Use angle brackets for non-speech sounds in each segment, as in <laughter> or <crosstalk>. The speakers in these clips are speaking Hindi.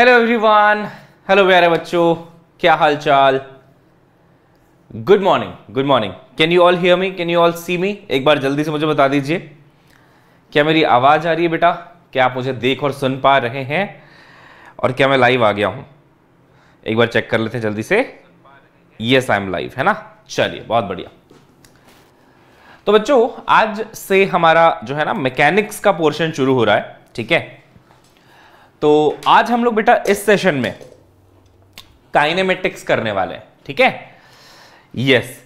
हेलो एवरीवन हेलो प्यारे बच्चों क्या हाल चाल good morning good morning can you all hear me can you all see me एक बार जल्दी से मुझे बता दीजिए क्या मेरी आवाज़ आ रही है बेटा क्या आप मुझे देख और सुन पा रहे हैं और क्या मैं लाइव आ गया हूं एक बार चेक कर लेते हैं जल्दी से यस आई एम लाइव है ना चलिए बहुत बढ़िया तो बच्चों आज से हमारा जो है ना मैकेनिक्स का पोर्शन शुरू हो रहा है ठीक है तो आज हम लोग बेटा इस सेशन में काइनेमेटिक्स करने वाले हैं ठीक है यस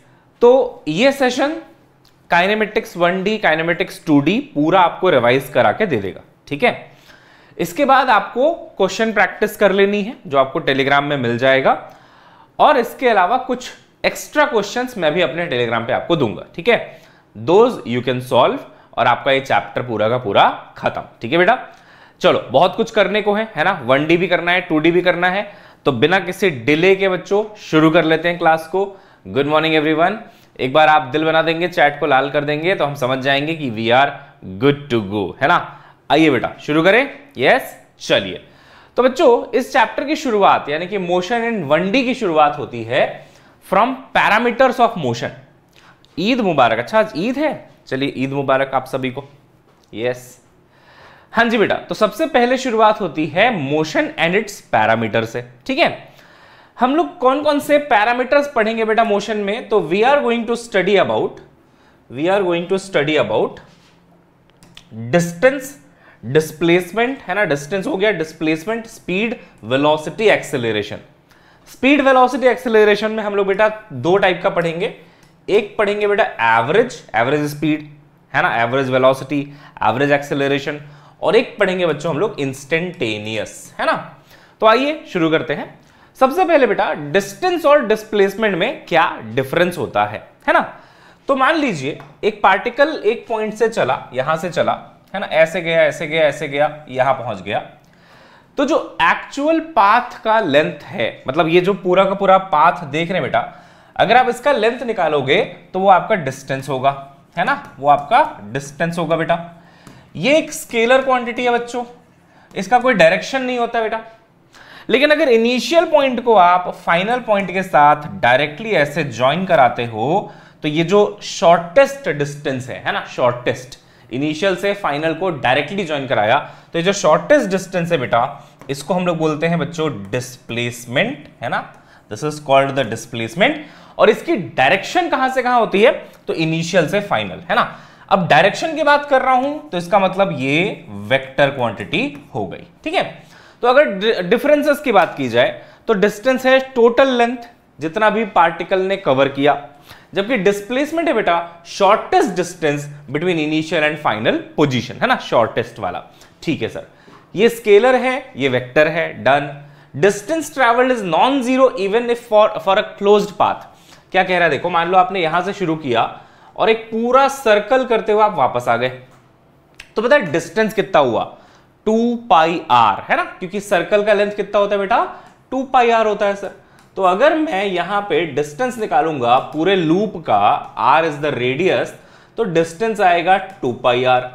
तो ये session kinematics one D kinematics two D पूरा आपको रिवाइज करा के दे देगा ठीक है इसके बाद आपको क्वेश्चन प्रैक्टिस कर लेनी है जो आपको टेलीग्राम में मिल जाएगा और इसके अलावा कुछ एक्स्ट्रा क्वेश्चंस मैं भी अपने टेलीग्राम पे आपको दूंगा ठीक है दोज यू कैन सॉल्व और आपका ये चैप्टर पूरा का पूरा खत्म ठीक है बेटा चलो बहुत कुछ करने को है है ना वन डी भी करना है टू डी भी करना है तो बिना किसी डिले के बच्चों शुरू कर लेते हैं क्लास को गुड मॉर्निंग एवरीवन एक बार आप दिल बना देंगे चैट को लाल कर देंगे तो हम समझ जाएंगे कि we are good to go है ना आइए बेटा शुरू करें यस चलिए तो बच्चों इस चैप्टर की शुरुआत यानी कि मोशन एंड डी की शुरुआत होती है from parameters of motion Eid मुबारक अच्छा आज ईद है चलिए ईद मुबारक आप सभी को यस हाँ जी बेटा तो सबसे पहले शुरुआत होती है मोशन एंड इट्स पैरामीटर से ठीक है हम लोग कौन कौन से पैरामीटर्स पढ़ेंगे बेटा मोशन में तो we are going to study about we are going to study about distance displacement है ना डिस्टेंस हो गया displacement speed velocity acceleration speed velocity acceleration में हम लोग बेटा दो टाइप का पढ़ेंगे एक पढ़ेंगे बेटा एवरेज एवरेज स्पीड है ना एवरेज वेलोसिटी एवरेज एक्सेलरेशन और एक पढ़ेंगे बच्चों हम लोग इंस्टेंटेनियस है ना तो आइए शुरू करते हैं सबसे पहले बेटा डिस्टेंस और डिस्प्लेसमेंट में क्या डिफरेंस होता है है ना तो मान लीजिए एक पार्टिकल एक पॉइंट से चला यहां से चला है ना ऐसे गया ऐसे गया ऐसे गया यहां पहुंच गया तो जो एक्चुअल पाथ का लेंथ है मतलब ये जो पूरा का पूरा पाथ देख रहे बेटा अगर आप इसका लेंथ निकालोगे तो वो आपका डिस्टेंस होगा है ना वो आपका डिस्टेंस होगा बेटा ये एक स्केलर क्वांटिटी है बच्चों इसका कोई डायरेक्शन नहीं होता बेटा लेकिन अगर इनिशियल पॉइंट को आप फाइनल पॉइंट के साथ डायरेक्टली ऐसे ज्वाइन कराते हो तो ये जो शॉर्टेस्ट डिस्टेंस है है ना शॉर्टेस्ट इनिशियल से फाइनल को डायरेक्टली ज्वाइन कराया तो ये जो शॉर्टेस्ट डिस्टेंस है बेटा इसको हम लोग बोलते हैं बच्चों डिस्प्लेसमेंट है ना this is called the displacement और इसकी डायरेक्शन कहां से कहां होती है तो इनिशियल से फाइनल है ना अब डायरेक्शन की बात कर रहा हूं तो इसका मतलब ये वेक्टर क्वांटिटी हो गई ठीक है तो अगर डिफरेंसेस की बात की जाए तो डिस्टेंस है टोटल लेंथ जितना भी पार्टिकल ने कवर किया जबकि डिस्प्लेसमेंट है बेटा shortest distance between initial and final position है ना शॉर्टेस्ट वाला ठीक है सर ये स्केलर है ये वेक्टर है done distance travel is non zero even if for for a closed path क्या कह रहा है देखो मान लो आपने यहां से शुरू किया और एक पूरा सर्कल करते हुए आप वापस आ गए तो बताए डिस्टेंस कितना हुआ टू पाई आर है ना क्योंकि सर्कल का लेंथ कितना होता है बेटा टू पाई आर होता है सर तो अगर मैं यहां पे डिस्टेंस निकालूंगा पूरे लूप का आर इज द रेडियस तो डिस्टेंस आएगा टू पाई आर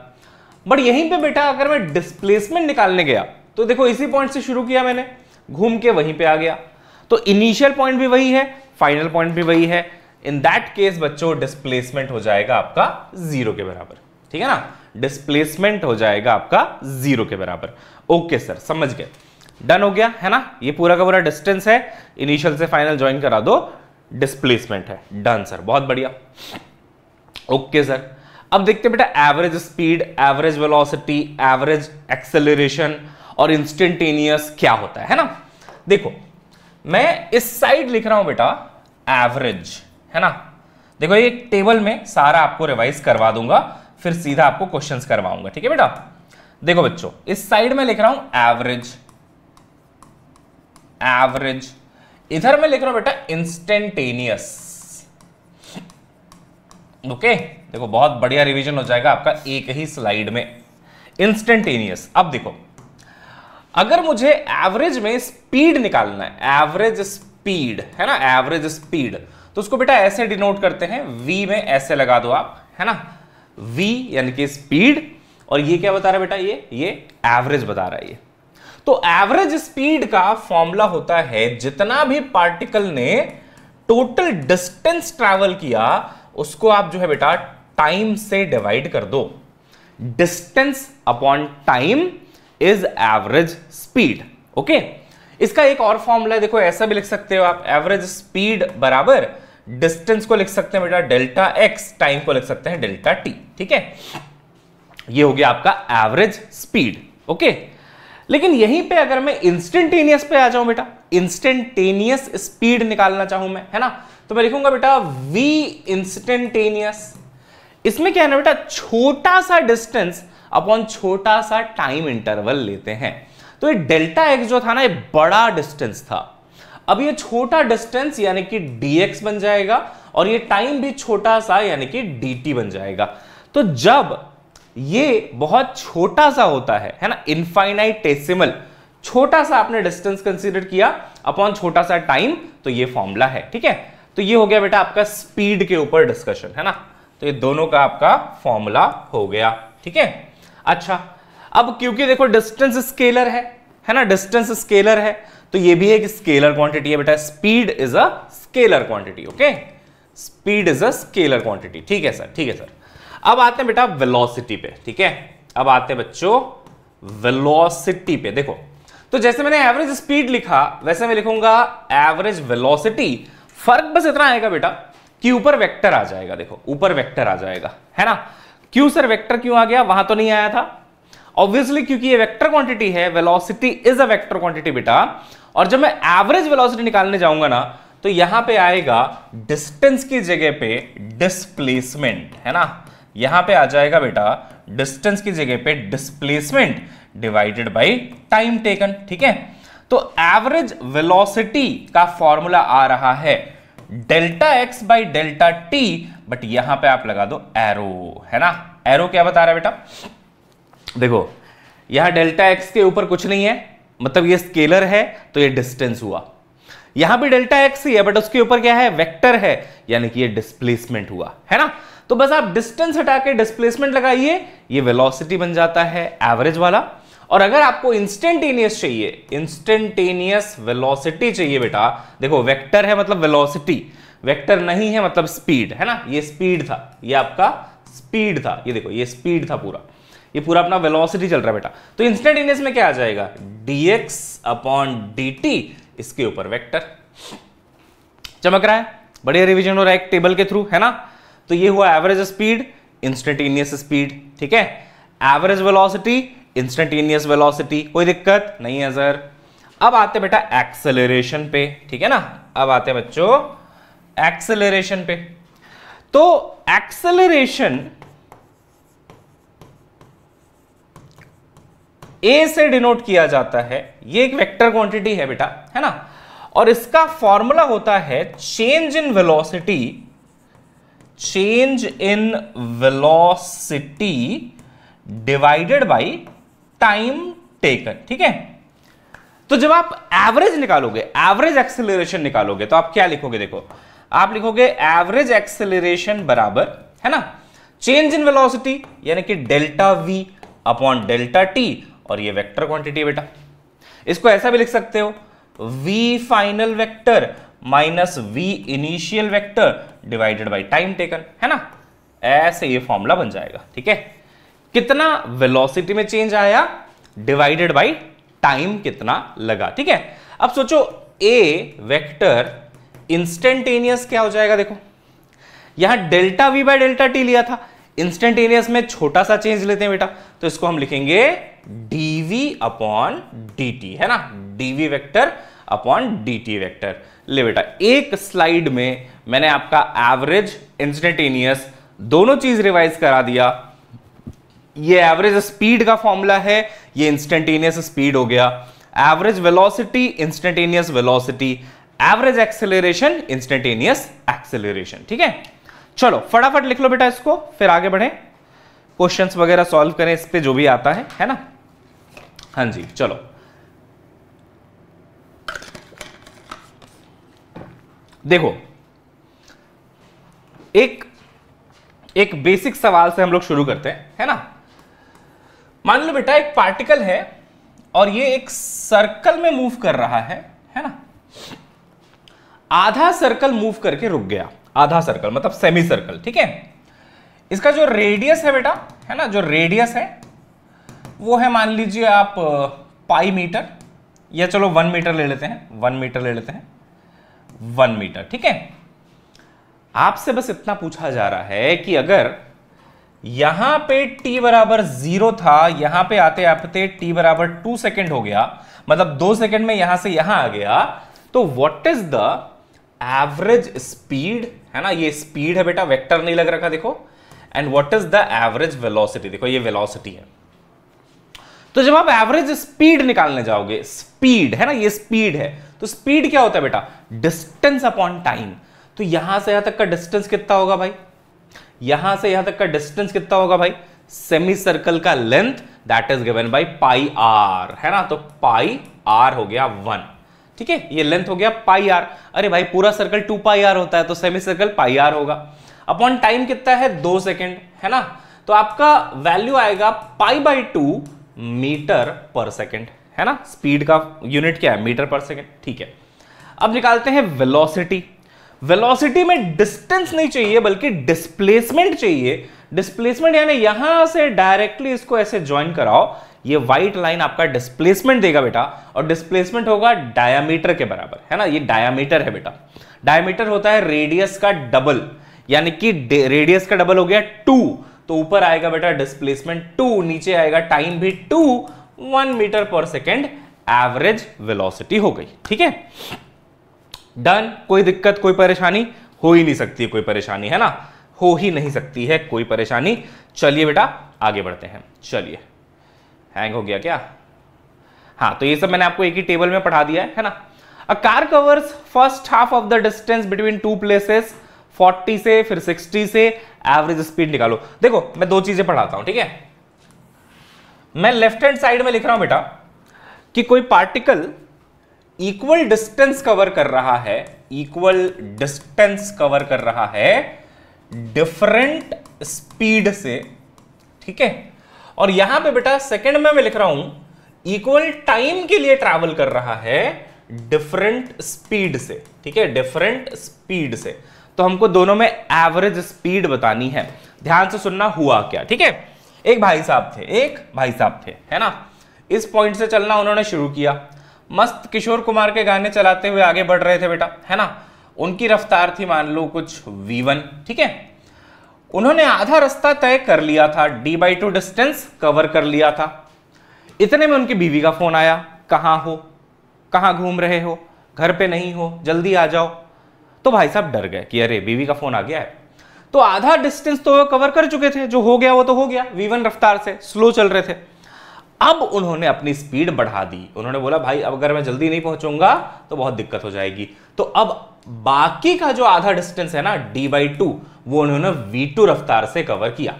बट यहीं पे बेटा अगर मैं डिस्प्लेसमेंट निकालने गया तो देखो इसी पॉइंट से शुरू किया मैंने घूम के वहीं पे आ गया तो इनिशियल पॉइंट भी वही है फाइनल पॉइंट भी वही है इन दैट केस बच्चों डिस्प्लेसमेंट हो जाएगा आपका जीरो के बराबर ठीक है ना डिस्प्लेसमेंट हो जाएगा आपका जीरो के बराबर ओके सर समझ गए डन हो गया है ना ये पूरा का पूरा डिस्टेंस है इनिशियल से फाइनल ज्वाइन करा दो डिस्प्लेसमेंट है डन सर बहुत बढ़िया ओके सर अब देखते हैं बेटा average speed average velocity average acceleration और इंस्टेंटेनियस क्या होता है, है ना देखो मैं इस साइड लिख रहा हूं बेटा एवरेज है ना देखो ये टेबल में सारा आपको रिवाइज करवा दूंगा फिर सीधा आपको क्वेश्चंस करवाऊंगा ठीक है बेटा देखो बच्चों इस साइड में लिख रहा हूं एवरेज एवरेज इधर में लिख रहा हूं बेटा इंस्टेंटेनियस ओके देखो बहुत बढ़िया रिवीजन हो जाएगा आपका एक ही स्लाइड में इंस्टेंटेनियस अब देखो अगर मुझे एवरेज में स्पीड निकालना है एवरेज स्पीड है ना एवरेज स्पीड तो उसको बेटा ऐसे डिनोट करते हैं वी में ऐसे लगा दो आप है ना वी यानी कि स्पीड और ये क्या बता रहा है बेटा ये ये एवरेज बता रहा है ये तो एवरेज स्पीड का फॉर्मूला होता है जितना भी पार्टिकल ने टोटल डिस्टेंस ट्रैवल किया उसको आप जो है बेटा टाइम से डिवाइड कर दो distance upon time is average speed okay इसका एक और फॉर्मूला देखो ऐसा भी लिख सकते हो आप एवरेज स्पीड बराबर डिस्टेंस को लिख सकते हैं बेटा डेल्टा एक्स टाइम को लिख सकते हैं डेल्टा टी ठीक है ये हो गया आपका एवरेज स्पीड ओके लेकिन यहीं पे अगर मैं इंस्टेंटेनियस पे आ जाऊं बेटा इंस्टेंटेनियस स्पीड निकालना चाहूं मैं है ना तो मैं लिखूंगा बेटा वी इंस्टेंटेनियस इसमें क्या है ना बेटा छोटा सा डिस्टेंस अपॉन छोटा सा टाइम इंटरवल लेते हैं तो ये डेल्टा एक्स जो था ना ये बड़ा डिस्टेंस था अब ये छोटा डिस्टेंस यानी कि dx बन जाएगा और ये टाइम भी छोटा सा यानी कि dt बन जाएगा तो जब ये बहुत छोटा सा होता है है ना इनफाइनाइटेसिमल छोटा सा आपने डिस्टेंस कंसीडर किया अपॉन छोटा सा टाइम तो ये फॉर्मूला है ठीक है तो ये हो गया बेटा आपका स्पीड के ऊपर डिस्कशन है ना तो ये दोनों का आपका फॉर्मूला हो गया ठीक है अच्छा अब क्योंकि देखो डिस्टेंस स्केलर है है ना डिस्टेंस स्केलर है तो ये भी एक स्केलर क्वांटिटी है बेटा speed is a scalar quantity okay speed is a scalar quantity ठीक है सर ठीक है सर अब आते हैं बेटा वेलोसिटी पे ठीक है अब आते हैं बच्चों वेलोसिटी पे देखो तो जैसे मैंने एवरेज स्पीड लिखा वैसे मैं लिखूंगा एवरेज वेलोसिटी फर्क बस इतना आएगा बेटा कि ऊपर वेक्टर आ जाएगा देखो ऊपर वेक्टर आ जाएगा है ना क्यों सर वेक्टर क्यों आ गया वहां तो नहीं आया था ऑब्वियसली क्योंकि ये वेक्टर क्वांटिटी है velocity is a vector quantity बेटा और जब मैं एवरेज वेलोसिटी निकालने जाऊंगा ना तो यहां पे आएगा डिस्टेंस की जगह पे डिस्प्लेसमेंट है ना यहां पे आ जाएगा बेटा डिस्टेंस की जगह पे displacement divided by time taken ठीक है तो एवरेज वेलोसिटी का फॉर्मूला आ रहा है delta x by delta t but यहां पे आप लगा दो एरो है ना एरो क्या बता रहा है बेटा देखो यहां डेल्टा एक्स के ऊपर कुछ नहीं है मतलब ये स्केलर है तो ये डिस्टेंस हुआ यहां भी डेल्टा एक्स ही है बट उसके ऊपर क्या है वेक्टर है यानी कि ये डिस्प्लेसमेंट हुआ है ना तो बस आप डिस्टेंस हटा के डिस्प्लेसमेंट लगाइए ये वेलोसिटी बन जाता है एवरेज वाला और अगर आपको इंस्टेंटेनियस चाहिए इंस्टेंटेनियस वेलोसिटी चाहिए बेटा देखो वेक्टर है मतलब वेलोसिटी वेक्टर नहीं है मतलब स्पीड है ना ये स्पीड था ये आपका स्पीड था ये देखो ये स्पीड था पूरा ये पूरा अपना वेलोसिटी चल रहा है बेटा तो इंस्टेंटेनियस में क्या आ जाएगा dx अपॉन dt इसके ऊपर वेक्टर चमक रहा है बढ़िया रिवीजन हो रहा है एक टेबल के थ्रू है ना तो ये हुआ एवरेज स्पीड इंस्टेंटेनियस स्पीड ठीक है एवरेज वेलोसिटी इंस्टेंटेनियस वेलोसिटी कोई दिक्कत नहीं है सर अब आते बेटा एक्सेलरेशन पे ठीक है ना अब आते हैं बच्चों एक्सेलरेशन पे तो एक्सेलरेशन ए से डिनोट किया जाता है ये एक वेक्टर क्वांटिटी है बेटा है ना और इसका फॉर्मूला होता है change in velocity change in velocity divided by time taken ठीक है तो जब आप एवरेज निकालोगे एवरेज एक्सेलरेशन निकालोगे तो आप क्या लिखोगे देखो आप लिखोगे एवरेज एक्सेलरेशन बराबर है ना चेंज इन वेलोसिटी यानी कि delta v upon delta t और ये वेक्टर क्वांटिटी है बेटा इसको ऐसा भी लिख सकते हो v final vector minus v initial vector divided by time taken है ना ऐसे ये फॉर्मूला बन जाएगा ठीक है कितना वेलोसिटी में चेंज आया डिवाइडेड बाय टाइम कितना लगा ठीक है अब सोचो a वेक्टर इंस्टेंटेनियस क्या हो जाएगा देखो यहां delta v by delta t लिया था इंस्टेंटेनियस में छोटा सा चेंज लेते हैं बेटा तो इसको हम लिखेंगे डीवी अपॉन टी है ना dv vector upon t vector ले बेटा एक स्लाइड में मैंने आपका एवरेज इंस्टेंटेनियस दोनों चीज रिवाइज करा दिया ये एवरेज स्पीड का फॉर्मूला है ये इंस्टेंटेनियस स्पीड हो गया average velocity instantaneous velocity average acceleration instantaneous acceleration ठीक है चलो फटाफट लिख लो बेटा इसको फिर आगे बढ़े क्वेश्चंस वगैरह सॉल्व करें इस पर जो भी आता है है ना हाँ जी चलो देखो एक एक बेसिक सवाल से हम लोग शुरू करते हैं है ना मान लो बेटा एक पार्टिकल है और ये एक सर्कल में मूव कर रहा है है ना आधा सर्कल मूव करके रुक गया आधा सर्कल मतलब सेमी सर्कल ठीक है इसका जो रेडियस है बेटा है ना जो रेडियस है वो है मान लीजिए आप पाई मीटर या चलो वन मीटर ले लेते हैं वन मीटर ले लेते हैं वन मीटर ठीक है आपसे बस इतना पूछा जा रहा है कि अगर यहां पे t बराबर जीरो था यहां पे आते आते t बराबर टू सेकेंड हो गया मतलब दो सेकेंड में यहां से यहां आ गया तो what is the average speed है ना ये स्पीड है बेटा वेक्टर नहीं लग रखा देखो and what is the average velocity देखो ये वेलोसिटी है तो जब आप एवरेज स्पीड निकालने जाओगे स्पीड है ना ये स्पीड है तो स्पीड क्या होता है बेटा डिस्टेंस अपॉन टाइम तो यहां से यहां तक का डिस्टेंस कितना होगा भाई यहां से यहां तक का डिस्टेंस कितना होगा भाई सेमी सर्कल का length that is given by pi r है ना तो पाई आर हो गया वन ठीक है ये लेंथ हो गया पाई आर अरे भाई पूरा सर्कल टू पाई आर होता है तो सेमी सर्कल पाई आर होगा अपॉन टाइम कितना है दो सेकेंड है ना तो आपका वैल्यू आएगा पाई बाई टू मीटर पर सेकेंड है ना स्पीड का यूनिट क्या है मीटर पर सेकेंड ठीक है अब निकालते हैं वेलोसिटी वेलोसिटी में डिस्टेंस नहीं चाहिए बल्कि डिस्प्लेसमेंट चाहिए डिस्प्लेसमेंट यानी यहां से डायरेक्टली इसको ऐसे ज्वाइन कराओ ये व्हाइट लाइन आपका डिस्प्लेसमेंट देगा बेटा और डिस्प्लेसमेंट होगा डायामीटर के बराबर है ना ये डायामीटर है बेटा डायामीटर होता है रेडियस का डबल यानी कि रेडियस का डबल हो गया टू तो ऊपर आएगा बेटा डिस्प्लेसमेंट टू नीचे आएगा टाइम भी टू वन मीटर पर सेकेंड एवरेज वेलोसिटी हो गई ठीक है डन कोई दिक्कत कोई परेशानी हो ही नहीं सकती कोई परेशानी है ना हो ही नहीं सकती है कोई परेशानी चलिए बेटा आगे बढ़ते हैं चलिए हैंग हो गया क्या हाँ तो ये सब मैंने आपको एक ही टेबल में पढ़ा दिया है, है ना a car covers first half of the distance between two places 40 से फिर 60 से एवरेज स्पीड निकालो देखो मैं दो चीजें पढ़ाता हूं ठीक है मैं लेफ्ट हैंड साइड में लिख रहा हूं बेटा कि कोई पार्टिकल इक्वल डिस्टेंस कवर कर रहा है इक्वल डिस्टेंस कवर कर रहा है डिफरेंट स्पीड से ठीक है और यहां पे बेटा सेकंड में मैं लिख रहा हूं इक्वल टाइम के लिए ट्रैवल कर रहा है डिफरेंट स्पीड से ठीक है डिफरेंट स्पीड से तो हमको दोनों में एवरेज स्पीड बतानी है ध्यान से सुनना हुआ क्या ठीक है एक भाई साहब थे एक भाई साहब थे है ना इस पॉइंट से चलना उन्होंने शुरू किया मस्त किशोर कुमार के गाने चलाते हुए आगे बढ़ रहे थे बेटा है ना उनकी रफ्तार थी मान लो कुछ V1 ठीक है उन्होंने आधा रास्ता तय कर लिया था d by two distance cover कर लिया था इतने में उनकी बीवी का फोन आया कहाँ हो कहाँ घूम रहे हो घर पे नहीं हो जल्दी आ जाओ तो भाई साहब डर गए कि अरे बीवी का फोन आ गया है तो आधा डिस्टेंस तो कवर कर चुके थे जो हो गया वो तो हो गया वीवन रफ्तार से स्लो चल रहे थे अब उन्होंने अपनी स्पीड बढ़ा दी उन्होंने बोला भाई अब अगर मैं जल्दी नहीं पहुंचूंगा तो बहुत दिक्कत हो जाएगी तो अब बाकी का जो आधा डिस्टेंस है ना डी बाई टू वो उन्होंने वी टू रफ्तार से कवर किया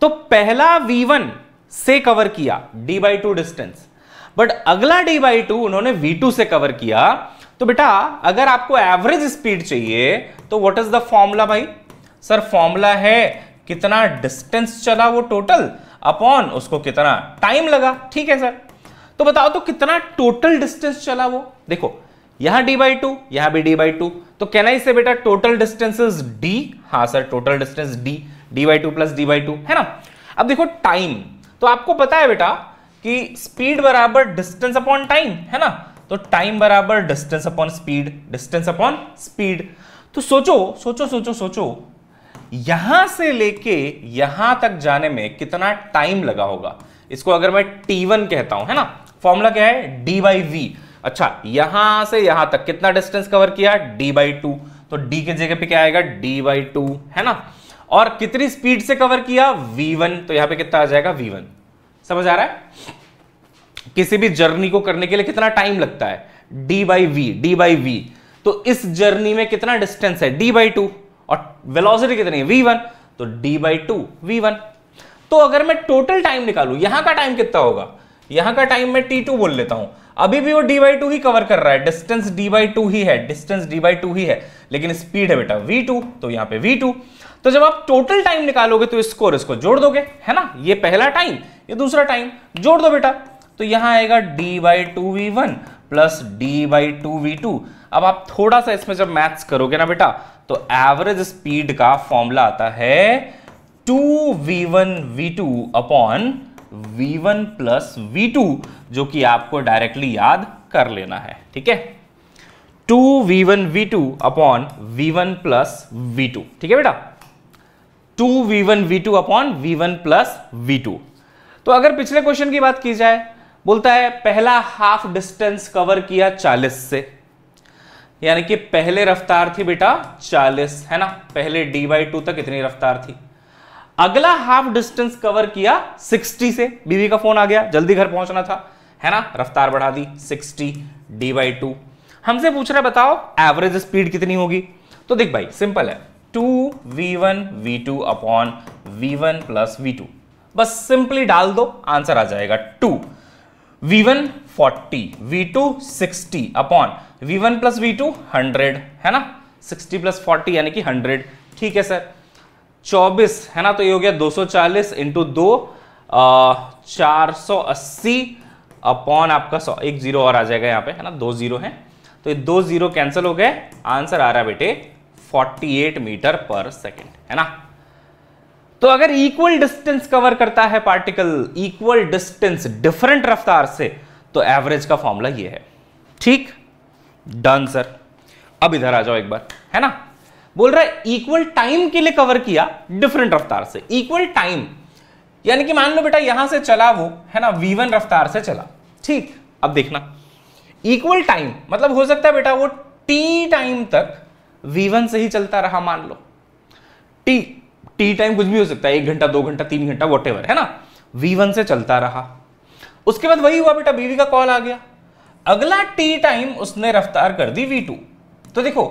तो पहला वी वन से कवर किया d by two distance but अगला डी बाई टू उन्होंने वी टू से कवर किया तो बेटा अगर आपको एवरेज स्पीड चाहिए तो व्हाट इज द फॉर्मूला भाई सर फॉर्मूला है कितना डिस्टेंस चला वो टोटल अपॉन उसको कितना टाइम लगा ठीक है सर तो बताओ तो कितना टोटल डिस्टेंस चला वो देखो यहां डी बाई टू यहां भी डी बाई टू तो कहना ही से बेटा टोटल डिस्टेंस इज डी हाँ sir total distance d d by two plus d by two है ना अब देखो टाइम तो आपको पता है बेटा कि स्पीड बराबर डिस्टेंस अपॉन टाइम है ना तो टाइम बराबर distance upon speed distance upon speed तो सोचो सोचो सोचो सोचो यहां से लेके यहां तक जाने में कितना टाइम लगा होगा इसको अगर मैं T1 कहता हूं है ना फॉर्मूला क्या है डी बाई वी अच्छा यहां से यहां तक कितना डिस्टेंस कवर किया डी बाई टू तो डी के जगह पे क्या आएगा डी बाई टू है ना और कितनी स्पीड से कवर किया v1 तो यहां पे कितना आ जाएगा v1 समझ आ रहा है किसी भी जर्नी को करने के लिए कितना टाइम लगता है d by v d by v तो इस जर्नी में कितना डिस्टेंस है डी बाई टू और वेलोसिटी कितनी है वी वन तो d by two v one तो अगर मैं टोटल टाइम निकालू यहां का टाइम कितना होगा यहां का टाइम मैं टी टू बोल लेता हूं अभी भी वो डी बाई टू ही कवर कर रहा है डिस्टेंस डी बाई टू ही है डिस्टेंस डी बाई टू ही है लेकिन स्पीड है बेटा वी टू तो यहां पे वी टू तो जब आप टोटल टाइम निकालोगे तो स्कोर इसको जोड़ दोगे है ना ये पहला टाइम ये दूसरा टाइम जोड़ दो बेटा तो यहां आएगा d by two v one plus d by two v two अब आप थोड़ा सा इसमें जब मैथ्स करोगे ना बेटा तो एवरेज स्पीड का फॉर्मूला आता है two v one v two upon v one plus v two जो कि आपको डायरेक्टली याद कर लेना है ठीक है two v one v two upon v one plus v two ठीक है बेटा two v one v two upon v one plus v two तो अगर पिछले क्वेश्चन की बात की जाए बोलता है पहला हाफ डिस्टेंस कवर किया 40 से यानी कि पहले रफ्तार थी बेटा 40 है ना पहले डी बाई टू तक इतनी रफ्तार थी अगला हाफ डिस्टेंस कवर किया 60 से बीवी का फोन आ गया जल्दी घर पहुंचना था है ना रफ्तार बढ़ा दी 60 डी बाई टू हमसे पूछ रहा है बताओ एवरेज स्पीड कितनी होगी तो देख भाई सिंपल है two v one v two upon v one plus v two बस सिंपली डाल दो आंसर आ जाएगा two v one forty v two sixty upon v one plus v two hundred है ना सिक्सटी प्लस फोर्टी यानी कि हंड्रेड ठीक है सर चौबीस है ना तो ये हो गया दो सौ चालीस इंटू दो चार सौ अस्सी अपॉन आपका सौ एक जीरो और आ जाएगा यहाँ पे है ना दो जीरो है तो ये दो जीरो कैंसिल हो गए आंसर आ रहा है बेटे 48 मीटर पर सेकेंड है ना तो अगर इक्वल डिस्टेंस कवर करता है पार्टिकल इक्वल डिस्टेंस डिफरेंट रफ्तार से तो एवरेज का फॉर्मूला ये है ठीक डन सर अब इधर आ जाओ एक बार है ना बोल रहा है इक्वल टाइम के लिए कवर किया डिफरेंट रफ्तार से इक्वल टाइम यानी कि मान लो बेटा यहां से चला वो है ना वीवन रफ्तार से चला ठीक अब देखना इक्वल टाइम मतलब हो सकता है बेटा वो टी टाइम तक वीवन से ही चलता रहा मान लो टी टी टाइम कुछ भी हो सकता है एक घंटा दो घंटा तीन घंटा वॉट है ना वी वन से चलता रहा उसके बाद वही हुआ बेटा बीवी का कॉल आ गया अगला टी टाइम उसने रफ्तार कर दी वी टू तो देखो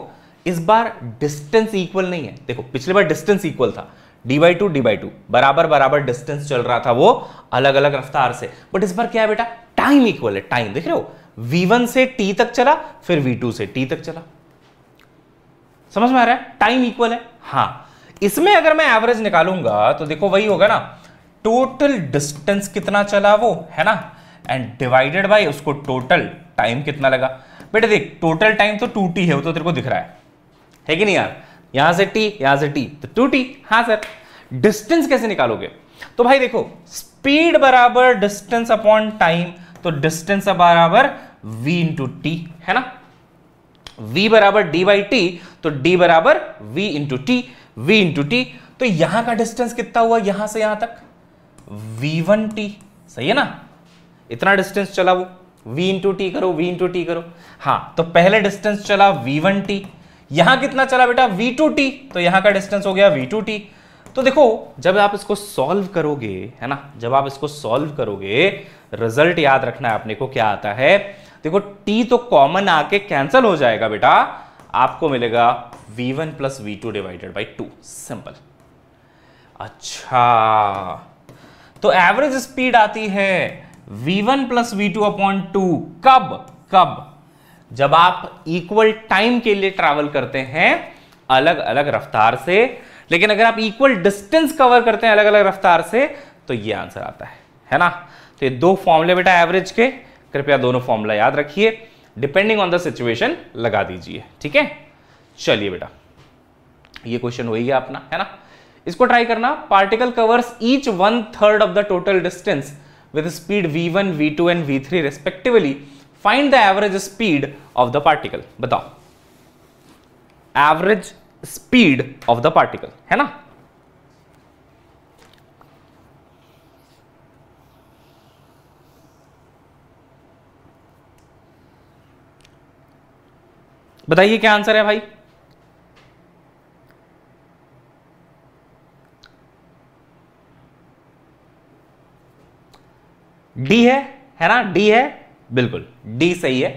इस बार डिस्टेंस इक्वल नहीं है देखो पिछले बार डिस्टेंस इक्वल था d by two d by two बराबर बराबर डिस्टेंस चल रहा था वो अलग अलग रफ्तार से बट इस बार क्या है बेटा टाइम इक्वल है टाइम देख रहे हो वी वन से टी तक चला फिर वी टू से टी तक चला समझ में आ रहा है टाइम इक्वल है हाँ इसमें अगर मैं एवरेज निकालूंगा तो देखो वही होगा ना टोटल डिस्टेंस कितना चला वो है ना एंड डिवाइडेड बाय उसको टोटल टाइम कितना लगा बेटा देख टोटल टाइम तो टू टी है वो तो तेरे को दिख रहा है है कि नहीं यार यहां से टी यहां से टी तो टू टी हाँ सर डिस्टेंस कैसे निकालोगे तो भाई देखो स्पीड बराबर डिस्टेंस अपॉन टाइम तो डिस्टेंस बराबर v इंटू टी है ना v बराबर डी बाई टी तो d बराबर v into t v into t तो यहां का डिस्टेंस कितना हुआ यहां से यहां तक t सही है ना इतना डिस्टेंस चला वो v इंटू टी करो v इंटू टी करो हाँ तो पहले डिस्टेंस चला t यहां कितना चला बेटा t तो यहां का डिस्टेंस हो गया t तो देखो जब आप इसको सॉल्व करोगे है ना जब आप इसको सॉल्व करोगे रिजल्ट याद रखना है अपने को क्या आता है देखो t तो कॉमन आके कैंसल हो जाएगा बेटा आपको मिलेगा v1 one plus v two divided by two simple अच्छा तो एवरेज स्पीड आती है v1 one plus v two upon two कब कब जब आप इक्वल टाइम के लिए ट्रेवल करते हैं अलग अलग रफ्तार से लेकिन अगर आप इक्वल डिस्टेंस कवर करते हैं अलग अलग रफ्तार से तो ये आंसर आता है है ना तो ये दो फॉर्मूले बेटा एवरेज के कृपया दोनों फॉर्मूला याद रखिए डिपेंडिंग ऑन द सिचुएशन लगा दीजिए ठीक है चलिए बेटा ये क्वेश्चन हो ही गया अपना है ना इसको ट्राई करना particle covers each one third of the total distance with speed v one v two and v three respectively find the average speed of the particle बताओ average speed of the particle है ना बताइए क्या आंसर है भाई डी है है ना डी है बिल्कुल डी सही है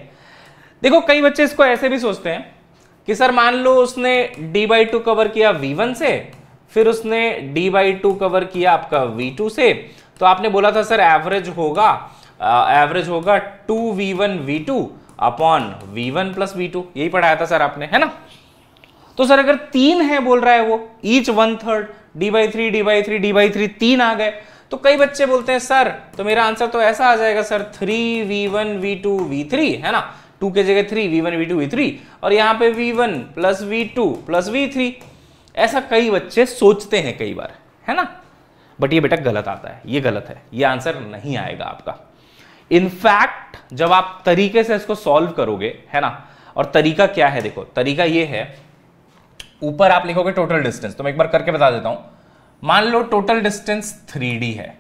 देखो कई बच्चे इसको ऐसे भी सोचते हैं कि सर मान लो उसने डी बाई टू कवर किया वी वन से फिर उसने डी बाई टू कवर किया आपका वी टू से तो आपने बोला था सर एवरेज होगा एवरेज होगा two v one v two upon v one plus v two यही पढ़ाया था सर आपने है ना तो सर अगर तीन है बोल रहा है वो each one third d by three d by three d by three तीन आ गए तो कई बच्चे बोलते हैं सर तो मेरा आंसर तो ऐसा आ जाएगा sir three v one v two v three है ना टू के जगह three v one v two v three और यहाँ पे v one plus v two plus v three ऐसा कई बच्चे सोचते हैं कई बार है ना बट ये बेटा गलत आता है ये गलत है ये आंसर नहीं आएगा आपका इनफैक्ट जब आप तरीके से इसको सॉल्व करोगे है ना और तरीका क्या है देखो तरीका ये है ऊपर आप लिखोगे टोटल डिस्टेंस तो मैं एक बार करके बता देता हूं मान लो टोटल डिस्टेंस थ्री है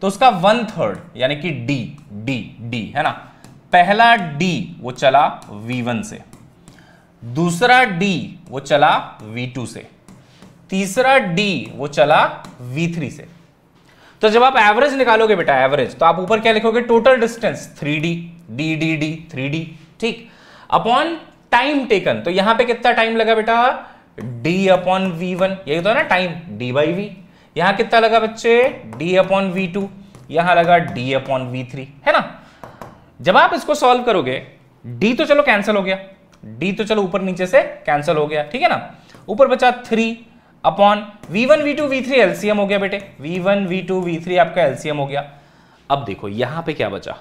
तो उसका वन थर्ड यानी कि डी डी डी है ना पहला डी वो चला V1 से दूसरा डी वो चला V2 से तीसरा डी वो चला V3 से तो जब आप एवरेज निकालोगे बेटा एवरेज तो आप ऊपर क्या लिखोगे total distance three d d d d three d ठीक अपॉन टाइम टेकन तो यहां पे कितना टाइम लगा बेटा डी अपॉन वी वन यही तो है ना टाइम डी बाई वी यहां कितना लगा बच्चे डी अपॉन वी टू यहां लगा डी अपॉन वी थ्री है ना जब आप इसको सॉल्व करोगे डी तो चलो कैंसिल हो गया डी तो चलो ऊपर नीचे से कैंसिल हो गया ठीक है ना ऊपर बचा three upon v one v two v three LCM हो गया बेटे v one v two v three आपका एलसीएम हो गया अब देखो यहां पे क्या बचा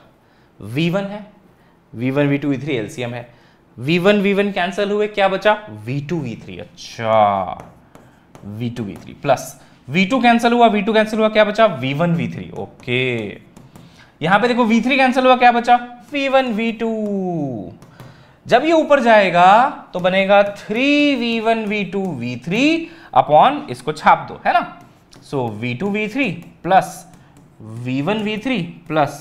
वी वन है v one v two v three LCM है V1 V1 कैंसल हुए क्या बचा V2 V3 अच्छा V2 V3 plus V2 cancel हुआ V2 कैंसिल हुआ क्या बचा V1 V3 ओके यहां पे देखो V3 कैंसिल हुआ क्या बचा V1 V2 जब ये ऊपर जाएगा तो बनेगा three v one v two v three upon इसको छाप दो है ना so v two v three plus v one v three plus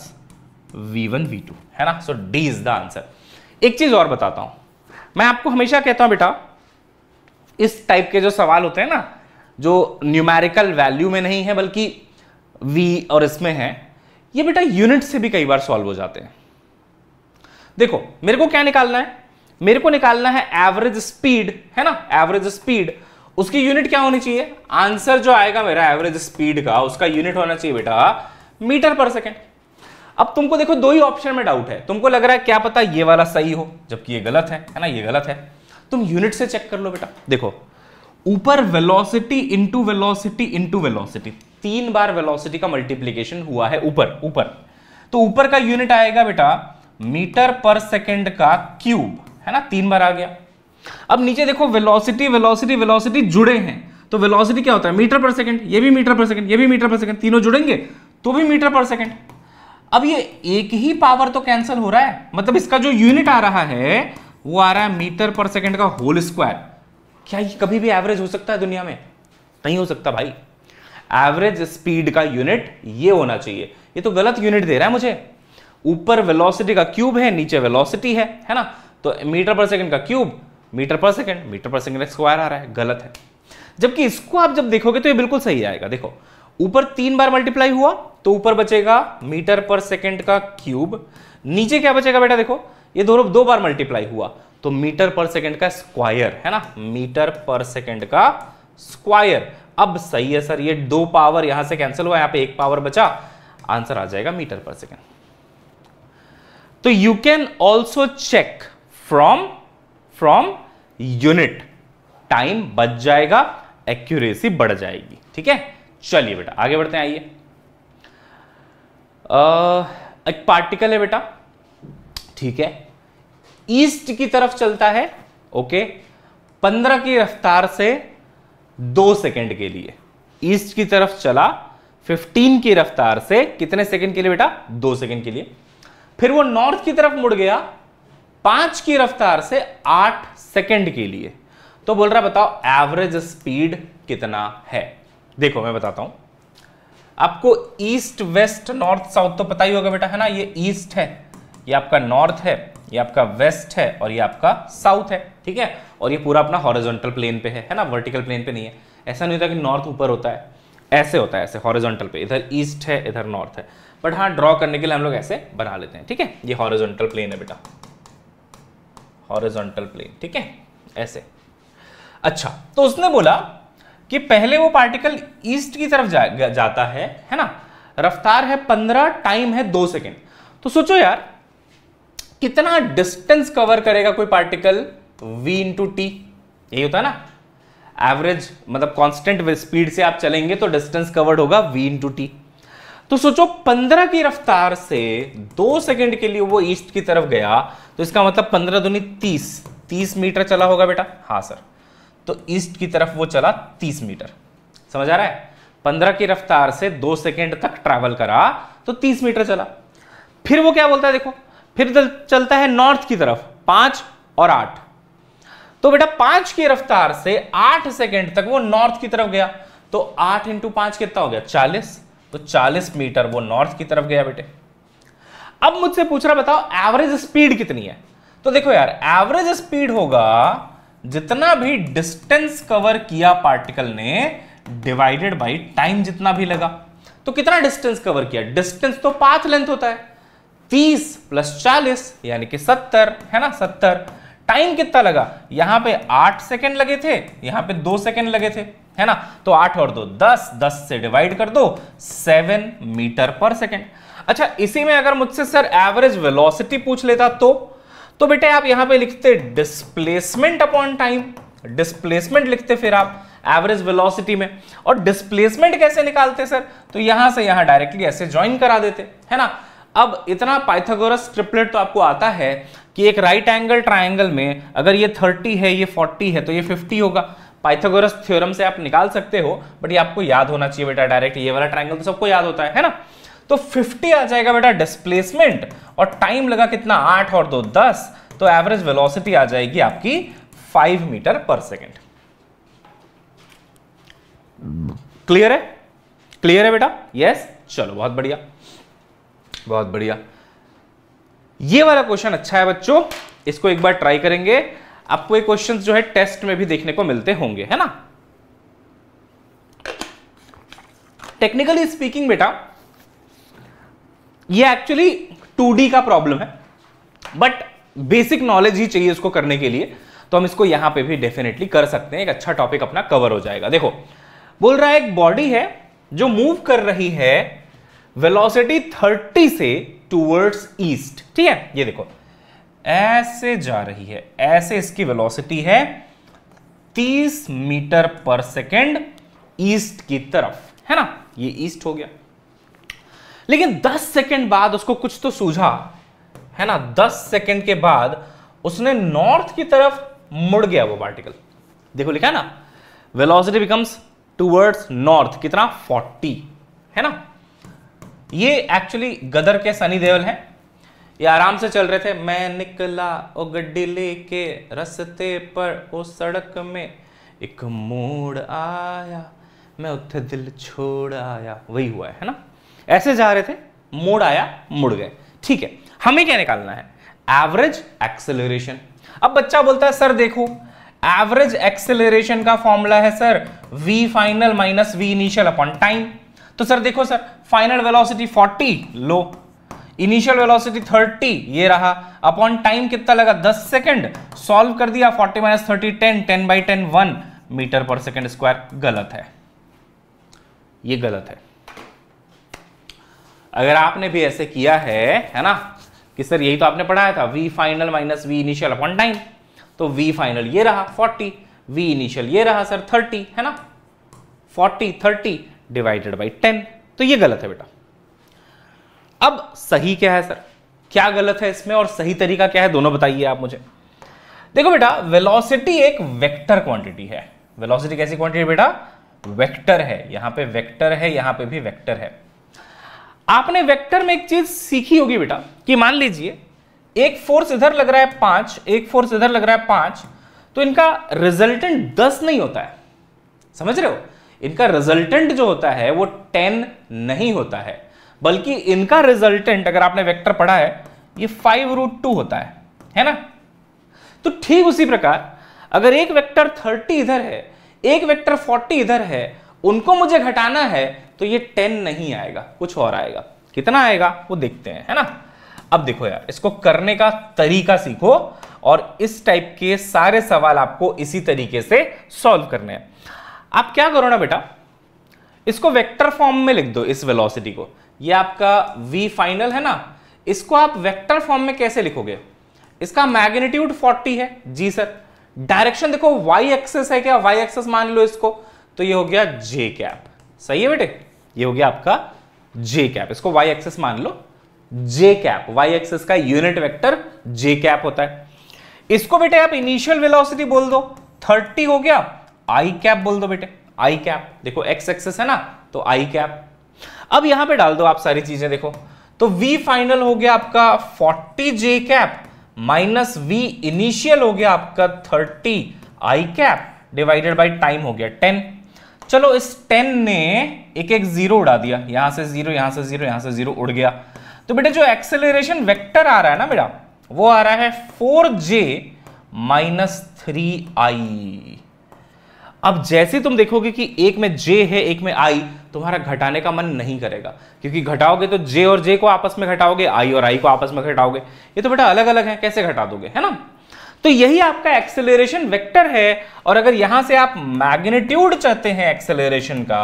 v one v two है ना so d is the answer एक चीज़ और बताता हूं मैं आपको हमेशा कहता हूं बेटा इस टाइप के जो सवाल होते हैं ना जो न्यूमेरिकल वैल्यू में नहीं है बल्कि वी और इसमें है ये बेटा यूनिट से भी कई बार सॉल्व हो जाते हैं देखो मेरे को क्या निकालना है मेरे को निकालना है एवरेज स्पीड है ना एवरेज स्पीड उसकी यूनिट क्या होनी चाहिए आंसर जो आएगा मेरा एवरेज स्पीड का उसका यूनिट होना चाहिए बेटा मीटर पर सेकेंड अब तुमको देखो दो ही ऑप्शन में डाउट है तुमको लग रहा है क्या पता ये वाला सही हो जबकि ये गलत है है ना ये गलत है तुम यूनिट से चेक कर लो बेटा देखो ऊपर velocity into velocity into velocity तीन बार वेलोसिटी का मल्टीप्लीकेशन हुआ है ऊपर ऊपर तो ऊपर का यूनिट आएगा बेटा मीटर पर सेकेंड का क्यूब है ना तीन बार आ गया अब नीचे देखो वेलोसिटी वेलोसिटी वेलोसिटी जुड़े हैं तो वेलोसिटी क्या होता है मीटर पर सेकंड ये भी मीटर पर सेकंड ये भी मीटर पर सेकंड तीनों जुड़ेंगे तो भी मीटर पर सेकंड अब ये एक ही पावर तो कैंसिल हो रहा है मतलब इसका जो यूनिट आ रहा है वो आ रहा है मीटर पर सेकंड का होल स्क्वायर क्या ये कभी भी एवरेज हो सकता है दुनिया में नहीं हो सकता भाई एवरेज स्पीड का यूनिट ये होना चाहिए ये तो गलत यूनिट दे रहा है मुझे ऊपर वेलोसिटी का क्यूब है नीचे वेलोसिटी है है ना तो मीटर पर सेकंड का cube metre per second metre per second square आ रहा है गलत है जबकि इसको आप जब देखोगे तो ये बिल्कुल सही आएगा देखो ऊपर तीन बार मल्टीप्लाई हुआ तो ऊपर बचेगा मीटर पर सेकेंड का क्यूब नीचे क्या बचेगा बेटा देखो ये दोनों दो बार मल्टीप्लाई हुआ तो मीटर पर सेकेंड का स्क्वायर है ना मीटर पर सेकेंड का स्क्वायर अब सही है सर ये दो पावर यहां से कैंसिल हुआ यहां पे एक पावर बचा आंसर आ जाएगा मीटर पर सेकेंड तो you can also check from from unit time बच जाएगा एक्यूरेसी बढ़ जाएगी ठीक है चलिए बेटा आगे बढ़ते हैं आइए एक पार्टिकल है बेटा ठीक है ईस्ट की तरफ चलता है ओके पंद्रह की रफ्तार से दो सेकंड के लिए ईस्ट की तरफ चला फिफ्टीन की रफ्तार से कितने सेकंड के लिए बेटा दो सेकंड के लिए फिर वो नॉर्थ की तरफ मुड़ गया पांच की रफ्तार से आठ सेकंड के लिए तो बोल रहा बताओ एवरेज स्पीड कितना है देखो मैं बताता हूं आपको ईस्ट वेस्ट नॉर्थ साउथ तो पता ही होगा बेटा है ना ये ईस्ट है ये आपका नॉर्थ है ये आपका वेस्ट है और ये आपका साउथ है ठीक है और ये पूरा अपना हॉरिजॉन्टल प्लेन पे है है ना वर्टिकल प्लेन पे नहीं है ऐसा नहीं होता कि नॉर्थ ऊपर होता है ऐसे होता है ऐसे हॉरिजॉन्टल पे इधर ईस्ट है इधर नॉर्थ है बट हाँ ड्रॉ करने के लिए हम लोग ऐसे बना लेते हैं ठीक है ये हॉरिजॉन्टल प्लेन है बेटा हॉरिजॉन्टल प्लेन ठीक है ऐसे अच्छा तो उसने बोला कि पहले वो पार्टिकल ईस्ट की तरफ जा, जाता है है ना रफ्तार है पंद्रह टाइम है दो सेकेंड तो सोचो यार कितना डिस्टेंस कवर करेगा कोई पार्टिकल v इंटू टी यही होता है ना एवरेज मतलब कांस्टेंट स्पीड से आप चलेंगे तो डिस्टेंस कवर्ड होगा v इंटू टी तो सोचो 15 की रफ्तार से दो सेकंड के लिए वो ईस्ट की तरफ गया तो इसका मतलब 15 दुनी 30 30 मीटर चला होगा बेटा हाँ सर तो ईस्ट की तरफ वो चला तीस मीटर समझ आ रहा है पंद्रह की रफ्तार से दो सेकेंड तक ट्रैवल करा तो तीस मीटर चला फिर वो क्या बोलता है देखो फिर चलता है नॉर्थ की तरफ पांच और आठ तो बेटा पांच की रफ्तार से आठ सेकेंड तक वो नॉर्थ की तरफ गया तो आठ इंटू पांच कितना हो गया चालीस तो चालीस मीटर वो नॉर्थ की तरफ गया बेटे अब मुझसे पूछ रहा बताओ एवरेज स्पीड कितनी है तो देखो यार एवरेज स्पीड होगा जितना भी डिस्टेंस कवर किया पार्टिकल ने डिवाइडेड बाई टाइम जितना भी लगा तो कितना डिस्टेंस कवर किया डिस्टेंस तो पाथ लेंथ होता है 30 प्लस 40 यानी कि 70 है ना 70 टाइम कितना लगा यहां पे 8 सेकंड लगे थे यहां पे 2 सेकंड लगे थे है ना तो 8 और 2 10 10 से डिवाइड कर दो 7 मीटर पर सेकंड अच्छा इसी में अगर मुझसे सर एवरेज वेलोसिटी पूछ लेता तो तो बेटे आप यहां पे लिखते डिस्प्लेसमेंट अपॉन टाइम डिस्प्लेसमेंट लिखते फिर आप एवरेज वेलोसिटी में और डिस्प्लेसमेंट कैसे निकालते सर तो यहां से यहां डायरेक्टली ऐसे ज्वाइन करा देते है ना अब इतना पाइथागोरस ट्रिपलेट तो आपको आता है कि एक राइट एंगल ट्राइंगल में अगर ये 30 है ये 40 है तो ये 50 होगा पाइथागोरस थ्योरम से आप निकाल सकते हो बट ये आपको याद होना चाहिए बेटा डायरेक्ट ये वाला ट्राइंगल तो सबको याद होता है, है ना तो 50 आ जाएगा बेटा डिस्प्लेसमेंट और टाइम लगा कितना आठ और दो दस तो एवरेज वेलोसिटी आ जाएगी आपकी फाइव मीटर पर सेकेंड क्लियर है क्लियर है बेटा यस चलो बहुत बढ़िया बहुत बढ़िया ये वाला क्वेश्चन अच्छा है बच्चों इसको एक बार ट्राई करेंगे आपको ये क्वेश्चन जो है टेस्ट में भी देखने को मिलते होंगे है ना टेक्निकली स्पीकिंग बेटा ये एक्चुअली टू का प्रॉब्लम है बट बेसिक नॉलेज ही चाहिए इसको करने के लिए तो हम इसको यहां पे भी डेफिनेटली कर सकते हैं एक अच्छा टॉपिक अपना कवर हो जाएगा देखो बोल रहा है एक बॉडी है जो मूव कर रही है वेलोसिटी 30 से टूवर्ड्स ईस्ट ठीक है ये देखो ऐसे जा रही है ऐसे इसकी वेलोसिटी है 30 मीटर पर सेकेंड ईस्ट की तरफ है ना ये ईस्ट हो गया लेकिन 10 सेकंड बाद उसको कुछ तो सूझा है ना 10 सेकंड के बाद उसने नॉर्थ की तरफ मुड़ गया वो पार्टिकल देखो लिखा है ना वेलोसिटी बिकम्स टूवर्ड्स नॉर्थ कितना 40 है ना ये एक्चुअली गदर के सनी देवल है ये आराम से चल रहे थे मैं निकला ओ गड्डी लेके रस्ते पर ओ सड़क में एक मोड़ आया मैं उठे दिल छोड़ आया वही हुआ है ना ऐसे जा रहे थे मोड़ आया मुड़ गए ठीक है हमें क्या निकालना है एवरेज एक्सेलरेशन अब बच्चा बोलता है सर देखो एवरेज एक्सेलरेशन का फॉर्मूला है sir v final minus v initial upon time तो सर देखो सर फाइनल वेलोसिटी 40 लो इनिशियल वेलोसिटी 30 ये रहा अपॉन टाइम कितना लगा 10 सेकंड सॉल्व कर दिया 40 minus thirty ten ten by ten one metre per second square गलत है ये गलत है अगर आपने भी ऐसे किया है है ना कि सर यही तो आपने पढ़ाया था v final minus v initial upon time तो वी फाइनल ये रहा 40 वी इनिशियल ये रहा सर 30 है ना 40 30 डिवाइडेड बाई 10 तो ये गलत है बेटा अब सही क्या है सर क्या गलत है इसमें और सही तरीका क्या है दोनों बताइए आप मुझे देखो बेटा वेलोसिटी एक वेक्टर क्वांटिटी है वेलोसिटी कैसी क्वांटिटी बेटा वेक्टर है यहां पे वेक्टर है यहां पे भी वेक्टर है आपने वेक्टर में एक चीज सीखी होगी बेटा कि मान लीजिए एक फोर्स इधर लग रहा है पांच एक फोर्स इधर लग रहा है पांच तो इनका रिजल्टेंट दस नहीं होता है समझ रहे हो इनका रिजल्टेंट जो होता है वो टेन नहीं होता है बल्कि इनका रिजल्टेंट अगर आपने वेक्टर पढ़ा है ये फाइव रूट टू होता है है ना तो ठीक उसी प्रकार अगर एक वेक्टर थर्टी इधर है एक वेक्टर फोर्टी इधर है उनको मुझे घटाना है तो ये टेन नहीं आएगा कुछ और आएगा कितना आएगा वो देखते हैं है ना अब देखो यार इसको करने का तरीका सीखो और इस टाइप के सारे सवाल आपको इसी तरीके से सॉल्व करने हैं आप क्या करो ना बेटा इसको वेक्टर फॉर्म में लिख दो इस वेलोसिटी को ये आपका v फाइनल है ना इसको आप वेक्टर फॉर्म में कैसे लिखोगे इसका मैग्नीट्यूड 40 है जी सर डायरेक्शन देखो y एक्सेस है क्या y एक्सेस मान लो इसको तो ये हो गया जे कैप सही है बेटे ये हो गया आपका जे कैप इसको वाई एक्सेस मान लो जे कैप वाई एक्सेस का यूनिट वेक्टर जे कैप होता है इसको बेटे आप इनिशियल वेलोसिटी बोल दो 30 हो गया आई कैप बोल दो बेटे आई कैप देखो एक्स एक्सेस है ना तो आई कैप अब यहां पे डाल दो आप सारी चीजें देखो तो v फाइनल हो गया आपका 40 j cap minus v initial हो गया आपका 30 i cap divided by time हो गया टेन चलो इस टेन ने एक एक जीरो उड़ा दिया यहां से जीरो यहां से जीरो यहां से जीरो उड़ गया तो बेटा जो एक्सेलरेशन वेक्टर आ रहा है ना बेटा वो आ रहा है four j minus three i अब जैसे तुम देखोगे कि एक में जे है एक में आई तुम्हारा घटाने का मन नहीं करेगा क्योंकि घटाओगे तो जे और जे को आपस में घटाओगे आई और आई को आपस में घटाओगे ये तो बेटा अलग अलग है कैसे घटा दोगे है ना तो यही आपका एक्सेलरेशन वेक्टर है और अगर यहां से आप मैग्नेट्यूड चाहते हैं एक्सेलरेशन का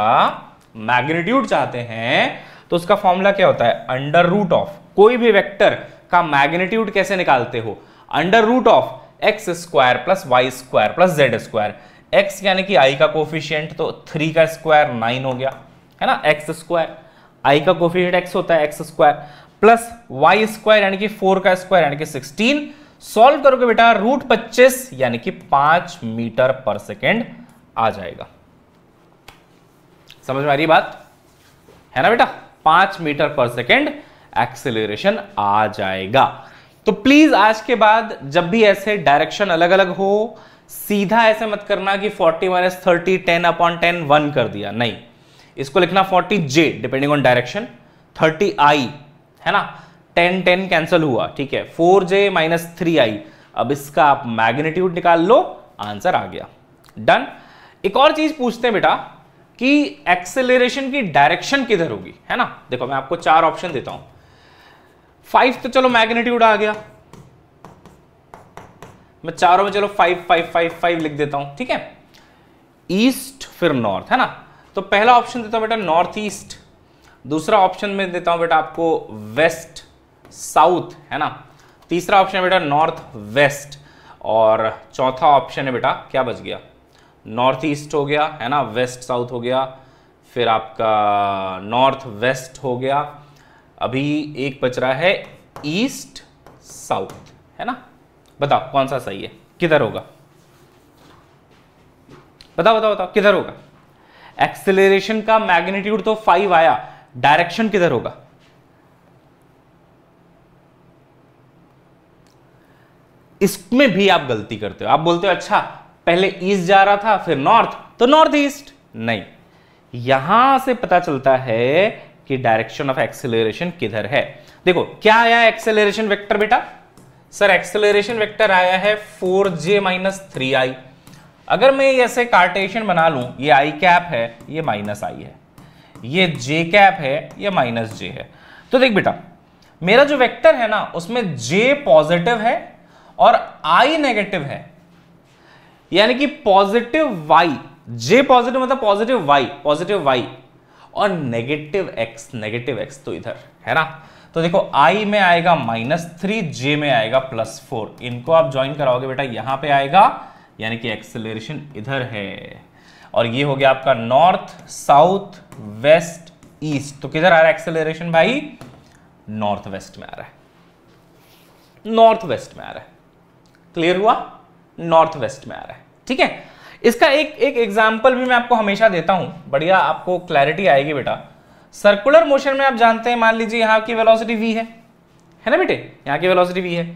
मैग्नेट्यूड चाहते हैं तो उसका फॉर्मूला क्या होता है अंडर रूट ऑफ कोई भी वेक्टर का मैग्नेट्यूड कैसे निकालते हो under root of x square plus y square plus z square x यानी कि आई का कोफिशियंट तो थ्री का स्क्वायर नाइन हो गया है ना एक्स स्क्वायर आई का कोफिशियंट एक्स होता है x square plus y square यानी कि फोर का स्क्वायर यानी कि सिक्सटीन सॉल्व करोगे बेटा रूट पच्चीस यानी कि पांच मीटर पर सेकेंड आ जाएगा समझ में आ रही बात है ना बेटा पांच मीटर पर सेकेंड एक्सेलरेशन आ जाएगा तो प्लीज आज के बाद जब भी ऐसे डायरेक्शन अलग अलग हो सीधा ऐसे मत करना कि 40 minus thirty ten upon ten one कर दिया नहीं इसको लिखना 40 j depending on direction 30 i है ना टेन टेन कैंसल हुआ ठीक है four j minus three i अब इसका आप मैग्नेट्यूड निकाल लो आंसर आ गया डन एक और चीज पूछते हैं बेटा कि एक्सेलरेशन की डायरेक्शन किधर होगी है ना देखो मैं आपको चार ऑप्शन देता हूं फाइव तो चलो मैग्नेट्यूड आ गया मैं चारों में चलो फाइव फाइव फाइव फाइव लिख देता हूं ठीक है ईस्ट फिर नॉर्थ है ना तो पहला ऑप्शन देता हूं बेटा नॉर्थ ईस्ट दूसरा ऑप्शन में देता हूं बेटा आपको वेस्ट साउथ है ना तीसरा ऑप्शन है बेटा नॉर्थ वेस्ट और चौथा ऑप्शन है बेटा क्या बच गया नॉर्थ ईस्ट हो गया है ना वेस्ट साउथ हो गया फिर आपका नॉर्थ वेस्ट हो गया अभी एक बच रहा है ईस्ट साउथ है ना बताओ कौन सा सही है किधर होगा बताओ बताओ बताओ किधर होगा एक्सेलरेशन का मैग्नीट्यूड तो फाइव आया डायरेक्शन किधर होगा इसमें भी आप गलती करते हो आप बोलते हो अच्छा पहले ईस्ट जा रहा था फिर नॉर्थ तो नॉर्थ ईस्ट नहीं यहां से पता चलता है कि डायरेक्शन ऑफ एक्सेलरेशन किधर है देखो क्या आया एक्सेलरेशन वेक्टर बेटा सर एक्सेलरेशन वेक्टर आया है four j minus three i अगर मैं ऐसे कार्टेशन बना लू ये आई कैप है ये माइनस आई है ये जे कैप है ये माइनस जे है तो देख बेटा मेरा जो वेक्टर है ना उसमें जे पॉजिटिव है और आई नेगेटिव है यानी कि पॉजिटिव वाई जे पॉजिटिव मतलब पॉजिटिव वाई पॉजिटिव वाई और नेगेटिव एक्स नेगेटिव एक्स तो इधर है ना तो देखो आई में आएगा माइनस थ्री जे में आएगा प्लस फोर इनको आप ज्वाइन कराओगे बेटा यहां पे आएगा यानी कि एक्सेलरेशन इधर है और ये हो गया आपका नॉर्थ साउथ वेस्ट ईस्ट तो किधर आ रहा है एक्सेलरेशन भाई नॉर्थ वेस्ट में आ रहा है नॉर्थ वेस्ट में आ रहा है क्लियर हुआ नॉर्थ वेस्ट में आ रहा है ठीक है इसका एक एक एग्जाम्पल भी मैं आपको हमेशा देता हूं बढ़िया आपको क्लैरिटी आएगी बेटा सर्कुलर मोशन में आप जानते हैं मान लीजिए यहां की वेलोसिटी वी है है ना बेटे यहां की वेलोसिटी वी है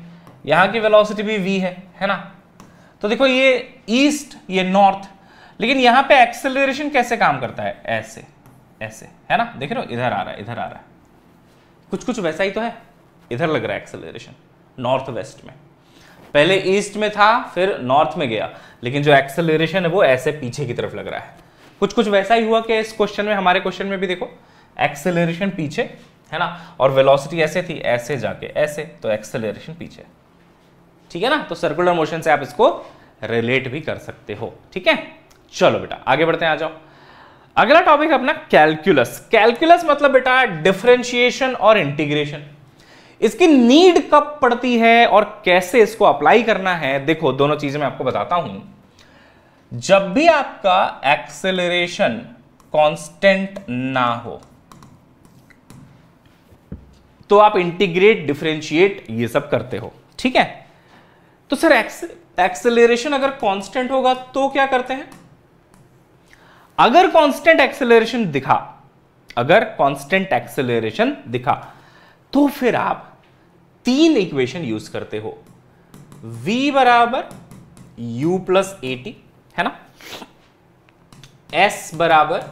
यहां की वेलोसिटी भी वी है है ना तो देखो ये ईस्ट ये नॉर्थ लेकिन यहाँ पे एक्सेलरेशन कैसे काम करता है ऐसे ऐसे है ना देख रहे हो इधर आ रहा है इधर आ रहा है कुछ कुछ वैसा ही तो है इधर लग रहा है एक्सेलरेशन नॉर्थ वेस्ट में पहले ईस्ट में था फिर नॉर्थ में गया लेकिन जो एक्सेलरेशन है वो ऐसे पीछे की तरफ लग रहा है कुछ कुछ वैसा ही हुआ कि इस क्वेश्चन में हमारे क्वेश्चन में भी देखो एक्सेलरेशन पीछे है ना और वेलोसिटी ऐसे थी ऐसे जाके ऐसे तो एक्सेलरेशन पीछे ठीक है ना तो सर्कुलर मोशन से आप इसको रिलेट भी कर सकते हो ठीक है चलो बेटा आगे बढ़ते हैं आ जाओ अगला टॉपिक अपना कैलकुलस कैलकुलस मतलब बेटा डिफ्रेंशिएशन और इंटीग्रेशन इसकी नीड कब पड़ती है और कैसे इसको अप्लाई करना है देखो दोनों चीजें मैं आपको बताता हूं जब भी आपका एक्सेलरेशन कांस्टेंट ना हो तो आप इंटीग्रेट डिफरेंशिएट ये सब करते हो ठीक है तो सर एक्सेलरेशन अगर कांस्टेंट होगा तो क्या करते हैं अगर कांस्टेंट एक्सेलरेशन दिखा अगर कांस्टेंट एक्सेलरेशन दिखा तो फिर आप तीन इक्वेशन यूज करते हो v बराबर u प्लस ए टी है ना s बराबर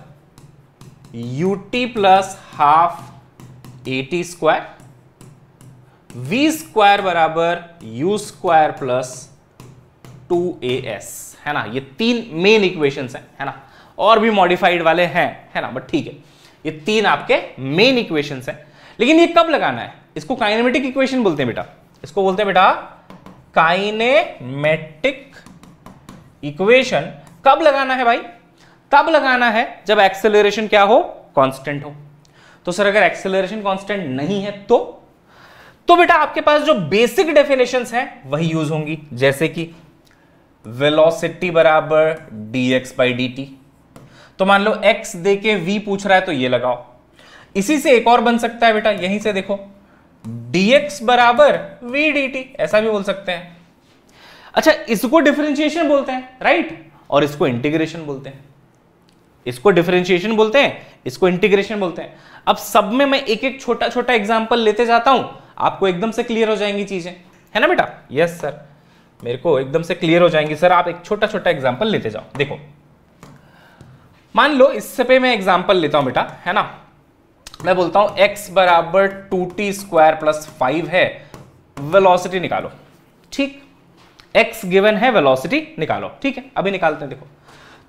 U T plus half A T square we square बराबर you square plus two A S है ना ये तीन मेन इक्वेशंस हैं है ना और भी मॉडिफाइड वाले हैं है ना बट ठीक है ये तीन आपके मेन इक्वेशंस हैं लेकिन ये कब लगाना है इसको काइनेमेटिक इक्वेशन बोलते हैं बेटा इसको बोलते हैं बेटा काइनेमेटिक इक्वेशन कब लगाना है भाई तब लगाना है जब एक्सेलरेशन क्या हो कांस्टेंट हो तो सर अगर एक्सेलरेशन कांस्टेंट नहीं है तो तो बेटा आपके पास जो बेसिक डेफिनेशन है वही यूज होंगी जैसे कि वेलोसिटी बराबर dx बाई dt तो मान लो एक्स देके वी पूछ रहा है तो ये लगाओ इसी से एक और बन सकता है बेटा यहीं से देखो dx बराबर वी dt ऐसा भी बोल सकते हैं अच्छा इसको डिफरेंशिएशन बोलते हैं राइट और इसको इंटीग्रेशन बोलते हैं इसको डिफरेंशिएशन बोलते हैं इसको इंटीग्रेशन बोलते हैं अब सब में मैं एक एक छोटा छोटा एग्जाम्पल लेते जाता हूं आपको एकदम से क्लियर हो जाएंगी चीजें है ना बेटा यस सर मेरे को एकदम से क्लियर हो जाएंगी सर आप एक छोटा छोटा एग्जाम्पल लेते जाओ देखो मान लो इससे पे मैं एग्जाम्पल लेता हूं बेटा है ना मैं बोलता हूं x बराबर two t square plus five है वेलोसिटी निकालो ठीक x गिवन है वेलोसिटी निकालो ठीक है अभी निकालते हैं देखो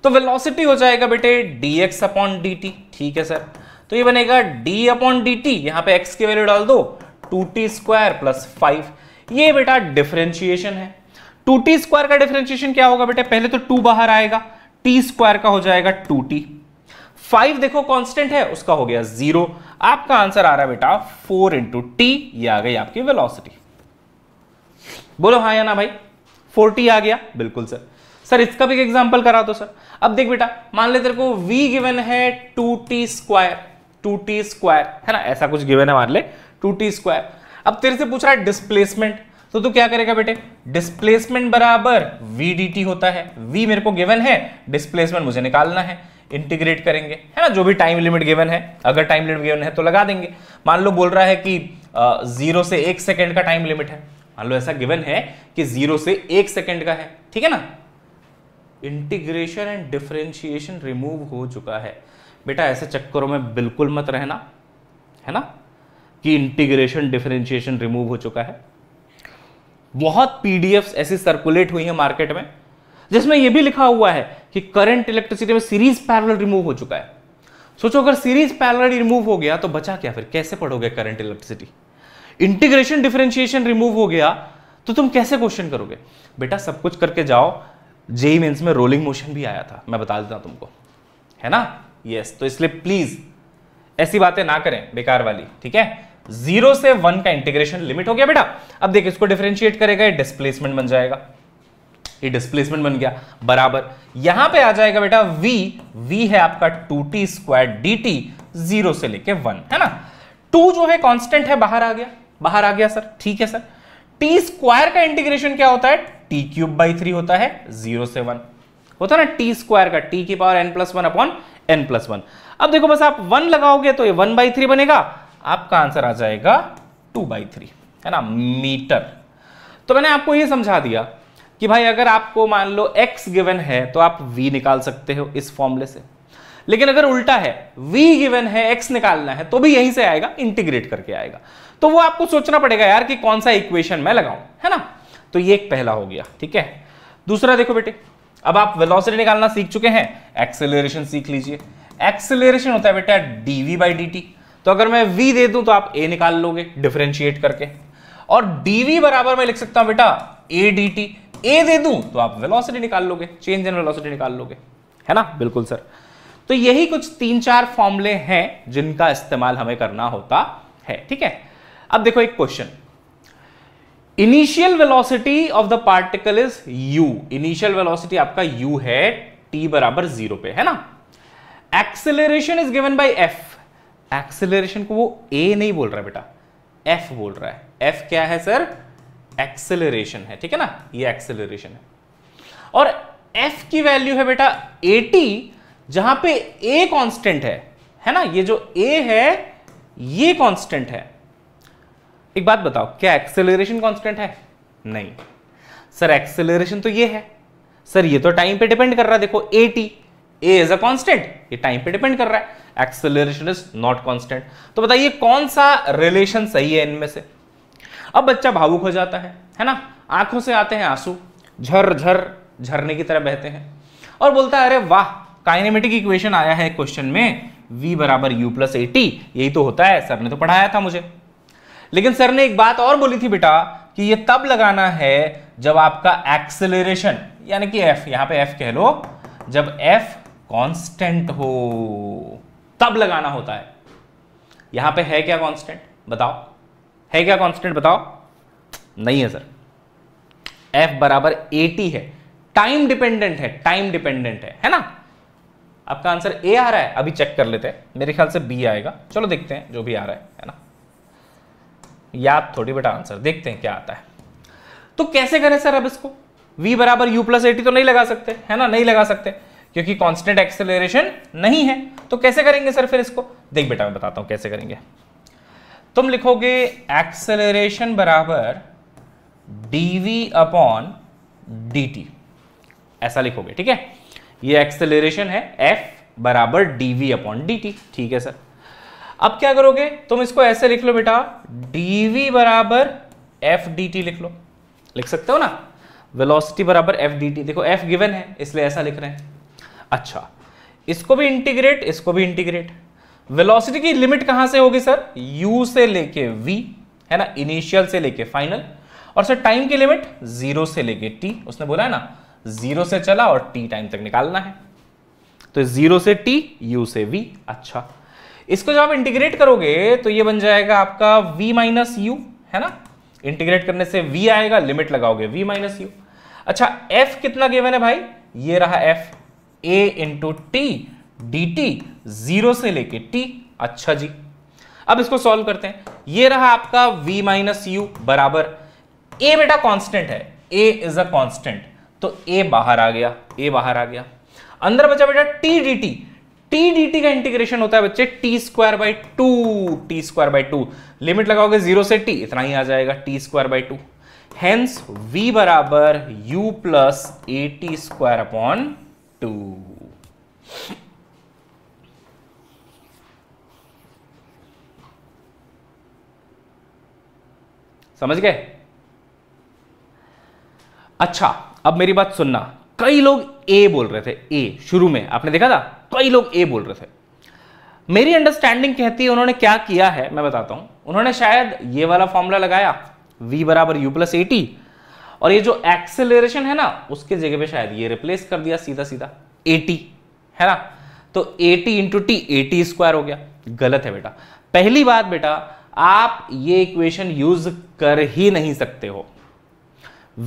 तो वेलोसिटी हो जाएगा बेटे dx अपॉन dt ठीक है सर तो ये बनेगा d अपॉन dt यहां पे x की वैल्यू डाल दो two t square plus five ये बेटा डिफरेंशिएशन है टू टी स्क्वायर का डिफरेंशिएशन क्या होगा बेटे पहले तो टू बाहर आएगा टी स्क्वायर का हो जाएगा टू टी फाइव देखो कांस्टेंट है उसका हो गया जीरो आपका आंसर आ रहा है बेटा फोर इंटू टी ये आ गई आपकी वेलोसिटी बोलो हाँ या ना भाई फोर्टी आ गया बिल्कुल सर सर इसका भी एक एग्जाम्पल करा दो सर अब देख बेटा मान ले तेरे को v गिवन है two t square two t square है ना ऐसा कुछ गिवन है मान ले टू टी स्क्वायर अब तेरे से पूछ रहा है डिस्प्लेसमेंट तो तू क्या करेगा बेटे डिस्प्लेसमेंट बराबर वी डी टी होता है वी मेरे को गिवन है डिस्प्लेसमेंट मुझे निकालना है इंटीग्रेट करेंगे है ना जो भी टाइम लिमिट गिवन है अगर टाइम लिमिट गिवन है तो लगा देंगे मान लो बोल रहा है कि जीरो से एक सेकेंड का टाइम लिमिट है मान लो ऐसा गिवन है कि जीरो से एक सेकेंड का है ठीक है ना इंटीग्रेशन एंड डिफ्रेंशिएशन रिमूव हो चुका है बेटा ऐसे चक्करों में बिल्कुल मत रहना है ना कि इंटीग्रेशन डिफरेंशिएशन रिमूव हो चुका है बहुत पीडीएफ ऐसी सर्कुलेट हुई है मार्केट में जिसमें यह भी लिखा हुआ है कि करंट इलेक्ट्रिसिटी में सीरीज पैरल रिमूव हो चुका है सोचो अगर सीरीज पैरल रिमूव हो गया तो बचा क्या फिर कैसे पढ़ोगे current electricity integration differentiation remove हो गया तो तुम कैसे क्वेश्चन करोगे बेटा सब कुछ करके जाओ जेई मीन में रोलिंग मोशन भी आया था मैं बता देता हूं तुमको है ना यस तो इसलिए प्लीज ऐसी बातें ना करें बेकार वाली ठीक है जीरो से वन का इंटीग्रेशन लिमिट हो गया बेटा अब देखिए इसको डिफरेंशिएट करेगा डिस्प्लेसमेंट बन जाएगा ये डिस्प्लेसमेंट बन गया बराबर यहां पे आ जाएगा बेटा v v है आपका two t square d t zero से लेके वन है ना टू जो है कांस्टेंट है बाहर आ गया बाहर आ गया सर ठीक है सर टी स्क्वायर का इंटीग्रेशन क्या होता है टी क्यूब बाई थ्री होता है जीरो से वन होता है ना टी स्क्वायर का टी की power n plus one upon n plus one अब देखो बस आप वन लगाओगे तो ये वन बाई थ्री बनेगा आपका आंसर आ जाएगा टू बाई थ्री है ना मीटर तो मैंने आपको ये समझा दिया कि भाई अगर आपको मान लो x गिवन है तो आप v निकाल सकते हो इस फॉर्मूले से लेकिन अगर उल्टा है v गिवन है x निकालना है तो भी यहीं से आएगा इंटीग्रेट करके आएगा तो वो आपको सोचना पड़ेगा यार कि कौन सा इक्वेशन मैं लगाऊं है ना तो ये एक पहला हो गया ठीक है दूसरा देखो बेटे अब आप वेलोसिटी निकालना सीख चुके हैं एक्सेलरेशन सीख लीजिए एक्सेलरेशन होता है बेटा dv बाई dt तो अगर मैं v दे दूं तो आप a निकाल लोगे डिफ्रेंशिएट करके और dv बराबर मैं लिख सकता हूं बेटा ए डी टी ए दे दूं तो आप वेलोसिटी निकाल लोगे चेंज इन वेलोसिटी निकाल लोगे है ना बिल्कुल सर तो यही कुछ तीन चार फॉर्मुले हैं जिनका इस्तेमाल हमें करना होता है ठीक है अब देखो एक question initial velocity of the particle is u initial velocity आपका यू है टी बराबर जीरो पे है ना acceleration is given by f acceleration को वो ए नहीं बोल रहा बेटा एफ बोल रहा है एफ क्या है सर एक्सेलरेशन है ठीक है ना ये एक्सेलरेशन है और f की वैल्यू है बेटा 80 जहां पे ए कांस्टेंट है है ना ये जो a है ये कांस्टेंट है एक बात बताओ क्या एक्सेलरेशन कांस्टेंट है नहीं सर एक्सेलरेशन तो ये है सर ये तो टाइम पे डिपेंड कर रहा है देखो 80 ए इज अ कांस्टेंट ये टाइम पे डिपेंड कर रहा है एक्सेलरेशन इज नॉट कॉन्स्टेंट तो बताइए कौन सा रिलेशन सही है इनमें से अब बच्चा भावुक हो जाता है है ना आंखों से आते हैं आंसू झर झर झरने की तरह बहते हैं और बोलता है अरे वाह काइनेमेटिक इक्वेशन आया है क्वेश्चन में v बराबर यू प्लस एटी यही तो होता है सर ने तो पढ़ाया था मुझे लेकिन सर ने एक बात और बोली थी बेटा कि ये तब लगाना है जब आपका एक्सेलरेशन यानी कि f यहां पे f कह लो जब f कांस्टेंट हो तब लगाना होता है यहां पे है क्या कांस्टेंट बताओ है क्या कांस्टेंट बताओ नहीं है सर एफ बराबर एटी है टाइम डिपेंडेंट है टाइम डिपेंडेंट है है ना आपका आंसर ए आ रहा है अभी चेक कर लेते हैं मेरे ख्याल से बी आएगा चलो देखते हैं जो भी आ रहा है है ना याद थोड़ी बेटा आंसर देखते हैं क्या आता है तो कैसे करें सर अब इसको v बराबर यू प्लस एटी तो नहीं लगा सकते है ना नहीं लगा सकते क्योंकि कांस्टेंट एक्सेलरेशन नहीं है तो कैसे करेंगे सर फिर इसको देख बेटा मैं बताता हूं कैसे करेंगे तुम लिखोगे एक्सेलरेशन बराबर डीवी अपॉन डीटी ऐसा लिखोगे ठीक है ये एक्सेलरेशन है एफ बराबर डीवी अपॉन डीटी ठीक है सर अब क्या करोगे तुम इसको ऐसे लिख लो बेटा डीवी बराबर एफ dt लिख लो लिख सकते हो ना वेलोसिटी बराबर एफ dt देखो एफ गिवन है इसलिए ऐसा लिख रहे हैं अच्छा इसको भी इंटीग्रेट इसको भी इंटीग्रेट वेलोसिटी की लिमिट कहां से होगी सर u से लेके v है ना इनिशियल से लेके फाइनल और सर टाइम की लिमिट जीरो से लेके t उसने बोला है ना जीरो से चला और t टाइम तक निकालना है तो जीरो से t u से v अच्छा इसको जब आप इंटीग्रेट करोगे तो ये बन जाएगा आपका v माइनस यू है ना इंटीग्रेट करने से v आएगा लिमिट लगाओगे v माइनस यू अच्छा एफ कितना गिवन है भाई ये रहा f a into t d t zero से लेके टी अच्छा जी अब इसको सॉल्व करते हैं ये रहा आपका v माइनस यू बराबर a बेटा कांस्टेंट है a इज अ कांस्टेंट तो a बाहर आ गया a बाहर आ गया अंदर बचा बेटा t dt डी dt का इंटीग्रेशन होता है बच्चे t square by two t square by two limit लगाओगे जीरो से t इतना ही आ जाएगा t square by two hence v बराबर u plus A T square upon two समझ गए अच्छा अब मेरी बात सुनना कई लोग ए बोल रहे थे ए शुरू में आपने देखा था कई लोग ए बोल रहे थे मेरी अंडरस्टैंडिंग कहती है उन्होंने क्या किया है मैं बताता हूं उन्होंने शायद ये वाला फॉर्मूला लगाया v बराबर यू प्लस एटी और ये जो एक्सेलरेशन है ना उसके जगह पे शायद ये रिप्लेस कर दिया सीधा सीधा एटी है ना तो a t into t a t square हो गया गलत है बेटा पहली बात बेटा आप ये इक्वेशन यूज कर ही नहीं सकते हो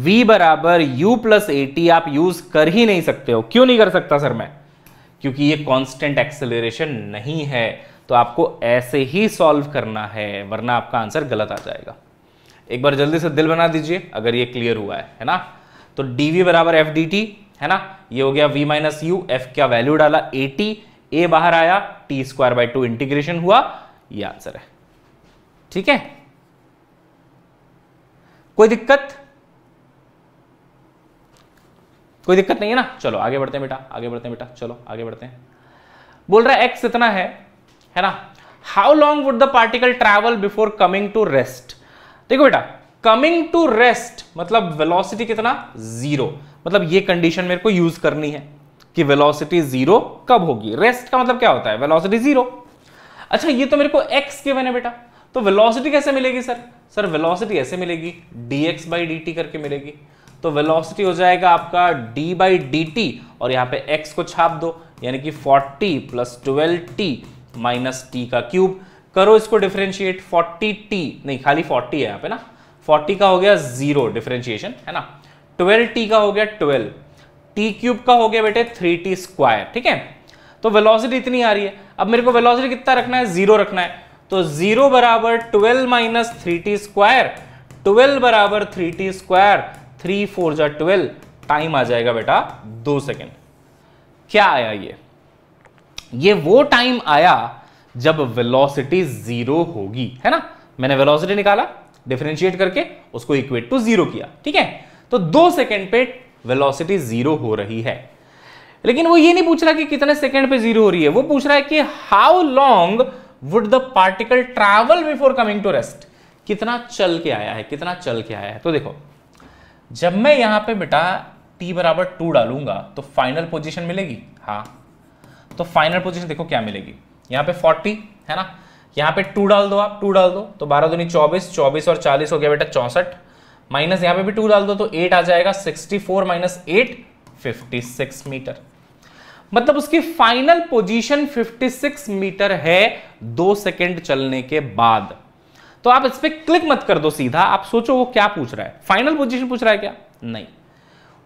v बराबर u प्लस ए आप यूज कर ही नहीं सकते हो क्यों नहीं कर सकता सर मैं क्योंकि ये कांस्टेंट एक्सेलरेशन नहीं है तो आपको ऐसे ही सॉल्व करना है वरना आपका आंसर गलत आ जाएगा एक बार जल्दी से दिल बना दीजिए अगर ये क्लियर हुआ है है ना तो डी वी बराबर एफ डी टी है ना ये हो गया v माइनस यू एफ क्या वैल्यू डाला ए टी ए बाहर आया t square by two integration हुआ ये आंसर है ठीक है कोई दिक्कत कोई दिक्कत नहीं है ना चलो आगे बढ़ते हैं बेटा आगे बढ़ते हैं बेटा चलो आगे बढ़ते हैं बोल रहा है एक्स इतना है है ना how long would the particle travel before coming to rest देखो बेटा कमिंग टू रेस्ट मतलब वेलोसिटी कितना जीरो मतलब ये कंडीशन मेरे को यूज करनी है कि वेलोसिटी जीरो कब होगी रेस्ट का मतलब क्या होता है वेलोसिटी जीरो अच्छा ये तो मेरे को एक्स के बने बेटा तो वेलोसिटी कैसे मिलेगी सर सर वेलोसिटी ऐसे मिलेगी d x by D t करके मिलेगी तो वेलोसिटी हो जाएगा आपका d बाई डी टी और यहाँ पे x को छाप दो यानी कि 40 plus twelve t minus t का क्यूब करो इसको डिफ्रेंशिएट 40t नहीं खाली 40 है यहाँ पे ना 40 का हो गया जीरो डिफ्रेंशिएशन है ना टी का हो गया 12 t क्यूब का हो गया बेटे टी स्क्वायर ठीक है तो वेलोसिटी इतनी आ रही है अब मेरे को वेलोसिटी कितना रखना है जीरो रखना है तो जीरो बराबर twelve minus three t square twelve बराबर three t square three four जा ट्वेल्व टाइम आ जाएगा बेटा दो सेकेंड क्या आया ये ये वो टाइम आया जब वेलोसिटी जीरो होगी है ना मैंने वेलोसिटी निकाला डिफ्रेंशिएट करके उसको इक्वेट टू जीरो किया ठीक है तो दो सेकेंड पे वेलोसिटी जीरो हो रही है लेकिन वो ये नहीं पूछ रहा कि कितने सेकेंड पे जीरो हो रही है वो पूछ रहा है कि how long would the particle travel before coming to rest कितना चल के आया है कितना चल के आया है तो देखो जब मैं यहां पे बेटा t बराबर टू डालूंगा तो फाइनल पोजिशन मिलेगी हाँ तो फाइनल पोजिशन देखो क्या मिलेगी यहां पे 40 है ना यहां पे 2 डाल दो आप 2 डाल दो तो 12 दूनी 24 24 और 40 हो गया बेटा चौंसठ माइनस यहां पे भी 2 डाल दो तो 8 आ जाएगा 64 four minus eight fifty metre मतलब उसकी फाइनल पोजीशन 56 मीटर है दो सेकंड चलने के बाद तो आप इस पर क्लिक मत कर दो सीधा आप सोचो वो क्या पूछ रहा है फाइनल पोजीशन पूछ रहा है क्या नहीं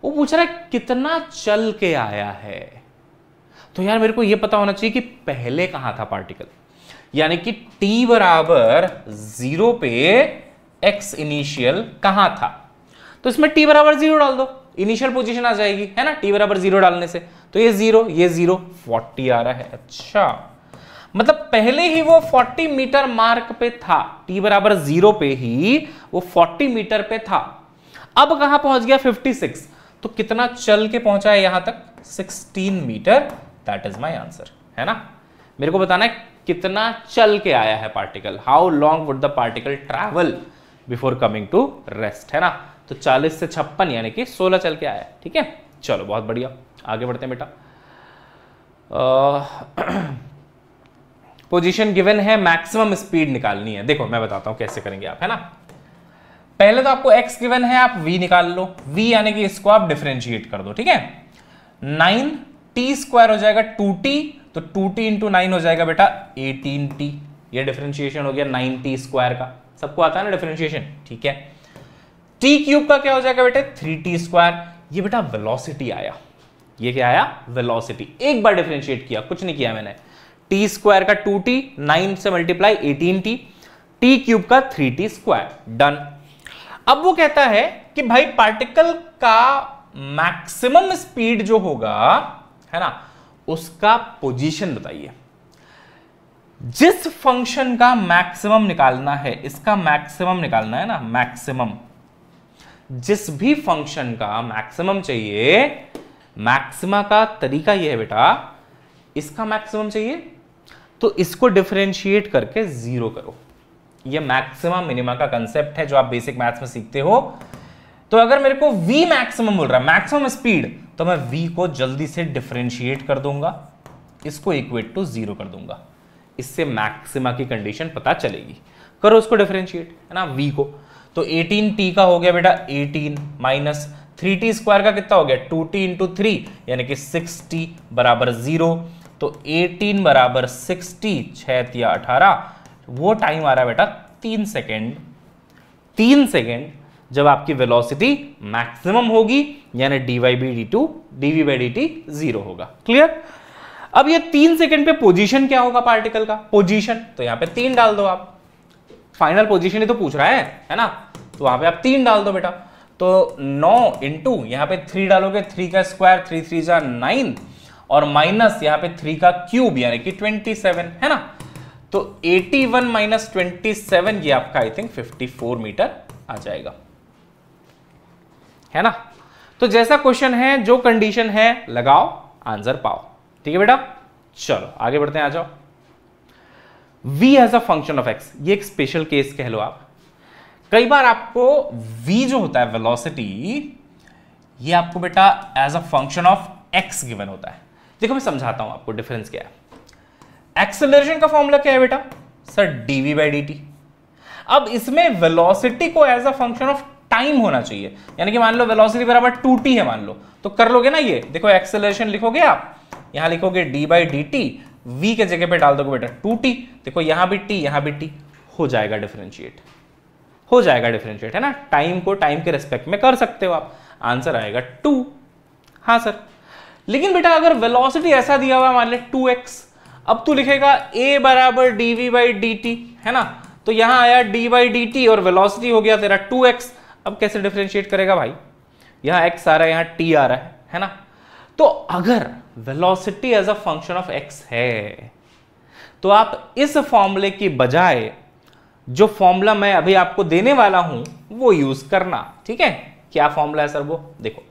वो पूछ रहा है कितना चल के आया है तो यार मेरे को यह पता होना चाहिए कि पहले कहां था पार्टिकल यानी कि t बराबर जीरो पे x इनिशियल कहां था तो इसमें t बराबर जीरो डाल दो इनिशियल पोजीशन आ जाएगी है ना टी बराबर जीरो डालने से तो ये जीरो ये जीरो फोर्टी आ रहा है अच्छा मतलब पहले ही वो 40 मीटर मार्क पे था t बराबर जीरो पे ही वो 40 मीटर पे था अब कहां पहुंच गया 56 तो कितना चल के पहुंचा है यहां तक 16 metre that is my answer है ना मेरे को बताना है कितना चल के आया है particle how long would the particle travel before coming to rest है ना तो 40 से छप्पन यानी कि 16 चल के आया ठीक है चलो बहुत बढ़िया आगे बढ़ते हैं बेटा पोजीशन गिवन <clears throat> है मैक्सिमम स्पीड निकालनी है देखो मैं बताता हूं कैसे करेंगे आप है ना पहले तो आपको एक्स गिवन है आप वी निकाल लो वी यानी कि इसको आप डिफ्रेंशिएट कर दो ठीक है नाइन टी स्क्वायर हो जाएगा टू टी तो टू टी इंटू नाइन हो जाएगा बेटा एटीन टी ये डिफ्रेंशिएशन हो गया नाइन टी स्क्वायर का सबको आता है ना डिफ्रेंशिएशन ठीक है टी क्यूब का क्या हो जाएगा बेटे थ्री टी स्क्वायर ये बेटा वेलोसिटी आया ये क्या आया वेलोसिटी एक बार डिफ्रेंशिएट किया कुछ नहीं किया मैंने टी स्क्वायर का टू टी नाइन से multiply eighteen t t cube का थ्री टी स्क्वायर डन अब वो कहता है कि भाई पार्टिकल का मैक्सिमम स्पीड जो होगा है ना उसका पोजीशन बताइए जिस फंक्शन का मैक्सिमम निकालना है इसका मैक्सिमम निकालना है ना मैक्सिमम जिस भी फंक्शन का मैक्सिमम चाहिए मैक्सिमा का तरीका यह है बेटा इसका मैक्सिमम चाहिए तो इसको डिफरेंशिएट करके जीरो करो यह मैक्सिमा मिनिमा का कंसेप्ट है जो आप बेसिक मैथ्स में सीखते हो तो अगर मेरे को v मैक्सिमम बोल रहा है मैक्सिमम स्पीड तो मैं v को जल्दी से डिफरेंशिएट कर दूंगा इसको इक्वेट टू जीरो कर दूंगा इससे मैक्सिमा की कंडीशन पता चलेगी करो उसको डिफरेंशिएट है ना वी को तो 18t का हो गया बेटा 18 माइनस थ्री टी स्क्वायर का कितना हो गया टू टी इंटू थ्री यानी कि सिक्स टी बराबर जीरो तो एटीन बराबर सिक्स टी या अठारह वो टाइम आ रहा है बेटा तीन सेकेंड तीन सेकेंड जब आपकी वेलोसिटी मैक्सिमम होगी यानी d y b d two d v by D t zero होगा क्लियर अब ये तीन सेकेंड पे पोजीशन क्या होगा पार्टिकल का पोजीशन तो यहां पे तीन डाल दो आप फाइनल पोजिशन ही तो पूछ रहा है है ना तो वहां पे आप तीन डाल दो बेटा तो नौ इंटू यहाँ पे थ्री डालोगे थ्री का स्क्वायर थ्री थ्री जा नाइन और माइनस यहाँ पे थ्री का क्यूब यानी कि ट्वेंटी सेवन है ना तो eighty one minus twenty seven ये आपका I think fifty four metre आ जाएगा है ना तो जैसा क्वेश्चन है जो कंडीशन है लगाओ आंसर पाओ ठीक है बेटा चलो आगे बढ़ते हैं आ जाओ v as a function of x ये एक स्पेशल केस कह लो आप कई बार आपको v जो होता है वेलोसिटी ये आपको बेटा as a function of x given होता है देखो मैं समझाता हूं आपको डिफरेंस क्या है एक्सेलरेशन का फॉर्मूला क्या है बेटा सर dv बाई टी अब इसमें वेलोसिटी को as a function of time होना चाहिए यानी कि मान लो वेलोसिटी बराबर टू है मान लो तो कर लोगे ना ये देखो एक्सेलरेशन लिखोगे आप यहां लिखोगे d by D t v के जगह पे डाल दोगे बेटा 2t देखो यहां भी t यहां भी t हो जाएगा डिफरेंशिएट हो जाएगा डिफरेंशिएट है ना टाइम को टाइम के रेस्पेक्ट में कर सकते हो आप आंसर आएगा 2 हाँ सर लेकिन बेटा अगर वेलोसिटी ऐसा दिया हुआ मान ले 2x अब तू लिखेगा a बराबर dv वी बाई डी है ना तो यहां आया d बाई डी और वेलोसिटी हो गया तेरा टू अब कैसे डिफरेंशिएट करेगा भाई यहां एक्स आ रहा है यहां टी आ रहा है है ना तो अगर velocity as a function of x है तो आप इस फॉर्मूले की बजाय जो फॉर्मूला मैं अभी आपको देने वाला हूं वो यूज करना ठीक है क्या फॉर्मूला है सर वो देखो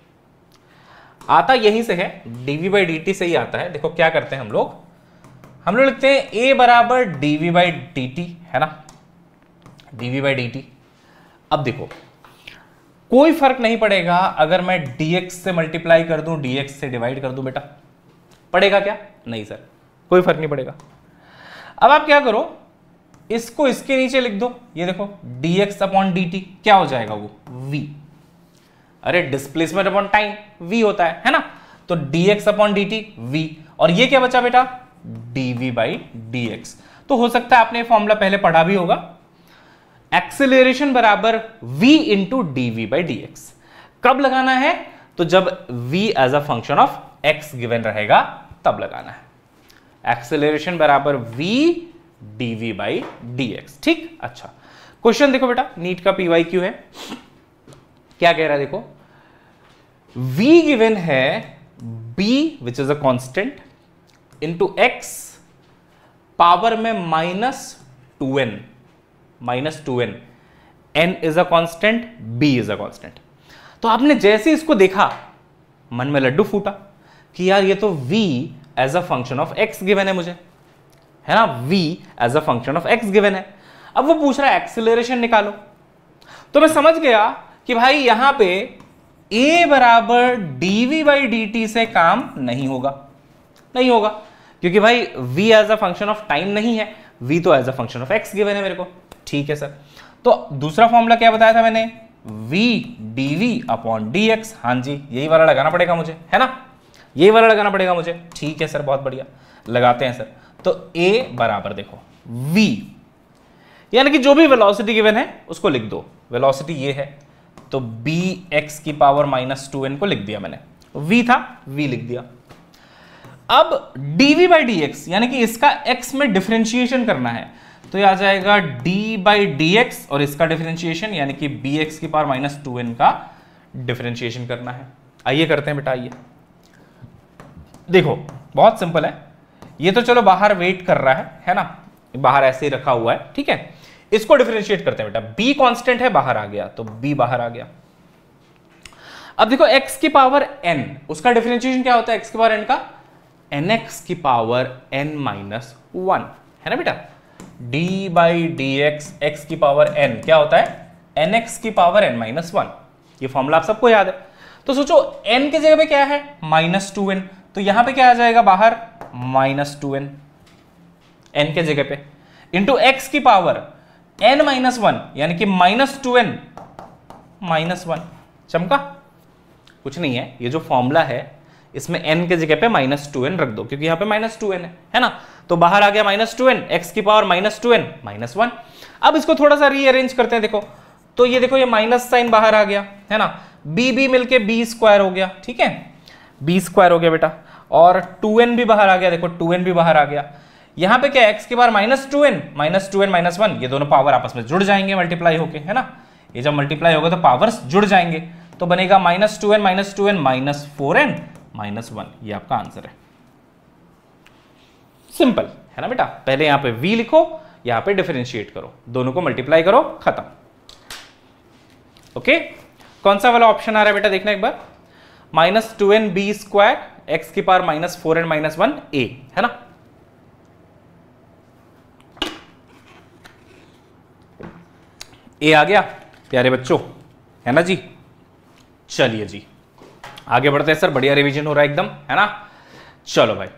आता यहीं से है dv बाई डी से ही आता है देखो क्या करते हैं हम लोग हम लोग लिखते हैं a बराबर dv बाई डी है ना dv बाई डी अब देखो कोई फर्क नहीं पड़ेगा अगर मैं dx से मल्टीप्लाई कर दूं dx से डिवाइड कर दूं बेटा पड़ेगा क्या नहीं सर कोई फर्क नहीं पड़ेगा अब आप क्या करो इसको इसके नीचे लिख दो ये देखो dx अपॉन dt क्या हो जाएगा वो v अरे डिस्प्लेसमेंट अपॉन टाइम v होता है है ना तो dx अपॉन dt v और ये क्या बचा बेटा dv बाई dx तो हो सकता है आपने फॉर्मूला पहले पढ़ा भी होगा एक्सेलरेशन बराबर v into dv by dx कब लगाना है तो जब v as a function of x given रहेगा तब लगाना है एक्सेलरेशन बराबर v dv बाई डी ठीक अच्छा क्वेश्चन देखो बेटा नीट का पी वाई क्यू है क्या कह रहा है देखो v गिवन है b which is a constant into x power में minus two N minus two n n is a constant b is a constant तो आपने जैसे इसको देखा मन में लड्डू फूटा कि यार ये तो v as a function of x given है मुझे है ना v as a function of x given है अब वो पूछ रहा है एक्सिलेशन निकालो तो मैं समझ गया कि भाई यहां पे ए बराबर d v by D t से काम नहीं होगा नहीं होगा क्योंकि भाई v as a function of time नहीं है v तो as a function of x given है मेरे को ठीक है सर तो दूसरा फॉर्मूला क्या बताया था मैंने v dv upon D x हाँ जी यही वाला लगाना पड़ेगा मुझे है ना ये वाला लगाना पड़ेगा मुझे ठीक है सर बहुत बढ़िया लगाते हैं सर तो ए बराबर देखो वी यानी कि जो भी वेलोसिटी गिवन है उसको लिख दो वेलोसिटी ये है तो बी एक्स की पावर माइनस टू एन को लिख दिया मैंने वी था वी लिख दिया अब डीवी बाई डी एक्स यानी कि इसका एक्स में डिफ्रेंशिएशन करना है तो यह आ जाएगा डी बाई डी एक्स और इसका डिफ्रेंशिएशन यानी कि बी एक्स की पावर माइनस टू एन का डिफ्रेंशिएशन करना है आइए करते हैं बेटा आइए देखो बहुत सिंपल है ये तो चलो बाहर वेट कर रहा है है ना बाहर ऐसे ही रखा हुआ है ठीक है इसको डिफ्रेंशिएट करते हैं बेटा बी कॉन्स्टेंट है बाहर आ गया तो बी बाहर आ गया अब देखो एक्स की पावर एन उसका डिफ्रेंशिएशन क्या होता है एक्स की पावर एन का एन एक्स की पावर एन माइनस वन है ना बेटा d by d x x की पावर एन क्या होता है एन एक्स की पावर एन माइनस वन ये फॉर्मूला आप सबको याद है तो सोचो एन की जगह पे क्या है माइनस टू एन तो यहां पे क्या आ जाएगा बाहर माइनस टू एन एन के जगह पे इंटू एक्स की पावर एन माइनस वन यानी कि minus two N minus one चमका कुछ नहीं है ये जो फॉर्मूला है इसमें एन के जगह पे माइनस टू एन रख दो क्योंकि यहां पे माइनस टू एन है है ना तो बाहर आ गया माइनस टू एन एक्स की power minus two N minus one अब इसको थोड़ा सा रीअरेंज करते हैं देखो तो ये देखो ये माइनस साइन बाहर आ गया है ना बी बी मिलके बी स्क्वायर हो गया ठीक है बी स्क्वायर हो गया बेटा और 2n भी बाहर आ गया देखो 2n भी बाहर आ गया यहां पे क्या x के बाहर minus two N minus two N minus one ये दोनों पावर आपस में जुड़ जाएंगे मल्टीप्लाई होके है ना ये जब मल्टीप्लाई होगा तो पावर्स जुड़ जाएंगे तो बनेगा minus two N minus two N minus four n minus one ये आपका आंसर है सिंपल है ना बेटा पहले यहां पे v लिखो यहां पे डिफरेंशिएट करो दोनों को मल्टीप्लाई करो खत्म ओके कौन सा वाला ऑप्शन आ रहा है बेटा देखना एक बार minus two n b square x की power minus four and minus one a है ना ए आ गया प्यारे बच्चों है ना जी चलिए जी आगे बढ़ते हैं सर बढ़िया रिवीजन हो रहा है एकदम है ना चलो भाई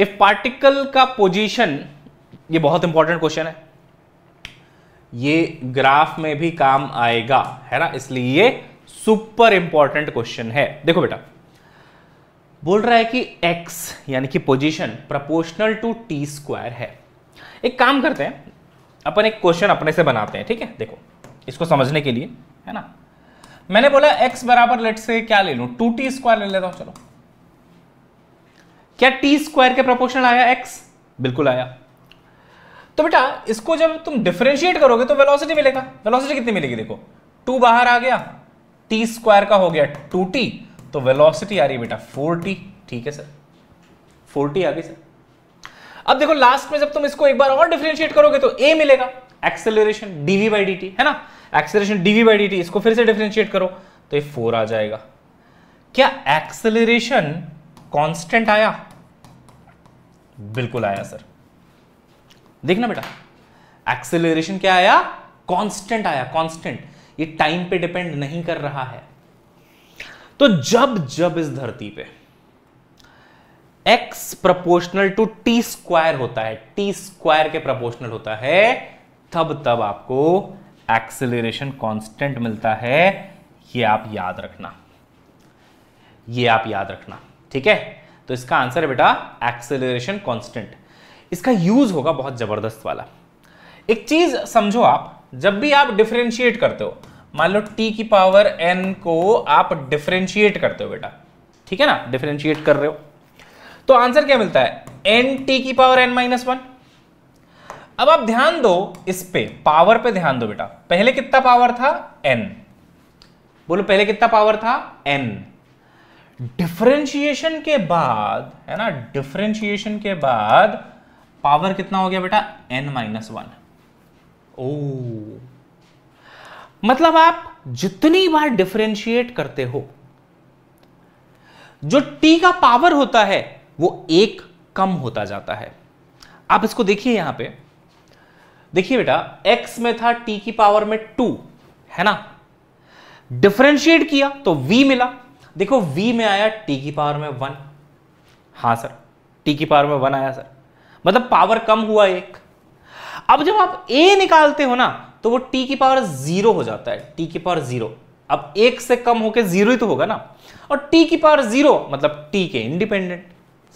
इफ पार्टिकल का पोजीशन ये बहुत इंपॉर्टेंट क्वेश्चन है ये ग्राफ में भी काम आएगा है ना इसलिए सुपर इंपॉर्टेंट क्वेश्चन है देखो बेटा बोल रहा है कि x यानी कि position proportional to t square है एक काम करते हैं अपन एक क्वेश्चन अपने से बनाते हैं ठीक है देखो इसको समझने के लिए है ना मैंने बोला x बराबर लेट से क्या ले लू टू टी स्क्वायर ले लेता हूं चलो क्या टी स्क्वायर के प्रपोर्शनल आया x बिल्कुल आया तो बेटा इसको जब तुम डिफ्रेंशिएट करोगे तो वेलोसिटी मिलेगा वेलोसिटी कितनी मिलेगी देखो टू बाहर आ गया टी स्क्वायर का हो गया टू टी तो वेलोसिटी आ रही है बेटा 40 ठीक है सर 40 आ गई सर अब देखो लास्ट में जब तुम इसको एक बार और डिफरेंशिएट करोगे तो ए मिलेगा एक्सेलरेशन डीवी बाई डी है ना एक्सेलरेशन डीवी बाई डी इसको फिर से डिफरेंशिएट करो तो ये फोर आ जाएगा क्या एक्सेलरेशन कांस्टेंट आया बिल्कुल आया सर देखना बेटा एक्सेलरेशन क्या आया कांस्टेंट आया कांस्टेंट ये टाइम पे डिपेंड नहीं कर रहा है तो जब जब इस धरती पे x proportional to t square होता है t स्क्वायर के प्रपोर्शनल होता है तब तब आपको एक्सेलरेशन कांस्टेंट मिलता है ये आप याद रखना ये आप याद रखना ठीक है तो इसका आंसर है बेटा एक्सेलरेशन कांस्टेंट इसका यूज होगा बहुत जबरदस्त वाला एक चीज समझो आप जब भी आप डिफ्रेंशिएट करते हो मान लो टी की पावर एन को आप डिफ्रेंशिएट करते हो बेटा ठीक है ना डिफ्रेंशिएट कर रहे हो तो आंसर क्या मिलता है एन टी की पावर एन माइनस वन अब आप ध्यान दो इस पे पावर पे ध्यान दो बेटा पहले कितना पावर था एन बोलो पहले कितना पावर था एन डिफ्रेंशिएशन के बाद है ना डिफ्रेंशिएशन के बाद पावर कितना हो गया बेटा एन माइनस वन ओ मतलब आप जितनी बार डिफ्रेंशिएट करते हो जो टी का पावर होता है वो एक कम होता जाता है आप इसको देखिए यहां पे देखिए बेटा x में था t की पावर में टू है ना डिफ्रेंशिएट किया तो v मिला देखो v में आया t की पावर में वन हां सर t की पावर में वन आया सर मतलब पावर कम हुआ एक अब जब आप a निकालते हो ना तो वो टी की पावर जीरो हो जाता है टी की पावर जीरो अब एक से कम होकर जीरो ही तो होगा ना और टी की पावर जीरो मतलब टी के इंडिपेंडेंट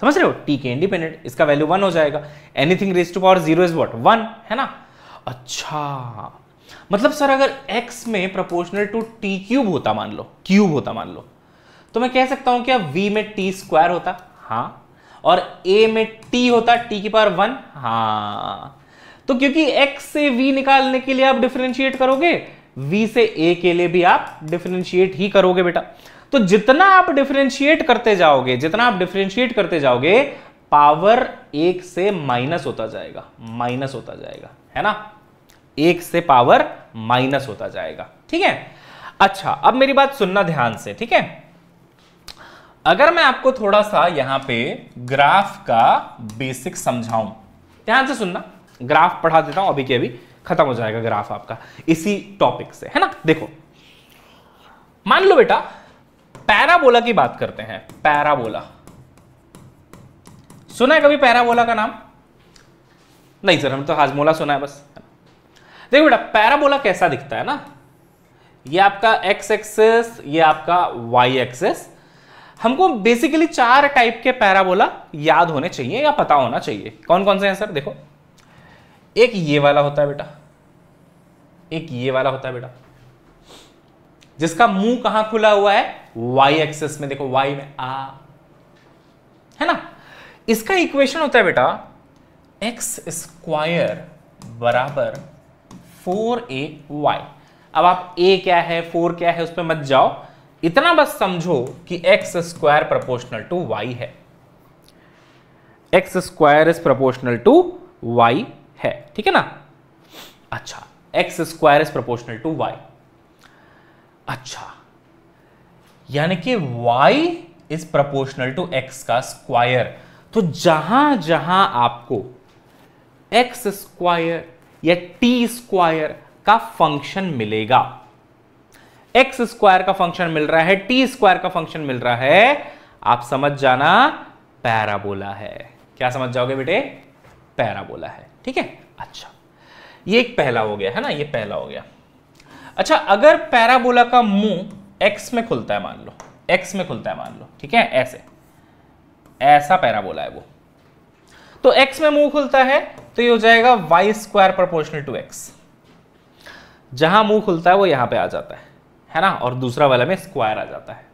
समझ रहे हो टी के इंडिपेंडेंट इसका वैल्यू वन हो जाएगा anything raise to power zero is what one है ना अच्छा मतलब सर अगर x में प्रोपोर्शनल टू t क्यूब होता मान लो क्यूब होता मान लो तो मैं कह सकता हूं क्या v में t स्क्वायर होता हाँ और a में t होता t की पावर वन हाँ तो क्योंकि x से v निकालने के लिए आप डिफ्रेंशिएट करोगे v से a के लिए भी आप डिफ्रेंशिएट ही करोगे बेटा तो जितना आप डिफ्रेंशिएट करते जाओगे जितना आप डिफ्रेंशिएट करते जाओगे पावर एक से माइनस होता जाएगा माइनस होता जाएगा है ना एक से पावर माइनस होता जाएगा ठीक है अच्छा अब मेरी बात सुनना ध्यान से ठीक है अगर मैं आपको थोड़ा सा यहां पे ग्राफ का बेसिक समझाऊं ध्यान से सुनना ग्राफ पढ़ा देता हूं अभी के अभी खत्म हो जाएगा ग्राफ आपका इसी टॉपिक से है ना देखो मान लो बेटा पैराबोला की बात करते हैं पैराबोला सुना है कभी पैराबोला का नाम नहीं सर हम तो हाजमोला सुना है बस देखो बेटा पैराबोला कैसा दिखता है ना ये आपका एक्स एक्सेस ये आपका वाई एक्सेस हमको बेसिकली चार टाइप के पैराबोला याद होने चाहिए या पता होना चाहिए कौन कौन से हैं सर देखो एक ये वाला होता है बेटा एक ये वाला होता है बेटा जिसका मुंह कहां खुला हुआ है वाई एक्सेस में देखो वाई में आ है ना इसका इक्वेशन होता है बेटा एक्स स्क्वायर बराबर फोर ए वाई अब आप ए क्या है फोर क्या है उस पर मत जाओ इतना बस समझो कि x square proportional to y है x square is proportional to y ठीक है ना अच्छा x square is proportional to y अच्छा यानी कि y is proportional to x का स्क्वायर तो जहां जहां आपको एक्स स्क्वायर या टी स्क्वायर का फंक्शन मिलेगा एक्स स्क्वायर का फंक्शन मिल रहा है टी स्क्वायर का फंक्शन मिल रहा है आप समझ जाना पैराबोला है क्या समझ जाओगे बेटे पैराबोला है ठीक है अच्छा ये एक पहला हो गया है ना ये पहला हो गया अच्छा अगर पैराबोला का मुंह एक्स में खुलता है मान लो एक्स में खुलता है मान लो ठीक है ऐसे ऐसा पैराबोला है वो तो एक्स में मुंह खुलता है तो ये हो जाएगा y square proportional to x जहां मुंह खुलता है वो यहां पे आ जाता है है ना और दूसरा वाला में स्क्वायर आ जाता है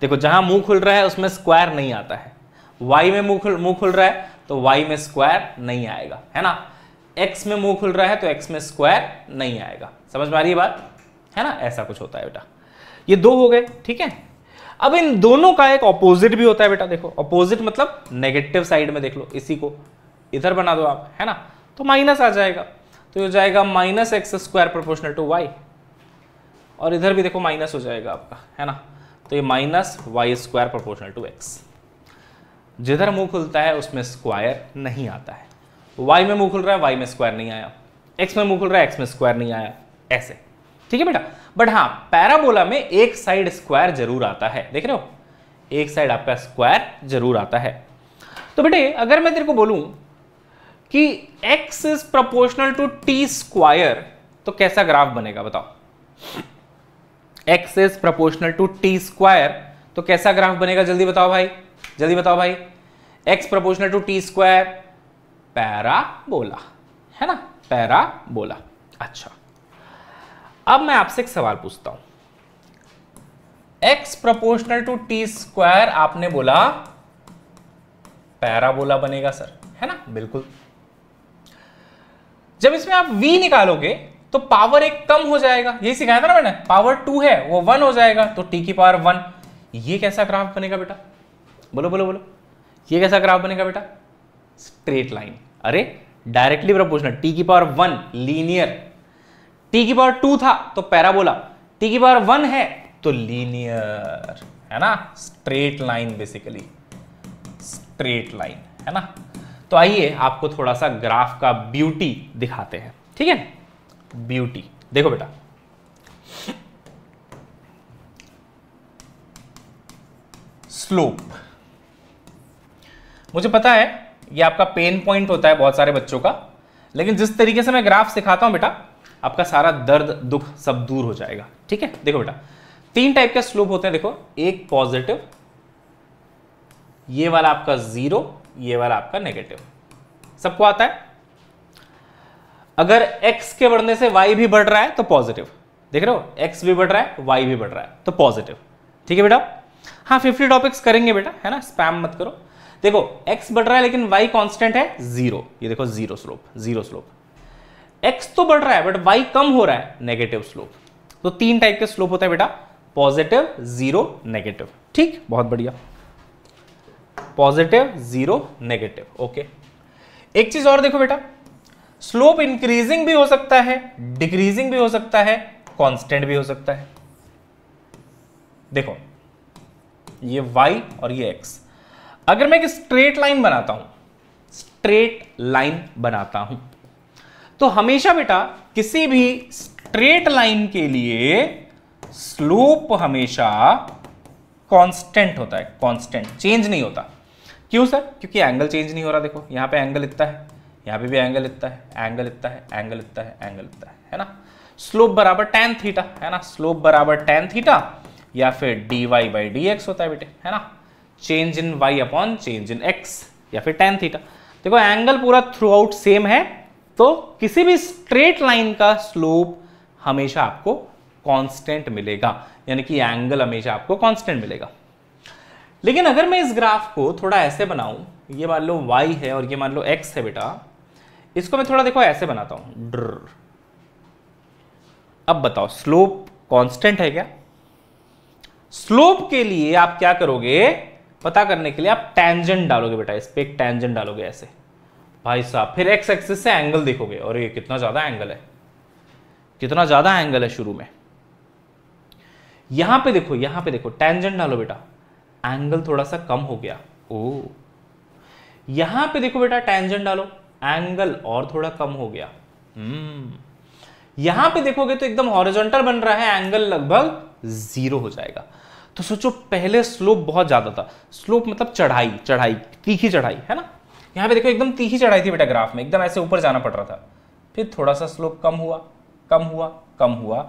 देखो जहां मुंह खुल रहा है उसमें स्क्वायर नहीं आता है वाई में मुंह खुल मुंह खुल रहा है तो वाई में स्क्वायर नहीं आएगा है ना एक्स में मुंह खुल रहा है तो एक्स में स्क्वायर नहीं आएगा समझ में आ रही है बात है ना ऐसा कुछ होता है बेटा ये दो हो गए ठीक है अब इन दोनों का एक ऑपोजिट भी होता है बेटा देखो ऑपोजिट मतलब नेगेटिव साइड में देख लो इसी को इधर बना दो आप है ना तो माइनस आ जाएगा तो ये हो जाएगा minus x square proportional to y और इधर भी देखो माइनस हो जाएगा आपका है ना तो ये minus y square proportional to x जिधर मुंह खुलता है उसमें स्क्वायर नहीं आता है वाई में मुंह खुल रहा है वाई में स्क्वायर नहीं आया एक्स में मुंह खुल रहा है एक्स में स्क्वायर नहीं आया ऐसे ठीक है बेटा बट हाँ पैराबोला में एक साइड स्क्वायर जरूर आता है देख रहे हो एक साइड आपका स्क्वायर जरूर आता है तो बेटे अगर मैं तेरे को बोलूं कि x is proportional to t square तो कैसा ग्राफ बनेगा बताओ x is proportional to t square तो कैसा ग्राफ बनेगा जल्दी बताओ भाई जल्दी बताओ भाई x proportional to t square parabola है ना पैराबोला अच्छा अब मैं आपसे एक सवाल पूछता हूं x proportional to t square आपने बोला पैराबोला बनेगा सर है ना बिल्कुल जब इसमें आप v निकालोगे तो पावर एक कम हो जाएगा यही सिखाया था ना मैंने पावर टू है वो वन हो जाएगा तो t की पावर वन ये कैसा ग्राफ बनेगा बेटा बोलो बोलो बोलो ये कैसा ग्राफ बनेगा बेटा स्ट्रेट लाइन अरे डायरेक्टली पूछना टी की पावर वन लीनियर टी की पावर टू था तो पैराबोला टी की पावर वन है तो लीनियर है ना straight line basically straight line है ना तो आइए आपको थोड़ा सा ग्राफ का ब्यूटी दिखाते हैं ठीक है ब्यूटी देखो बेटा स्लोप मुझे पता है ये आपका पेन पॉइंट होता है बहुत सारे बच्चों का लेकिन जिस तरीके से मैं ग्राफ सिखाता हूं बेटा आपका सारा दर्द दुख सब दूर हो जाएगा ठीक है देखो बेटा तीन टाइप के स्लोप होते हैं देखो एक पॉजिटिव ये वाला आपका जीरो ये वाला आपका नेगेटिव सबको आता है अगर x के बढ़ने से y भी बढ़ रहा है तो पॉजिटिव देख रहे हो x भी बढ़ रहा है y भी बढ़ रहा है तो पॉजिटिव ठीक है बेटा हाँ 50 टॉपिक्स करेंगे बेटा है ना स्पैम मत करो देखो x बढ़ रहा है लेकिन y कांस्टेंट है जीरो ये देखो zero slope zero slope x तो बढ़ रहा है बट y कम हो रहा है नेगेटिव स्लोप तो तीन टाइप के स्लोप होता है बेटा पॉजिटिव जीरो नेगेटिव ठीक बहुत बढ़िया पॉजिटिव जीरो नेगेटिव ओके एक चीज और देखो बेटा स्लोप इंक्रीजिंग भी हो सकता है डिक्रीजिंग भी हो सकता है कॉन्स्टेंट भी हो सकता है देखो ये y और ये x अगर मैं एक स्ट्रेट लाइन बनाता हूं स्ट्रेट लाइन बनाता हूं तो हमेशा बेटा किसी भी स्ट्रेट लाइन के लिए स्लोप हमेशा कांस्टेंट होता है कांस्टेंट चेंज नहीं होता क्यों सर क्योंकि एंगल चेंज नहीं हो रहा देखो यहां पे एंगल इतना है यहां पे भी एंगल इतना है एंगल इतना है एंगल इतना है एंगल इतना है है ना स्लोप बराबर टेन थीटा है ना स्लोप बराबर टेन थीटा या फिर d y by d x होता है बेटे है ना change in y upon change in x या फिर टेन थीटा देखो एंगल पूरा थ्रू आउट सेम है तो किसी भी स्ट्रेट लाइन का स्लोप हमेशा आपको कांस्टेंट मिलेगा यानी कि एंगल हमेशा आपको कांस्टेंट मिलेगा लेकिन अगर मैं इस ग्राफ को थोड़ा ऐसे बनाऊं ये मान लो वाई है और ये मान लो एक्स है बेटा इसको मैं थोड़ा देखो ऐसे बनाता हूं ड्र अब बताओ स्लोप कांस्टेंट है क्या स्लोप के लिए आप क्या करोगे पता करने के लिए आप टेंजेंट डालोगे बेटा इस पर एक टेंजेंट डालोगे ऐसे भाई साहब फिर एक्स एक्सिस से एंगल देखोगे और ये कितना ज़्यादा एंगल है कितना ज़्यादा एंगल है शुरू में यहां पे देखो यहां पे देखो टेंजेंट डालो बेटा एंगल थोड़ा सा कम हो गया ओ यहां पे देखो बेटा टेंजेंट डालो एंगल और थोड़ा कम हो गया हम्म। यहां पे देखोगे तो एकदम हॉरिजॉन्टल बन रहा है एंगल लगभग जीरो हो जाएगा तो सोचो पहले स्लोप बहुत ज़्यादा था स्लोप मतलब चढ़ाई चढ़ाई तीखी चढ़ाई है ना यहाँ पे देखो एकदम तीखी चढ़ाई थी बेटा ग्राफ में एकदम ऐसे ऊपर जाना पड़ रहा था फिर थोड़ा सा स्लोप कम हुआ कम हुआ कम हुआ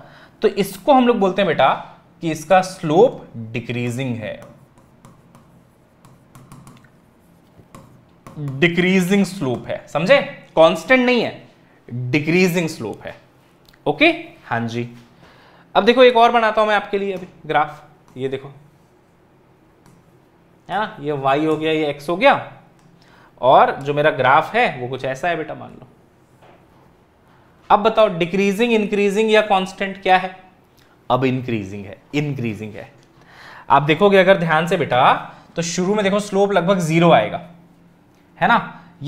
तो इसको हम लोग बोलते हैं बेटा कि इसका स्लोप डिक्रीजिंग है डिक्रीजिंग स्लोप है समझे कांस्टेंट नहीं है डिक्रीजिंग स्लोप है ओके हां जी अब देखो एक और बनाता हूं मैं आपके लिए अभी ग्राफ ये देखो है ना ये वाई हो गया ये एक्स हो गया और जो मेरा ग्राफ है वो कुछ ऐसा है बेटा मान लो अब बताओ डिक्रीजिंग इंक्रीजिंग या कांस्टेंट क्या है अब इंक्रीजिंग है इंक्रीजिंग है आप देखोगे अगर ध्यान से बेटा तो शुरू में देखो स्लोप लगभग जीरो आएगा है ना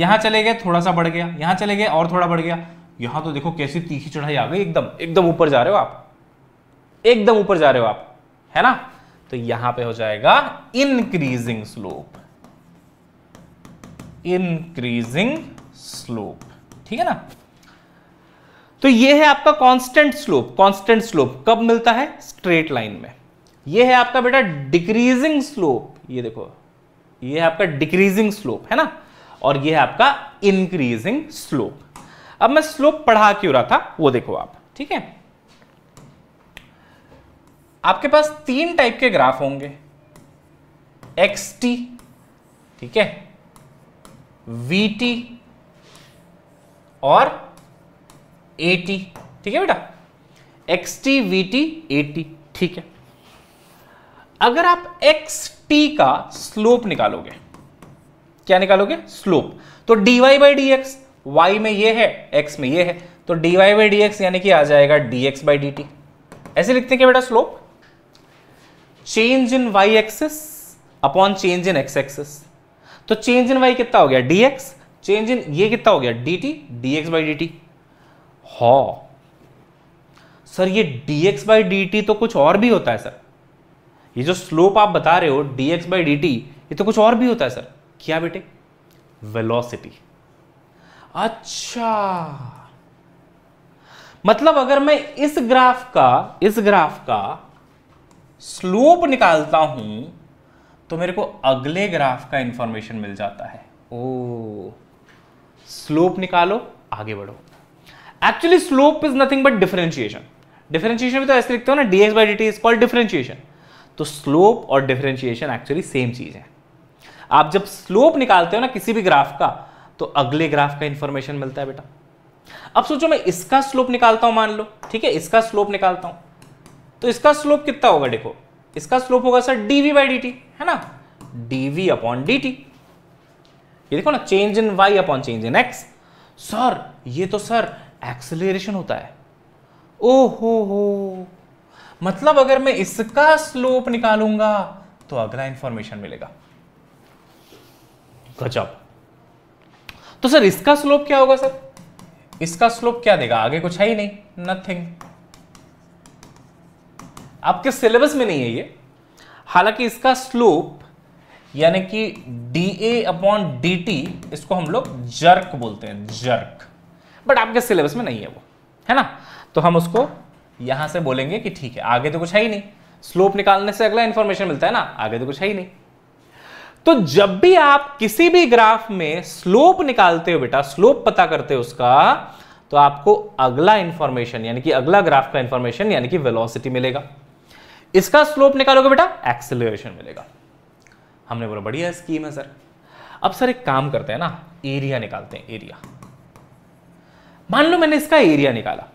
यहां चले गए थोड़ा सा बढ़ गया यहां चले गए और थोड़ा बढ़ गया यहां तो देखो कैसी तीखी चढ़ाई आ गई एकदम एकदम ऊपर जा रहे हो आप एकदम ऊपर जा रहे हो आप है ना तो यहां पे हो जाएगा इंक्रीजिंग स्लोप इंक्रीजिंग स्लोप ठीक है ना तो ये है आपका कांस्टेंट स्लोप कांस्टेंट स्लोप कब मिलता है स्ट्रेट लाइन में ये है आपका बेटा डिक्रीजिंग स्लोप ये देखो ये है आपका डिक्रीजिंग स्लोप है ना और ये है आपका इंक्रीजिंग स्लोप अब मैं स्लोप पढ़ा क्यों रहा था वो देखो आप ठीक है आपके पास तीन टाइप के ग्राफ होंगे एक्स टी ठीक है वी टी और ए टी ठीक है बेटा x t v t a t ठीक है अगर आप एक्स टी का स्लोप निकालोगे क्या निकालोगे स्लोप तो d y y by d x y में ये है एक्स में ये है तो d y y by d x यानी कि आ जाएगा d x x by D t ऐसे लिखते हैं क्या बेटा slope change in y axis upon change in x axis तो चेंज इन वाई कितना हो गया डी एक्स चेंज इन ये कितना हो गया d t d x by D t हो सर ये d x by D T तो कुछ और भी होता है सर ये जो स्लोप आप बता रहे हो d x by D t ये तो कुछ और भी होता है सर क्या बेटे वेलोसिटी अच्छा मतलब अगर मैं इस ग्राफ का इस ग्राफ का स्लोप निकालता हूं तो मेरे को अगले ग्राफ का इंफॉर्मेशन मिल जाता है ओ स्लोप निकालो आगे बढ़ो actually slope is nothing but differentiation differentiation भी तो ऐसे लिखते हो ना d x by D t is called differentiation तो स्लोप और डिफरेंशिएशन एक्चुअली सेम चीज है आप जब स्लोप निकालते हो ना किसी भी ग्राफ का तो अगले ग्राफ का इंफॉर्मेशन मिलता है बेटा अब सोचो मैं इसका स्लोप निकालता हूं मान लो ठीक है इसका स्लोप निकालता हूं तो इसका स्लोप कितना होगा देखो इसका स्लोप होगा सर डीवी बाई डी है ना डीवी अपॉन डी ये देखो ना change in y upon change in x sir ये तो सर एक्सलेशन होता है ओ हो हो मतलब अगर मैं इसका स्लोप निकालूंगा तो अगला इंफॉर्मेशन मिलेगा गजब तो सर इसका स्लोप क्या होगा सर इसका स्लोप क्या देगा आगे कुछ है ही नहीं नथिंग आपके सिलेबस में नहीं है ये हालांकि इसका स्लोप यानी कि d a upon d t इसको हम लोग जर्क बोलते हैं जर्क बट आपके सिलेबस में नहीं है वो है ना तो हम उसको यहां से बोलेंगे कि ठीक है आगे तो कुछ है ही नहीं स्लोप निकालने से अगला इंफॉर्मेशन मिलता है ना आगे तो कुछ है ही नहीं तो जब भी आप किसी भी ग्राफ में स्लोप निकालते हो बेटा स्लोप पता करते हो उसका तो आपको अगला इंफॉर्मेशन यानी कि अगला ग्राफ का इंफॉर्मेशन यानी कि वेलोसिटी मिलेगा इसका स्लोप निकालोगे बेटा एक्सेलरेशन मिलेगा हमने बोला बढ़िया स्कीम है सर अब सर एक काम करते हैं ना एरिया निकालते हैं एरिया मान लो मैंने इसका एरिया निकाला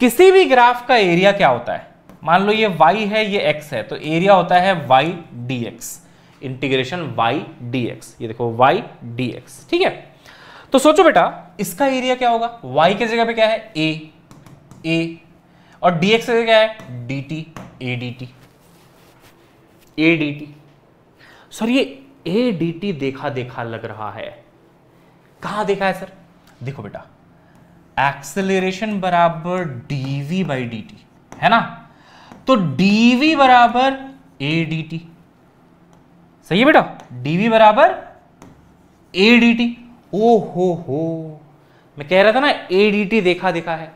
किसी भी ग्राफ का एरिया क्या होता है मान लो ये वाई है ये एक्स है तो एरिया होता है y d x integration y d x ये देखो वाई डी एक्स ठीक है तो सोचो बेटा इसका एरिया क्या होगा वाई के जगह पे क्या है ए ए और dx की क्या है d t a d t a d t sir ये ए डी टी देखा देखा लग रहा है कहां देखा है सर देखो बेटा एक्सेलरेशन बराबर डीवी बाई डी है ना तो डीवी बराबर ए डी सही है बेटा डीवी बराबर ए डी ओ हो हो मैं कह रहा था ना ए डी देखा देखा है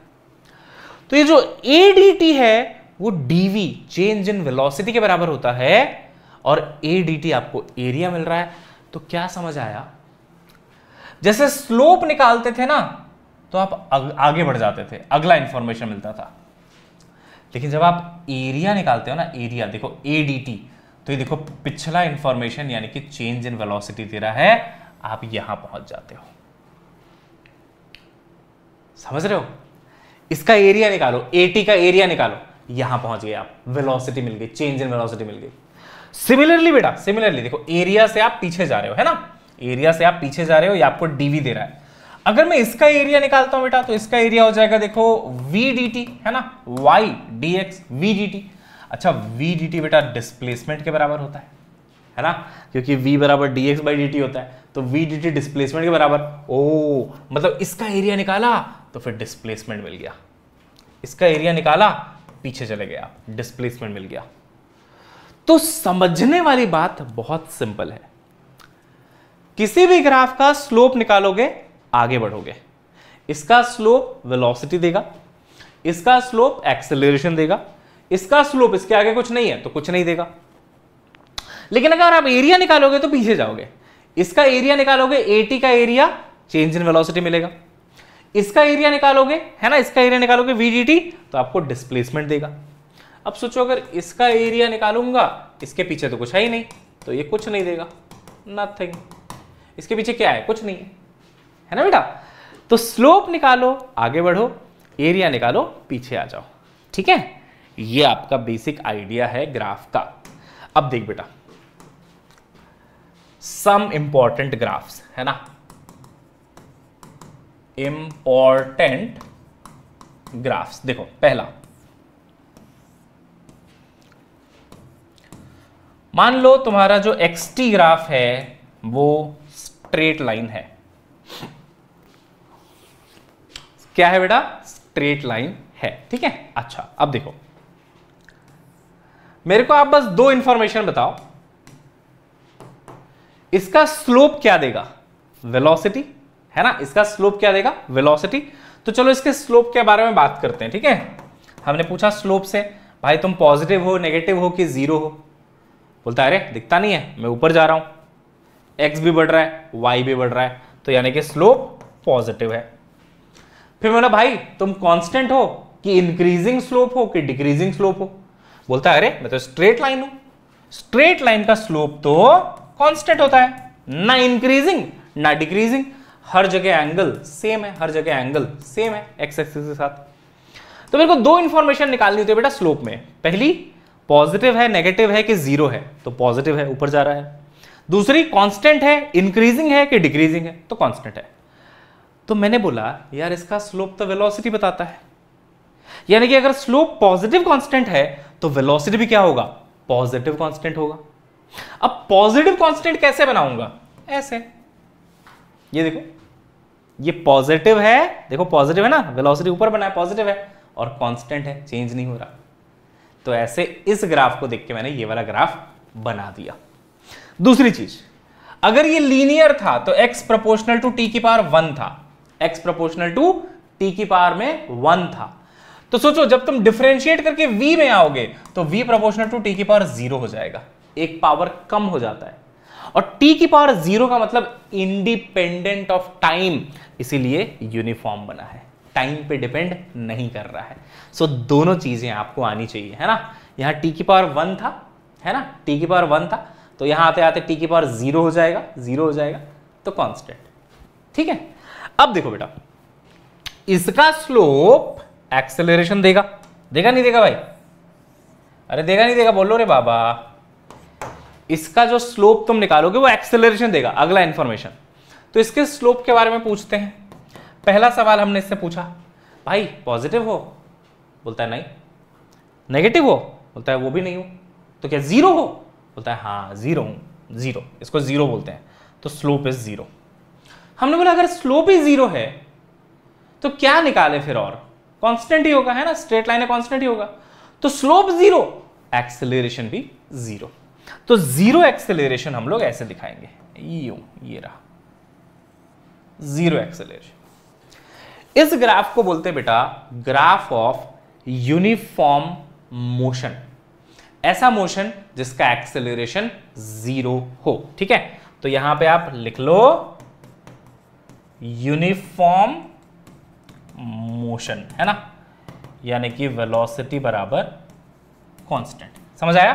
तो ये जो ए डी है वो dv चेंज इन वेलोसिटी के बराबर होता है और adt आपको एरिया मिल रहा है तो क्या समझ आया जैसे स्लोप निकालते थे ना तो आप आगे बढ़ जाते थे अगला इंफॉर्मेशन मिलता था लेकिन जब आप एरिया निकालते हो ना एरिया देखो ए डी टी तो ये देखो पिछला इंफॉर्मेशन यानी कि चेंज इन वेलोसिटी दे रहा है आप यहां पहुंच जाते हो समझ रहे हो इसका एरिया निकालो टी का एरिया निकालो यहां पहुंच गए आप वेलोसिटी मिल गई चेंज इन वेलोसिटी मिल गई सिमिलरली बेटा सिमिलरली देखो एरिया से आप पीछे जा रहे हो है ना एरिया से आप पीछे जा रहे हो या आपको डीवी दे रहा है अगर मैं इसका एरिया निकालता हूं बेटा तो इसका एरिया हो जाएगा देखो वी डी टी है ना y d x v d t अच्छा वी डी टी बेटा डिस्प्लेसमेंट के बराबर होता है है ना क्योंकि v बराबर d x by D t होता है तो v डी टी डिस्प्लेसमेंट के बराबर ओ मतलब इसका एरिया निकाला तो फिर डिस्प्लेसमेंट मिल गया इसका एरिया निकाला पीछे चले गया डिस्प्लेसमेंट मिल गया तो समझने वाली बात बहुत सिंपल है किसी भी ग्राफ का स्लोप निकालोगे आगे बढ़ोगे इसका स्लोप वेलोसिटी देगा इसका स्लोप एक्सेलरेशन देगा इसका स्लोप इसके आगे कुछ नहीं है तो कुछ नहीं देगा लेकिन अगर आप एरिया निकालोगे तो पीछे जाओगे इसका एरिया निकालोगे एटी का एरिया चेंज इन वेलोसिटी मिलेगा इसका एरिया निकालोगे है ना इसका एरिया निकालोगे वीडीटी तो आपको डिस्प्लेसमेंट देगा अब सोचो अगर इसका एरिया निकालूंगा इसके पीछे तो कुछ है ही नहीं तो ये कुछ नहीं देगा नथिंग इसके पीछे क्या है कुछ नहीं है है ना बेटा तो स्लोप निकालो आगे बढ़ो एरिया निकालो पीछे आ जाओ ठीक है ये आपका बेसिक आइडिया है ग्राफ का अब देख बेटा सम इंपॉर्टेंट ग्राफ्स है ना इंपॉर्टेंट ग्राफ्स देखो पहला मान लो तुम्हारा जो एक्सटी ग्राफ है वो स्ट्रेट लाइन है क्या है बेटा स्ट्रेट लाइन है ठीक है अच्छा अब देखो मेरे को आप बस दो इंफॉर्मेशन बताओ इसका स्लोप क्या देगा वेलोसिटी है ना इसका स्लोप क्या देगा वेलोसिटी तो चलो इसके स्लोप के बारे में बात करते हैं ठीक है हमने पूछा स्लोप से भाई तुम पॉजिटिव हो नेगेटिव हो कि जीरो हो बोलता है अरे दिखता नहीं है मैं ऊपर जा रहा हूं एक्स भी बढ़ रहा है वाई भी बढ़ रहा है तो यानी कि स्लोप पॉजिटिव है फिर बोला भाई तुम कॉन्स्टेंट हो कि इंक्रीजिंग स्लोप हो कि डिक्रीजिंग स्लोप हो बोलता है अरे मैं तो स्ट्रेट लाइन हूं स्ट्रेट लाइन का स्लोप तो कॉन्स्टेंट होता है ना इंक्रीजिंग ना डिक्रीजिंग हर जगह एंगल सेम है हर जगह एंगल सेम है एक्स एक्सिस के साथ तो मेरे को दो इंफॉर्मेशन निकालनी होती है बेटा स्लोप में पहली पॉजिटिव है नेगेटिव है कि जीरो है तो पॉजिटिव है ऊपर जा रहा है दूसरी कांस्टेंट है इंक्रीजिंग है कि डिक्रीजिंग है तो कांस्टेंट है तो मैंने बोला यार इसका स्लोप तो वेलोसिटी बताता है यानी कि अगर स्लोप पॉजिटिव कांस्टेंट है तो वेलोसिटी भी क्या होगा पॉजिटिव कांस्टेंट होगा अब पॉजिटिव कांस्टेंट कैसे बनाऊंगा ऐसे ये देखो ये पॉजिटिव है देखो पॉजिटिव है ना वेलोसिटी ऊपर बना है पॉजिटिव है और कांस्टेंट है चेंज नहीं हो रहा तो ऐसे इस ग्राफ को देख के मैंने ये वाला ग्राफ बना दिया दूसरी चीज अगर ये लीनियर था तो एक्स प्रपोर्शनल टू टी की पावर वन था एक्स प्रपोर्शनल टू टी की पावर में वन था तो सोचो जब तुम डिफ्रेंशिएट करके v में आओगे तो v प्रोपोर्शनल टू t की पावर जीरो हो जाएगा एक पावर कम हो जाता है और टी की पावर जीरो का मतलब इंडिपेंडेंट ऑफ टाइम इसीलिए यूनिफॉर्म बना है टाइम पे डिपेंड नहीं कर रहा है सो so, दोनों चीजें आपको आनी चाहिए है ना यहां टी की पावर वन था है ना टी की पावर वन था तो यहां आते आते टी की पावर जीरो हो जाएगा जीरो हो जाएगा तो कॉन्स्टेंट ठीक है अब देखो बेटा इसका स्लोप एक्सेलरेशन देगा देगा नहीं देगा भाई अरे देगा नहीं देगा बोलो रे बाबा इसका जो स्लोप तुम निकालोगे वो एक्सेलरेशन देगा अगला इंफॉर्मेशन तो इसके स्लोप के बारे में पूछते हैं पहला सवाल हमने इससे पूछा भाई पॉजिटिव हो बोलता है नहीं नेगेटिव हो बोलता है वो भी नहीं हो तो क्या ज़ीरो हो बोलता है हाँ ज़ीरो हूं ज़ीरो इसको ज़ीरो बोलते हैं तो स्लोप इज़ ज़ीरो हमने बोला अगर स्लोप ही ज़ीरो है तो क्या निकाले फिर और कांस्टेंट ही होगा है ना स्ट्रेट लाइन है कांस्टेंट ही होगा तो स्लोप ज़ीरो एक्सेलरेशन भी ज़ीरो तो जीरो एक्सेलरेशन हम लोग ऐसे दिखाएंगे यू ये रहा जीरो एक्सेलरेशन इस ग्राफ को बोलते बेटा ग्राफ ऑफ यूनिफॉर्म मोशन ऐसा मोशन जिसका एक्सेलरेशन जीरो हो ठीक है तो यहां पे आप लिख लो यूनिफॉर्म मोशन है ना यानी कि वेलोसिटी बराबर कांस्टेंट समझ आया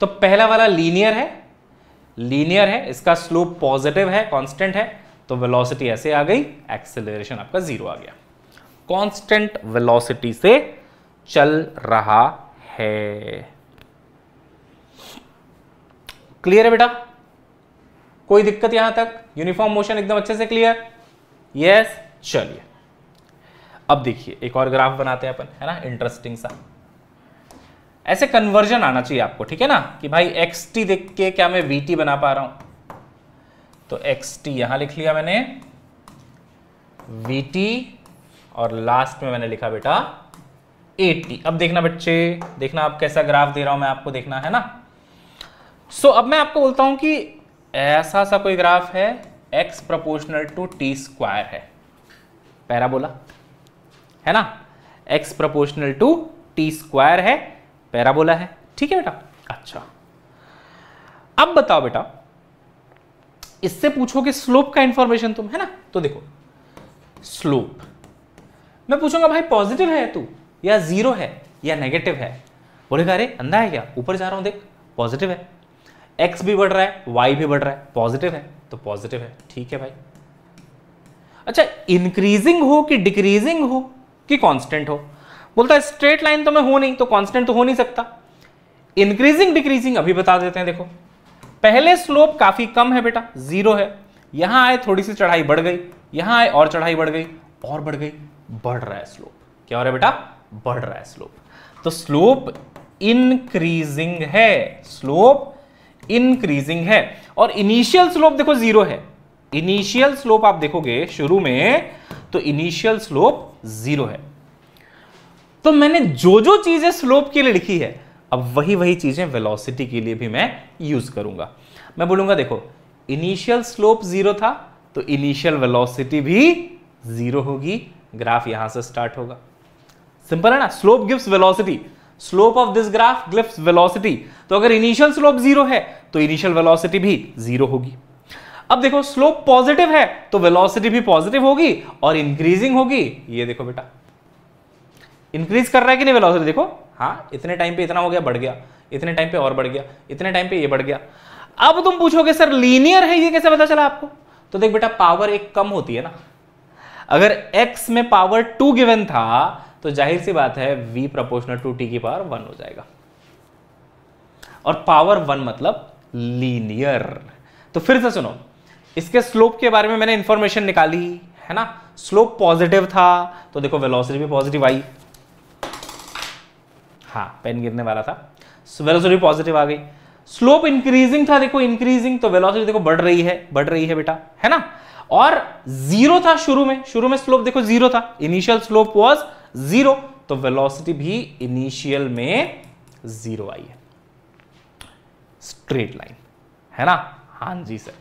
तो पहला वाला लीनियर है लीनियर है इसका स्लोप पॉजिटिव है कांस्टेंट है तो वेलोसिटी ऐसे आ गई एक्सेलरेशन आपका जीरो आ गया कांस्टेंट वेलोसिटी से चल रहा है क्लियर है बेटा कोई दिक्कत यहां तक यूनिफॉर्म मोशन एकदम अच्छे से क्लियर यस चलिए अब देखिए एक और ग्राफ बनाते हैं अपन है ना इंटरेस्टिंग सा ऐसे कन्वर्जन आना चाहिए आपको ठीक है ना कि भाई एक्स टी देख के क्या मैं वी टी बना पा रहा हूं तो एक्स टी यहां लिख लिया मैंने वी टी और लास्ट में मैंने लिखा बेटा ए टी अब देखना बच्चे देखना आप कैसा ग्राफ दे रहा हूं मैं आपको देखना है ना सो so, अब मैं आपको बोलता हूं कि ऐसा सा कोई ग्राफ है x proportional to t square है पैराबोला है ना x proportional to t square है पैराबोला है ठीक है बेटा अच्छा अब बताओ बेटा इससे पूछो कि स्लोप का इंफॉर्मेशन तुम है ना तो देखो स्लोप मैं पूछूंगा भाई पॉजिटिव है तू या जीरो है या नेगेटिव है बोलेगा अरे अंधा है क्या ऊपर जा रहा हूं देख पॉजिटिव है एक्स भी बढ़ रहा है वाई भी बढ़ रहा है पॉजिटिव है तो पॉजिटिव है ठीक है भाई अच्छा इंक्रीजिंग हो कि डिक्रीजिंग हो कि कांस्टेंट हो बोलता है स्ट्रेट लाइन तो मैं हूं नहीं तो कांस्टेंट तो हो नहीं सकता इंक्रीजिंग डिक्रीजिंग अभी बता देते हैं देखो पहले स्लोप काफी कम है बेटा जीरो है यहां आए थोड़ी सी चढ़ाई बढ़ गई यहां आए और चढ़ाई बढ़ गई और बढ़ गई बढ़ रहा है स्लोप क्या हो रहा है बेटा बढ़ रहा है स्लोप तो स्लोप इंक्रीजिंग है स्लोप इंक्रीजिंग है और इनिशियल स्लोप देखो जीरो है इनिशियल स्लोप आप देखोगे शुरू में तो इनिशियल स्लोप जीरो है तो मैंने जो जो चीज़ें स्लोप के लिए लिखी है अब वही वही चीज़ें वेलोसिटी के लिए भी मैं यूज़ करूंगा मैं बोलूंगा देखो इनिशियल स्लोप ज़ीरो था तो इनिशियल वेलोसिटी भी ज़ीरो होगी ग्राफ यहां से स्टार्ट होगा सिंपल है ना slope gives velocity slope of this graph gives velocity तो अगर इनिशियल स्लोप जीरो है तो इनिशियल वेलोसिटी भी जीरो होगी अब देखो स्लोप पॉजिटिव है तो वेलोसिटी भी पॉजिटिव होगी और इंक्रीजिंग होगी ये देखो बेटा इंक्रीज कर रहा है कि नहीं वेलोसिटी देखो हाँ इतने टाइम पे इतना हो गया बढ़ गया इतने टाइम पे और बढ़ गया इतने टाइम पे ये बढ़ गया अब तुम पूछोगे सर लीनियर है ये कैसे पता चला आपको तो देख बेटा पावर एक कम होती है ना अगर x में पावर टू गिवन था तो जाहिर सी बात है v प्रपोर्शनल टू टी की पावर वन हो जाएगा और पावर वन मतलब लीनियर तो फिर से सुनो इसके स्लोप के बारे में मैंने इंफॉर्मेशन निकाली है ना स्लोप पॉजिटिव था तो देखो वेलोसिटी भी पॉजिटिव आई हाँ पेन गिरने वाला था वेलोसिटी पॉजिटिव आ गई स्लोप इंक्रीजिंग था देखो इंक्रीजिंग तो वेलोसिटी देखो बढ़ रही है बढ़ रही है बेटा है ना और जीरो था शुरू में शुरू में स्लोप देखो जीरो था इनिशियल स्लोप वॉज जीरो तो वेलोसिटी भी इनिशियल में जीरो आई है स्ट्रेट लाइन है ना हाँ जी सर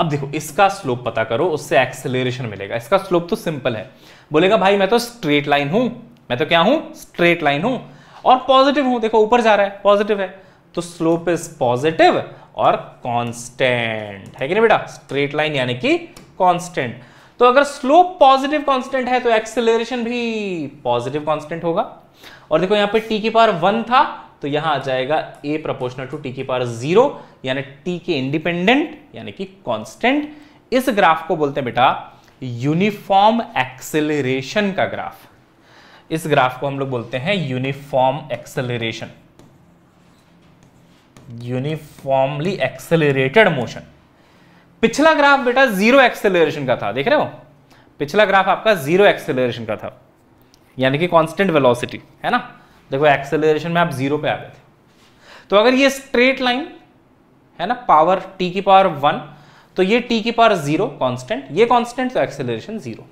अब देखो इसका स्लोप पता करो उससे एक्सेलरेशन मिलेगा इसका स्लोप तो सिंपल है बोलेगा भाई मैं तो स्ट्रेट लाइन हूं मैं तो क्या हूं स्ट्रेट लाइन हूं और पॉजिटिव हूं देखो ऊपर जा रहा है पॉजिटिव है तो स्लोप इज पॉजिटिव और कांस्टेंट है कि नहीं बेटा स्ट्रेट लाइन यानी कि कांस्टेंट तो अगर स्लोप पॉजिटिव कांस्टेंट है तो एक्सेलरेशन भी पॉजिटिव कांस्टेंट होगा और देखो यहां पे टी की पावर वन था तो यहां आ जाएगा ए प्रपोर्शनल टू टी की पावर जीरो यानी टी के इंडिपेंडेंट यानी कि कॉन्स्टेंट इस ग्राफ को बोलते हैं बेटा यूनिफॉर्म एक्सेलरेशन का ग्राफ इस ग्राफ को हम लोग बोलते हैं uniform acceleration uniformly accelerated motion पिछला ग्राफ बेटा जीरो एक्सेलरेशन का था देख रहे हो पिछला ग्राफ आपका जीरो एक्सेलरेशन का था यानी कि कांस्टेंट वेलोसिटी है ना देखो एक्सेलरेशन में आप जीरो पे आ गए थे तो अगर ये स्ट्रेट लाइन है ना पावर टी की पावर वन तो ये टी की पावर जीरो कांस्टेंट ये कांस्टेंट तो एक्सेलरेशन जीरो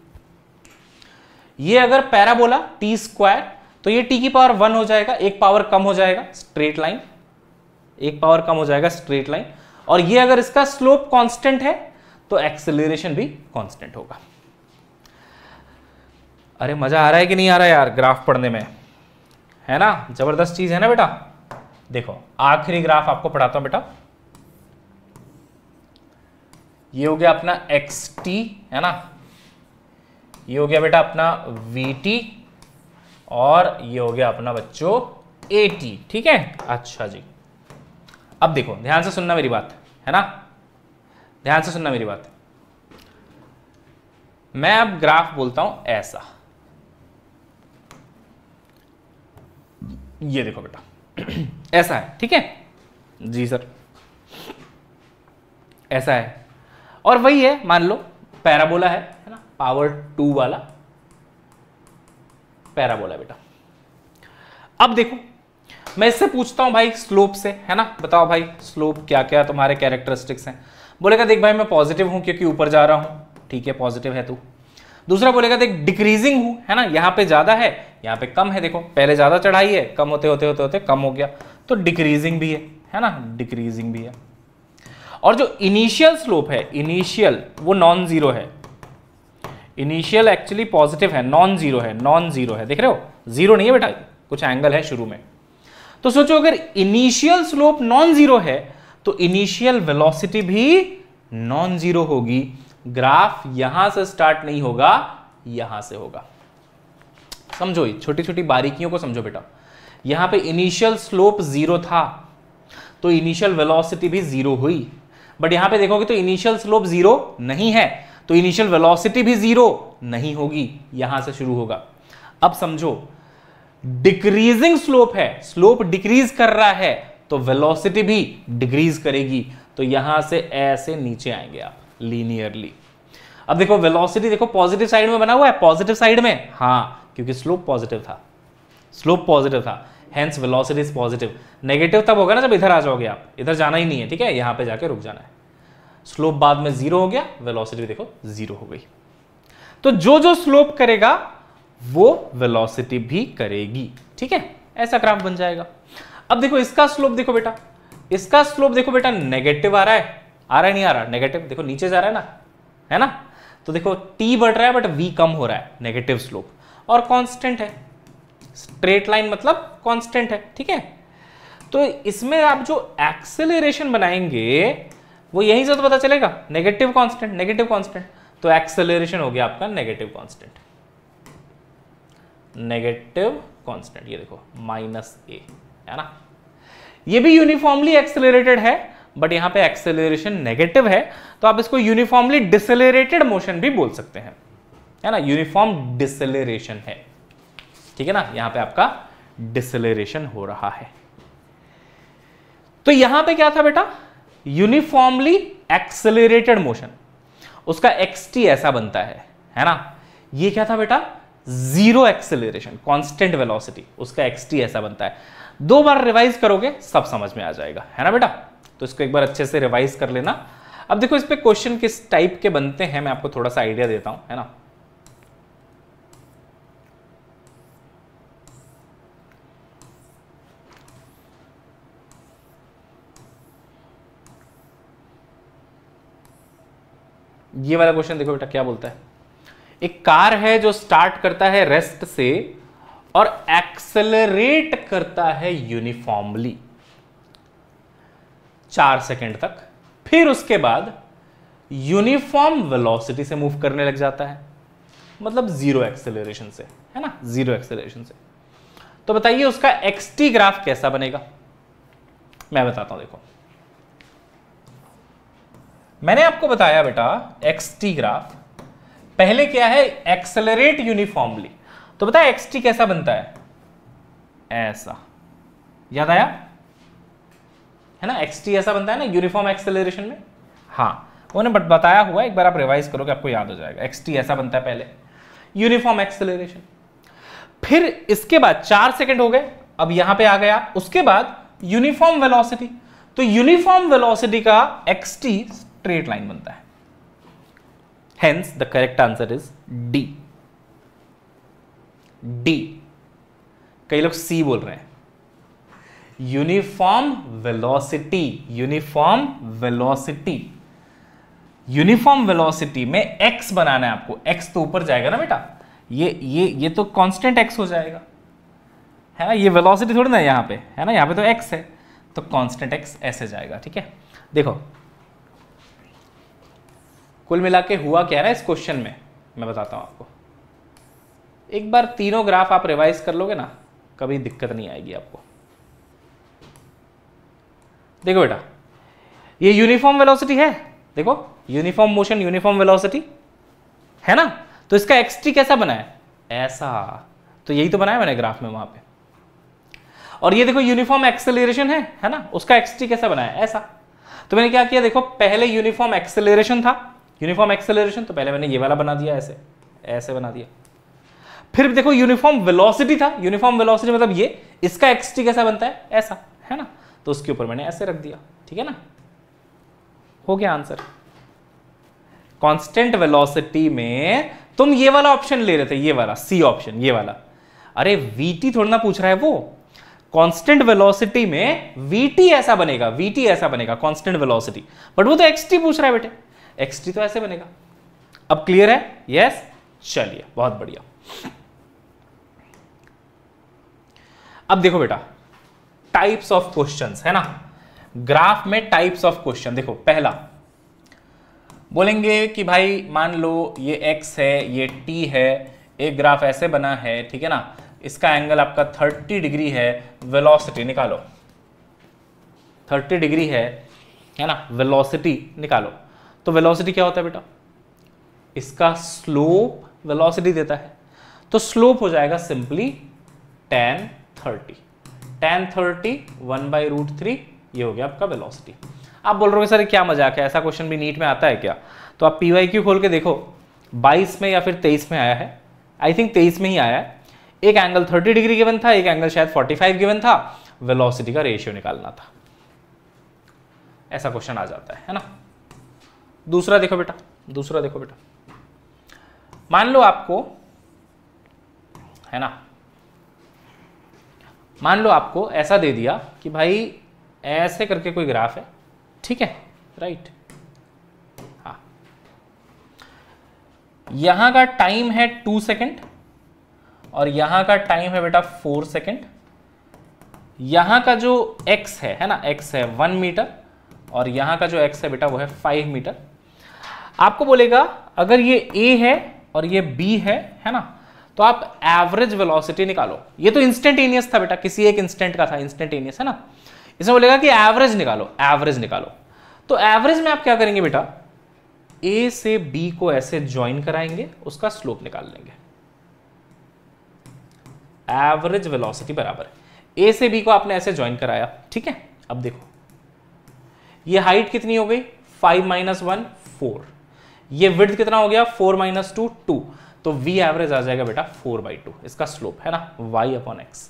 ये अगर पैराबोला टी स्क्वायर तो ये टी की पावर वन हो जाएगा एक पावर कम हो जाएगा स्ट्रेट लाइन एक पावर कम हो जाएगा स्ट्रेट लाइन और ये अगर इसका स्लोप कांस्टेंट है तो एक्सेलरेशन भी कांस्टेंट होगा अरे मजा आ रहा है कि नहीं आ रहा यार ग्राफ पढ़ने में है ना जबरदस्त चीज है ना बेटा देखो आखिरी ग्राफ आपको पढ़ाता हूं बेटा ये हो गया अपना एक्स टी है ना ये हो गया बेटा अपना वी और ये हो गया अपना बच्चों ए ठीक है अच्छा जी अब देखो ध्यान से सुनना मेरी बात है ना ध्यान से सुनना मेरी बात मैं अब ग्राफ बोलता हूं ऐसा ये देखो बेटा <clears throat> ऐसा है ठीक है जी सर ऐसा है और वही है मान लो पैराबोला है पावर टू वाला पैराबोला बेटा अब देखो मैं इससे पूछता हूं भाई स्लोप से है ना बताओ भाई स्लोप क्या क्या तुम्हारे कैरेक्टरिस्टिक्स हैं बोलेगा देख भाई मैं पॉजिटिव हूं क्योंकि ऊपर जा रहा हूं ठीक है पॉजिटिव है तू दूसरा बोलेगा देख डिक्रीजिंग हूं है ना यहां पे ज्यादा है यहां पे कम है देखो पहले ज्यादा चढ़ाई है कम होते होते होते होते कम हो गया तो डिक्रीजिंग भी है है ना डिक्रीजिंग भी है और जो इनिशियल स्लोप है इनिशियल वो नॉन जीरो है इनिशियल एक्चुअली पॉजिटिव है नॉन जीरो है नॉन जीरो है देख रहे हो जीरो नहीं है बेटा कुछ एंगल है शुरू में तो सोचो अगर इनिशियल स्लोप नॉन जीरो है तो इनिशियल वेलोसिटी भी नॉन जीरो होगी ग्राफ यहां से स्टार्ट नहीं होगा यहां से होगा समझो ये छोटी छोटी बारीकियों को समझो बेटा यहां पे इनिशियल स्लोप जीरो था तो इनिशियल वेलोसिटी भी जीरो हुई बट यहां पे देखोगे तो इनिशियल स्लोप जीरो नहीं है तो इनिशियल वेलोसिटी भी जीरो नहीं होगी यहां से शुरू होगा अब समझो डिक्रीजिंग स्लोप है स्लोप डिक्रीज कर रहा है तो वेलोसिटी भी डिक्रीज करेगी तो यहां से ऐसे नीचे आएंगे आप लीनियरली अब देखो वेलोसिटी देखो पॉजिटिव साइड में बना हुआ है पॉजिटिव साइड में हाँ क्योंकि स्लोप पॉजिटिव था स्लोप पॉजिटिव था hence velocity is positive negative तब होगा ना जब इधर आ जाओगे आप इधर जाना ही नहीं है ठीक है यहां पे जाके रुक जाना है स्लोप बाद में जीरो हो गया वेलोसिटी देखो जीरो हो गई तो जो जो स्लोप करेगा वो वेलोसिटी भी करेगी ठीक है ऐसा क्राफ बन जाएगा अब देखो इसका स्लोप देखो बेटा इसका स्लोप देखो बेटा नेगेटिव आ रहा है आ रहा है नहीं आ रहा नेगेटिव देखो नीचे जा रहा है ना है ना तो देखो टी बढ़ रहा है बट वी कम हो रहा है नेगेटिव स्लोप और कॉन्स्टेंट है स्ट्रेट लाइन मतलब कॉन्स्टेंट है ठीक है तो इसमें आप जो एक्सेलरेशन बनाएंगे वो यहीं से तो पता चलेगा नेगेटिव कांस्टेंट नेगेटिव कांस्टेंट तो एक्सेलरेशन हो गया आपका नेगेटिव कांस्टेंट नेगेटिव कांस्टेंट ये देखो माइनस ए है ना ये भी यूनिफॉर्मली एक्सेलरेटेड है बट यहां पे एक्सेलरेशन नेगेटिव है तो आप इसको यूनिफॉर्मली डिसलेटेड मोशन भी बोल सकते हैं है ना यूनिफॉर्म डिसलेरेशन है ठीक है ना यहां पे आपका डिसलेरेशन हो रहा है तो यहां पे क्या था बेटा यूनिफॉर्मली एक्सेलरेटेड मोशन उसका एक्स टी ऐसा बनता है है ना ये क्या था बेटा जीरो एक्सेलरेशन कांस्टेंट वेलोसिटी उसका एक्स टी ऐसा बनता है दो बार रिवाइज करोगे सब समझ में आ जाएगा है ना बेटा तो इसको एक बार अच्छे से रिवाइज कर लेना अब देखो इस पर क्वेश्चन किस टाइप के बनते हैं मैं आपको थोड़ा सा आइडिया देता हूं है ना ये वाला क्वेश्चन देखो बेटा क्या बोलता है एक कार है जो स्टार्ट करता है रेस्ट से और एक्सेलरेट करता है यूनिफॉर्मली चार सेकेंड तक फिर उसके बाद यूनिफॉर्म वेलोसिटी से मूव करने लग जाता है मतलब जीरो एक्सेलरेशन से है ना जीरो एक्सेलरेशन से तो बताइए उसका एक्सटी ग्राफ कैसा बनेगा मैं बताता हूं देखो मैंने आपको बताया बेटा एक्स टी ग्राफ पहले क्या है एक्सेलरेट यूनिफॉर्मली तो बताया एक्स टी कैसा बनता है ऐसा याद आया है ना एक्स टी ऐसा बनता है ना यूनिफॉर्म एक्सेलरेशन में हाँ बट बताया हुआ एक बार आप रिवाइज करोगे आपको याद हो जाएगा एक्स टी ऐसा बनता है पहले यूनिफॉर्म एक्सेलरेशन फिर इसके बाद चार सेकंड हो गए अब यहां पे आ गया उसके बाद यूनिफॉर्म वेलोसिटी तो यूनिफॉर्म वेलोसिटी का एक्स टी स्ट्रेट लाइन बनता है hence the correct answer is d d कई लोग सी बोल रहे हैं uniform velocity uniform velocity uniform velocity में एक्स बनाना है आपको एक्स तो ऊपर जाएगा ना बेटा ये ये ये तो कांस्टेंट एक्स हो जाएगा है ना ये वेलोसिटी थोड़ी ना यहां पे है ना यहां पे तो एक्स है तो कांस्टेंट एक्स ऐसे जाएगा ठीक है देखो कुल मिला के हुआ क्या है ना इस क्वेश्चन में मैं बताता हूँ आपको एक बार तीनों ग्राफ आप रिवाइज कर लोगे ना कभी दिक्कत नहीं आएगी आपको देखो बेटा ये यूनिफॉर्म वेलोसिटी है देखो यूनिफॉर्म मोशन यूनिफॉर्म वेलोसिटी है ना तो इसका एक्सट्री कैसा बना है ऐसा तो यही तो बनाया मैंने ग्राफ में वहां पे और ये देखो यूनिफॉर्म एक्सेलरेशन है है ना उसका एक्सट्री कैसा बनाया ऐसा तो मैंने क्या किया देखो पहले यूनिफॉर्म एक्सेलरेशन था यूनिफॉर्म एक्सेलरेशन तो पहले मैंने ये वाला बना दिया ऐसे ऐसे बना दिया फिर देखो यूनिफॉर्म वेलोसिटी था यूनिफॉर्म वेलोसिटी मतलब ये इसका एक्स टी कैसा बनता है ऐसा है ना तो उसके ऊपर मैंने ऐसे रख दिया ठीक है ना हो गया आंसर कांस्टेंट वेलोसिटी में तुम ये वाला ऑप्शन ले रहे थे ये वाला सी ऑप्शन ये वाला अरे वीटी थोड़ा ना पूछ रहा है वो कांस्टेंट वेलोसिटी में वीटी ऐसा बनेगा वीटी ऐसा बनेगा कांस्टेंट वेलोसिटी बट वो तो एक्स टी पूछ रहा है बेटे एक्स टी तो ऐसे बनेगा अब क्लियर है यस चलिए बहुत बढ़िया अब देखो बेटा टाइप्स ऑफ क्वेश्चंस है ना ग्राफ में टाइप्स ऑफ क्वेश्चन देखो पहला बोलेंगे कि भाई मान लो ये एक्स है ये टी है एक ग्राफ ऐसे बना है ठीक है ना इसका एंगल आपका 30 डिग्री है वेलोसिटी निकालो 30 डिग्री है है ना वेलोसिटी निकालो तो वेलोसिटी क्या होता है बेटा इसका स्लोप वेलोसिटी देता है तो स्लोप हो जाएगा simply tan thirty tan thirty one by root three ये हो गया आपका वेलोसिटी आप बोल रहे हो सर क्या मजाक है ऐसा क्वेश्चन भी नीट में आता है क्या तो आप पी वाई क्यू खोल के देखो बाईस में या फिर तेईस में आया है आई थिंक तेईस में ही आया है एक एंगल 30 डिग्री गिवन था एक एंगल शायद 45 गिवन था वेलोसिटी का रेशियो निकालना था ऐसा क्वेश्चन आ जाता है है ना दूसरा देखो बेटा दूसरा देखो बेटा मान लो आपको है ना मान लो आपको ऐसा दे दिया कि भाई ऐसे करके कोई ग्राफ है ठीक है राइट हाँ यहां का टाइम है टू सेकेंड और यहां का टाइम है बेटा फोर सेकेंड यहां का जो एक्स है है ना एक्स है वन मीटर और यहां का जो एक्स है बेटा वो है फाइव मीटर आपको बोलेगा अगर ये ए है और ये बी है है ना तो आप एवरेज वेलोसिटी निकालो ये तो इंस्टेंटेनियस था बेटा किसी एक इंस्टेंट का था इंस्टेंटेनियस है ना इसमें बोलेगा कि एवरेज निकालो एवरेज निकालो तो एवरेज में आप क्या करेंगे बेटा ए से बी को ऐसे ज्वाइन कराएंगे उसका स्लोप निकाल लेंगे एवरेज वेलोसिटी बराबर ए से बी को आपने ऐसे ज्वाइन कराया ठीक है अब देखो ये हाइट कितनी हो गई फाइव माइनस वन फोर ये विड्थ कितना हो गया फोर माइनस टू टू तो वी एवरेज आ जाएगा बेटा फोर बाई टू इसका स्लोप है ना वाई अपॉन एक्स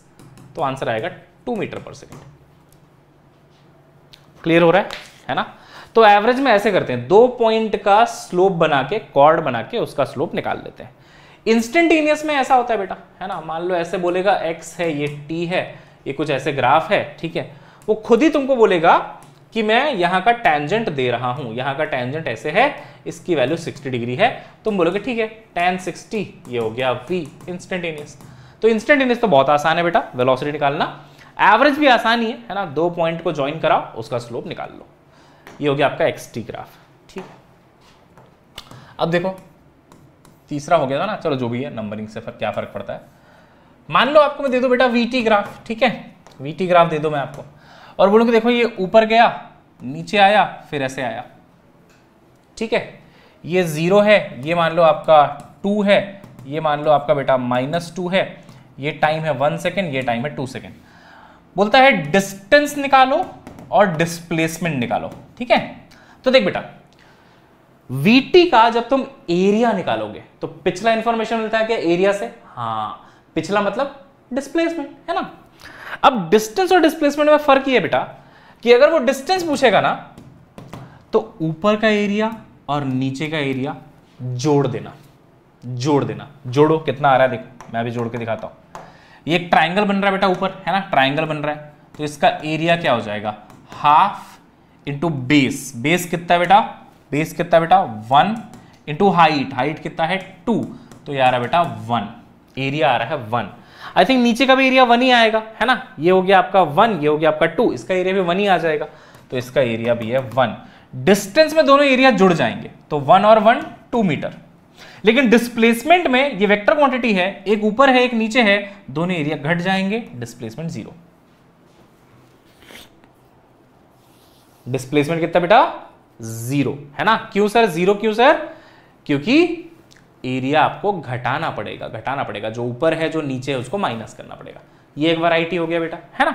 तो आंसर आएगा टू मीटर पर सेकेंड क्लियर हो रहा है है ना तो एवरेज में ऐसे करते हैं दो पॉइंट का स्लोप बना के कॉर्ड बना के उसका स्लोप निकाल लेते हैं इंस्टेंटेनियस में ऐसा होता है बेटा है ना मान लो ऐसे बोलेगा एक्स है ये टी है ये कुछ ऐसे ग्राफ है ठीक है वो खुद ही तुमको बोलेगा कि मैं यहाँ का टेंजेंट दे रहा हूँ यहाँ का टेंजेंट ऐसे है इसकी वैल्यू 60 डिग्री है तुम बोलोगे ठीक है टेन 60 ये हो गया वी इंस्टेंटेनियस तो इंस्टेंटेनियस तो बहुत आसान है बेटा वेलोसिटी निकालना एवरेज भी आसान ही है है ना दो पॉइंट को ज्वाइन कराओ उसका स्लोप निकाल लो ये हो गया आपका एक्स टी ग्राफ ठीक है अब देखो तीसरा हो गया था ना चलो जो भी है नंबरिंग से फर क्या फर्क पड़ता है मान लो आपको मैं दे दूँ बेटा वी ग्राफ ठीक है वी ग्राफ दे दो मैं आपको और बोलूँ कि देखो ये ऊपर गया नीचे आया फिर ऐसे आया ठीक है ये ज़ीरो है ये मान लो आपका टू है ये मान लो आपका बेटा माइनस टू है ये टाइम है वन सेकेंड ये टाइम है टू सेकेंड बोलता है डिस्टेंस निकालो और डिस्प्लेसमेंट निकालो ठीक है तो देख बेटा VT का जब तुम एरिया निकालोगे तो पिछला इंफॉर्मेशन मिलता है क्या एरिया से हाँ पिछला मतलब डिस्प्लेसमेंट है ना अब डिस्टेंस और डिस्प्लेसमेंट में फर्क है बेटा कि अगर वो डिस्टेंस पूछेगा ना तो ऊपर का एरिया और नीचे का एरिया जोड़ देना जोड़ देना जोड़ो कितना आ रहा है देखो मैं भी जोड़ के दिखाता हूं ये ट्राइंगल बन रहा है बेटा ऊपर है ना ट्राइंगल बन रहा है तो इसका एरिया क्या हो जाएगा हाफ इंटू बेस बेस कितना बेटा बेस कितना बेटा वन इंटू हाइट हाइट कितना है टू तो ये आ रहा है बेटा वन एरिया आ रहा है वन आई थिंक नीचे का भी एरिया वन ही आएगा है ना ये हो गया आपका वन ये हो गया आपका टू इसका एरिया भी वन ही आ जाएगा तो इसका एरिया भी है वन डिस्टेंस में दोनों एरिया जुड़ जाएंगे तो वन और वन टू मीटर लेकिन डिस्प्लेसमेंट में ये वेक्टर क्वांटिटी है एक ऊपर है एक नीचे है दोनों एरिया घट जाएंगे डिस्प्लेसमेंट जीरो डिस्प्लेसमेंट कितना बेटा जीरो है ना क्यों सर जीरो क्यों सर क्योंकि एरिया आपको घटाना पड़ेगा घटाना पड़ेगा जो ऊपर है जो नीचे है उसको माइनस करना पड़ेगा ये एक वैरायटी हो गया बेटा है ना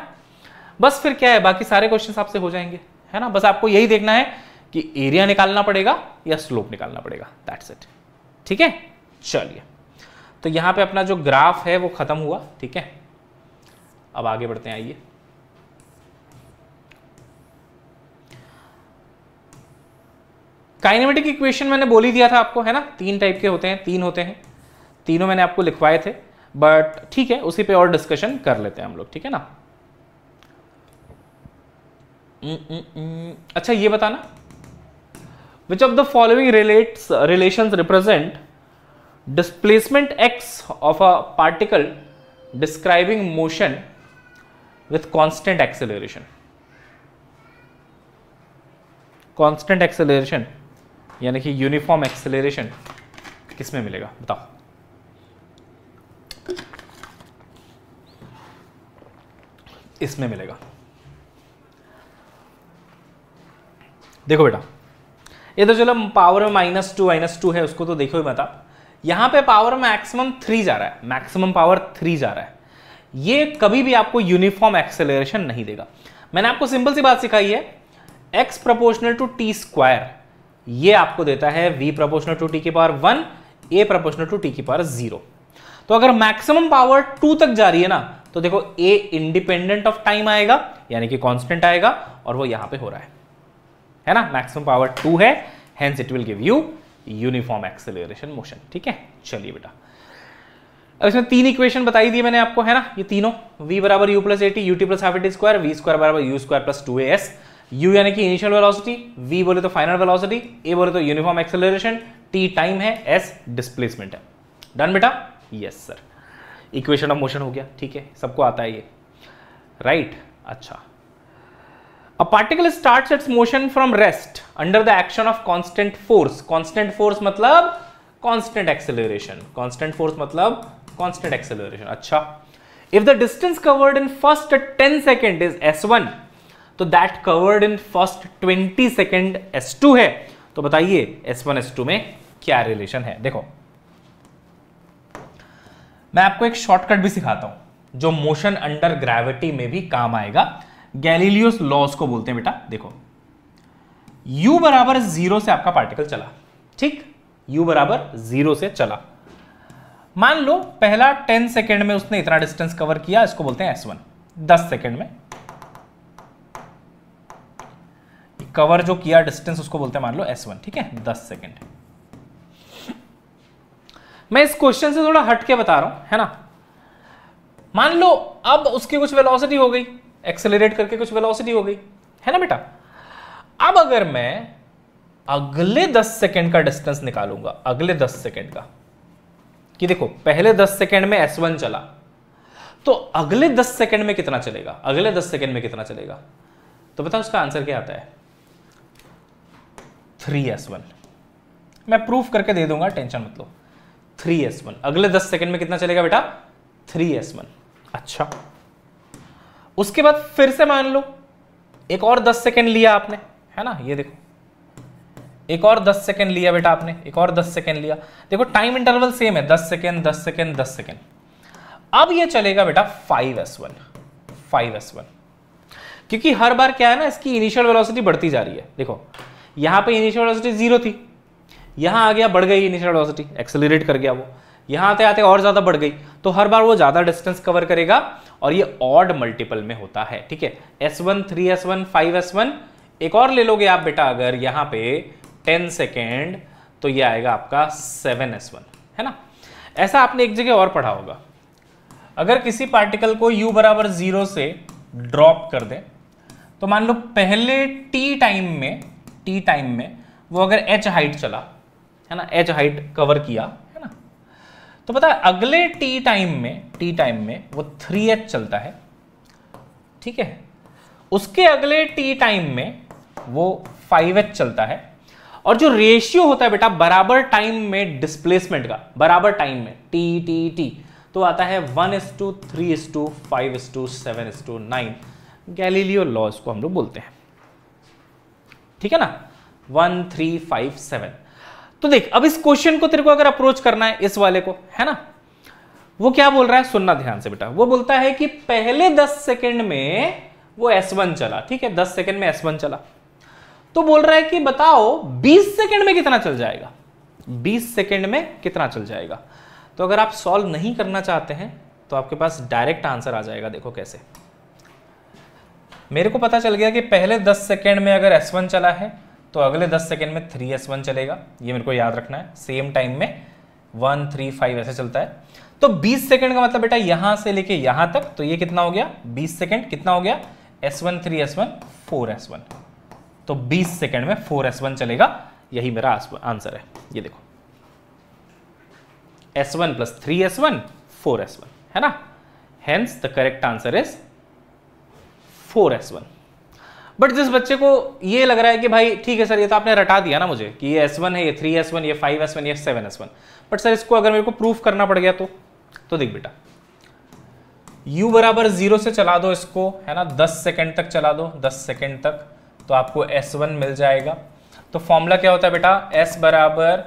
बस फिर क्या है बाकी सारे क्वेश्चन आपसे हो जाएंगे है ना बस आपको यही देखना है कि एरिया निकालना पड़ेगा या स्लोप निकालना पड़ेगा दैट्स इट ठीक है चलिए तो यहां पे अपना जो ग्राफ है वो ख़त्म हुआ ठीक है अब आगे बढ़ते हैं आइए काइनेमेटिक इक्वेशन मैंने बोली दिया था आपको है ना तीन टाइप के होते हैं तीन होते हैं तीनों मैंने आपको लिखवाए थे बट ठीक है उसी पे और डिस्कशन कर लेते हैं हम लोग ठीक है ना न, न, न, अच्छा ये बताना which of the following relates relation represent displacement x of a particle describing motion with constant acceleration constant acceleration यानी कि यूनिफॉर्म एक्सेलरेशन किस में मिलेगा बताओ इसमें मिलेगा देखो बेटा इधर चलो पावर में माइनस टू माइनस टू है उसको तो देखो ही बता यहां पे पावर मैक्सिमम थ्री जा रहा है मैक्सिमम पावर थ्री जा रहा है ये कभी भी आपको यूनिफॉर्म एक्सेलरेशन नहीं देगा मैंने आपको सिंपल सी बात सिखाई है x proportional to t square ये आपको देता है v प्रपोर्शनल टू टी की power one a proportional to t की पावर जीरो तो अगर मैक्सिमम पावर टू तक जा रही है ना तो देखो ए इंडिपेंडेंट ऑफ टाइम आएगा यानी कि कांस्टेंट आएगा और वो यहां पे हो रहा है है ना मैक्सिमम पावर टू है hence it will give you uniform acceleration motion ठीक है चलिए बेटा अब इसमें तीन इक्वेशन बताई दी मैंने आपको है ना ये तीनों v बराबर U plus A T U T plus half A T square we square बराबर you square plus two A S u यानी कि इनिशियल वेलोसिटी v बोले तो फाइनल वेलोसिटी a बोले तो यूनिफॉर्म एक्सेलरेशन t टाइम है s डिस्प्लेसमेंट है डन बेटा yes sir equation of motion हो गया ठीक है सबको आता है ये राइट right? अच्छा a particle start its motion from rest under the action of constant force constant force मतलब कॉन्स्टेंट एक्सेलरेशन कॉन्स्टेंट फोर्स मतलब कॉन्स्टेंट एक्सेलरेशन अच्छा if the distance covered in first ten second is S one तो that covered in first 20 second S2 है तो बताइए S1 S2 में क्या रिलेशन है देखो मैं आपको एक शॉर्टकट भी सिखाता हूं जो मोशन अंडर ग्रेविटी में भी काम आएगा गैलीलियोस लॉस को बोलते हैं बेटा देखो u बराबर जीरो से आपका पार्टिकल चला ठीक u बराबर जीरो से चला मान लो पहला 10 सेकेंड में उसने इतना डिस्टेंस कवर किया इसको बोलते हैं वन दस सेकेंड में कवर जो किया डिस्टेंस उसको बोलते हैं मान लो एस वन ठीक है दस सेकेंड मैं इस क्वेश्चन से थोड़ा हटके बता रहा हूं है ना मान लो अब उसकी कुछ वेलोसिटी हो गई एक्सेलरेट करके कुछ वेलोसिटी हो गई है ना बेटा अब अगर मैं अगले दस सेकेंड का डिस्टेंस निकालूंगा अगले दस सेकेंड का कि देखो पहले दस सेकेंड में एस वन चला तो अगले दस सेकेंड में कितना चलेगा अगले दस सेकेंड में कितना चलेगा तो बताओ उसका आंसर क्या आता है थ्री एस वन मैं प्रूफ करके दे दूंगा टेंशन मतलब थ्री एस वन अगले दस सेकंड में कितना चलेगा बेटा थ्री एस वन अच्छा उसके बाद फिर से मान लो एक और दस सेकेंड लिया आपने है ना ये देखो एक और दस सेकेंड लिया बेटा आपने एक और दस सेकेंड लिया देखो टाइम इंटरवल सेम है दस सेकेंड दस सेकेंड दस सेकेंड अब ये चलेगा बेटा five S one five S one क्योंकि हर बार क्या है ना इसकी इनिशियल वेलोसिटी बढ़ती जा रही है देखो यहाँ पे इनिशियल वेलोसिटी जीरो थी यहाँ आ गया बढ़ गई इनिशियल वेलोसिटी एक्सेलरेट कर गया वो यहाँ आते आते और ज़्यादा बढ़ गई तो हर बार वो ज़्यादा डिस्टेंस कवर करेगा और ये ऑड मल्टीपल में होता है ठीक है S one three S one five S one एक और ले लोगे आप बेटा अगर यहाँ पे टेन सेकेंड तो ये आएगा आपका सेवन एस वन है ना ऐसा आपने एक जगह और पढ़ा होगा अगर किसी पार्टिकल को u बराबर जीरो से ड्रॉप कर दें तो मान लो पहले t टाइम में टी टाइम में वो अगर एच हाइट चला है ना एच हाइट कवर किया है ना तो पता है अगले टी टाइम में टी टाइम में वो थ्री एच चलता है ठीक है उसके अगले टी टाइम में वो फाइव एच चलता है और जो रेशियो होता है बेटा बराबर टाइम में डिस्प्लेसमेंट का बराबर टाइम में टी टी टी तो आता है one is to three is to five is to seven is to nine Galileo laws को हम लोग बोलते हैं ठीक है ना वन थ्री फाइव सेवन तो देख अब इस क्वेश्चन को तेरे को अगर अप्रोच करना है इस वाले को है ना वो क्या बोल रहा है सुनना ध्यान से बेटा वो बोलता है कि पहले दस सेकेंड में वो वन चला ठीक है दस सेकेंड में वन चला तो बोल रहा है कि बताओ बीस सेकेंड में कितना चल जाएगा बीस सेकेंड में कितना चल जाएगा तो अगर आप सॉल्व नहीं करना चाहते हैं तो आपके पास डायरेक्ट आंसर आ जाएगा देखो कैसे मेरे को पता चल गया कि पहले 10 सेकेंड में अगर S1 चला है तो अगले 10 सेकेंड में 3S1 चलेगा ये मेरे को याद रखना है सेम टाइम में वन थ्री फाइव ऐसे चलता है तो 20 सेकंड का मतलब बेटा यहां से लेके यहां तक तो ये कितना हो गया 20 सेकंड कितना हो गया S1 3S1 4S1 तो 20 सेकंड में 4S1 चलेगा यही मेरा आंसर है ये देखो S1 plus three S one four S one है ना hence the correct answer is four S one but जिस बच्चे को ये लग रहा है कि भाई ठीक है सर ये तो आपने रटा दिया ना मुझे कि ये एस वन है ये थ्री एस वन ये फाइव एस वन ये seven S one but sir इसको अगर मेरे को प्रूफ करना पड़ गया तो तो देख बेटा u बराबर जीरो से चला दो इसको है ना दस सेकेंड तक चला दो दस सेकेंड तक तो आपको एस वन मिल जाएगा तो फॉर्मूला क्या होता है बेटा एस बराबर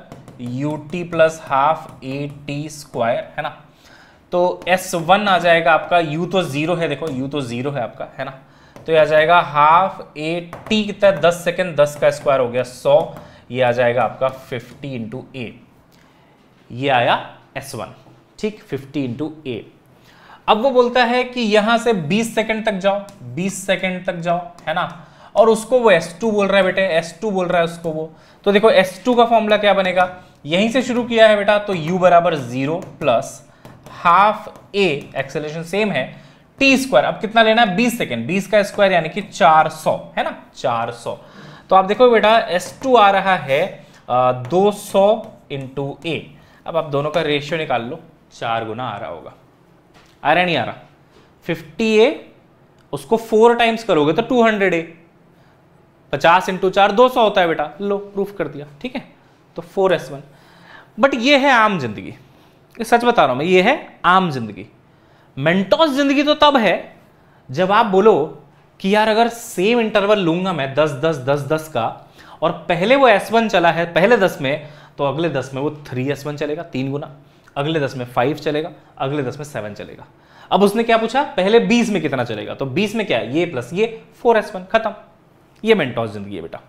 U T plus half A T square है ना तो एस वन आ जाएगा आपका यू तो जीरो है देखो यू तो जीरो है आपका है ना तो यह आ जाएगा हाफ ए टी कितना दस सेकेंड दस का स्क्वायर हो गया सौ ये आ जाएगा आपका फिफ्टी इंटू ए ये आया एस वन ठीक फिफ्टी इंटू ए अब वो बोलता है कि यहां से 20 सेकंड तक जाओ 20 सेकंड तक जाओ है ना और उसको वो S2 बोल रहा है बेटे S2 बोल रहा है उसको वो तो देखो S2 का फॉर्मूला क्या बनेगा यहीं से शुरू किया है बेटा तो U बराबर zero plus half A acceleration same है टी स्क्वायर अब कितना लेना है बीस सेकेंड बीस का स्क्वायर यानी कि चार सौ है ना चार सौ तो आप देखो बेटा एस टू आ रहा है दो सौ इंटू ए अब आप दोनों का रेशियो निकाल लो चार गुना आ रहा होगा आ रहा नहीं आ रहा फिफ्टी ए उसको फोर टाइम्स करोगे तो टू हंड्रेड ए पचास इंटू चार दो सौ होता है बेटा लो प्रूफ कर दिया ठीक है तो फोर एस वन बट ये है आम जिंदगी सच बता रहा हूं मैं ये है आम जिंदगी मेंटोस जिंदगी तो तब है जब आप बोलो कि यार अगर सेम इंटरवल लूंगा मैं दस दस दस दस का और पहले वो एस वन चला है पहले दस में तो अगले दस में वो थ्री एस वन चलेगा तीन गुना अगले दस में फाइव चलेगा अगले दस में सेवन चलेगा अब उसने क्या पूछा पहले बीस में कितना चलेगा तो बीस में क्या है ये प्लस ये फोर एस वन खत्म ये मेंटॉस जिंदगी है बेटा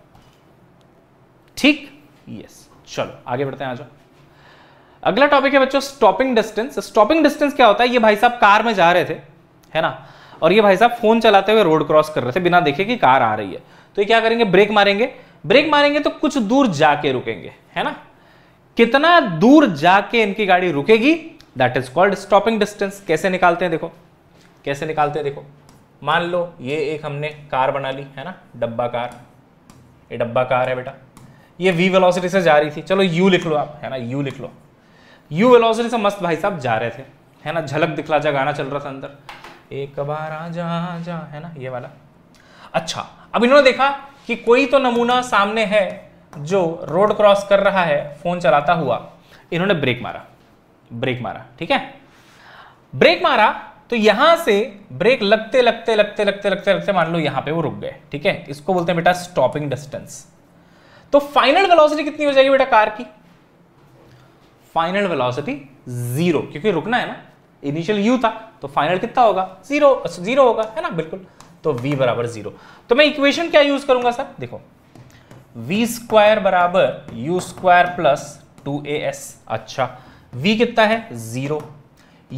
ठीक यस चलो आगे बढ़ते हैं आ जाओ अगला टॉपिक है बच्चों स्टॉपिंग डिस्टेंस स्टॉपिंग डिस्टेंस क्या होता है ये भाई साहब कार में जा रहे थे है ना और ये भाई साहब फोन चलाते हुए रोड क्रॉस कर रहे थे बिना देखे कि कार आ रही है तो ये क्या करेंगे ब्रेक मारेंगे ब्रेक मारेंगे तो कुछ दूर जाके रुकेंगे है ना कितना दूर जाके इनकी गाड़ी रुकेगी that is called stopping distance कैसे निकालते हैं देखो कैसे निकालते हैं देखो मान लो ये एक हमने कार बना ली है ना डब्बा कार ये डब्बा कार है बेटा ये वी वेलोसिटी से जा रही थी चलो यू लिख लो आप है ना यू लिख लो यू वेलोसिटी से मस्त भाई साहब जा रहे थे है ना झलक दिखला जा गाना चल रहा था अंदर एक बार आ जा जा है ना ये वाला अच्छा अब इन्होंने देखा कि कोई तो नमूना सामने है जो रोड क्रॉस कर रहा है फोन चलाता हुआ इन्होंने ब्रेक मारा ब्रेक मारा ठीक है ब्रेक मारा तो यहां से ब्रेक लगते लगते लगते लगते लगते लगते मान लो यहां पे वो रुक गए ठीक है इसको बोलते हैं बेटा स्टॉपिंग डिस्टेंस तो फाइनल वेलोसिटी कितनी हो जाएगी बेटा कार की फाइनल वेलोसिटी जीरो क्योंकि रुकना है ना इनिशियल यू था तो फाइनल कितना होगा जीरो जीरो होगा है ना बिल्कुल तो वी बराबर जीरो तो मैं इक्वेशन क्या यूज करूंगा सर देखो वी स्क्वायर बराबर you square plus two A S अच्छा वी कितना है जीरो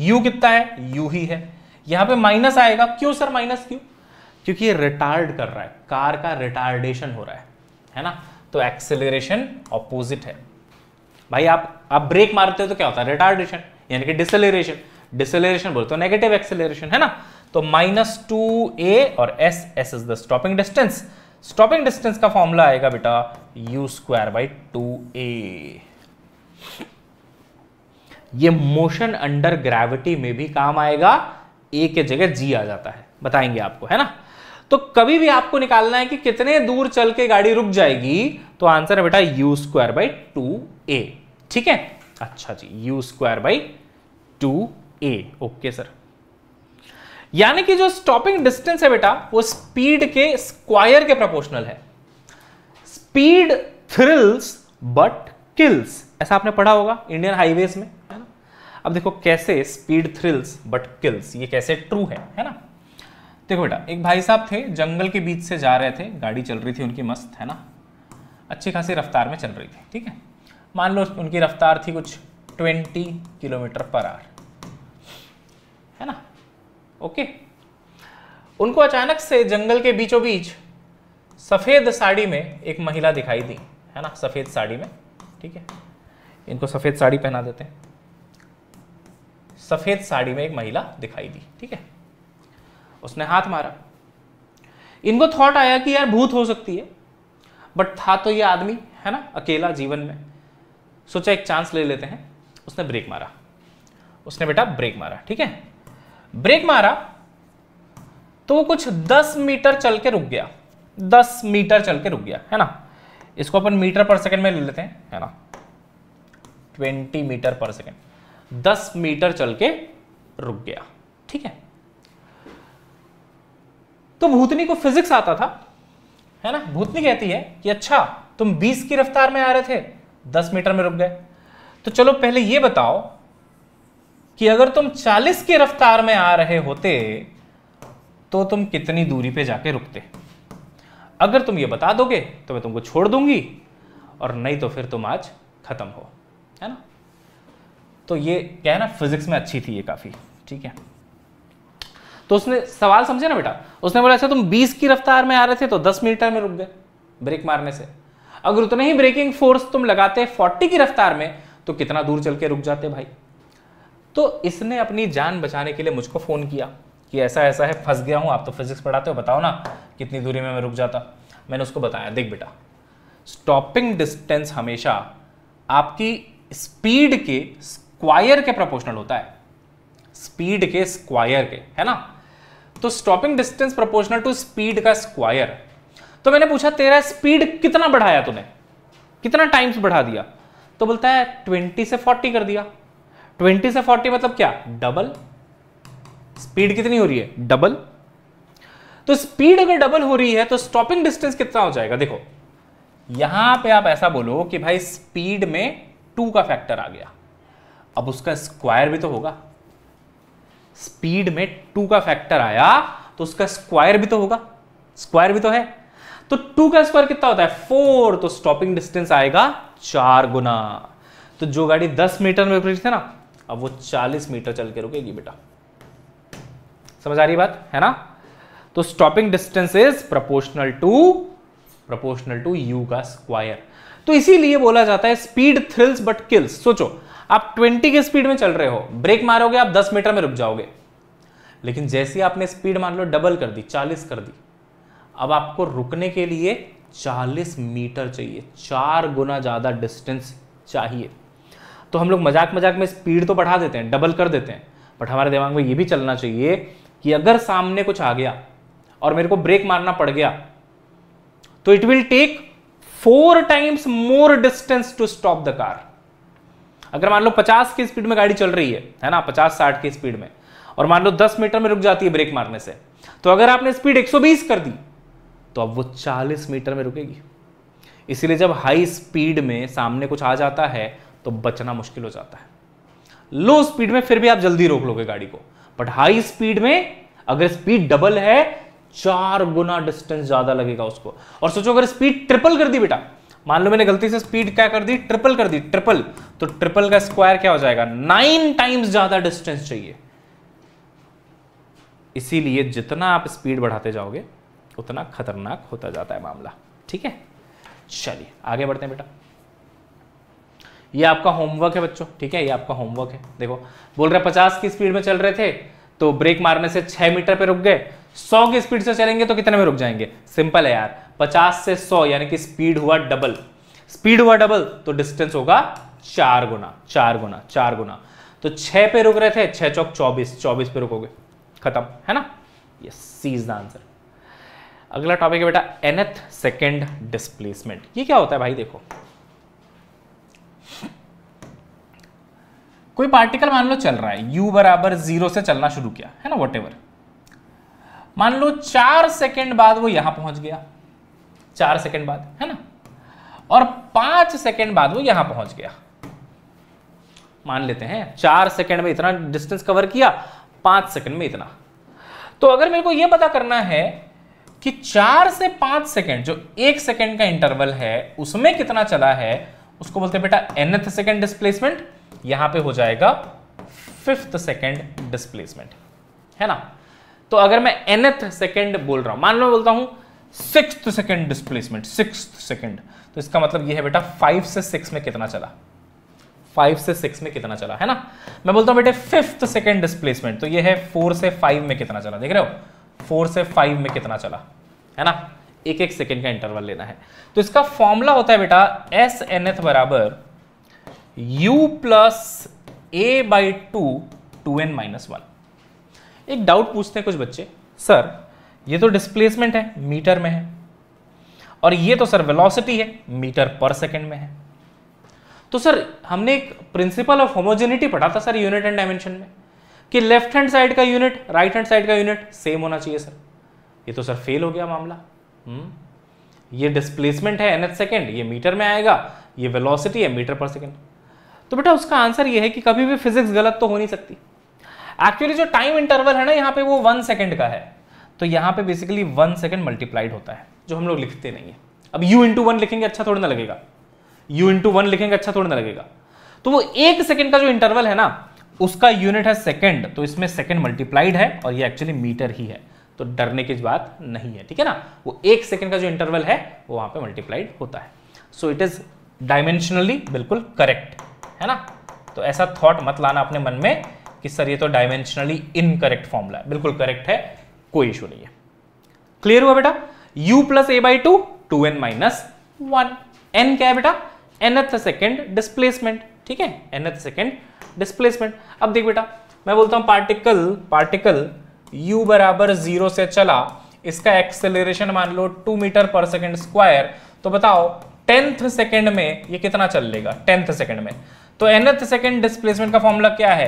यू कितना है यू ही है यहां पे माइनस आएगा क्यों सर माइनस क्यों क्योंकि रिटार्ड कर रहा है कार का रिटार्डेशन हो रहा है है ना तो एक्सेलरेशन ऑपोजिट है भाई आप आप ब्रेक मारते हो तो क्या होता है रिटार्डेशन यानी कि डिसलेरेशन डिसलेरेशन बोलते हो नेगेटिव एक्सेलरेशन है ना तो माइनस टू ए और S S is the stopping distance stopping distance का फॉर्मूला आएगा बेटा you square by two A ये मोशन अंडर ग्रेविटी में भी काम आएगा ए के जगह जी आ जाता है बताएंगे आपको है ना तो कभी भी आपको निकालना है कि कितने दूर चल के गाड़ी रुक जाएगी तो आंसर है बेटा you square by two A ठीक है अच्छा जी U square by two A okay sir यानी कि जो स्टॉपिंग डिस्टेंस है बेटा वो स्पीड के स्क्वायर के प्रोपोर्शनल है स्पीड थ्रिल्स बट किल्स ऐसा आपने पढ़ा होगा इंडियन हाईवेज में है ना अब देखो कैसे स्पीड थ्रिल्स बट किल्स ये कैसे ट्रू है है ना देखो बेटा एक भाई साहब थे जंगल के बीच से जा रहे थे गाड़ी चल रही थी उनकी मस्त है ना अच्छी खासी रफ्तार में चल रही थी ठीक है मान लो उनकी रफ्तार थी कुछ ट्वेंटी किलोमीटर पर आवर है ना ओके उनको अचानक से जंगल के बीचों बीच सफ़ेद साड़ी में एक महिला दिखाई दी है ना सफ़ेद साड़ी में ठीक है इनको सफ़ेद साड़ी पहना देते हैं सफ़ेद साड़ी में एक महिला दिखाई दी ठीक है उसने हाथ मारा इनको थॉट आया कि यार भूत हो सकती है बट था तो ये आदमी है ना अकेला जीवन में सोचा एक चांस ले लेते हैं उसने ब्रेक मारा उसने बेटा ब्रेक मारा ठीक है ब्रेक मारा तो वो कुछ 10 मीटर चल के रुक गया 10 मीटर चल के रुक गया है ना इसको अपन मीटर पर सेकंड में ले लेते हैं है ना 20 मीटर पर सेकंड 10 मीटर चल के रुक गया ठीक है तो भूतनी को फिजिक्स आता था है ना भूतनी कहती है कि अच्छा तुम 20 की रफ्तार में आ रहे थे दस मीटर में रुक गए तो चलो पहले ये बताओ कि अगर तुम चालीस की रफ्तार में आ रहे होते तो तुम कितनी दूरी पे जाके रुकते अगर तुम ये बता दोगे तो मैं तुमको छोड़ दूंगी और नहीं तो फिर तुम आज खत्म हो है ना तो ये क्या है ना फिजिक्स में अच्छी थी ये काफ़ी ठीक है तो उसने सवाल समझे ना बेटा उसने बोला अच्छा तुम 20 की रफ्तार में आ रहे थे तो 10 मीटर में रुक गए ब्रेक मारने से अगर उतना ही ब्रेकिंग फोर्स तुम लगाते फोर्टी की रफ्तार में तो कितना दूर चल के रुक जाते भाई तो इसने अपनी जान बचाने के लिए मुझको फ़ोन किया कि ऐसा ऐसा है फंस गया हूँ आप तो फिजिक्स पढ़ाते हो बताओ ना कितनी दूरी में मैं रुक जाता मैंने उसको बताया देख बेटा स्टॉपिंग डिस्टेंस हमेशा आपकी स्पीड के स्क्वायर के प्रोपोर्शनल होता है स्पीड के स्क्वायर के है ना तो stopping distance proportional to speed का स्क्वायर तो मैंने पूछा तेरा स्पीड कितना बढ़ाया तूने कितना टाइम्स बढ़ा दिया तो बोलता है ट्वेंटी से फोर्टी कर दिया ट्वेंटी से फोर्टी मतलब क्या डबल स्पीड कितनी हो रही है डबल तो स्पीड अगर डबल हो रही है तो स्टॉपिंग डिस्टेंस कितना हो जाएगा देखो यहां पे आप ऐसा बोलो कि भाई स्पीड में टू का फैक्टर आ गया अब उसका स्क्वायर भी तो होगा स्पीड में टू का फैक्टर आया तो उसका स्क्वायर भी तो होगा स्क्वायर भी तो है तो टू का स्क्वायर कितना होता है फोर तो स्टॉपिंग डिस्टेंस आएगा चार गुना तो जो गाड़ी दस मीटर में रुकी थे ना अब वो चालीस मीटर चल के रुकेगी बेटा समझ आ रही बात है ना तो stopping distance is proportional to proportional to U का स्क्वायर तो इसीलिए बोला जाता है स्पीड थ्रिल्स बट किल्स सोचो आप 20 के स्पीड में चल रहे हो ब्रेक मारोगे आप 10 मीटर में रुक जाओगे लेकिन जैसे आपने स्पीड मान लो डबल कर दी 40 कर दी अब आपको रुकने के लिए 40 मीटर चाहिए चार गुना ज़्यादा डिस्टेंस चाहिए तो हम लोग मजाक मजाक में स्पीड तो बढ़ा देते हैं डबल कर देते हैं बट हमारे दिमाग में ये भी चलना चाहिए कि अगर सामने कुछ आ गया और मेरे को ब्रेक मारना पड़ गया तो it will take four times more distance to stop the car अगर मान लो 50 की स्पीड में गाड़ी चल रही है है ना 50 60 की स्पीड में और मान लो 10 मीटर में रुक जाती है ब्रेक मारने से तो अगर आपने स्पीड 120 कर दी तो अब वो 40 मीटर में रुकेगी इसीलिए जब हाई स्पीड में सामने कुछ आ जाता है तो बचना मुश्किल हो जाता है लो स्पीड में फिर भी आप जल्दी रोक लोगे गाड़ी को बट हाई स्पीड में अगर स्पीड डबल है चार गुना डिस्टेंस ज्यादा लगेगा उसको और सोचो अगर स्पीड ट्रिपल कर दी बेटा मान लो मैंने गलती से स्पीड क्या कर दी ट्रिपल कर दी ट्रिपल तो ट्रिपल का स्क्वायर क्या हो जाएगा नाइन टाइम्स ज्यादा डिस्टेंस चाहिए इसीलिए जितना आप स्पीड बढ़ाते जाओगे उतना खतरनाक होता जाता है मामला ठीक है चलिए आगे बढ़ते हैं बेटा ये आपका होमवर्क है बच्चों ठीक है ये आपका होमवर्क है देखो बोल रहे पचास की स्पीड में चल रहे थे तो ब्रेक मारने से छह मीटर पे रुक गए सौ की स्पीड से चलेंगे तो कितने में रुक जाएंगे सिंपल है यार पचास से सौ यानी कि स्पीड हुआ डबल स्पीड हुआ डबल तो डिस्टेंस होगा चार गुना चार गुना चार गुना तो छह पे रुक रहे थे छह चौक चौबीस चौबीस पे रुकोगे खत्म है ना ये सीज द आंसर अगला टॉपिक है बेटा एनथ सेकेंड डिस्प्लेसमेंट ये क्या होता है भाई देखो कोई पार्टिकल मान लो चल रहा है u बराबर जीरो से चलना शुरू किया है ना वट मान लो चार सेकेंड बाद वो यहां पहुंच गया चार सेकेंड बाद है ना और पांच सेकेंड बाद वो यहां पहुंच गया मान लेते हैं चार सेकेंड में इतना डिस्टेंस कवर किया पांच सेकेंड में इतना तो अगर मेरे को यह पता करना है कि चार से पांच सेकेंड जो एक सेकेंड का इंटरवल है उसमें कितना चला है उसको बोलते हैं बेटा एनथ सेकेंड डिस्प्लेसमेंट यहां पे हो जाएगा फिफ्थ सेकेंड डिस्प्लेसमेंट है ना तो अगर मैं एनथ सेकेंड बोल रहा हूं मान लो बोलता हूं six second displacement six second तो इसका मतलब यह है बेटा फाइव से सिक्स में कितना चला फाइव से सिक्स में कितना चला है ना मैं बोलता हूं बेटे फिफ्थ सेकेंड डिस्प्लेसमेंट तो यह है फोर से फाइव में कितना चला देख रहे हो फोर से फाइव में कितना चला है ना एक एक सेकेंड का इंटरवल लेना है तो इसका फॉर्मूला होता है बेटा एस एन एथ बराबर U plus A by two two N minus one एक डाउट पूछते हैं कुछ बच्चे सर ये तो डिस्प्लेसमेंट है मीटर में है और ये तो सर वेलोसिटी है मीटर पर सेकेंड में है तो सर हमने एक प्रिंसिपल ऑफ होमोजेनिटी पढ़ा था सर यूनिट एंड डायमेंशन में कि लेफ्ट हैंड साइड का यूनिट राइट हैंड साइड का यूनिट सेम होना चाहिए सर ये तो सर फेल हो गया मामला हम्म। ये डिस्प्लेसमेंट है एन सेकेंड ये मीटर में आएगा ये वेलोसिटी है मीटर पर सेकेंड तो बेटा उसका आंसर ये है कि कभी भी फिजिक्स गलत तो हो नहीं सकती एक्चुअली जो टाइम इंटरवल है ना यहाँ पे वो वन सेकेंड का है तो यहाँ पे बेसिकली वन सेकेंड मल्टीप्लाइड होता है जो हम लोग लिखते नहीं है अब यू इंटू वन लिखेंगे अच्छा थोड़ा ना लगेगा यू इंटू वन लिखेंगे अच्छा थोड़ा ना लगेगा तो वो एक सेकेंड का जो इंटरवल है ना उसका यूनिट है सेकेंड तो इसमें सेकेंड मल्टीप्लाइड है और ये एक्चुअली मीटर ही है तो डरने की बात नहीं है ठीक है ना वो एक सेकेंड का जो इंटरवल है वो वहां पर मल्टीप्लाइड होता है सो इट इज़ डायमेंशनली बिल्कुल करेक्ट है ना तो ऐसा थॉट मत लाना अपने मन में कि सर ये तो डायमेंशनली इनकरेक्ट फॉर्मूला है बिल्कुल करेक्ट है कोई इशू नहीं है क्लियर हुआ बेटा u plus A by two two N minus one N क्या है बेटा एथ सेकेंड डिस्प्लेसमेंट ठीक है एथ सेकेंड डिस्प्लेसमेंट अब देख बेटा मैं बोलता हूं पार्टिकल पार्टिकल u बराबर जीरो से चला इसका एक्सेलरेशन मान लो टू मीटर पर सेकेंड स्क्वायर तो बताओ टेंथ सेकेंड में ये कितना चल लेगा टेंथ सेकेंड में तो एनथ सेकेंड डिस्प्लेसमेंट का फॉर्मूला क्या है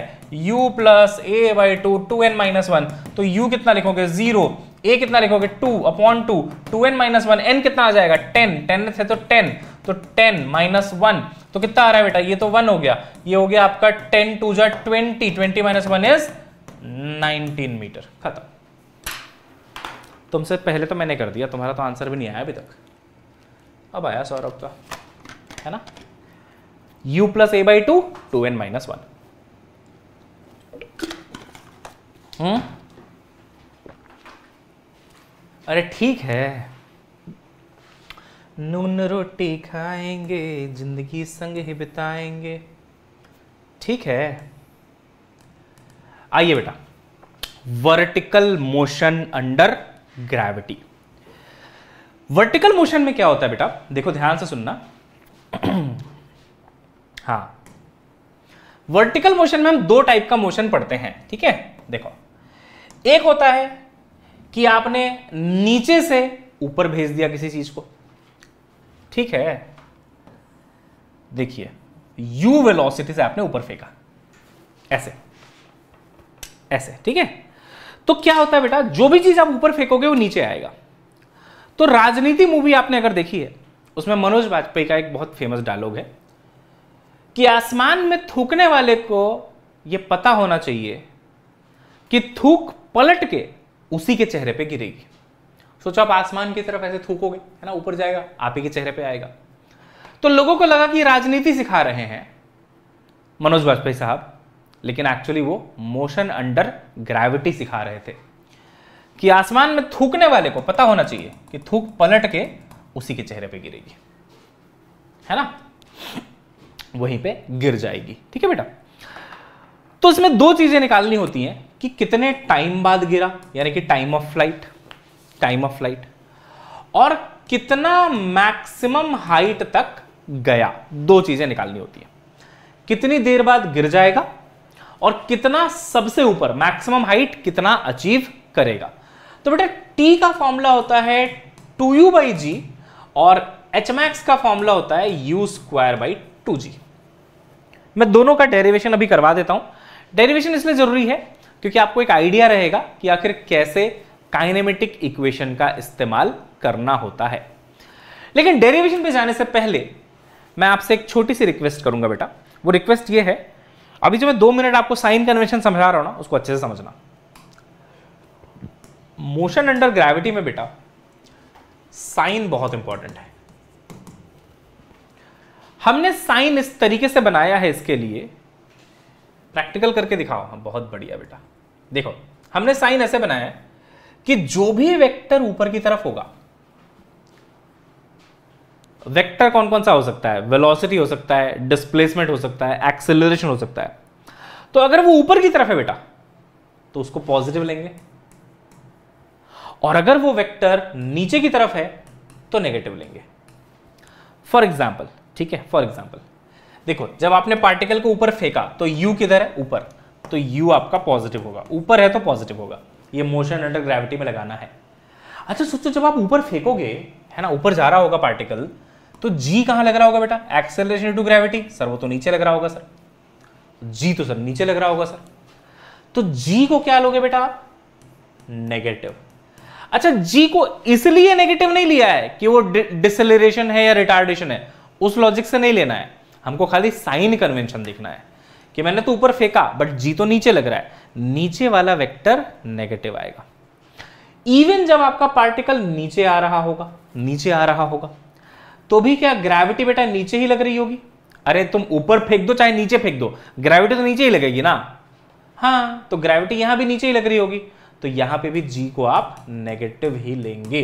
u plus A by two two N minus one तो u कितना लिखोगे जीरो a कितना लिखोगे two upon two two N minus one N कितना आ जाएगा टेन टेन है तो टेन तो टेन माइनस वन तो कितना आ रहा है बेटा ये तो वन हो गया ये हो गया आपका टेन टू जो twenty twenty minus one is 19 metre खत्म तुमसे पहले तो मैंने कर दिया तुम्हारा तो आंसर भी नहीं आया अभी तक अब आया सौरभ का है ना u plus A by two two N minus one अरे ठीक है नून रोटी खाएंगे जिंदगी संग ही बिताएंगे ठीक है आइए बेटा vertical motion under gravity vertical motion में क्या होता है बेटा देखो ध्यान से सुनना <clears throat> हाँ वर्टिकल मोशन में हम दो टाइप का मोशन पढ़ते हैं ठीक है देखो एक होता है कि आपने नीचे से ऊपर भेज दिया किसी चीज को ठीक है देखिए यू वेलोसिटी से आपने ऊपर फेंका ऐसे ऐसे ठीक है तो क्या होता है बेटा जो भी चीज आप ऊपर फेंकोगे वो नीचे आएगा तो राजनीति मूवी आपने अगर देखी है उसमें मनोज वाजपेयी का एक बहुत फेमस डायलॉग है कि आसमान में थूकने वाले को यह पता होना चाहिए कि थूक पलट के उसी के चेहरे पे गिरेगी सोचो आप आसमान की तरफ ऐसे थूकोगे है ना ऊपर जाएगा आप ही के चेहरे पे आएगा तो लोगों को लगा कि राजनीति सिखा रहे हैं मनोज वाजपेयी साहब लेकिन एक्चुअली वो मोशन अंडर ग्रेविटी सिखा रहे थे कि आसमान में थूकने वाले को पता होना चाहिए कि थूक पलट के उसी के चेहरे पे गिरेगी है ना वहीं पे गिर जाएगी ठीक है बेटा तो इसमें दो चीजें निकालनी होती हैं कि कितने टाइम बाद गिरा यानी कि time of flight time of flight और कितना मैक्सिमम हाइट तक गया दो चीजें निकालनी होती है कितनी देर बाद गिर जाएगा और कितना सबसे ऊपर मैक्सिमम हाइट कितना अचीव करेगा तो बेटा टी का फॉर्मूला होता है टू यू बाई जी और एच मैक्स का फॉर्मूला होता है you square by two G मैं दोनों का डेरिवेशन अभी करवा देता हूं डेरिवेशन इसलिए जरूरी है क्योंकि आपको एक आइडिया रहेगा कि आखिर कैसे काइनेमेटिक इक्वेशन का इस्तेमाल करना होता है लेकिन डेरिवेशन पे जाने से पहले मैं आपसे एक छोटी सी रिक्वेस्ट करूंगा बेटा वो रिक्वेस्ट ये है अभी जो मैं दो मिनट आपको साइन कन्वेंशन समझा रहा हूं ना उसको अच्छे से समझना मोशन अंडर ग्रेविटी में बेटा साइन बहुत इंपॉर्टेंट है हमने साइन इस तरीके से बनाया है इसके लिए प्रैक्टिकल करके दिखाओ हम हाँ, बहुत बढ़िया बेटा देखो हमने साइन ऐसे बनाया है कि जो भी वेक्टर ऊपर की तरफ होगा वेक्टर कौन कौन सा हो सकता है वेलोसिटी हो सकता है डिस्प्लेसमेंट हो सकता है एक्सेलरेशन हो सकता है तो अगर वो ऊपर की तरफ है बेटा तो उसको पॉजिटिव लेंगे और अगर वो वेक्टर नीचे की तरफ है तो नेगेटिव लेंगे फॉर एग्जाम्पल ठीक है फॉर एग्जाम्पल देखो जब आपने पार्टिकल को ऊपर फेंका तो यू किधर है ऊपर तो यू आपका पॉजिटिव होगा ऊपर है तो पॉजिटिव होगा ये मोशन अंडर ग्रेविटी में लगाना है अच्छा सोचो जब आप ऊपर फेंकोगे है ना ऊपर जा रहा होगा पार्टिकल तो जी कहां लग रहा होगा बेटा एक्सेलरेशन टू ग्रेविटी सर वो तो नीचे लग रहा होगा सर जी तो सर नीचे लग रहा होगा सर तो जी को क्या लोगे बेटा आप नेगेटिव अच्छा जी को इसलिए नेगेटिव नहीं लिया है कि वो डिसलेशन है या रिटार्डेशन है उस लॉजिक से नहीं लेना है हमको खाली साइन कन्वेंशन देखना है कि मैंने तो ऊपर फेंका बट जी तो नीचे लग रहा है नीचे वाला वेक्टर नेगेटिव आएगा इवन जब आपका पार्टिकल नीचे आ रहा होगा नीचे आ रहा होगा तो भी क्या ग्रेविटी बेटा नीचे ही लग रही होगी अरे तुम ऊपर फेंक दो चाहे नीचे फेंक दो ग्रेविटी तो नीचे ही लगेगी ना हाँ तो ग्रेविटी यहां भी नीचे ही लग रही होगी तो यहां पे भी जी को आप नेगेटिव ही लेंगे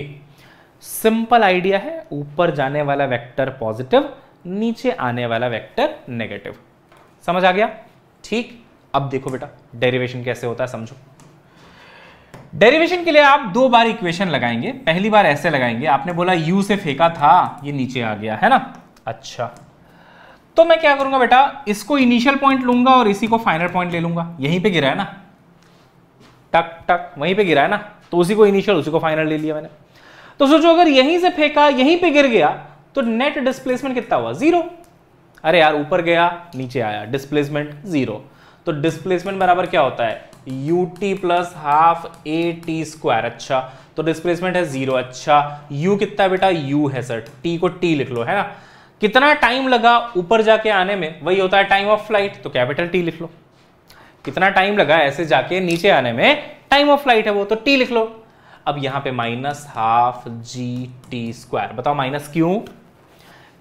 सिंपल आइडिया है ऊपर जाने वाला वेक्टर पॉजिटिव नीचे आने वाला वेक्टर नेगेटिव समझ आ गया ठीक अब देखो बेटा डेरिवेशन कैसे होता है समझो डेरिवेशन के लिए आप दो बार इक्वेशन लगाएंगे पहली बार ऐसे लगाएंगे आपने बोला यू से फेंका था ये नीचे आ गया है ना अच्छा तो मैं क्या करूंगा बेटा इसको इनिशियल पॉइंट लूंगा और इसी को फाइनल पॉइंट ले लूंगा यहीं पे गिरा है ना टक टक वहीं पे गिरा है ना तो उसी को इनिशियल उसी को फाइनल ले लिया मैंने तो सोचो अगर यहीं से फेंका यहीं पे गिर गया तो नेट डिस्प्लेसमेंट कितना हुआ जीरो अरे यार ऊपर गया नीचे आया डिस्प्लेसमेंट जीरो तो डिस्प्लेसमेंट बराबर क्या होता है U T plus half A T square अच्छा तो डिस्प्लेसमेंट है जीरो अच्छा u कितना बेटा u है सर t को t लिख लो है ना कितना टाइम लगा ऊपर जाके आने में वही होता है टाइम ऑफ फ्लाइट तो कैपिटल t लिख लो कितना टाइम लगा ऐसे जाके नीचे आने में टाइम ऑफ फ्लाइट है वो तो t लिख लो अब यहां पे minus half G T square बताओ माइनस क्यों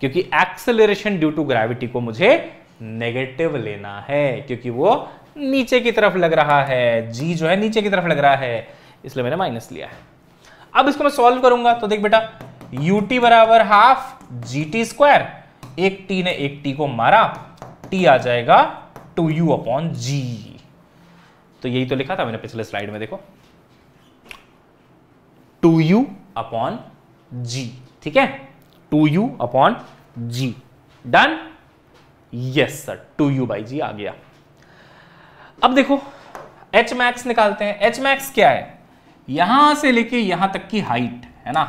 क्योंकि एक्सेलरेशन ड्यू टू ग्रेविटी को मुझे नेगेटिव लेना है क्योंकि वो नीचे की तरफ लग रहा है जी जो है नीचे की तरफ लग रहा है इसलिए मैंने माइनस लिया है अब इसको मैं सॉल्व करूंगा तो देख बेटा यू टी बराबर हाफ जी टी स्क्वायर एक टी ने एक टी को मारा टी आ जाएगा टू यू अपॉन जी तो यही तो लिखा था मैंने पिछले स्लाइड में देखो टू यू अपॉन जी ठीक है two U upon G done yes sir two you by G आ गया अब देखो एच मैक्स निकालते हैं एच मैक्स क्या है यहां से लेके यहां तक की हाइट है ना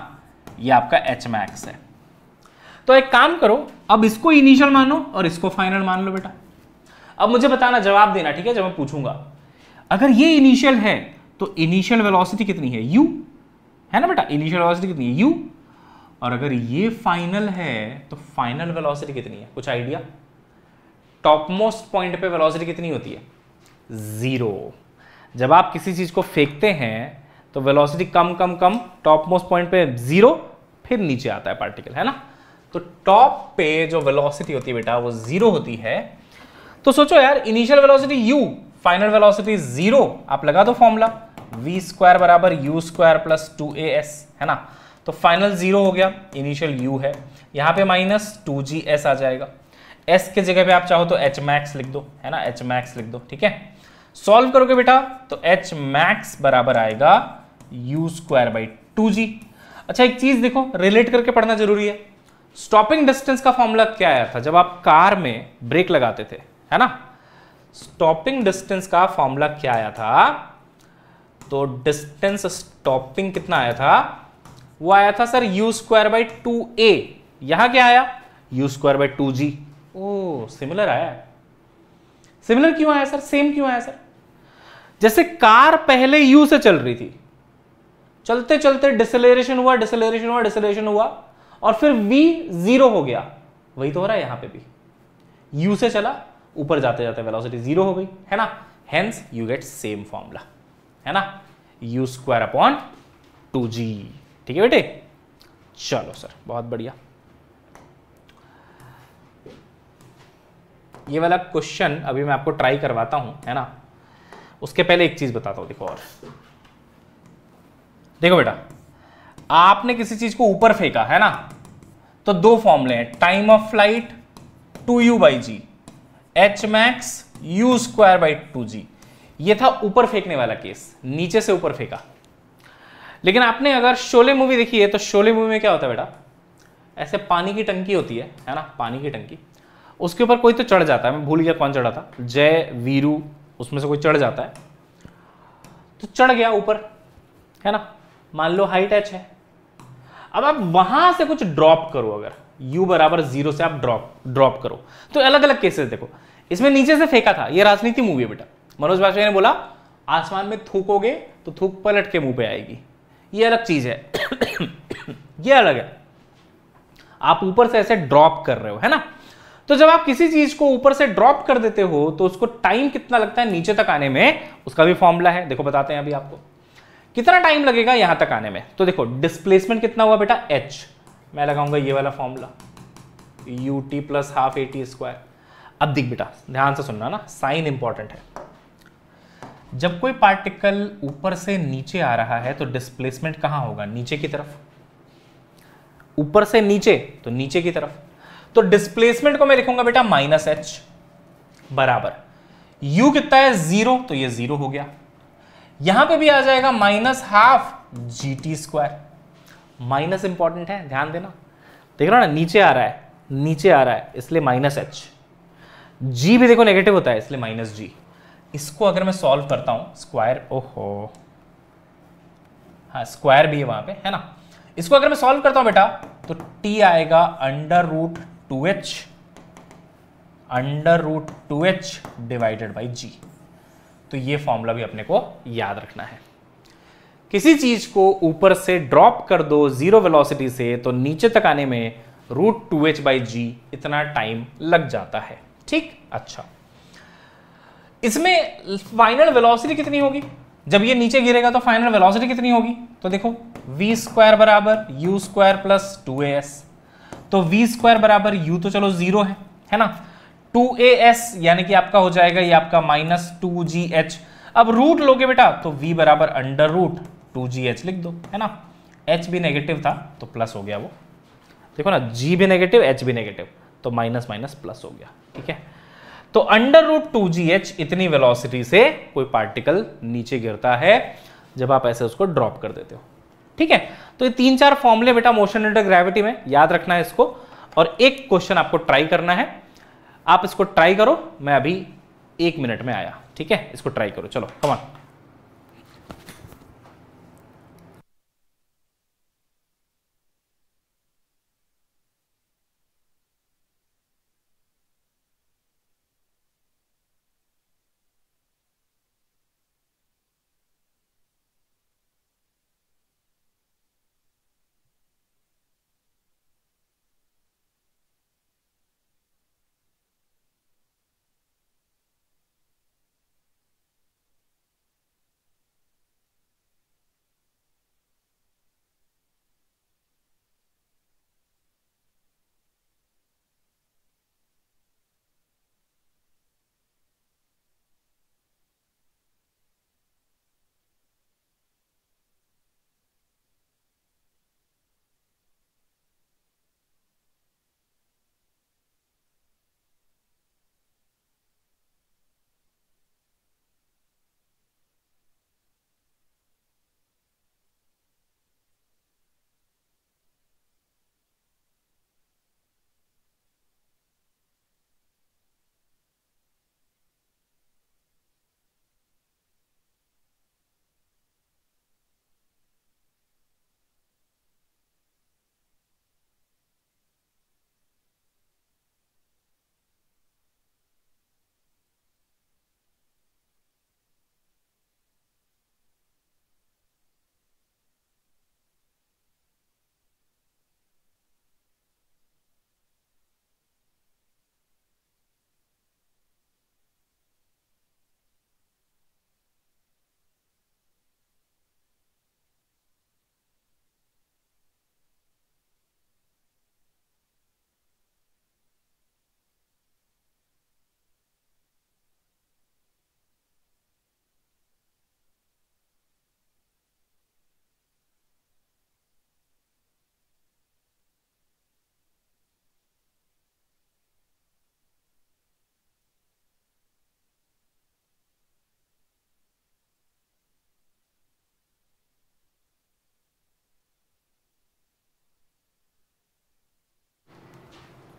ये आपका एच मैक्स है तो एक काम करो अब इसको इनिशियल मानो और इसको फाइनल मान लो बेटा अब मुझे बताना जवाब देना ठीक है जब मैं पूछूंगा अगर ये इनिशियल है तो इनिशियल वेलोसिटी कितनी है यू है ना बेटा इनिशियल वेलोसिटी कितनी है यू और अगर ये फाइनल है तो फाइनल वेलोसिटी कितनी है कुछ आइडिया टॉप मोस्ट पॉइंट पे वेलोसिटी कितनी होती है ज़ीरो जब आप किसी चीज़ को फेंकते हैं तो वेलोसिटी कम कम कम टॉप मोस्ट पॉइंट पे ज़ीरो फिर नीचे आता है पार्टिकल है ना तो टॉप पे जो वेलोसिटी होती है बेटा वो ज़ीरो होती है तो सोचो यार initial velocity u final velocity zero आप लगा दो फॉर्मूला वी स्क्वायर बराबर you square plus two A S है ना तो फाइनल ज़ीरो हो गया इनिशियल u है यहाँ पे माइनस टू जी एस आ जाएगा एस के जगह पे आप चाहो तो एच मैक्स लिख दो है ना एच मैक्स लिख दो ठीक है सॉल्व करोगे बेटा तो एच मैक्स बराबर आएगा you square by two G अच्छा एक चीज देखो रिलेट करके पढ़ना जरूरी है स्टॉपिंग डिस्टेंस का फॉर्मूला क्या आया था जब आप कार में ब्रेक लगाते थे है ना स्टॉपिंग डिस्टेंस का फॉर्मूला क्या आया था तो डिस्टेंस स्टॉपिंग कितना आया था वो आया था sir U square by two A यहां क्या आया U square by two G ओ सिमिलर आया सिमिलर क्यों आया सर सेम क्यों आया सर जैसे कार पहले यू से चल रही थी चलते चलते डिसलेरेशन हुआ डिसलेरेशन हुआ डिसलेरेशन हुआ और फिर वी जीरो हो गया वही तो हो रहा है यहां पे भी यू से चला ऊपर जाते जाते वेलोसिटी जीरो हो गई है ना hence you get same formula है ना U square upon two G ठीक है बेटे चलो सर बहुत बढ़िया ये वाला क्वेश्चन अभी मैं आपको ट्राई करवाता हूँ है ना उसके पहले एक चीज़ बताता हूँ देखो और देखो बेटा आपने किसी चीज़ को ऊपर फेंका है ना तो दो फॉर्मूले हैं time of flight two you by G H max U square by two G ये था ऊपर फेंकने वाला केस नीचे से ऊपर फेंका लेकिन आपने अगर शोले मूवी देखी है तो शोले मूवी में क्या होता है बेटा ऐसे पानी की टंकी होती है है ना पानी की टंकी उसके ऊपर कोई तो चढ़ जाता है मैं भूल गया कौन चढ़ा था जय वीरू उसमें से कोई चढ़ जाता है तो चढ़ गया ऊपर है ना मान लो हाइट एच है अब आप वहां से कुछ ड्रॉप करो अगर u बराबर जीरो से आप ड्रॉप ड्रॉप करो तो अलग अलग केसेस देखो इसमें नीचे से फेंका था ये राजनीति मूवी है बेटा मनोज वाजपेयी ने बोला आसमान में थूकोगे तो थूक पलट के मुंह पे आएगी ये अलग चीज है <coughs> ये अलग है आप ऊपर से ऐसे ड्रॉप कर रहे हो है ना तो जब आप किसी चीज को ऊपर से ड्रॉप कर देते हो तो उसको टाइम कितना लगता है नीचे तक आने में उसका भी फॉर्मूला है देखो बताते हैं अभी आपको कितना टाइम लगेगा यहां तक आने में तो देखो डिस्प्लेसमेंट कितना हुआ बेटा एच मैं लगाऊंगा ये वाला formula U T plus half A T square अब दिख बेटा ध्यान से सुनना ना साइन इंपॉर्टेंट है जब कोई पार्टिकल ऊपर से नीचे आ रहा है तो डिस्प्लेसमेंट कहां होगा नीचे की तरफ ऊपर से नीचे तो नीचे की तरफ तो डिस्प्लेसमेंट को मैं लिखूंगा बेटा माइनस एच बराबर यू कितना है जीरो तो ये जीरो हो गया यहां पे भी आ जाएगा minus half G T square minus important है ध्यान देना देख रहा ना नीचे आ रहा है नीचे आ रहा है इसलिए माइनस एच जी भी देखो नेगेटिव होता है इसलिए माइनस जी इसको अगर मैं सॉल्व करता हूं स्क्वायर ओहो हाँ स्क्वायर भी है वहां पे है ना इसको अगर मैं सॉल्व करता हूं बेटा तो टी आएगा under root two H under root two H divided by जी तो ये फॉर्मूला भी अपने को याद रखना है किसी चीज को ऊपर से ड्रॉप कर दो जीरो वेलोसिटी से तो नीचे तक आने में root two H by G इतना टाइम लग जाता है ठीक अच्छा इसमें फाइनल वेलोसिटी कितनी होगी जब ये नीचे गिरेगा तो फाइनल वेलोसिटी कितनी होगी तो देखो वी स्क्वायर बराबर you square plus two A S तो वी स्क्वायर बराबर यू तो चलो जीरो है है ना टू ए एस यानी कि आपका हो जाएगा ये आपका माइनस टू जी एच अब रूट लोगे बेटा तो v बराबर under root two G H लिख दो है ना h भी नेगेटिव था तो प्लस हो गया वो देखो ना g भी नेगेटिव h भी नेगेटिव तो माइनस माइनस प्लस हो गया ठीक है तो under root two G H इतनी वेलोसिटी से कोई पार्टिकल नीचे गिरता है जब आप ऐसे उसको ड्रॉप कर देते हो ठीक है तो ये तीन चार फॉर्मुले बेटा मोशन एंड ग्रेविटी में याद रखना है इसको और एक क्वेश्चन आपको ट्राई करना है आप इसको ट्राई करो मैं अभी एक मिनट में आया ठीक है इसको ट्राई करो चलो कमान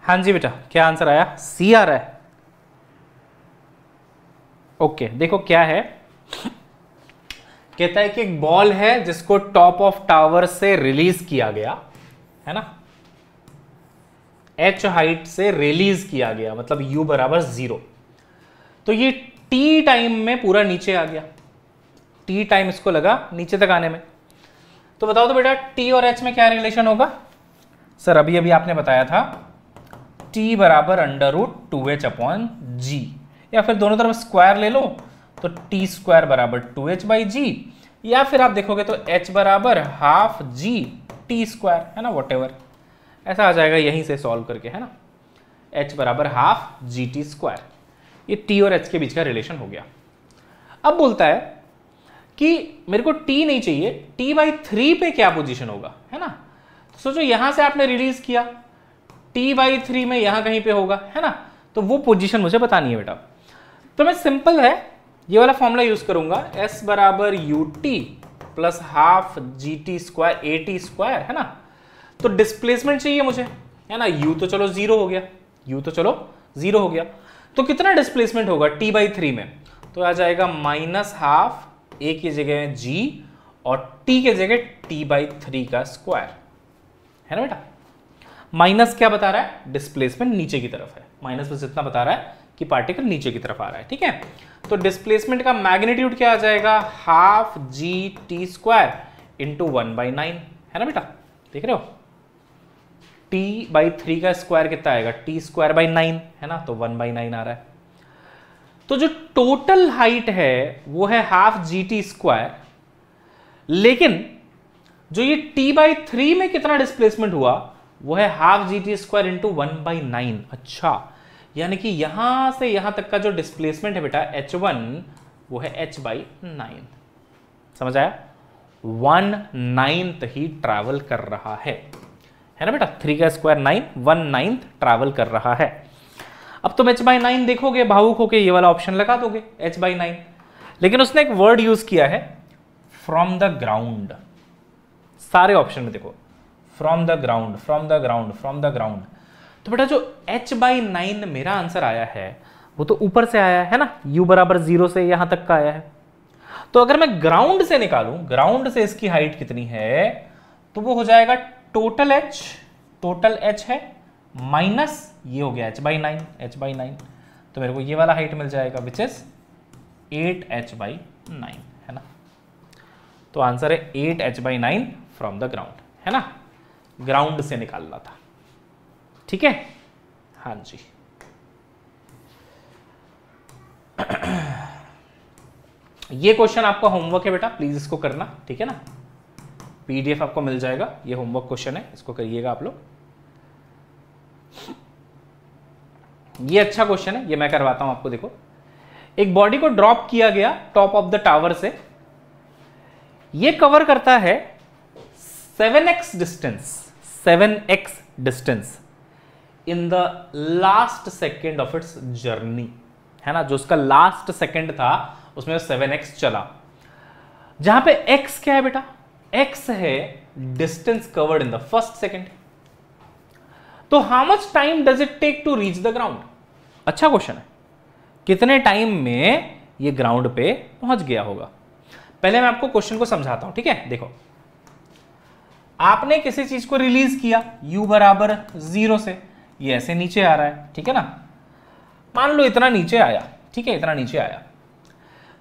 हाँ जी बेटा क्या आंसर आया सी आ रहा है ओके देखो क्या है कहता है कि एक बॉल है जिसको टॉप ऑफ टावर से रिलीज किया गया है ना एच हाइट से रिलीज किया गया मतलब यू बराबर जीरो तो ये टी टाइम में पूरा नीचे आ गया टी टाइम इसको लगा नीचे तक आने में तो बताओ तो बेटा टी और एच में क्या रिलेशन होगा सर अभी अभी आपने बताया था टी बराबर under root two h upon g या फिर दोनों तरफ स्क्वायर ले लो तो टी स्क्वायर बराबर टू एच बाई जी या फिर आप देखोगे तो एच बराबर हाफ जी टी स्क्वायर है ना वॉट ऐसा आ जाएगा यहीं से सॉल्व करके है ना एच बराबर हाफ जी टी स्क्वायर ये टी और एच के बीच का रिलेशन हो गया अब बोलता है कि मेरे को टी नहीं चाहिए टी बाई थ्री पे क्या पोजीशन होगा है ना तो सोचो यहां से आपने रिलीज किया टी बाई थ्री में यहां कहीं पे होगा है ना तो वो पोजीशन मुझे बतानी है बेटा तो मैं सिंपल है ये वाला फॉर्मूला यूज करूंगा एस बराबर U T plus half G T square a T square है ना तो डिस्प्लेसमेंट चाहिए मुझे है ना यू तो चलो जीरो हो गया यू तो चलो जीरो हो गया तो कितना डिस्प्लेसमेंट होगा टी बाई थ्री में तो आ जाएगा माइनस हाफ ए की जगह जी और टी के जगह टी बाई थ्री का स्क्वायर है ना बेटा माइनस क्या बता रहा है डिस्प्लेसमेंट नीचे की तरफ है माइनस बस इतना बता रहा है कि पार्टिकल नीचे की तरफ आ रहा है ठीक है तो डिस्प्लेसमेंट का मैग्नीट्यूड क्या आ जाएगा half G T square into one by nine है ना बेटा देख रहे हो टी बाई थ्री का स्क्वायर कितना आएगा टी स्क्वायर बाई नाइन है ना तो वन बाई नाइन आ रहा है तो जो टोटल हाइट है वो है हाफ जी टी स्क्वायर लेकिन जो ये टी बाई थ्री में कितना डिस्प्लेसमेंट हुआ वो है half G T square into one by nine अच्छा यानी कि यहां से यहां तक का जो डिस्प्लेसमेंट है बेटा एच वन वो है एच बाई नाइन समझ आया वन नाइन्थ ही ट्रैवल कर रहा है है ना बेटा थ्री का square nine one ninth travel कर रहा है अब तुम एच बाई नाइन देखोगे भावुक होके ये वाला ऑप्शन लगा दोगे एच बाई नाइन लेकिन उसने एक वर्ड यूज किया है फ्रॉम द ग्राउंड सारे ऑप्शन में देखो from the ground from the ground from the ground तो बेटा जो h बाई नाइन मेरा आंसर आया है वो तो ऊपर से आया है ना u बराबर जीरो से यहां तक का आया है तो अगर मैं ग्राउंड से निकालू ग्राउंड से इसकी हाइट कितनी है तो वो हो जाएगा टोटल h टोटल h है माइनस ये हो गया h by nine h by nine तो मेरे को ये वाला हाइट मिल जाएगा which is eight h by nine है ना तो आंसर है eight h by nine from the ground है ना ग्राउंड से निकालना था ठीक है हाँ जी ये क्वेश्चन आपका होमवर्क है बेटा प्लीज इसको करना ठीक है ना पीडीएफ आपको मिल जाएगा ये होमवर्क क्वेश्चन है इसको करिएगा आप लोग ये अच्छा क्वेश्चन है ये मैं करवाता हूं आपको देखो एक बॉडी को ड्रॉप किया गया टॉप ऑफ द टावर से ये कवर करता है seven x distance 7x distance in the last second of its journey है ना जो उसका लास्ट सेकेंड था उसमें सेवन एक्स चला जहां पे x क्या है बेटा x है distance covered in the first second तो how much time does it take to reach the ground अच्छा क्वेश्चन है कितने टाइम में ये ग्राउंड पे पहुंच गया होगा पहले मैं आपको क्वेश्चन को समझाता हूं ठीक है देखो आपने किसी चीज को रिलीज किया u बराबर जीरो से ये ऐसे नीचे आ रहा है ठीक है ना मान लो इतना नीचे आया ठीक है इतना नीचे आया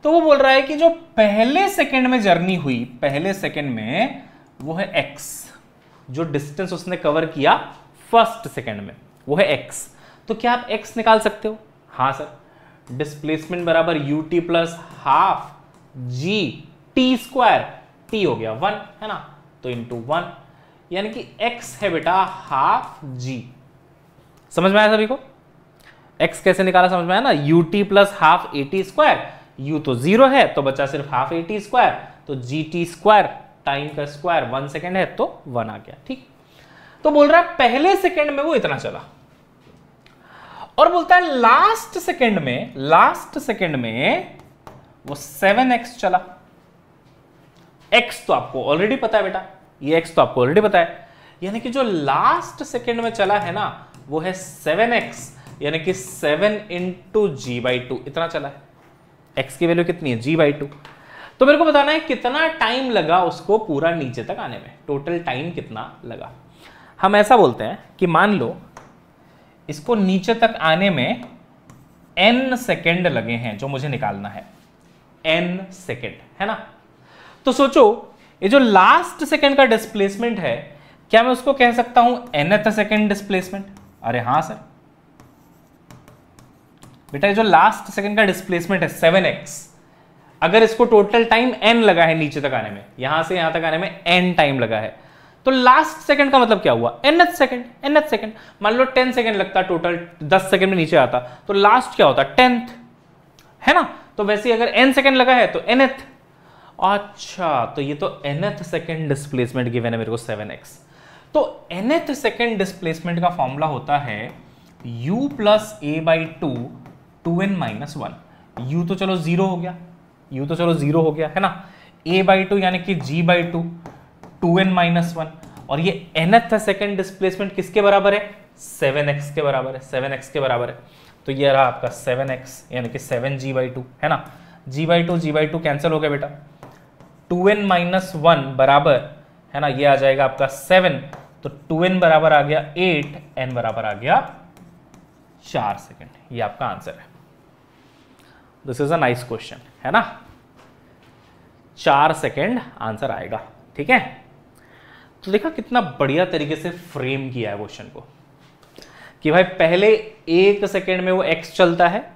तो वो बोल रहा है कि जो पहले सेकंड में जर्नी हुई पहले सेकंड में वो है x जो डिस्टेंस उसने कवर किया फर्स्ट सेकंड में वो है x तो क्या आप x निकाल सकते हो हाँ सर डिस्प्लेसमेंट बराबर U T plus half G T square t हो गया वन है ना तो इंटू वन यानी कि x है बेटा हाफ जी समझ में आया सभी को x कैसे निकाला समझ में आया ना u T plus half A T square u तो जीरो है तो बच्चा सिर्फ हाफ ए टी स्क्वायर तो जी टी स्क्वायर टाइम का स्क्वायर वन सेकेंड है तो वन आ गया ठीक तो बोल रहा है पहले सेकेंड में वो इतना चला और बोलता है लास्ट सेकेंड में लास्ट सेकेंड में वो सेवन एक्स चला एक्स तो आपको ऑलरेडी पता है बेटा ये एक्स तो आपको ऑलरेडी बताया यानी कि जो लास्ट सेकेंड में चला है ना वो है सेवन एक्स यानी कि seven into g by two इतना चला है एक्स की वैल्यू कितनी है जी बाई टू तो मेरे को बताना है कितना टाइम लगा उसको पूरा नीचे तक आने में टोटल टाइम कितना लगा हम ऐसा बोलते हैं कि मान लो इसको नीचे तक आने में एन सेकेंड लगे हैं जो मुझे निकालना है एन सेकेंड है ना तो सोचो ये जो लास्ट सेकेंड का डिस्प्लेसमेंट है क्या मैं उसको कह सकता हूं एनथ सेकेंड डिस्प्लेसमेंट अरे हाँ सर बेटा ये जो लास्ट सेकेंड का डिस्प्लेसमेंट है सेवन एक्स अगर इसको टोटल टाइम एन लगा है नीचे तक आने में यहां से यहां तक आने में एन टाइम लगा है तो लास्ट सेकंड का मतलब क्या हुआ एनथ सेकंड एनथ सेकंड मान लो टेन सेकंड लगता टोटल दस सेकंड में नीचे आता तो लास्ट क्या होता टेंथ है ना तो वैसे अगर एन सेकंड लगा है तो एनथ अच्छा तो ये तो nth सेकेंड डिस्प्लेसमेंट गिवेन है मेरे को 7x तो nth सेकेंड डिस्प्लेसमेंट का फॉर्मूला होता है u plus A by two two N minus one u तो चलो जीरो हो गया u तो चलो जीरो हो गया है ना ए बाई टू यानी कि g by two two N minus one और ये एनएथ सेकेंड डिस्प्लेसमेंट किसके बराबर है सेवन एक्स के बराबर है सेवन एक्स के बराबर है तो ये रहा आपका सेवन एक्स यानी कि सेवन जी बाई टू है ना g by two g by two cancel हो गया बेटा टू एन माइनस वन बराबर है ना ये आ जाएगा आपका सेवन तो टू एन बराबर आ गया एट एन बराबर आ गया चार सेकेंड ये आपका आंसर है this is a nice question है ना चार सेकेंड आंसर आएगा ठीक है तो देखा कितना बढ़िया तरीके से फ्रेम किया है क्वेश्चन को कि भाई पहले एक सेकेंड में वो एक्स चलता है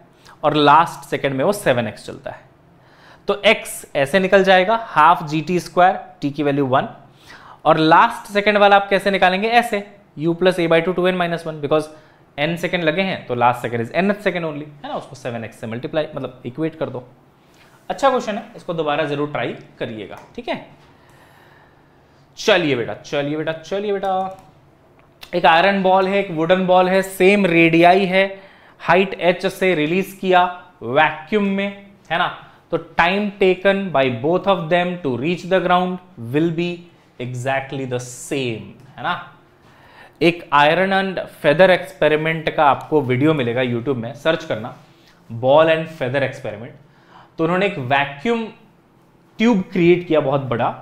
और लास्ट सेकेंड में वो सेवन एक्स चलता है तो x ऐसे निकल जाएगा half G T square t की वैल्यू वन और लास्ट सेकेंड वाला आप कैसे निकालेंगे ऐसे u plus A by two two N minus one because n second लगे हैं तो last second is n second only है ना उसको सेवन एक्स से मल्टीप्लाई मतलब इक्वेट कर दो अच्छा क्वेश्चन है इसको दोबारा जरूर ट्राई करिएगा ठीक है चलिए बेटा चलिए बेटा चलिए बेटा एक आयरन बॉल है एक वुडन बॉल है सेम रेडियाई है हाइट एच से रिलीज किया वैक्यूम में है ना तो time taken by both of them to reach the ground will be exactly the same है ना एक आयरन एंड फेदर एक्सपेरिमेंट का आपको वीडियो मिलेगा यूट्यूब में सर्च करना बॉल एंड फेदर एक्सपेरिमेंट तो उन्होंने एक वैक्यूम ट्यूब क्रिएट किया बहुत बड़ा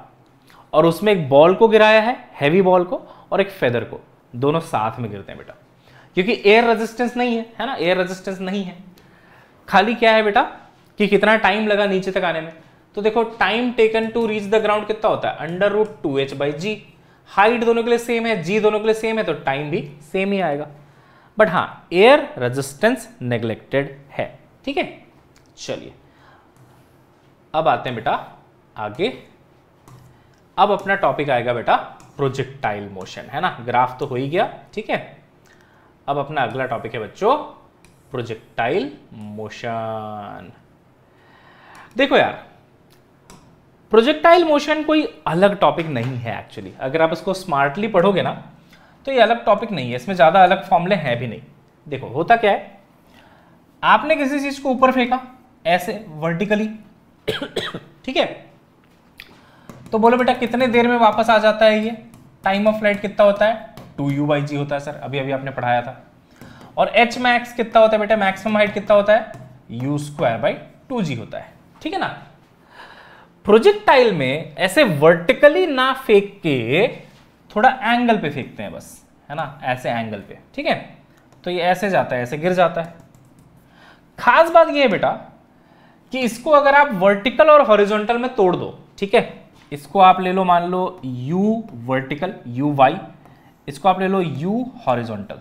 और उसमें एक बॉल को गिराया है हैवी बॉल को और एक फेदर को दोनों साथ में गिरते हैं बेटा क्योंकि एयर रेजिस्टेंस नहीं है है ना एयर रेजिस्टेंस नहीं है खाली क्या है बेटा कि कितना टाइम लगा नीचे तक आने में तो देखो time taken to reach the ground कितना होता है under root two H by g height दोनों के लिए सेम है जी दोनों के लिए सेम है तो टाइम भी सेम ही आएगा बट हाँ एयर रेजिस्टेंस नेग्लेक्टेड है ठीक है चलिए अब आते हैं बेटा आगे अब अपना टॉपिक आएगा बेटा प्रोजेक्टाइल मोशन है ना ग्राफ तो हो ही गया ठीक है अब अपना अगला टॉपिक है बच्चों प्रोजेक्टाइल मोशन देखो यार प्रोजेक्टाइल मोशन कोई अलग टॉपिक नहीं है एक्चुअली अगर आप इसको स्मार्टली पढ़ोगे ना तो ये अलग टॉपिक नहीं है इसमें ज़्यादा अलग फॉर्मले हैं भी नहीं देखो होता क्या है आपने किसी चीज़ को ऊपर फेंका ऐसे वर्टिकली ठीक है तो बोलो बेटा कितने देर में वापस आ जाता है ये टाइम ऑफ फ्लाइट कितना होता है टू यू बाई जी होता है सर अभी अभी आपने पढ़ाया था और एच मैक्स कितना होता है बेटा मैक्सिमम हाइट कितना होता है you square by two g होता है ठीक है ना प्रोजेक्टाइल में ऐसे वर्टिकली ना फेंक के थोड़ा एंगल पे फेंकते हैं बस है ना ऐसे एंगल पे ठीक है तो ये ऐसे जाता है ऐसे गिर जाता है खास बात ये है बेटा कि इसको अगर आप वर्टिकल और हॉरिजॉन्टल में तोड़ दो ठीक है इसको आप ले लो मान लो u वर्टिकल u वाई इसको आप ले लो u हॉरिजॉन्टल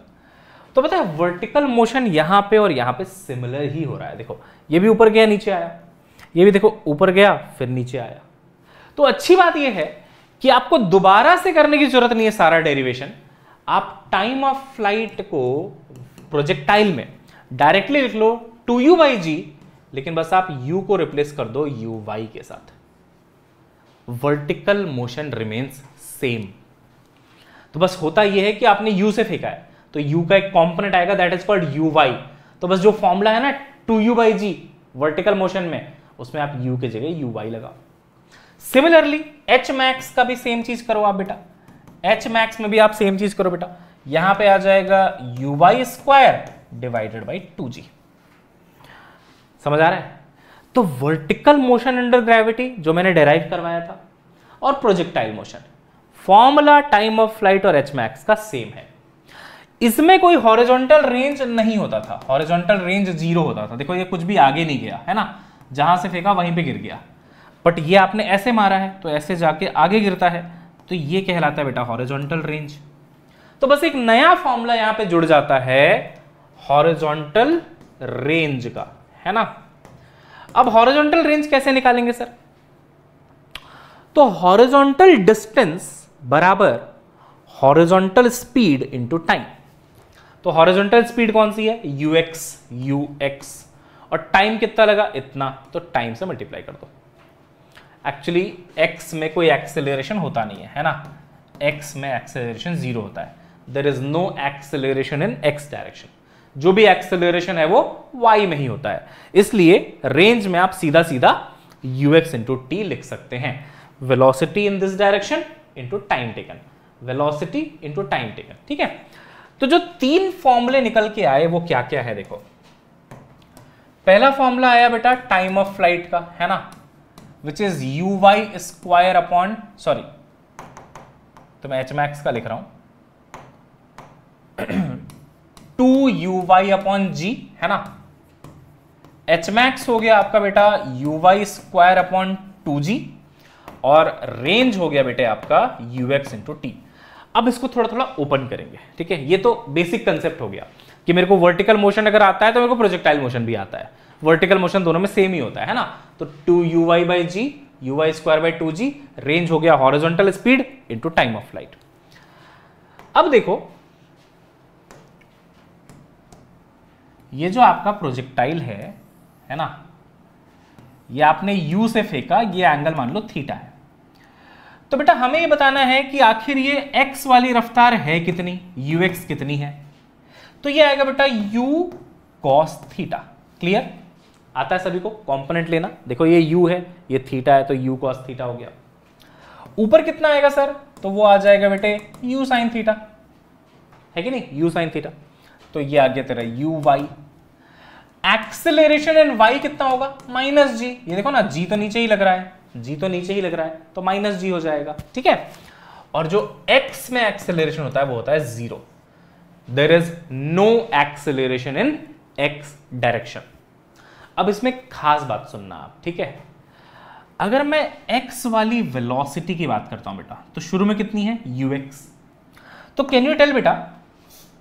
तो बताए वर्टिकल मोशन यहां पे और यहां पे सिमिलर ही हो रहा है देखो ये भी ऊपर गया नीचे आया ये भी देखो ऊपर गया फिर नीचे आया तो अच्छी बात यह है कि आपको दोबारा से करने की जरूरत नहीं है सारा डेरिवेशन आप टाइम ऑफ फ्लाइट को प्रोजेक्टाइल में डायरेक्टली लिख लो टू यू वाई जी लेकिन बस आप यू को रिप्लेस कर दो यू वाई के साथ वर्टिकल मोशन रिमेन्स सेम तो बस होता यह है कि आपने यू से फेंका है तो u का एक कॉम्पोनेट आएगा that is called u y तो बस जो फॉर्मूला है ना two you by g vertical motion में उसमें आप यू के जगह यू वाई लगाओ सिमिलरली एच मैक्स का भी सेम चीज करो आप बेटा एच मैक्स में भी आप सेम चीज करो बेटा यहां पे आ जाएगा u y square divided by two g समझ आ रहा है तो वर्टिकल मोशन अंडर ग्रेविटी जो मैंने डेराइव करवाया था और projectile motion formula time of flight और एच मैक्स का सेम है इसमें कोई हॉरिजॉन्टल रेंज नहीं होता था हॉरिजॉन्टल रेंज जीरो होता था देखो ये कुछ भी आगे नहीं गया है ना जहाँ से फेंका वहीं पे गिर गया बट ये आपने ऐसे मारा है तो ऐसे जाके आगे गिरता है तो ये कहलाता है बेटा हॉरिजॉन्टल रेंज तो बस एक नया फॉर्मूला यहाँ पे जुड़ जाता है हॉरिजॉन्टल रेंज का है ना अब हॉरिजॉन्टल रेंज कैसे निकालेंगे सर तो हॉरिजॉन्टल डिस्टेंस बराबर हॉरिजॉन्टल स्पीड इनटू टाइम तो हॉरिजॉन्टल स्पीड कौन सी है यूएक्स यूएक्स और टाइम कितना लगा इतना तो टाइम से मल्टीप्लाई कर दो एक्चुअली एक्स में कोई एक्सेलरेशन होता नहीं है है ना एक्स में एक्सेलरेशन जीरो होता है there is no acceleration in x direction जो भी एक्सेलरेशन है वो वाई में ही होता है इसलिए रेंज में आप सीधा सीधा यू एक्स इंटू टी लिख सकते हैं velocity in this direction into time taken velocity into time taken ठीक है तो जो तीन फॉर्मूले निकल के आए वो क्या क्या है देखो पहला फॉर्मूला आया बेटा टाइम ऑफ फ्लाइट का है ना which is u y square upon sorry तो मैं एच मैक्स का लिख रहा हूं two u y upon g है ना एच मैक्स हो गया आपका बेटा u y square upon two g और रेंज हो गया बेटे आपका यू एक्स इंटू टी अब इसको थोड़ा थोड़ा ओपन करेंगे ठीक है ये तो बेसिक कंसेप्ट हो गया कि मेरे को वर्टिकल मोशन अगर आता है तो मेरे को प्रोजेक्टाइल मोशन भी आता है वर्टिकल मोशन दोनों में सेम ही होता है, है ना तो two u y by g u y square by two g range हो गया horizontal speed into time of flight अब देखो ये जो आपका प्रोजेक्टाइल है है ना ये आपने u से फेंका ये एंगल मान लो थीटा है तो बेटा हमें ये बताना है कि आखिर ये x वाली रफ्तार है कितनी ux कितनी है तो ये आएगा बेटा u cos थीटा क्लियर आता है सभी को कंपोनेंट लेना देखो ये u है ये थीटा है तो u cos थीटा हो गया ऊपर कितना आएगा सर तो वो आ जाएगा बेटे u sin थीटा है कि नहीं u sin थीटा तो ये आ गया तेरा u y acceleration and y कितना होगा माइनस जी ये देखो ना जी तो नीचे ही लग रहा है जी तो नीचे ही लग रहा है तो माइनस जी हो जाएगा ठीक है और जो एक्स में एक्सेलरेशन होता है वो होता है zero there is no acceleration in x direction अब इसमें खास बात सुनना आप ठीक है अगर मैं x वाली वेलोसिटी की बात करता हूं बेटा तो शुरू में कितनी है ux तो कैन यू टेल बेटा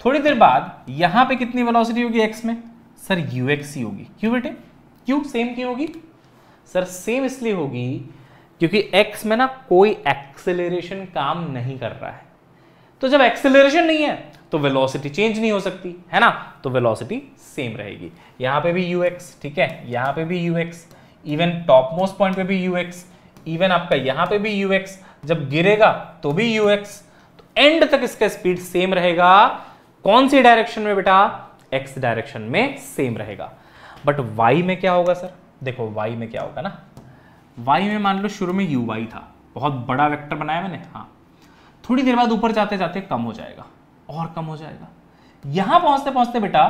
थोड़ी देर बाद यहां पे कितनी वेलोसिटी होगी x में सर यूएक्स ही होगी क्यों बेटे क्यों सेम क्यों होगी सर सेम इसलिए होगी क्योंकि x में ना कोई एक्सेलरेशन काम नहीं कर रहा है तो जब एक्सेलरेशन नहीं है तो वेलोसिटी चेंज नहीं हो सकती है ना तो वेलोसिटी सेम रहेगी यहां पे भी यू एक्स ठीक है यहां पे भी u x even top most point पे भी यू एक्स इवन आपका यहां पे भी यू एक्स जब गिरेगा तो भी यू एक्स तो एंड तक इसका स्पीड सेम रहेगा कौन सी डायरेक्शन में बेटा एक्स डायरेक्शन में सेम रहेगा बट वाई में क्या होगा सर देखो वाई में क्या होगा ना वाई में मान लो शुरू में यू वाई था बहुत बड़ा वेक्टर बनाया मैंने हाँ थोड़ी देर बाद ऊपर जाते जाते कम हो जाएगा और कम हो जाएगा यहां पहुंचते पहुंचते बेटा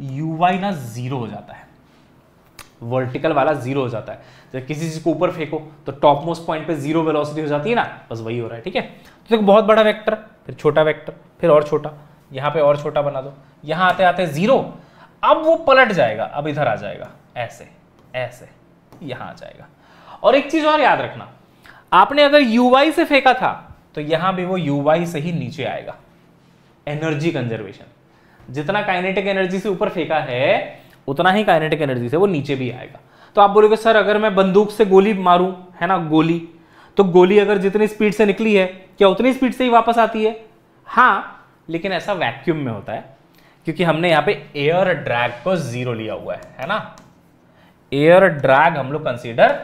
यू वाई ना जीरो हो जाता है वर्टिकल वाला जीरो हो जाता है जब किसी चीज को ऊपर फेंको तो टॉप मोस्ट पॉइंट पे जीरो वेलोसिटी हो जाती है ना बस वही हो रहा है ठीक है तो देखो बहुत बड़ा वेक्टर फिर छोटा वेक्टर फिर और छोटा यहां पे और छोटा बना दो यहां आते आते जीरो अब वो पलट जाएगा अब इधर आ जाएगा ऐसे ऐसे यहां आ जाएगा और एक चीज और याद रखना आपने अगर यू से फेंका था तो यहां भी वो यू से ही नीचे आएगा एनर्जी कंजर्वेशन जितना काइनेटिक एनर्जी से ऊपर फेंका है उतना ही काइनेटिक एनर्जी से वो नीचे भी आएगा तो आप बोलोगे सर अगर मैं बंदूक से गोली मारूं है ना गोली तो गोली अगर जितनी स्पीड से निकली है क्या उतनी स्पीड से ही वापस आती है हाँ लेकिन ऐसा वैक्यूम में होता है क्योंकि हमने यहाँ पे एयर ड्रैग को जीरो लिया हुआ है है ना एयर ड्रैग हम लोग कंसीडर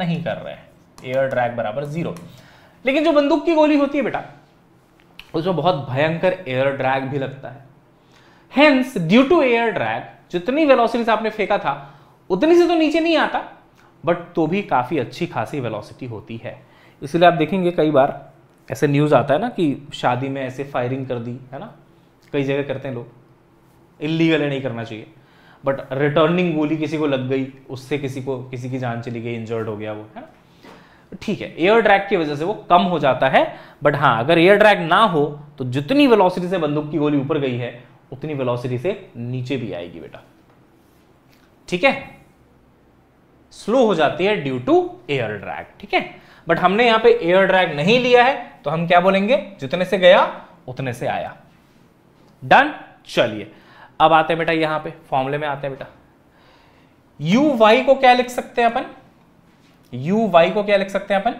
नहीं कर रहे हैं एयर ड्रैग बराबर जीरो लेकिन जो बंदूक की गोली होती है बेटा उसमें बहुत भयंकर एयर ड्रैग भी लगता है hence due to air drag जितनी वेलोसिटी आपने फेंका था उतनी से तो नीचे नहीं आता बट तो भी काफ़ी अच्छी खासी वेलोसिटी होती है इसलिए आप देखेंगे कई बार ऐसे न्यूज़ आता है ना कि शादी में ऐसे फायरिंग कर दी है ना कई जगह करते हैं लोग इलीगल नहीं करना चाहिए बट रिटर्निंग गोली किसी को लग गई उससे किसी को किसी की जान चली गई इंजर्ड हो गया वो है ना ठीक है एयर ड्रैग की वजह से वो कम हो जाता है बट हाँ अगर एयर ड्रैग ना हो तो जितनी वेलोसिटी से बंदूक की गोली ऊपर गई है उतनी वेलोसिटी से नीचे भी आएगी बेटा ठीक है स्लो हो जाती है ड्यू टू एयर ड्रैग ठीक है बट हमने यहां पे एयर ड्रैग नहीं लिया है तो हम क्या बोलेंगे जितने से गया उतने से आया डन चलिए अब आते हैं बेटा यहां पे फॉर्मुले में आते हैं बेटा यू वाई को क्या लिख सकते हैं अपन यू वाई को क्या लिख सकते हैं अपन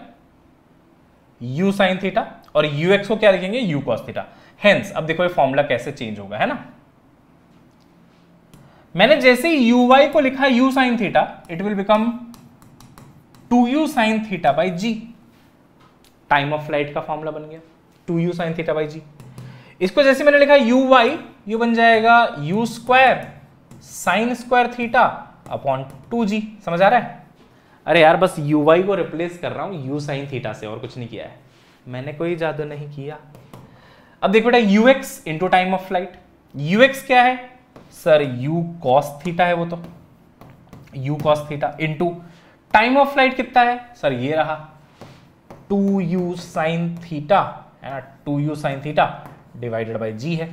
यू साइन थीटा और यू एक्स को क्या लिखेंगे यू कॉस थीटा हेंस अब देखो ये फॉर्मूला कैसे चेंज होगा है ना मैंने जैसे यू वाई को लिखा u sin theta it will become two u sin theta by g time of flight का फॉर्मूला बन गया two u sin theta by g इसको जैसे मैंने लिखा यू वाई यू बन जाएगा u square sign square theta upon two g समझ आ रहा है अरे यार बस यू वाई को रिप्लेस कर रहा हूँ यू साइन थीटा से और कुछ नहीं किया है मैंने कोई जादू नहीं किया अब देखो बेटा u x into time of flight u x क्या है सर यू कॉस थीटा है वो तो u cos theta into time of flight कितना है सर ये रहा टू यू साइन थीटा है ना two u sin theta divided by g है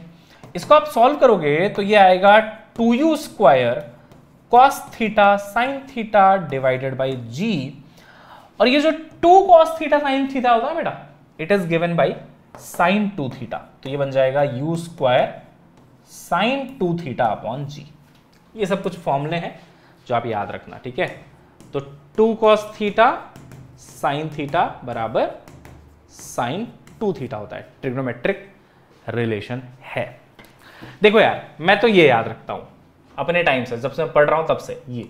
इसको आप सॉल्व करोगे तो ये आएगा two u square cos theta sin theta divided by g और ये जो two cos theta sin theta होता है बेटा it is given by sin two theta तो ये बन जाएगा u square sin two theta upon g ये सब कुछ फॉर्मूले हैं जो आप याद रखना ठीक है तो two cos theta sin theta बराबर साइन टू थीटा होता है ट्रिग्नोमेट्रिक रिलेशन है देखो यार मैं तो ये याद रखता हूं अपने टाइम से जब से मैं पढ़ रहा हूं तब से ये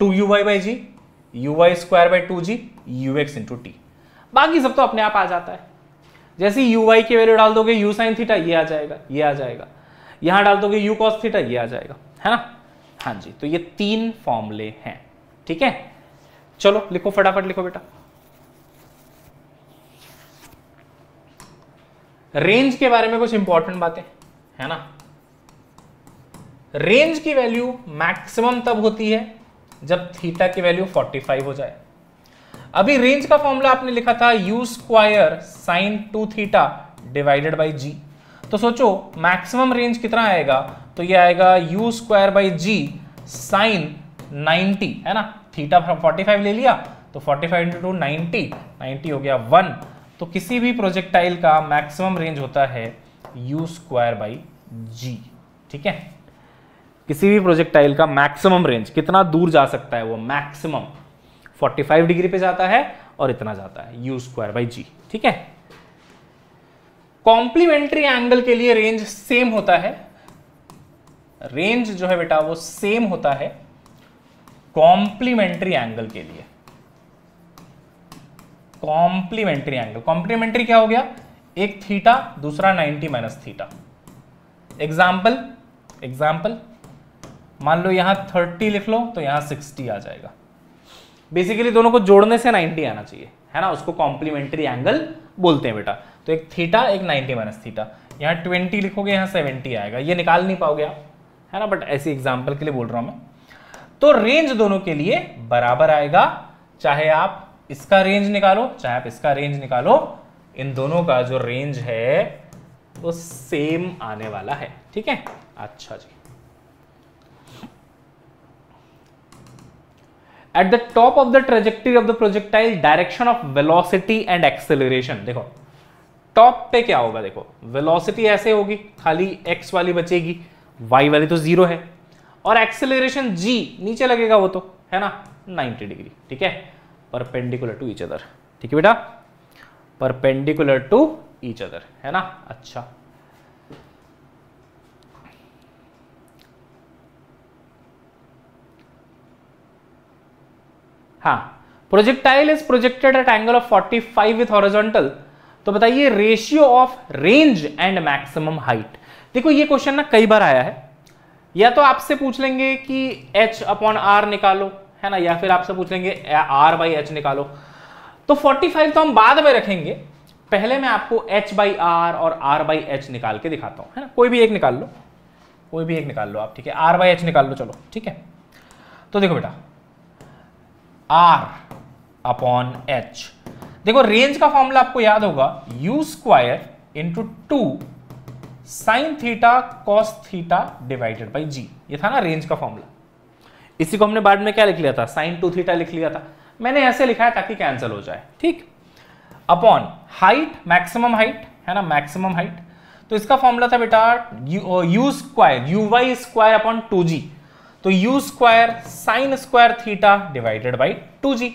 two u y by g u y square by two g u x into t बाकी सब तो अपने आप आ जाता है जैसे यू वाई की वैल्यू डाल दोगे यू साइन थीटा ये आ जाएगा ये आ जाएगा यहां डाल दोगे यू कॉस थीटा ये आ जाएगा है ना हाँ जी तो ये तीन फॉर्मूले हैं ठीक है चलो लिखो फटाफट लिखो बेटा रेंज के बारे में कुछ इंपॉर्टेंट बातें है ना रेंज की वैल्यू मैक्सिमम तब होती है जब थीटा की वैल्यू 45 हो जाए अभी रेंज का फॉर्मूला आपने लिखा था u square sin two theta divided by जी तो सोचो मैक्सिमम रेंज कितना आएगा तो ये आएगा you square by g sin ninety है ना थीटा 45 ले लिया तो 45 फाइव इंटू नाइनटी नाइनटी हो गया वन तो किसी भी प्रोजेक्टाइल का मैक्सिमम रेंज होता है यू स्क्वायर बाई जी ठीक है किसी भी प्रोजेक्टाइल का मैक्सिमम रेंज कितना दूर जा सकता है वो मैक्सिमम 45 डिग्री पे जाता है और इतना जाता है यू स्क्वायर बाई जी ठीक है कॉम्प्लीमेंट्री एंगल के लिए रेंज सेम होता है रेंज जो है बेटा वो सेम होता है कॉम्प्लीमेंट्री एंगल के लिए कॉम्प्लीमेंट्री एंगल कॉम्प्लीमेंट्री क्या हो गया एक थीटा दूसरा 90 माइनस थीटा एग्जाम्पल एग्जाम्पल मान लो यहां थर्टी लिख लो तो यहां सिक्सटी आ जाएगा बेसिकली दोनों को जोड़ने से नाइन्टी आना चाहिए है ना उसको कॉम्प्लीमेंट्री एंगल बोलते हैं बेटा तो एक थीटा एक नाइनटी माइनस थीटा यहाँ ट्वेंटी लिखोगे यहाँ सेवेंटी आएगा ये निकाल नहीं पाओगे आप है ना बट ऐसी एग्जाम्पल के लिए बोल रहा हूं मैं तो रेंज दोनों के लिए बराबर आएगा चाहे आप इसका रेंज निकालो चाहे आप इसका रेंज निकालो इन दोनों का जो रेंज है वो सेम आने वाला है ठीक है अच्छा जी at the top of the trajectory of the projectile direction of velocity and acceleration देखो टॉप पे क्या होगा देखो वेलोसिटी ऐसे होगी खाली एक्स वाली बचेगी वाई वाली तो जीरो है और एक्सेलरेशन जी नीचे लगेगा वो तो है ना 90 डिग्री ठीक है परपेंडिकुलर टू इच अदर ठीक है बेटा परपेंडिकुलर टू इच अदर है ना अच्छा हाँ projectile is projected at angle of 45 with horizontal तो बताइए ratio of range and maximum height देखो ये क्वेश्चन ना कई बार आया है या तो आपसे पूछ लेंगे कि एच अपॉन आर निकालो है ना या फिर आपसे पूछ लेंगे आर बाई एच निकालो तो 45 तो हम बाद में रखेंगे पहले मैं आपको h बाई आर और r बाई एच निकाल के दिखाता हूं है ना कोई भी एक निकाल लो कोई भी एक निकाल लो आप ठीक है r बाई एच निकाल लो चलो ठीक है तो देखो बेटा आर अपॉन एच देखो रेंज का फॉर्मूला आपको याद होगा u square into two sign theta cos theta divided by g ये था ना रेंज का फॉर्मूला इसी को हमने बाद में क्या लिख लिया था साइन टू थीटा लिख लिया था मैंने ऐसे लिखा है ताकि कैंसिल हो जाए ठीक अपॉन हाइट मैक्सिमम हाइट है ना मैक्सिमम हाइट तो इसका फॉर्मूला था बेटा you square u y square upon two g तो u square sign square theta divided by two g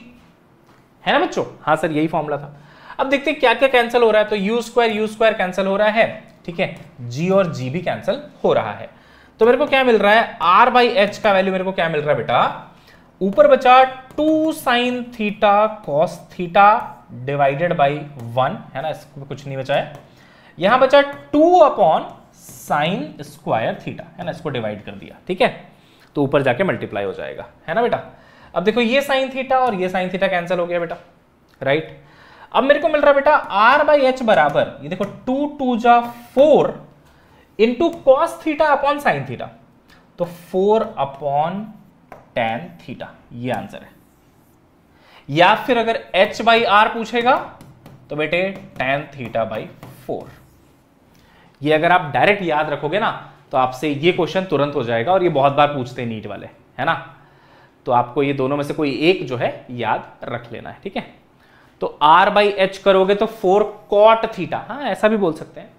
है ना बच्चों हाँ सर यही फॉर्मूला था अब देखते हैं क्या क्या कैंसिल हो रहा है तो u square u square cancel हो रहा है ठीक है जी और जी भी कैंसिल हो रहा है तो मेरे को क्या मिल रहा है आर बाई एच का वैल्यू मेरे को क्या मिल रहा है बेटा ऊपर बचा two sign theta cos theta divided by one है ना इसको कुछ नहीं बचा है यहां बचा two upon sine square theta है ना इसको डिवाइड कर दिया ठीक है तो ऊपर जाके मल्टीप्लाई हो जाएगा है ना बेटा अब देखो ये साइन थीटा और ये साइन थीटा कैंसिल हो गया बेटा राइट अब मेरे को मिल रहा बेटा आर बाई एच बराबर ये देखो टू टू जा four into cos theta upon sine theta तो फोर अपॉन टेन थीटा ये आंसर है या फिर अगर h बाई आर पूछेगा तो बेटे टेन थीटा बाई फोर ये अगर आप डायरेक्ट याद रखोगे ना तो आपसे ये क्वेश्चन तुरंत हो जाएगा और ये बहुत बार पूछते हैं नीट वाले है ना तो आपको ये दोनों में से कोई एक जो है याद रख लेना है ठीक है तो आर बाई एच करोगे तो फोर कॉट थीटा हाँ ऐसा भी बोल सकते हैं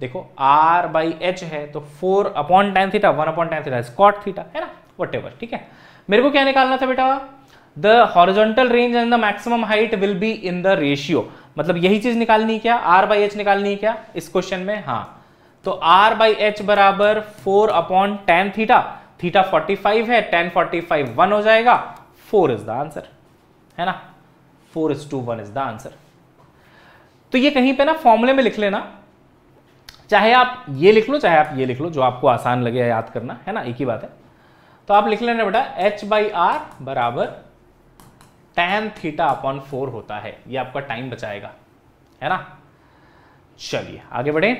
देखो आर बाई एच है तो four upon tan theta one upon tan theta cot theta है ना वट एवर ठीक है मेरे को क्या निकालना था बेटा the horizontal range and the maximum height will be in the ratio मतलब यही चीज निकालनी क्या आर बाई एच निकालनी क्या इस क्वेश्चन में हाँ तो आर बाई एच बराबर four upon tan theta theta 45 है टेन 45 वन हो जाएगा फोर इज द आंसर है ना four is to one is the answer तो ये कहीं पे ना फॉर्मूले में लिख लेना चाहे आप ये लिख लो चाहे आप ये लिख लो जो आपको आसान लगे याद करना है ना एक ही बात है तो आप लिख लेना बेटा एच बाई आर बराबर टेन थीटा अपॉन फोर होता है ये आपका टाइम बचाएगा है ना चलिए आगे बढ़े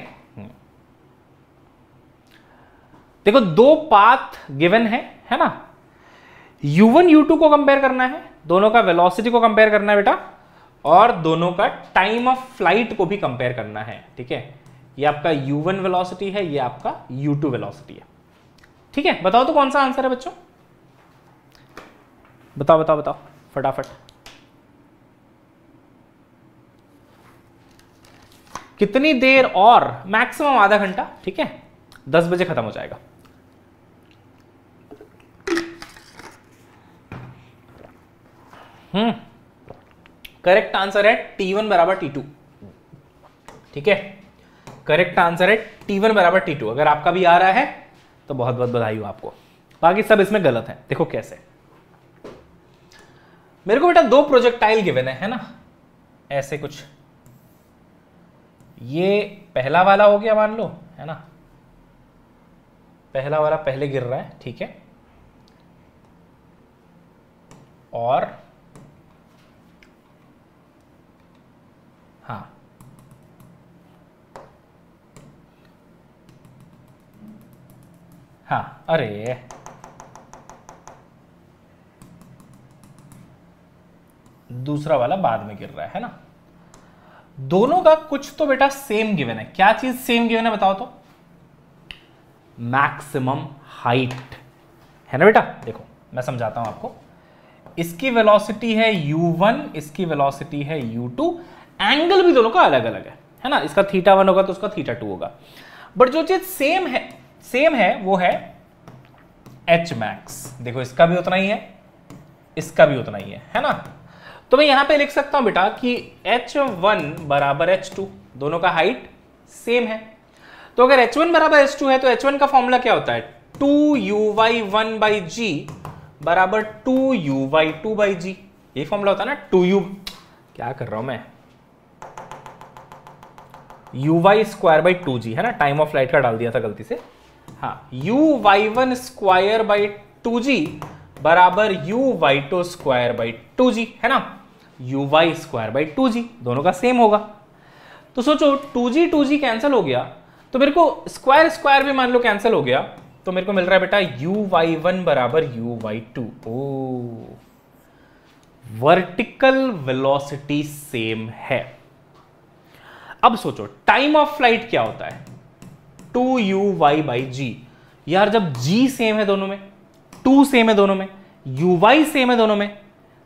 देखो दो पाथ गिवन है है ना u1 u2 को कंपेयर करना है दोनों का वेलोसिटी को कंपेयर करना है बेटा और दोनों का टाइम ऑफ फ्लाइट को भी कंपेयर करना है ठीक है ये आपका u1 वेलोसिटी है ये आपका u2 वेलोसिटी है ठीक है बताओ तो कौन सा आंसर है बच्चों बताओ बताओ बताओ फटाफट कितनी देर और मैक्सिमम आधा घंटा ठीक है दस बजे खत्म हो जाएगा हम्म करेक्ट आंसर है टी वन बराबर टी टू ठीक है करेक्ट आंसर है टी वन बराबर टी टू अगर आपका भी आ रहा है तो बहुत बहुत बधाई हो आपको बाकी सब इसमें गलत है देखो कैसे मेरे को बेटा दो प्रोजेक्टाइल गिवन है है ना ऐसे कुछ ये पहला वाला हो गया मान लो है ना पहला वाला पहले गिर रहा है ठीक है और हाँ अरे दूसरा वाला बाद में गिर रहा है ना दोनों का कुछ तो बेटा सेम गिवन है क्या चीज सेम गिवन है बताओ तो मैक्सिमम हाइट है ना बेटा देखो मैं समझाता हूं आपको इसकी वेलोसिटी है u1 इसकी वेलोसिटी है u2 एंगल भी दोनों का अलग अलग है है ना इसका थीटा वन होगा तो उसका थीटा टू होगा बट जो चीज सेम है सेम है वो है एच मैक्स देखो इसका भी उतना ही है इसका भी उतना ही है है ना तो मैं यहां पे लिख सकता हूं बेटा कि एच वन बराबर एच टू दोनों का हाइट सेम है तो अगर एच वन बराबर टू है तो वन का फॉर्मूला क्या होता है two u y one by g बराबर two u y two by g ये फॉर्मूला होता है ना टू यू क्या कर रहा हूं मैं u y square by two g है ना टाइम ऑफ फ्लाइट का डाल दिया था गलती से हाँ u y one square by two g बराबर u y two square by two g है ना u y square by two g दोनों का सेम होगा तो सोचो two g two g cancel हो गया तो मेरे को स्क्वायर स्क्वायर भी मान लो कैंसिल हो गया तो मेरे को मिल रहा है बेटा यू वाई वन बराबर u y two oh vertical velocity same है अब सोचो टाइम ऑफ फ्लाइट क्या होता है two u y by g यार जब जी सेम है दोनों में टू सेम है दोनों में यू वाई सेम है दोनों में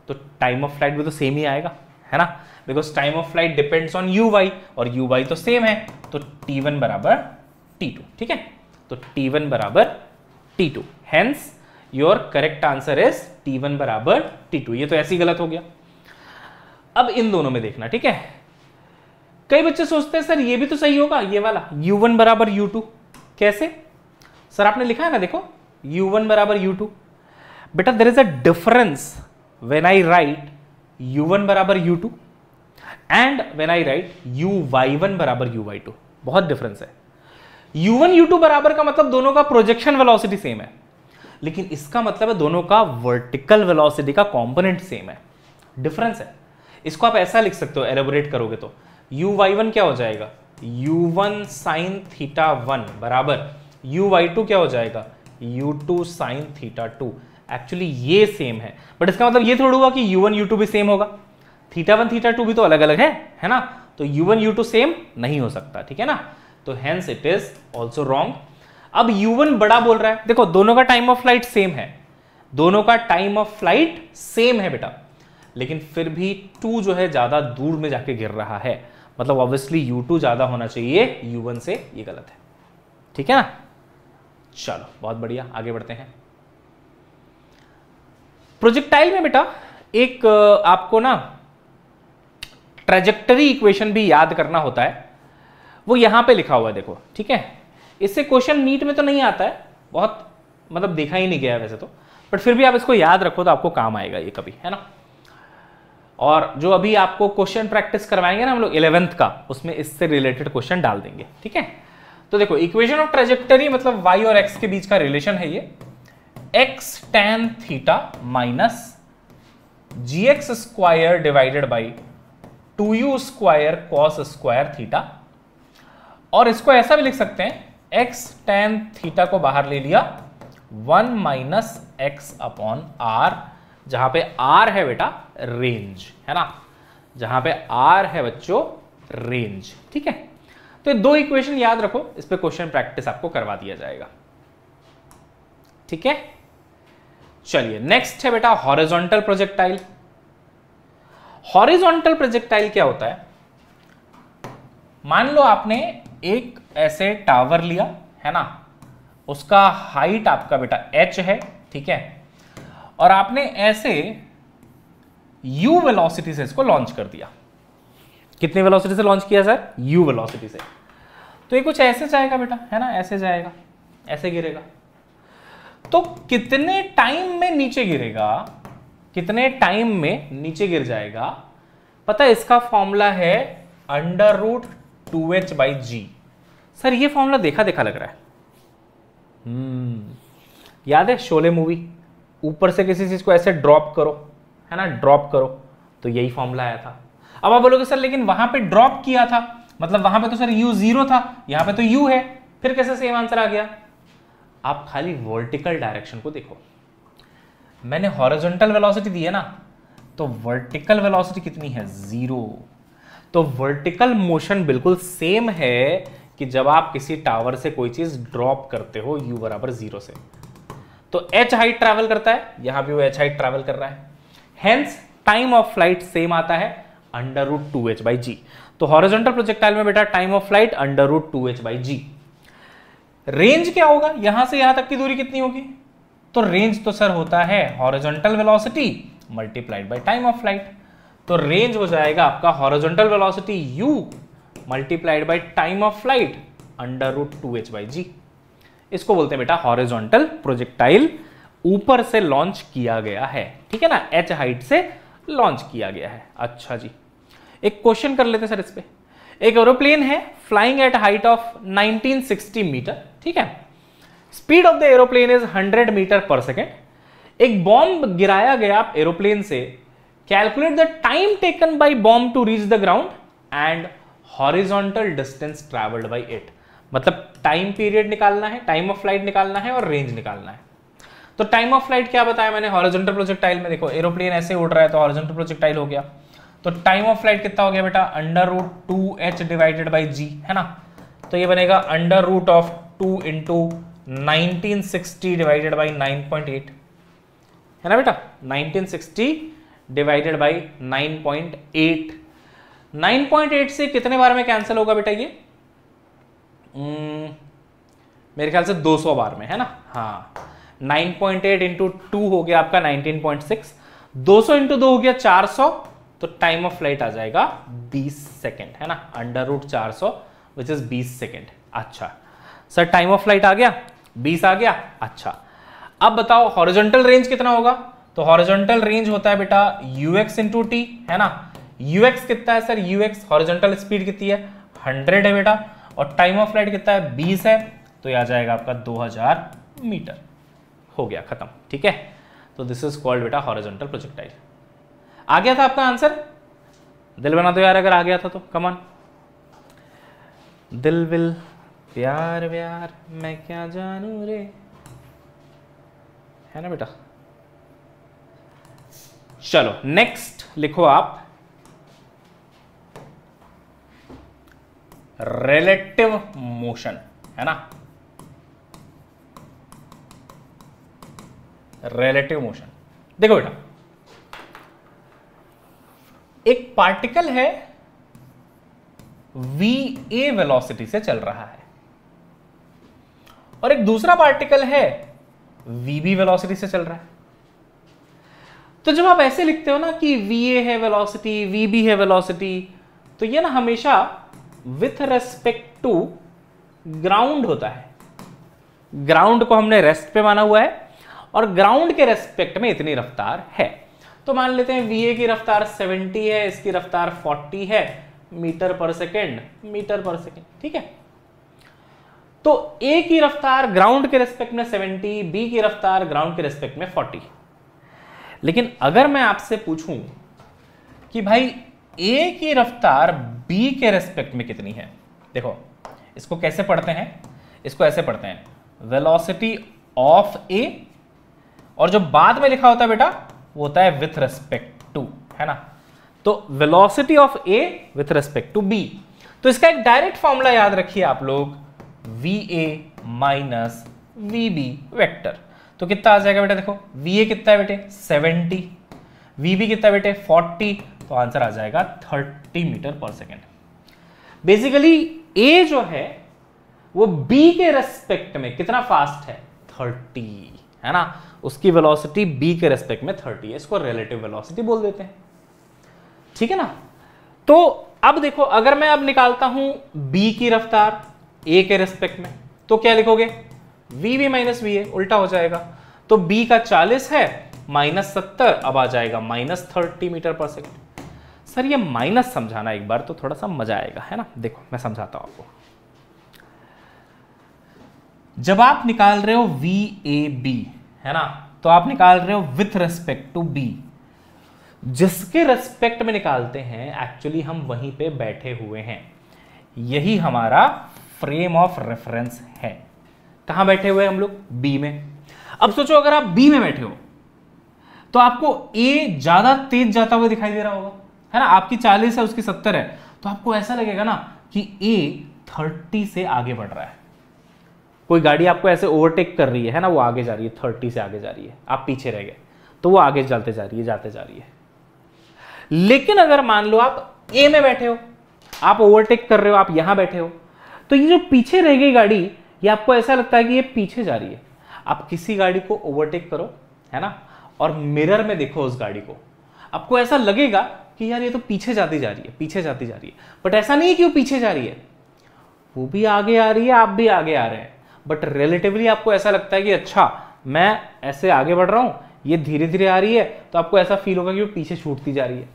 तो टाइम ऑफ फ्लाइट भी तो सेम ही आएगा है ना because time of flight depends on u y और यू वाई तो सेम है तो टी वन बराबर टी टू ठीक है तो टी वन बराबर t two hence your correct answer is t one बराबर टी टू ये तो ऐसे ही गलत हो गया अब इन दोनों में देखना ठीक है कई बच्चे सोचते हैं सर ये भी तो सही होगा ये वाला u1 बराबर यू कैसे सर आपने लिखा है ना देखो u1 बराबर यू बेटा there is a difference when I write u1 बराबर u and when I write uy1 बराबर uy2 बहुत डिफरेंस है u1 u2 बराबर का मतलब दोनों का प्रोजेक्शन वेलोसिटी सेम है लेकिन इसका मतलब है दोनों का वर्टिकल वेलोसिटी का कॉम्पोनेंट सेम है डिफरेंस है इसको आप ऐसा लिख सकते हो एलेबोरेट करोगे तो यू वाई वन क्या हो जाएगा u one sine theta one बराबर यू वाई टू क्या हो जाएगा u two sign theta two actually ये सेम है बट इसका मतलब ये थोड़ा हुआ कि यू वन यू टू भी सेम होगा थीटा वन थीटा टू भी तो अलग अलग है है ना तो u one u two same नहीं हो सकता ठीक है ना तो hence it is also wrong अब यू वन बड़ा बोल रहा है देखो दोनों का टाइम ऑफ फ्लाइट सेम है दोनों का टाइम ऑफ फ्लाइट सेम है बेटा लेकिन फिर भी टू जो है ज्यादा दूर में जाके गिर रहा है मतलब ऑब्वियसली यू टू ज़्यादा होना चाहिए यू वन से ये गलत है ठीक है ना चलो बहुत बढ़िया आगे बढ़ते हैं प्रोजेक्टाइल में बेटा एक आपको ना ट्रेजेक्टरी इक्वेशन भी याद करना होता है वो यहां पे लिखा हुआ है देखो ठीक है इससे क्वेश्चन नीट में तो नहीं आता है बहुत मतलब देखा ही नहीं गया वैसे तो बट फिर भी आप इसको याद रखो तो आपको काम आएगा ये कभी है ना और जो अभी आपको क्वेश्चन प्रैक्टिस करवाएंगे ना हम लोग इलेवेंथ का उसमें इससे रिलेटेड क्वेश्चन डाल देंगे ठीक है तो देखो इक्वेशन ऑफ ट्रेजेक्टरी मतलब वाई और एक्स के बीच का रिलेशन है ये x tan theta minus g x square divided by two u square cos square theta और इसको ऐसा भी लिख सकते हैं एक्स टेन थीटा को बाहर ले लिया one minus x upon R जहां पे आर है बेटा रेंज है ना जहां पे आर है बच्चों रेंज ठीक है तो दो इक्वेशन याद रखो इस पर क्वेश्चन प्रैक्टिस आपको करवा दिया जाएगा ठीक है चलिए नेक्स्ट है बेटा हॉरिजॉन्टल प्रोजेक्टाइल हॉरिजॉन्टल प्रोजेक्टाइल क्या होता है मान लो आपने एक ऐसे टावर लिया है ना उसका हाइट आपका बेटा एच है ठीक है और आपने ऐसे u वेलोसिटी से इसको लॉन्च कर दिया कितने वेलोसिटी से लॉन्च किया सर u वेलोसिटी से तो ये कुछ ऐसे जाएगा बेटा है ना ऐसे जाएगा ऐसे गिरेगा तो कितने टाइम में नीचे गिरेगा कितने टाइम में नीचे गिर जाएगा पता है इसका फॉर्मूला है under root two H by g sir ये फॉर्मूला देखा देखा लग रहा है hmm. याद है शोले मूवी ऊपर से किसी चीज़ को ऐसे ड्रॉप करो है ना ड्रॉप करो तो यही फॉर्मूला आया था अब आप बोलोगे सर लेकिन वहां पे ड्रॉप किया था मतलब वहां पे तो सर यू जीरो था यहां पे तो यू है फिर कैसे सेम आंसर आ गया आप खाली वर्टिकल डायरेक्शन को देखो मैंने हॉरिजॉन्टल वेलोसिटी दी है ना तो वर्टिकल वेलोसिटी कितनी है जीरो तो वर्टिकल मोशन बिल्कुल सेम है कि जब आप किसी टावर से कोई चीज ड्रॉप करते हो यू बराबर जीरो से तो एच हाइट ट्रैवल करता है यहां भी वो एच हाइट ट्रैवल कर रहा है hence time of flight same आता है under root two H by जी तो हॉरिजॉन्टल प्रोजेक्टाइल में बेटा time of flight under root two H by g range क्या होगा यहां से यहां तक की दूरी कितनी होगी तो रेंज तो सर होता है horizontal velocity multiplied by time of flight तो रेंज हो जाएगा आपका horizontal velocity u multiplied by time of flight under root two H by g इसको बोलते हैं बेटा हॉरिजॉन्टल प्रोजेक्टाइल ऊपर से लॉन्च किया गया है ठीक है ना एच हाइट से लॉन्च किया गया है अच्छा जी एक क्वेश्चन कर लेते सर इस पर एक एरोप्लेन है flying at height of 1960 metre ठीक है speed of the aeroplane is 100 metre पर सेकेंड एक बॉम्ब गिराया गया आप एरोप्लेन से calculate the time taken by bomb to reach the ground and horizontal distance travelled by it मतलब टाइम पीरियड निकालना है टाइम ऑफ फ्लाइट निकालना है और रेंज निकालना है तो टाइम ऑफ फ्लाइट क्या बताया मैंने हॉरिजॉन्टल प्रोजेक्टाइल में देखो एरोप्लेन ऐसे उड़ रहा है तो हॉरिजॉन्टल प्रोजेक्टाइल हो गया तो टाइम ऑफ फ्लाइट कितना हो गया बेटा under root two H divided by g है ना तो ये बनेगा under root of two into nineteen sixty divided by nine point eight है ना बेटा nineteen sixty divided by nine point eight nine point eight से कितने बार में कैंसिल होगा बेटा ये हम्म, मेरे ख्याल से 200 बार में है ना हाँ 9.8 पॉइंट एट इंटू टू हो गया आपका 19.6 200 इंटू दो हो गया 400 तो टाइम ऑफ फ्लाइट आ जाएगा 20 सेकेंड है ना अंडर रूट चार सौ विच इज बीस सेकेंड अच्छा सर टाइम ऑफ फ्लाइट आ गया 20 आ गया अच्छा अब बताओ हॉरिजेंटल रेंज कितना होगा तो हॉरिजेंटल रेंज होता है बेटा यू एक्स इंटू टी है ना यूएक्स कितना है सर यूएक्स हॉरिजेंटल स्पीड कितनी है हंड्रेड है बेटा और टाइम ऑफ फ्लाइट कितना है बीस है तो यह आ जाएगा आपका दो हजार मीटर हो गया खत्म ठीक है तो दिस इज कॉल्ड बेटा हॉरिजॉन्टल प्रोजेक्टाइल आ गया था आपका आंसर दिल बना दो यार अगर आ गया था तो कमान दिल विल प्यार व्यार मैं क्या जानू रे है ना बेटा चलो नेक्स्ट लिखो आप रिलेटिव मोशन है ना रिलेटिव मोशन देखो बेटा एक पार्टिकल है वी ए वेलोसिटी से चल रहा है और एक दूसरा पार्टिकल है वी बी वेलोसिटी से चल रहा है तो जब आप ऐसे लिखते हो ना कि वी ए है वेलोसिटी वी बी है वेलोसिटी तो ये ना हमेशा विथ रेस्पेक्ट टू ग्राउंड होता है ग्राउंड को हमने रेस्ट पे माना हुआ है और ग्राउंड के रेस्पेक्ट में इतनी रफ्तार है तो मान लेते हैं वी की रफ्तार 70 है इसकी रफ्तार 40 है मीटर पर सेकेंड मीटर पर सेकेंड ठीक है तो ए की रफ्तार ग्राउंड के रेस्पेक्ट में 70 बी की रफ्तार ग्राउंड के रेस्पेक्ट में 40 लेकिन अगर मैं आपसे पूछूं कि भाई ए की रफ्तार बी के रेस्पेक्ट में कितनी है देखो इसको कैसे पढ़ते हैं इसको ऐसे पढ़ते हैं वेलोसिटी ऑफ ए और जो बाद में लिखा होता है बेटा वो होता है विथ रेस्पेक्ट टू है ना तो velocity of A with respect to B तो इसका एक डायरेक्ट फॉर्मूला याद रखिए आप लोग v A minus we B vector तो कितना आ जाएगा बेटा देखो वी ए कितना है बेटे 70 वी बी कितना बेटे 40 तो आंसर आ जाएगा 30 मीटर पर सेकेंड बेसिकली ए जो है वो बी के रेस्पेक्ट में कितना फास्ट है 30 है ना उसकी वेलोसिटी बी के रेस्पेक्ट में 30 है इसको रिलेटिव वेलोसिटी बोल देते हैं ठीक है ना तो अब देखो अगर मैं अब निकालता हूं बी की रफ्तार ए के रेस्पेक्ट में तो क्या लिखोगे वी वी माइनस वी है उल्टा हो जाएगा तो बी का 40 है माइनस सत्तर अब आ जाएगा माइनस थर्टी मीटर पर सेकेंड सर ये माइनस समझाना एक बार तो थोड़ा सा मजा आएगा है ना देखो मैं समझाता हूं आपको जब आप निकाल रहे हो वी ए बी है ना तो आप निकाल रहे हो विथ रेस्पेक्ट टू बी जिसके रेस्पेक्ट में निकालते हैं एक्चुअली हम वहीं पे बैठे हुए हैं यही हमारा फ्रेम ऑफ रेफरेंस है कहा बैठे हुए हम लोग बी में अब सोचो अगर आप बी में बैठे हो तो आपको ए ज्यादा तेज जाता हुआ दिखाई दे रहा होगा है ना आपकी चालीस है उसकी सत्तर है तो आपको ऐसा लगेगा ना कि ए थर्टी से आगे बढ़ रहा है कोई गाड़ी आपको ऐसे ओवरटेक कर रही है, है ना वो आगे जा रही है थर्टी से आगे जा रही है आप पीछे रह गए तो वो आगे चलते जा रही है जाते जा रही है लेकिन अगर मान लो आप ए में बैठे हो आप ओवरटेक कर रहे हो आप यहां बैठे हो तो ये जो पीछे रह गई गाड़ी ये आपको ऐसा लगता है कि ये पीछे जा रही है आप किसी गाड़ी को ओवरटेक करो है ना और मिरर में देखो उस गाड़ी को आपको ऐसा लगेगा कि यार ये तो पीछे जाती जा रही है पीछे जाती जा रही है बट ऐसा नहीं है कि वो पीछे जा रही है वो भी आगे आ रही है आप भी आगे आ रहे हैं बट रिलेटिवली आपको ऐसा लगता है कि अच्छा मैं ऐसे आगे बढ़ रहा हूँ ये धीरे धीरे आ रही है तो आपको ऐसा फील होगा कि वो पीछे छूटती जा रही है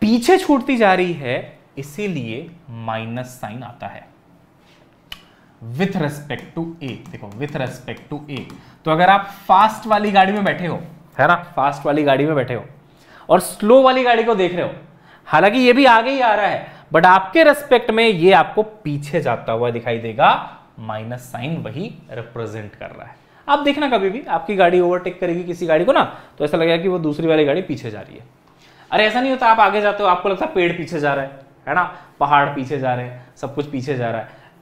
पीछे छूटती जा रही है इसीलिए माइनस साइन आता है विथ रेस्पेक्ट टू ए देखो विथ रेस्पेक्ट टू ए तो अगर आप फास्ट वाली गाड़ी में बैठे हो है ना फास्ट वाली गाड़ी में बैठे हो और स्लो वाली गाड़ी को देख रहे हो हालांकि ये भी आगे ही आ रहा है बट आपके रेस्पेक्ट में ये आपको पीछे जाता हुआ दिखाई देगा माइनस साइन वही रिप्रेजेंट कर रहा है आप देखना कभी भी आपकी गाड़ी ओवरटेक करेगी किसी गाड़ी को ना तो ऐसा लगेगा कि वो दूसरी वाली गाड़ी पीछे जा रही है अरे ऐसा नहीं होता आप आगे जाते हो आपको लगता है पेड़ पीछे जा रहा है है ना पहाड़ पीछे जा रहे हैं सब कुछ पीछे जा रहा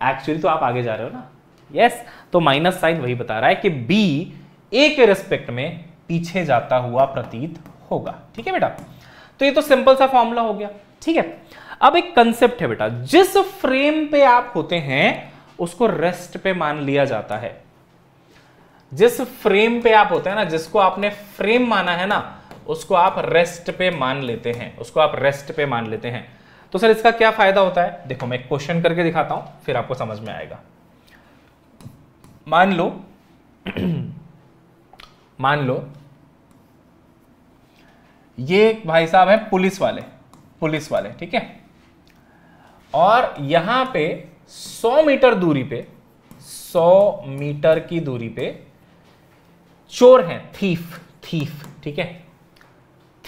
है एक्चुअली तो आप आगे जा रहे हो ना यस yes, तो माइनस साइन वही बता रहा है कि बी ए के रेस्पेक्ट में पीछे जाता हुआ प्रतीत होगा ठीक है बेटा तो ये तो सिंपल सा फॉर्मूला हो गया ठीक है अब एक कंसेप्ट है बेटा जिस फ्रेम पे आप होते हैं उसको रेस्ट पे मान लिया जाता है जिस फ्रेम पे आप होते हैं ना जिसको आपने फ्रेम माना है ना उसको आप रेस्ट पे मान लेते हैं उसको आप रेस्ट पे मान लेते हैं तो सर इसका क्या फायदा होता है देखो मैं क्वेश्चन करके दिखाता हूं फिर आपको समझ में आएगा मान लो <clears throat> मान लो ये भाई साहब हैं पुलिस वाले पुलिस वाले ठीक है और यहां पे 100 मीटर दूरी पे 100 मीटर की दूरी पे चोर हैं थीफ थीफ ठीक है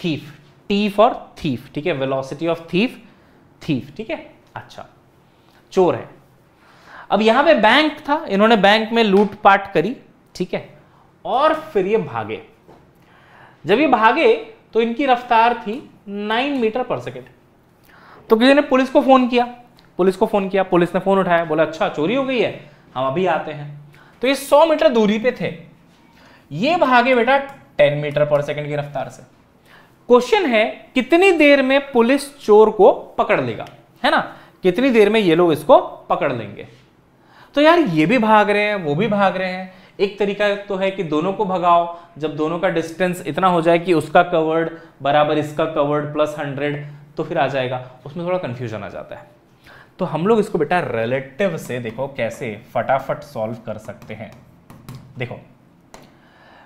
थीफ टी फॉर थीफ ठीक है वेलोसिटी ऑफ थीफ थीफ ठीक है अच्छा चोर है अब यहां पे बैंक था इन्होंने बैंक में लूटपाट करी ठीक है और फिर ये भागे जब ये भागे तो इनकी रफ्तार थी नाइन मीटर पर सेकेंड तो किसी ने पुलिस को फ़ोन किया पुलिस को फ़ोन किया पुलिस ने फ़ोन उठाया बोला अच्छा चोरी हो गई है हम अभी आते हैं तो ये सौ मीटर दूरी पे थे ये भागे बेटा टेन मीटर पर सेकेंड की रफ्तार से क्वेश्चन है कितनी देर में पुलिस चोर को पकड़ लेगा है ना कितनी देर में ये लोग इसको पकड़ लेंगे तो यार ये भी भाग रहे हैं वो भी भाग रहे हैं एक तरीका तो है कि दोनों को भगाओ जब दोनों का डिस्टेंस इतना हो जाए कि उसका कवर्ड बराबर इसका कवर्ड प्लस हंड्रेड तो फिर आ जाएगा उसमें थोड़ा कन्फ्यूजन आ जाता है तो हम लोग इसको बेटा रिलेटिव से देखो कैसे फटाफट सॉल्व कर सकते हैं देखो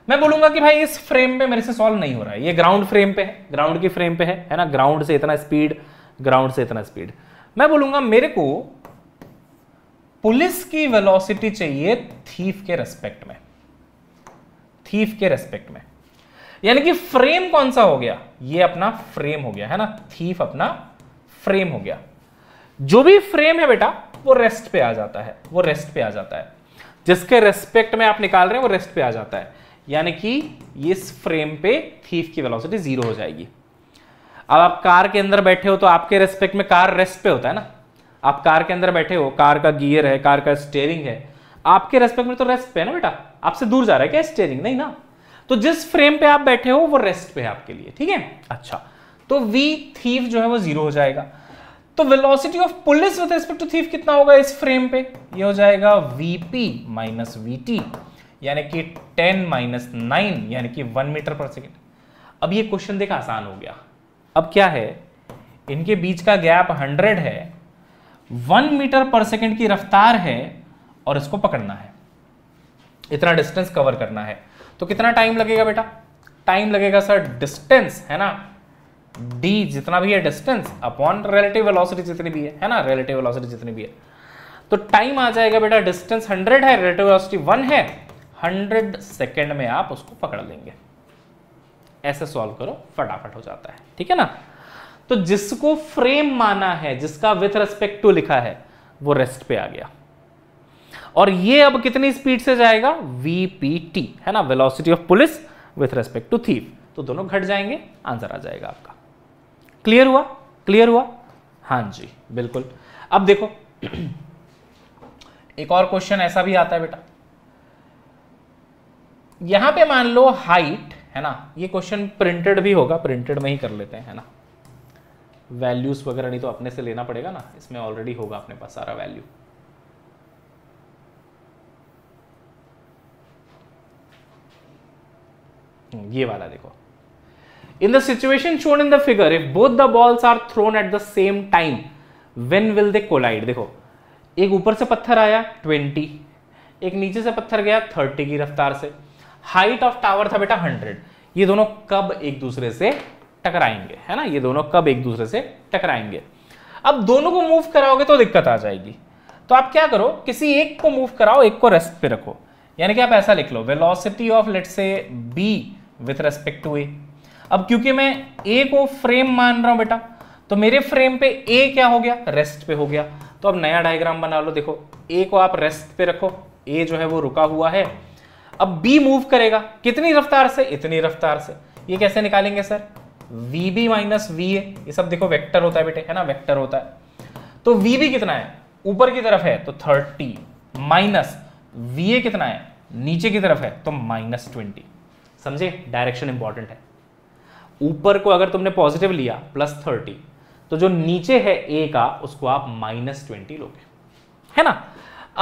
मैं बोलूंगा कि भाई इस फ्रेम पे मेरे से सॉल्व नहीं हो रहा है ये ग्राउंड फ्रेम पे है ग्राउंड की फ्रेम पे है है ना ग्राउंड से इतना स्पीड ग्राउंड से इतना स्पीड मैं बोलूंगा मेरे को पुलिस की वेलोसिटी चाहिए थीफ के रेस्पेक्ट में थीफ के रेस्पेक्ट में यानी कि फ्रेम कौन सा हो गया ये अपना फ्रेम हो गया है ना थीफ अपना फ्रेम हो गया जो भी फ्रेम है बेटा वो रेस्ट पे आ जाता है वो रेस्ट पे आ जाता है जिसके रेस्पेक्ट में आप निकाल रहे हैं वो रेस्ट पे आ जाता है यानी कि इस फ्रेम पे थीफ की वेलोसिटी जीरो हो जाएगी अब आप कार के अंदर बैठे हो तो आपके रेस्पेक्ट में कार रेस्ट पे होता है ना आप कार के अंदर बैठे हो कार का गियर है कार का स्टेयरिंग है आपके रेस्पेक्ट में तो रेस्ट पे है ना बेटा आपसे दूर जा रहा है क्या स्टेयरिंग नहीं ना तो जिस फ्रेम पे आप बैठे हो वो रेस्ट पे है आपके लिए ठीक है अच्छा तो वी थीव जो है वो जीरो हो जाएगा तो velocity of police with respect to thief कितना होगा इस फ्रेम पे ये हो जाएगा वीपी माइनस वी यानी कि 10 माइनस नाइन यानी कि 1 मीटर पर सेकेंड अब ये क्वेश्चन देखा आसान हो गया अब क्या है इनके बीच का गैप 100 है वन मीटर पर सेकेंड की रफ्तार है और इसको पकड़ना है इतना डिस्टेंस कवर करना है तो कितना टाइम लगेगा बेटा टाइम लगेगा सर डिस्टेंस है ना डी जितना भी है डिस्टेंस अपॉन रिलेटिव वेलोसिटी जितनी भी है है ना रिलेटिव वेलोसिटी जितनी भी है तो टाइम आ जाएगा बेटा डिस्टेंस 100 है रिलेटिव वेलोसिटी 1 है 100 सेकेंड में आप उसको पकड़ लेंगे ऐसे सॉल्व करो फटाफट हो जाता है ठीक है ना तो जिसको फ्रेम माना है जिसका विथ रेस्पेक्ट टू लिखा है वो रेस्ट पे आ गया और ये अब कितनी स्पीड से जाएगा वीपीटी है ना velocity of police with respect to thief तो दोनों घट जाएंगे आंसर आ जाएगा आपका क्लियर हुआ क्लियर हुआ हां जी बिल्कुल अब देखो एक और क्वेश्चन ऐसा भी आता है बेटा यहां पे मान लो हाइट है ना ये क्वेश्चन प्रिंटेड भी होगा प्रिंटेड में ही कर लेते हैं है ना वैल्यूज़ वगैरह नहीं तो अपने से लेना पड़ेगा ना इसमें ऑलरेडी होगा अपने पास सारा वैल्यू हम्म, ये वाला देखो in the situation shown in the figure if both the balls are thrown at the same time when will they collide देखो एक ऊपर से पत्थर आया 20 एक नीचे से पत्थर गया 30 की रफ्तार से हाइट ऑफ टावर था बेटा 100 ये दोनों कब एक दूसरे से टकराएंगे है ना ये दोनों कब एक दूसरे से टकराएंगे अब दोनों को मूव कराओगे तो दिक्कत आ जाएगी तो आप क्या करो किसी एक को मूव कराओ एक को रेस्ट पे रखो यानी कि आप ऐसा लिख लो velocity of let's say B with respect to A अब क्योंकि मैं ए को फ्रेम मान रहा हूं बेटा तो मेरे फ्रेम पे ए क्या हो गया रेस्ट पे हो गया तो अब नया डायग्राम बना लो देखो ए को आप रेस्ट पे रखो ए जो है वो रुका हुआ है अब बी मूव करेगा कितनी रफ्तार से इतनी रफ्तार से ये कैसे निकालेंगे sir v B minus v A ये सब देखो वेक्टर होता है बेटे है ना वेक्टर होता है तो वी बी कितना है ऊपर की तरफ है तो थर्टी माइनस वी ए कितना है नीचे की तरफ है तो माइनस ट्वेंटी समझे डायरेक्शन इंपॉर्टेंट है ऊपर को अगर तुमने पॉजिटिव लिया प्लस थर्टी तो जो नीचे है ए का उसको आप माइनस ट्वेंटी लोगे है ना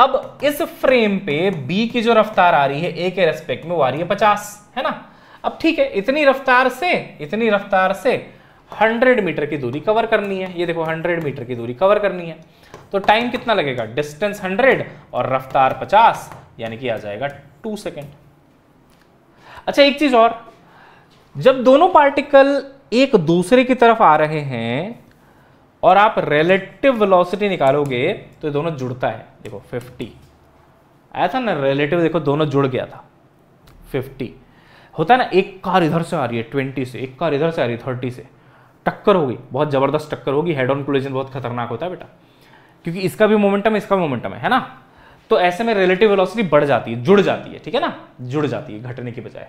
अब इस फ्रेम पे बी की जो रफ्तार आ रही है ए के रेस्पेक्ट में वो आ रही है पचास है ना अब ठीक है इतनी रफ्तार से इतनी रफ्तार से 100 मीटर की दूरी कवर करनी है ये देखो 100 मीटर की दूरी कवर करनी है तो टाइम कितना लगेगा डिस्टेंस 100 और रफ्तार 50 यानी कि आ जाएगा 2 सेकेंड अच्छा एक चीज और जब दोनों पार्टिकल एक दूसरे की तरफ आ रहे हैं और आप रिलेटिव वेलोसिटी निकालोगे तो दोनों जुड़ता है देखो 50 आया था ना रिलेटिव देखो दोनों जुड़ गया था फिफ्टी होता है ना एक कार इधर से आ रही है ट्वेंटी से एक कार इधर से आ रही है थर्टी से टक्कर होगी बहुत ज़बरदस्त टक्कर होगी हेड ऑन कोलिजन बहुत खतरनाक होता है बेटा क्योंकि इसका भी मोमेंटम इसका भी मोमेंटम है है ना तो ऐसे में रिलेटिव वेलोसिटी बढ़ जाती है जुड़ जाती है ठीक है ना जुड़ जाती है घटने की बजाय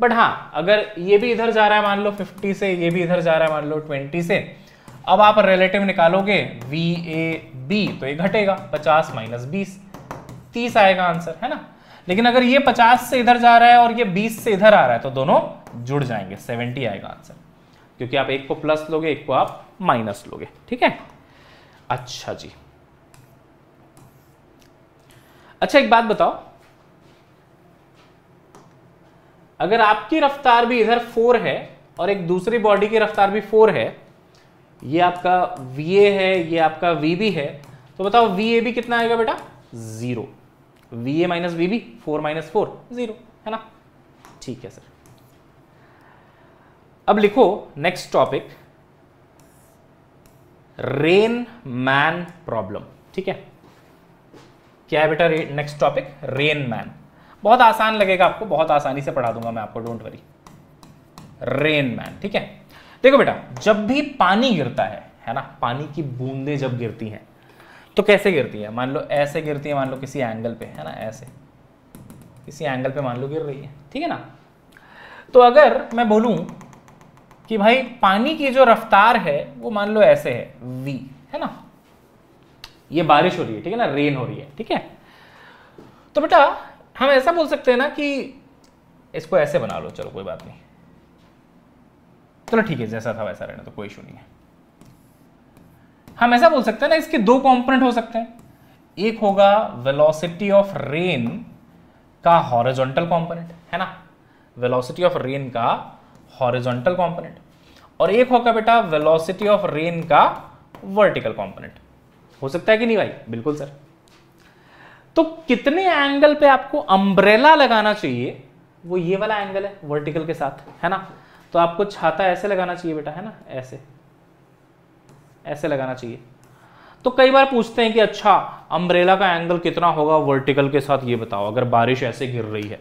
बट हाँ अगर ये भी इधर जा रहा है मान लो 50 से ये भी इधर जा रहा है मान लो 20 से अब आप रिलेटिव निकालोगे वी ए बी तो ये घटेगा 50 माइनस बीस तीस आएगा आंसर है ना लेकिन अगर ये 50 से इधर जा रहा है और ये 20 से इधर आ रहा है तो दोनों जुड़ जाएंगे 70 आएगा आंसर क्योंकि आप एक को प्लस लोगे एक को आप माइनस लोगे ठीक है अच्छा जी अच्छा एक बात बताओ अगर आपकी रफ्तार भी इधर फोर है और एक दूसरी बॉडी की रफ्तार भी फोर है ये आपका वी है ये आपका वी है तो बताओ वी कितना आएगा बेटा zero v A minus we B four minus four zero है ना ठीक है सर अब लिखो next topic rain man problem ठीक है क्या है बेटा नेक्स्ट टॉपिक रेन मैन बहुत आसान लगेगा आपको बहुत आसानी से पढ़ा दूंगा मैं आपको डोंट वरी रेन मैन ठीक है देखो बेटा जब भी पानी गिरता है है ना पानी की बूंदें जब गिरती हैं तो कैसे गिरती है मान लो ऐसे गिरती है मान लो किसी एंगल पे है ना ऐसे किसी एंगल पे मान लो गिर रही है ठीक है ना तो अगर मैं बोलू कि भाई पानी की जो रफ्तार है वो मान लो ऐसे है वी है ना ये बारिश हो रही है ठीक है ना रेन हो रही है ठीक है तो बेटा हम ऐसा बोल सकते हैं ना कि इसको ऐसे बना लो चलो कोई बात नहीं चलो ठीक है जैसा था वैसा रहना तो कोई इशू नहीं है हम ऐसा बोल सकते हैं ना इसके दो कॉम्पोनेंट हो सकते हैं एक होगा वेलोसिटी ऑफ रेन का हॉरिजॉन्टल कंपोनेंट है ना वेलोसिटी ऑफ रेन का हॉरिजॉन्टल कंपोनेंट और एक होगा बेटा वेलोसिटी ऑफ रेन का वर्टिकल कंपोनेंट हो सकता है कि नहीं भाई बिल्कुल सर तो कितने एंगल पे आपको अम्ब्रेला लगाना चाहिए वो ये वाला एंगल है वर्टिकल के साथ है ना तो आपको छाता ऐसे लगाना चाहिए बेटा है ना ऐसे ऐसे लगाना चाहिए तो कई बार पूछते हैं कि अच्छा अम्ब्रेला का एंगल कितना होगा वर्टिकल के साथ ये बताओ अगर बारिश ऐसे गिर रही है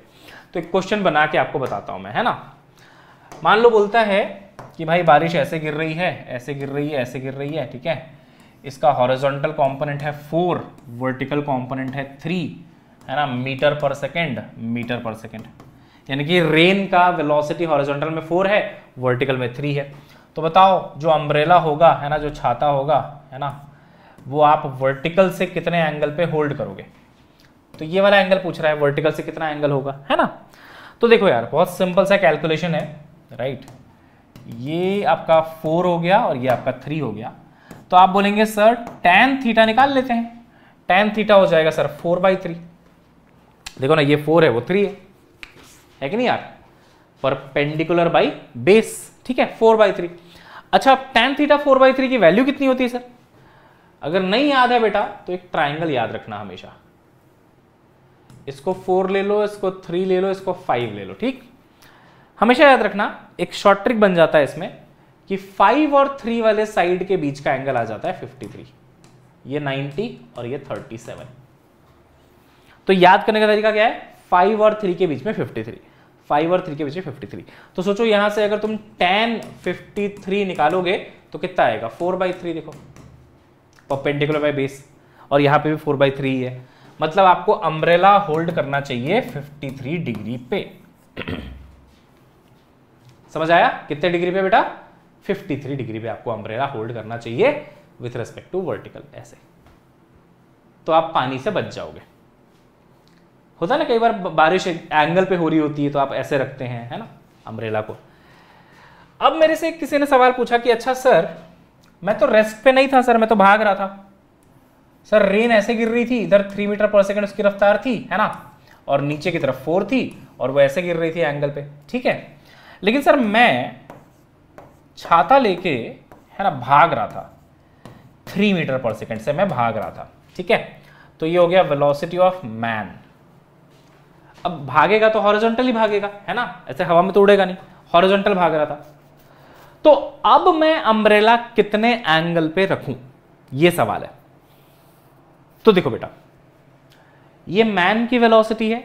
तो एक क्वेश्चन बना के आपको बताता हूं मैं है ना मान लो बोलता है कि भाई बारिश ऐसे गिर रही है ऐसे गिर रही है ऐसे गिर रही है ठीक है इसका हॉरिजॉन्टल कॉम्पोनेंट है फोर वर्टिकल कॉम्पोनेंट है थ्री है ना मीटर पर सेकेंड मीटर पर सेकेंड यानी कि रेन का वेलोसिटी हॉरिजॉन्टल में फोर है वर्टिकल में थ्री है तो बताओ जो अम्ब्रेला होगा है ना जो छाता होगा है ना वो आप वर्टिकल से कितने एंगल पे होल्ड करोगे तो ये वाला एंगल पूछ रहा है वर्टिकल से कितना एंगल होगा है ना तो देखो यार बहुत सिंपल सा कैलकुलेशन है राइट ये आपका फोर हो गया और ये आपका थ्री हो गया तो आप बोलेंगे सर टेन थीटा निकाल लेते हैं टेन थीटा हो जाएगा सर फोर बाई थ्री देखो ना ये फोर है वो थ्री है है कि नहीं यार परपेंडिकुलर पेंडिकुलर बाई बेस ठीक है फोर बाई थ्री अच्छा tan theta four by three की वैल्यू कितनी होती है सर अगर नहीं याद है बेटा तो एक ट्राइंगल याद रखना हमेशा इसको फोर ले लो इसको थ्री ले लो इसको फाइव ले लो ठीक हमेशा याद रखना एक शॉर्ट ट्रिक बन जाता है इसमें कि फाइव और थ्री वाले साइड के बीच का एंगल आ जाता है फिफ्टी थ्री ये नाइनटी और ये थर्टी सेवन तो याद करने का तरीका क्या है फाइव और थ्री के बीच में फिफ्टी थ्री फाइव और थ्री के बीच में फिफ्टी थ्री तो सोचो यहां से अगर तुम टेन फिफ्टी थ्री निकालोगे तो कितना आएगा फोर बाई थ्री देखो पेंडिकुलर बाई बेस और यहां पे भी फोर बाई थ्री है मतलब आपको अम्ब्रेला होल्ड करना चाहिए फिफ्टी थ्री डिग्री पे <clears throat> समझ आया कितने डिग्री पे बेटा फिफ्टी थ्री डिग्री पे आपको अम्ब्रेला होल्ड करना चाहिए विथ रेस्पेक्ट टू वर्टिकल ऐसे तो आप पानी से बच जाओगे होता है ना कई बार बारिश एंगल पे हो रही होती है तो आप ऐसे रखते हैं है ना अम्ब्रेला को अब मेरे से किसी ने सवाल पूछा कि अच्छा सर मैं तो रेस्ट पे नहीं था सर मैं तो भाग रहा था सर रेन ऐसे गिर रही थी इधर थ्री मीटर पर सेकेंड उसकी रफ्तार थी है ना और नीचे की तरफ फोर थी और वो ऐसे गिर रही थी एंगल पे ठीक है लेकिन सर मैं छाता लेके है ना भाग रहा था थ्री मीटर पर सेकेंड से मैं भाग रहा था ठीक है तो ये हो गया वेलोसिटी ऑफ मैन अब भागेगा तो हॉरिजॉन्टली भागेगा है ना ऐसे हवा में तो उड़ेगा नहीं हॉरिजॉन्टल भाग रहा था तो अब मैं अम्ब्रेला कितने एंगल पे रखूं ये सवाल है तो देखो बेटा ये मैन की वेलोसिटी है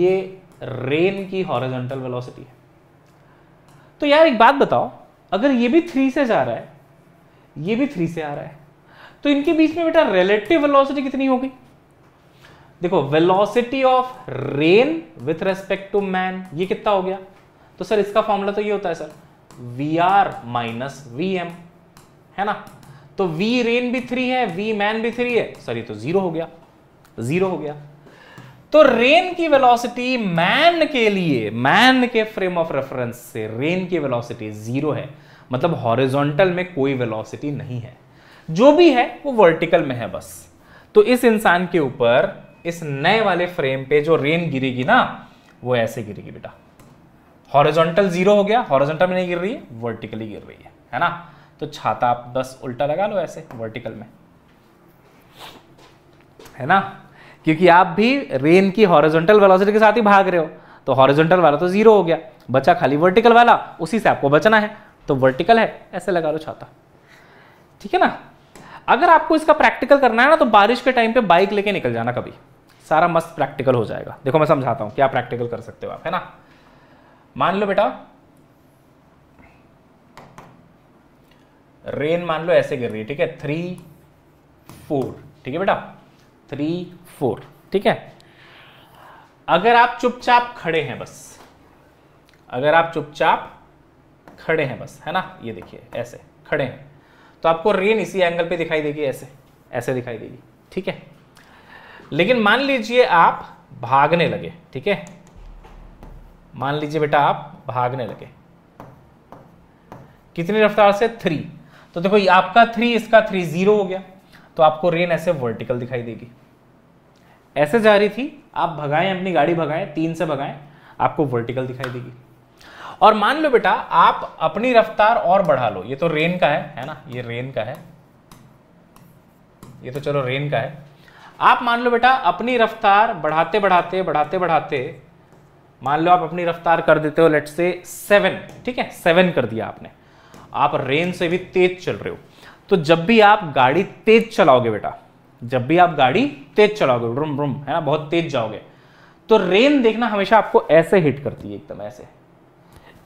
ये रेन की हॉरिजॉन्टल वेलोसिटी है तो यार एक बात बताओ अगर ये भी थ्री से जा रहा है ये भी थ्री से आ रहा है तो इनके बीच में बेटा रिलेटिव वेलोसिटी कितनी होगी देखो velocity of rain with respect to man ये कितना हो गया तो सर इसका फॉर्मूला तो ये होता है sir v R minus v M है ना तो वी रेन भी थ्री है वी मैन भी थ्री है सर ये तो जीरो हो गया जीरो हो गया तो रेन की वेलोसिटी मैन के लिए मैन के फ्रेम ऑफ रेफरेंस से रेन की वेलोसिटी जीरो है मतलब हॉरिजॉन्टल में कोई वेलोसिटी नहीं है जो भी है वो वर्टिकल में है बस तो इस इंसान के ऊपर इस नए वाले फ्रेम पे जो रेन गिरेगी ना वो ऐसे गिरेगी बेटा हॉरिजॉन्टल जीरो हो गया हॉरिजॉन्टल में नहीं गिर रही है वर्टिकली गिर रही है है ना तो छाता आप बस उल्टा लगा लो ऐसे वर्टिकल में है ना क्योंकि आप भी रेन की हॉरिजॉन्टल वेलोसिटी के साथ ही भाग रहे हो तो हॉरिजॉन्टल वाला तो जीरो हो गया बचा खाली वर्टिकल वाला उसी से आपको बचना है तो वर्टिकल है ऐसे लगा लो छाता ठीक है ना अगर आपको इसका प्रैक्टिकल करना है ना तो बारिश के टाइम पे बाइक लेके निकल जाना कभी सारा मस्त प्रैक्टिकल हो जाएगा देखो मैं समझाता हूँ क्या प्रैक्टिकल कर सकते हो आप है ना मान लो बेटा रेन मान लो ऐसे गिर रही है ठीक है थ्री फोर ठीक है बेटा थ्री फोर ठीक है अगर आप चुपचाप खड़े हैं बस अगर आप चुपचाप खड़े हैं बस है ना ये देखिए ऐसे खड़े हैं तो आपको रेन इसी एंगल पे दिखाई देगी ऐसे ऐसे दिखाई देगी ठीक है लेकिन मान लीजिए आप भागने लगे ठीक है मान लीजिए बेटा आप भागने लगे कितनी रफ्तार से थ्री तो देखो आपका थ्री इसका थ्री जीरो हो गया तो आपको रेन ऐसे वर्टिकल दिखाई देगी ऐसे जा रही थी आप भगाएं अपनी गाड़ी भगाएं तीन से भगाएं आपको वर्टिकल दिखाई देगी और मान लो बेटा आप अपनी रफ्तार और बढ़ा लो ये तो रेन का है है ना ये रेन का है ये तो चलो रेन का है आप मान लो बेटा अपनी रफ्तार बढ़ाते बढ़ाते बढ़ाते बढ़ाते मान लो आप अपनी रफ्तार कर देते हो लेट से सेवन ठीक है सेवन कर दिया आपने आप रेन से भी तेज चल रहे हो तो जब भी आप गाड़ी तेज चलाओगे बेटा जब भी आप गाड़ी तेज चलाओगे रुम रुम है ना बहुत तेज जाओगे तो रेन देखना हमेशा आपको ऐसे हिट करती है एकदम ऐसे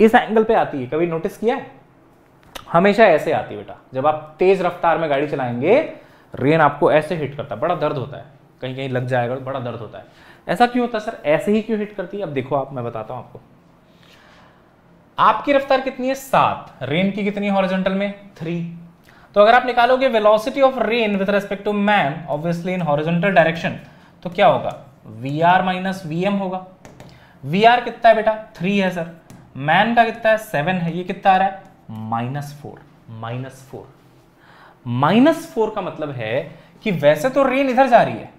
इस एंगल पे आती है कभी नोटिस किया है हमेशा ऐसे आती है बेटा जब आप तेज रफ्तार में गाड़ी चलाएंगे रेन आपको ऐसे हिट करता है बड़ा दर्द होता है कहीं कहीं लग जाएगा तो बड़ा दर्द होता है ऐसा क्यों होता है सर ऐसे ही क्यों हिट करती है अब देखो आप मैं बताता हूँ आपको आपकी रफ्तार कितनी है सात रेन की कितनी है हॉरिजेंटल में थ्री तो अगर आप निकालोगे velocity of rain with respect to man obviously in horizontal direction तो क्या होगा v R minus v M होगा वी आर कितना है बेटा थ्री है सर मैन का कितना है सेवन है ये कितना आ रहा है minus four minus four minus four का मतलब है कि वैसे तो रेन इधर जा रही है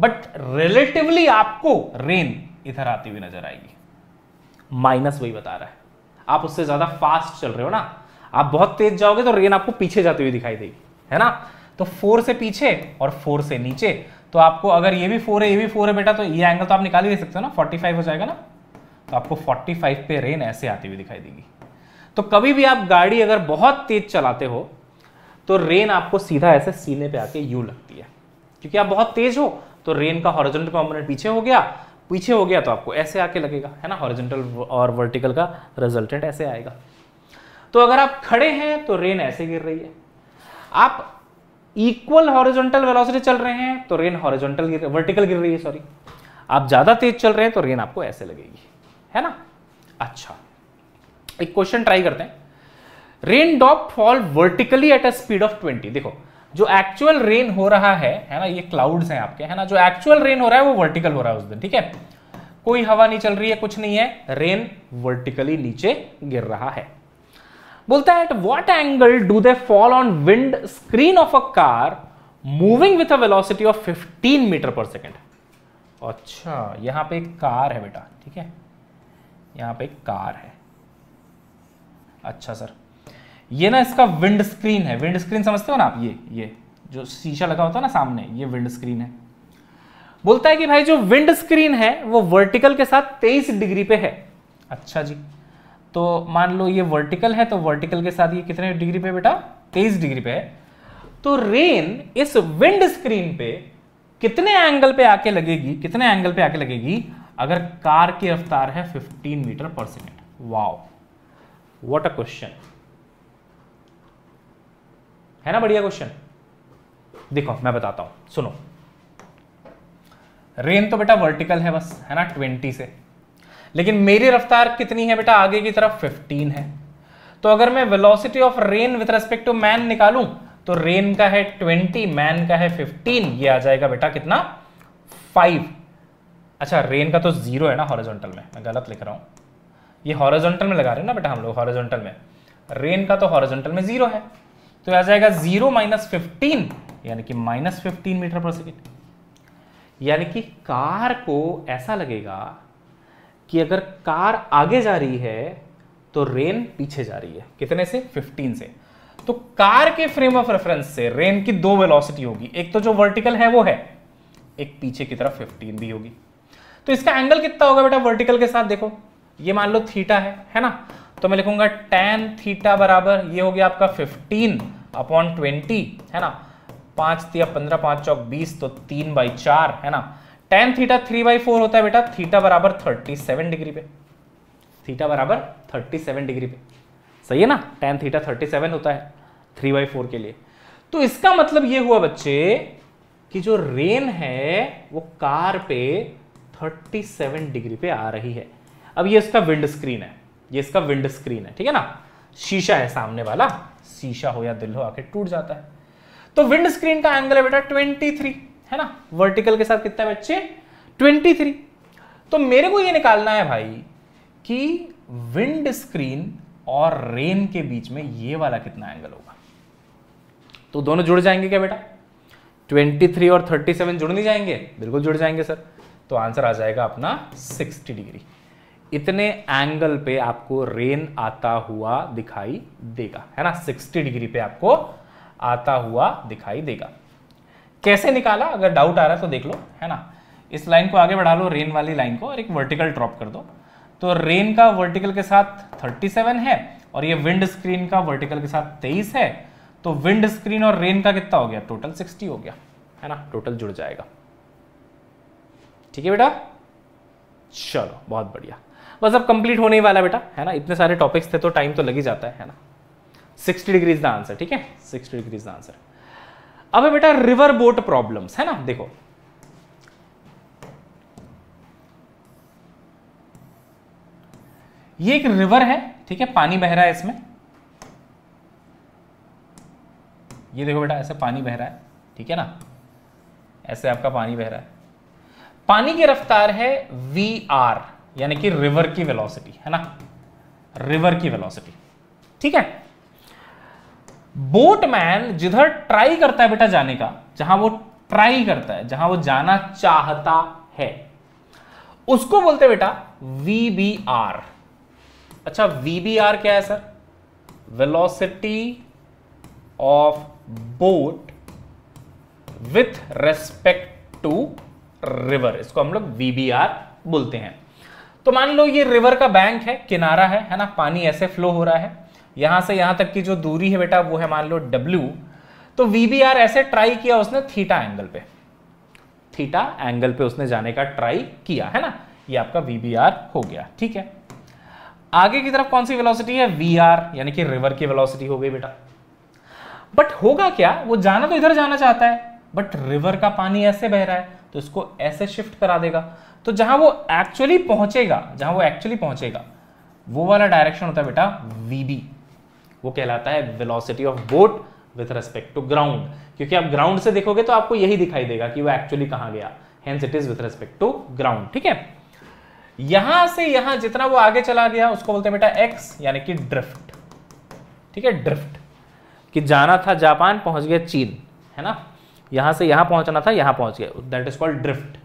बट रिलेटिवली आपको रेन इधर आती हुई नजर आएगी माइनस वही बता रहा है आप उससे ज्यादा फास्ट चल रहे हो ना आप बहुत तेज जाओगे तो रेन आपको पीछे जाती हुई दिखाई देगी है ना तो फोर से पीछे और फोर से नीचे तो आपको अगर ये भी फोर है ये भी फोर है बेटा तो ये एंगल तो आप निकाल ही सकते हो ना फोर्टी फाइव हो जाएगा ना तो आपको फोर्टी फाइव पे रेन ऐसे आती हुई दिखाई देगी तो कभी भी आप गाड़ी अगर बहुत तेज चलाते हो तो रेन आपको सीधा ऐसे सीने पे आके यू लगती है क्योंकि आप बहुत तेज हो तो रेन का हॉरिजेंटल कॉम्पोनेंट पीछे हो गया पीछे हो गया तो आपको ऐसे आके लगेगा है ना हॉरिजेंटल और वर्टिकल का रिजल्टेंट ऐसे आएगा तो अगर आप खड़े हैं तो रेन ऐसे गिर रही है आप इक्वल हॉरिजॉन्टल वेलोसिटी चल रहे हैं तो रेन हॉरिजॉन्टल गिर वर्टिकल गिर रही है सॉरी आप ज़्यादा तेज चल रहे हैं तो रेन आपको ऐसे लगेगी है ना अच्छा एक क्वेश्चन ट्राई करते हैं rain drop fall vertically at a speed of 20 देखो जो एक्चुअल रेन हो रहा है है ना ये क्लाउड्स हैं आपके है ना जो एक्चुअल रेन हो रहा है वो वर्टिकल हो रहा है उस दिन ठीक है कोई हवा नहीं चल रही है कुछ नहीं है रेन वर्टिकली नीचे गिर रहा है बोलता है at what angle do they fall on windscreen of a car moving with a velocity of 15 metre पर सेकेंड अच्छा यहां पे एक कार है बेटा ठीक है यहां पे एक कार है अच्छा सर ये ना इसका विंड स्क्रीन है विंड स्क्रीन समझते हो ना आप ये ये जो शीशा लगा होता है ना सामने ये विंड स्क्रीन है बोलता है कि भाई जो विंड स्क्रीन है वो वर्टिकल के साथ तेईस डिग्री पे है अच्छा जी तो मान लो ये वर्टिकल है तो वर्टिकल के साथ ये कितने डिग्री पे बेटा तेईस डिग्री पे है तो रेन इस विंड स्क्रीन पे कितने एंगल पे आके लगेगी कितने एंगल पे आके लगेगी अगर कार की रफ्तार है फिफ्टीन मीटर पर second wow what a question है ना बढ़िया क्वेश्चन देखो मैं बताता हूं सुनो रेन तो बेटा वर्टिकल है बस है ना ट्वेंटी से लेकिन मेरी रफ्तार कितनी है बेटा आगे की तरफ फिफ्टीन है तो अगर मैं velocity of rain with respect to man निकालू तो रेन का है ट्वेंटी मैन का है फिफ्टीन ये आ जाएगा बेटा कितना फाइव अच्छा रेन का तो जीरो है ना हॉरिजॉन्टल में मैं गलत लिख रहा हूं ये हॉरिजॉन्टल में लगा रहे हैं ना बेटा हम लोग हॉरिजॉन्टल में रेन का तो हॉरिजॉन्टल में जीरो है तो आ जाएगा जीरो माइनस फिफ्टीन यानी कि माइनस फिफ्टीन मीटर पर सेकेंड यानी कि कार को ऐसा लगेगा कि अगर कार आगे जा रही है तो रेन पीछे जा रही है कितने से 15 से तो कार के फ्रेम ऑफ रेफरेंस से रेन की दो वेलोसिटी होगी एक तो जो वर्टिकल है वो है एक पीछे की तरफ 15 भी होगी तो इसका एंगल कितना होगा बेटा वर्टिकल के साथ देखो ये मान लो थीटा है है ना तो मैं लिखूंगा टेन थीटा बराबर ये हो गया आपका फिफ्टीन अपॉन ट्वेंटी है ना पांच तिया पंद्रह पांच चौक बीस तो तीन बाई चार है ना tan theta three by four होता है बेटा थीटा बराबर थर्टी सेवन डिग्री पे थीटा बराबर थर्टी सेवन डिग्री पे सही है ना टेन थीटा थर्टी सेवन होता है थ्री बाई फोर के लिए तो इसका मतलब ये हुआ बच्चे कि जो रेन है वो कार पे 37 डिग्री पे आ रही है अब ये इसका विंड स्क्रीन है ये इसका विंड स्क्रीन है ठीक है ना शीशा है सामने वाला शीशा हो या दिल हो आके टूट जाता है तो विंड स्क्रीन का एंगल है बेटा 23 है ना वर्टिकल के साथ कितना है बच्चे 23 तो मेरे को ये निकालना है भाई कि विंड स्क्रीन और रेन के बीच में ये वाला कितना एंगल होगा तो दोनों जुड़ जाएंगे क्या बेटा 23 और 37 जुड़ नहीं जाएंगे बिल्कुल जुड़ जाएंगे सर तो आंसर आ जाएगा अपना 60 डिग्री इतने एंगल पे आपको रेन आता हुआ दिखाई देगा है ना 60 डिग्री पे आपको आता हुआ दिखाई देगा कैसे निकाला अगर डाउट आ रहा है तो देख लो है ना इस लाइन को आगे बढ़ा लो रेन वाली लाइन को और एक वर्टिकल ड्रॉप कर दो तो रेन का वर्टिकल के साथ 37 है और ये विंड स्क्रीन का वर्टिकल के साथ 23 है तो विंड स्क्रीन और रेन का कितना हो गया टोटल 60 हो गया है ना टोटल जुड़ जाएगा ठीक है बेटा चलो बहुत बढ़िया बस अब कंप्लीट होने ही वाला बेटा है ना इतने सारे टॉपिक्स थे तो टाइम तो लग ही जाता है है ना सिक्सटी डिग्रीज द आंसर ठीक है सिक्सटी डिग्रीज द आंसर अब बेटा रिवर बोट प्रॉब्लम्स है ना देखो ये एक रिवर है ठीक है पानी बह रहा है इसमें ये देखो बेटा ऐसे पानी बह रहा है ठीक है ना ऐसे आपका पानी बह रहा है पानी की रफ्तार है वी आर यानी कि रिवर की वेलोसिटी है ना रिवर की वेलोसिटी ठीक है बोटमैन जिधर ट्राई करता है बेटा जाने का जहां वो ट्राई करता है जहां वो जाना चाहता है उसको बोलते हैं बेटा वीबीआर अच्छा वीबीआर क्या है sir velocity of boat with respect to river इसको हम लोग वीबीआर बोलते हैं तो मान लो ये रिवर का बैंक है किनारा है है ना पानी ऐसे फ्लो हो रहा है यहां से यहां तक की जो दूरी है बेटा वो है मान लो डब्ल्यू तो वीबीआर ऐसे ट्राई किया उसने थीटा एंगल पे थीटा एंगल पे उसने जाने का ट्राई किया है ना ये आपका वी बी आर हो गया ठीक है आगे की तरफ कौन सी वेलोसिटी है वी आर यानी कि रिवर की वेलोसिटी हो गई बेटा बट होगा क्या वो जाना तो इधर जाना चाहता है बट रिवर का पानी ऐसे बह रहा है तो इसको ऐसे शिफ्ट करा देगा तो जहां वो एक्चुअली पहुंचेगा जहां वो एक्चुअली पहुंचेगा वो वाला डायरेक्शन होता है बेटा वीबी वो कहलाता है velocity of boat with respect to ground क्योंकि आप ग्राउंड से देखोगे तो आपको यही दिखाई देगा कि वो एक्चुअली कहां गया hence it is with respect to ground ठीक है यहां से यहां जितना वो आगे चला गया उसको बोलते हैं बेटा एक्स यानी कि ड्रिफ्ट ठीक है ड्रिफ्ट कि जाना था जापान पहुंच गया चीन है ना यहां से यहां पहुंचना था यहां पहुंच गया दैट इज कॉल्ड ड्रिफ्ट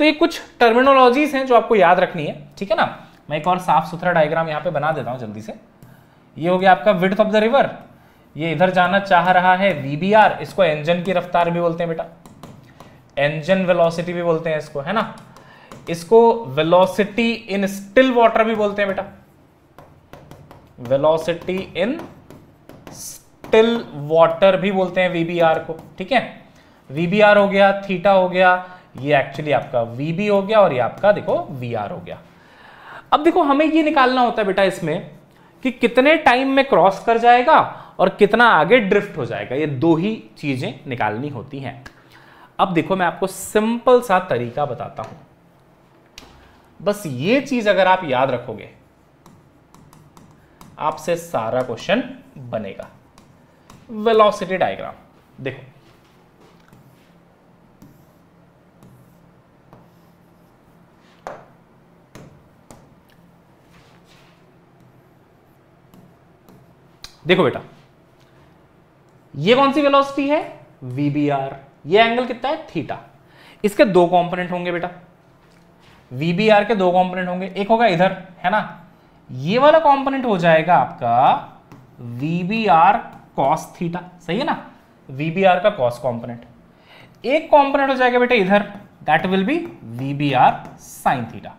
तो ये कुछ टर्मिनोलॉजीज हैं जो आपको याद रखनी है ठीक है ना मैं एक और साफ सुथरा डायग्राम यहाँ पे बना देता हूँ जल्दी से ये हो गया आपका विड्थ ऑफ द रिवर ये इधर जाना चाह रहा है वी इसको इंजन की रफ्तार भी बोलते हैं बेटा इंजन वेलोसिटी भी बोलते हैं इसको है ना इसको वेलोसिटी इन स्टिल वाटर भी बोलते हैं बेटा वेलोसिटी इन स्टिल वाटर भी बोलते हैं वीबीआर को ठीक है वीबीआर हो गया थीटा हो गया ये एक्चुअली आपका वी बी हो गया और ये आपका देखो वी आर हो गया अब देखो हमें ये निकालना होता है बेटा इसमें कि कितने टाइम में क्रॉस कर जाएगा और कितना आगे ड्रिफ्ट हो जाएगा ये दो ही चीज़ें निकालनी होती हैं अब देखो मैं आपको सिंपल सा तरीका बताता हूं बस ये चीज अगर आप याद रखोगे आपसे सारा क्वेश्चन बनेगा वेलोसिटी डायग्राम देखो देखो बेटा ये कौन सी वेलोसिटी है वीबीआर ये एंगल कितना है थीटा इसके दो कंपोनेंट होंगे बेटा वीबीआर के दो कंपोनेंट होंगे एक होगा इधर है ना ये वाला कंपोनेंट हो जाएगा आपका वीबीआर कॉस थीटा सही है ना वीबीआर का कॉस कंपोनेंट एक कंपोनेंट हो जाएगा बेटा इधर that will be VBR sine theta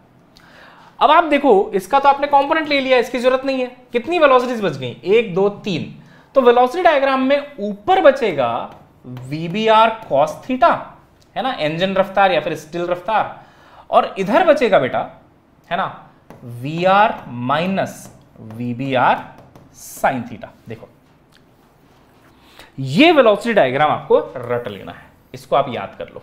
अब आप देखो इसका तो आपने कॉम्पोनेंट ले लिया इसकी जरूरत नहीं है कितनी वेलोसिटीज बच गई एक दो तीन तो वेलोसिटी डायग्राम में ऊपर बचेगा वीबीआर कॉस थीटा है ना इंजन रफ्तार या फिर स्टील रफ्तार और इधर बचेगा बेटा है ना V R minus we B R sine theta देखो ये वेलोसिटी डायग्राम आपको रट लेना है इसको आप याद कर लो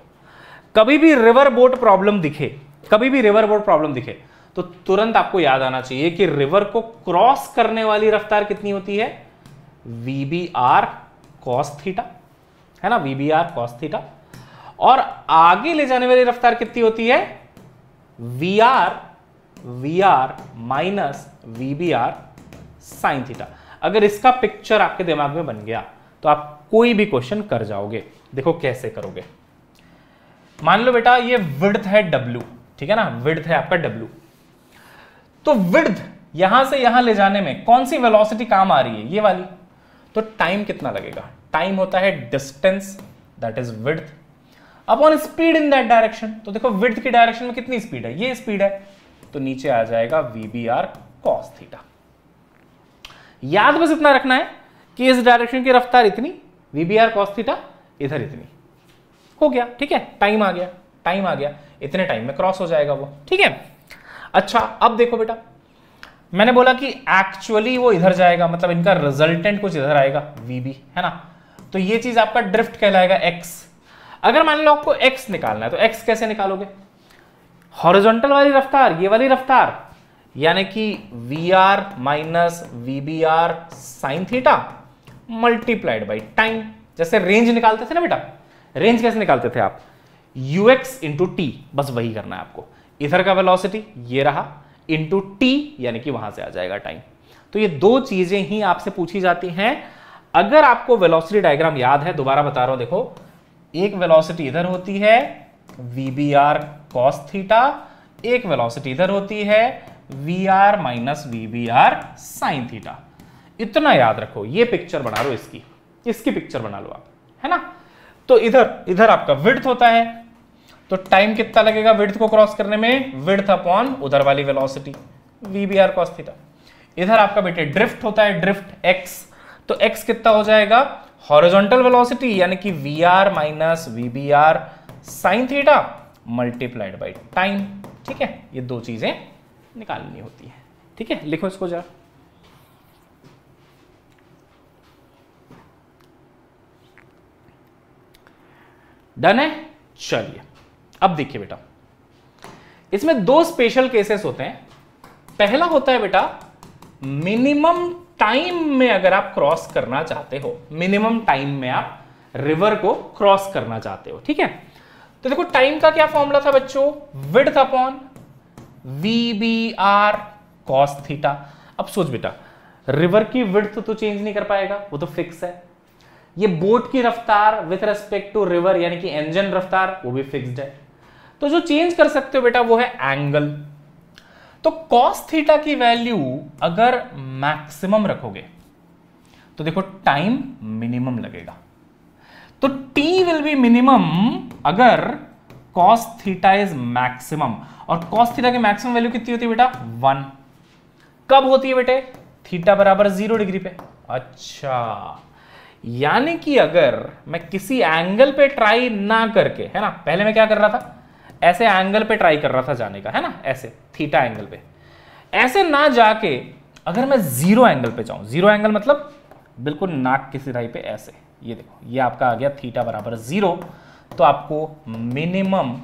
कभी भी रिवर बोट प्रॉब्लम दिखे कभी भी रिवर बोट प्रॉब्लम दिखे तो तुरंत आपको याद आना चाहिए कि रिवर को क्रॉस करने वाली रफ्तार कितनी होती है V B R cos theta है ना V B R cos theta और आगे ले जाने वाली रफ्तार कितनी होती है V R V R minus we B R sine theta अगर इसका पिक्चर आपके दिमाग में बन गया तो आप कोई भी क्वेश्चन कर जाओगे देखो कैसे करोगे मान लो बेटा ये विड्थ है डब्ल्यू ठीक है ना विड्थ है आपका डब्ल्यू तो विड्थ यहां से यहां ले जाने में कौन सी वेलोसिटी काम आ रही है ये वाली तो टाइम कितना लगेगा टाइम होता है distance that is width upon speed in that direction तो देखो विड्थ की डायरेक्शन में कितनी स्पीड है ये स्पीड है तो नीचे आ जाएगा वीबीआर कॉस थीटा याद बस इतना रखना है कि इस डायरेक्शन की रफ्तार इतनी वीबीआर कॉस थीटा इधर इतनी हो गया ठीक है टाइम आ गया टाइम आ गया इतने टाइम में क्रॉस हो जाएगा वो ठीक है अच्छा अब देखो बेटा मैंने बोला कि एक्चुअली वो इधर जाएगा मतलब इनका रिजल्टेंट कुछ इधर आएगा वी है ना तो ये चीज आपका ड्रिफ्ट कहलाएगा एक्स अगर मान लो आपको एक्स निकालना है तो एक्स कैसे निकालोगे हॉरिजॉन्टल वाली रफ्तार ये वाली रफ्तार यानी कि we R minus we B R sine theta multiplied by time जैसे रेंज निकालते थे ना बेटा रेंज कैसे निकालते थे आप you x into T bus वही करना है आपको इधर का वेलोसिटी ये रहा इंटू टी यानी कि वहां से आ जाएगा टाइम तो ये दो चीजें ही आपसे पूछी जाती हैं अगर आपको वेलोसिटी डायग्राम याद है दोबारा बता रहा हूं देखो एक वेलोसिटी इधर होती है V B R cos theta एक वेलोसिटी इधर होती है V R minus we B R sine theta इतना याद रखो ये पिक्चर बना लो इसकी इसकी पिक्चर बना लो आप है ना तो इधर इधर आपका विड्थ होता है तो टाइम कितना लगेगा विड्थ को क्रॉस करने में विड्थ अपॉन उधर वाली velocity we B R cos theta इधर आपका बेटे ड्रिफ्ट होता है ड्रिफ्ट एक्स तो एक्स कितना हो जाएगा हॉरिजॉन्टल वेलोसिटी यानी कि we R minus we B R sine theta multiplied by time ठीक है ये दो चीजें निकालनी होती है ठीक है लिखो इसको जरा डन है चलिए अब देखिए बेटा इसमें दो स्पेशल केसेस होते हैं पहला होता है बेटा मिनिमम टाइम में अगर आप क्रॉस करना चाहते हो मिनिमम टाइम में आप रिवर को क्रॉस करना चाहते हो ठीक है तो देखो टाइम का क्या फॉर्मूला था बच्चों width upon V B R cos theta अब सोच बेटा रिवर की विड्थ तो चेंज नहीं कर पाएगा वो तो फिक्स है ये बोट की रफ्तार विथ रेस्पेक्ट टू रिवर यानी कि इंजन रफ्तार वो भी फिक्स्ड है तो जो चेंज कर सकते हो बेटा वो है एंगल तो कॉस थीटा की वैल्यू अगर मैक्सिमम रखोगे तो देखो टाइम मिनिमम लगेगा तो टी विल बी मिनिमम अगर कॉस थीटा इज मैक्सिमम और कॉस थीटा की मैक्सिमम वैल्यू कितनी होती है बेटा वन कब होती है बेटे थीटा बराबर जीरो डिग्री पे अच्छा यानी कि अगर मैं किसी एंगल पे ट्राई ना करके है ना पहले मैं क्या कर रहा था ऐसे एंगल पे ट्राई कर रहा था जाने का है ना ऐसे थीटा एंगल पे ऐसे ना जाके अगर मैं जीरो एंगल पे जाऊं जीरो एंगल मतलब बिल्कुल नाक की सिराई पे ऐसे ये देखो ये आपका आ गया थीटा बराबर जीरो तो आपको मिनिमम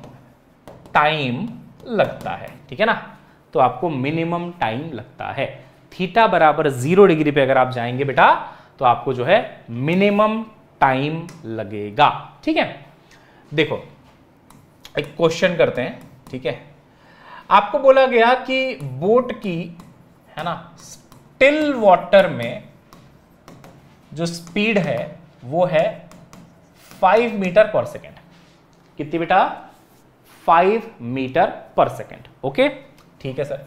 टाइम लगता है ठीक है ना तो आपको मिनिमम टाइम लगता है थीटा बराबर जीरो डिग्री पे अगर आप जाएंगे बेटा तो आपको जो है मिनिमम टाइम लगेगा ठीक है देखो एक क्वेश्चन करते हैं ठीक है आपको बोला गया कि बोट की है ना स्टिल वाटर में जो स्पीड है वो है फाइव मीटर पर सेकेंड कितनी बेटा फाइव मीटर पर सेकेंड ओके ठीक है सर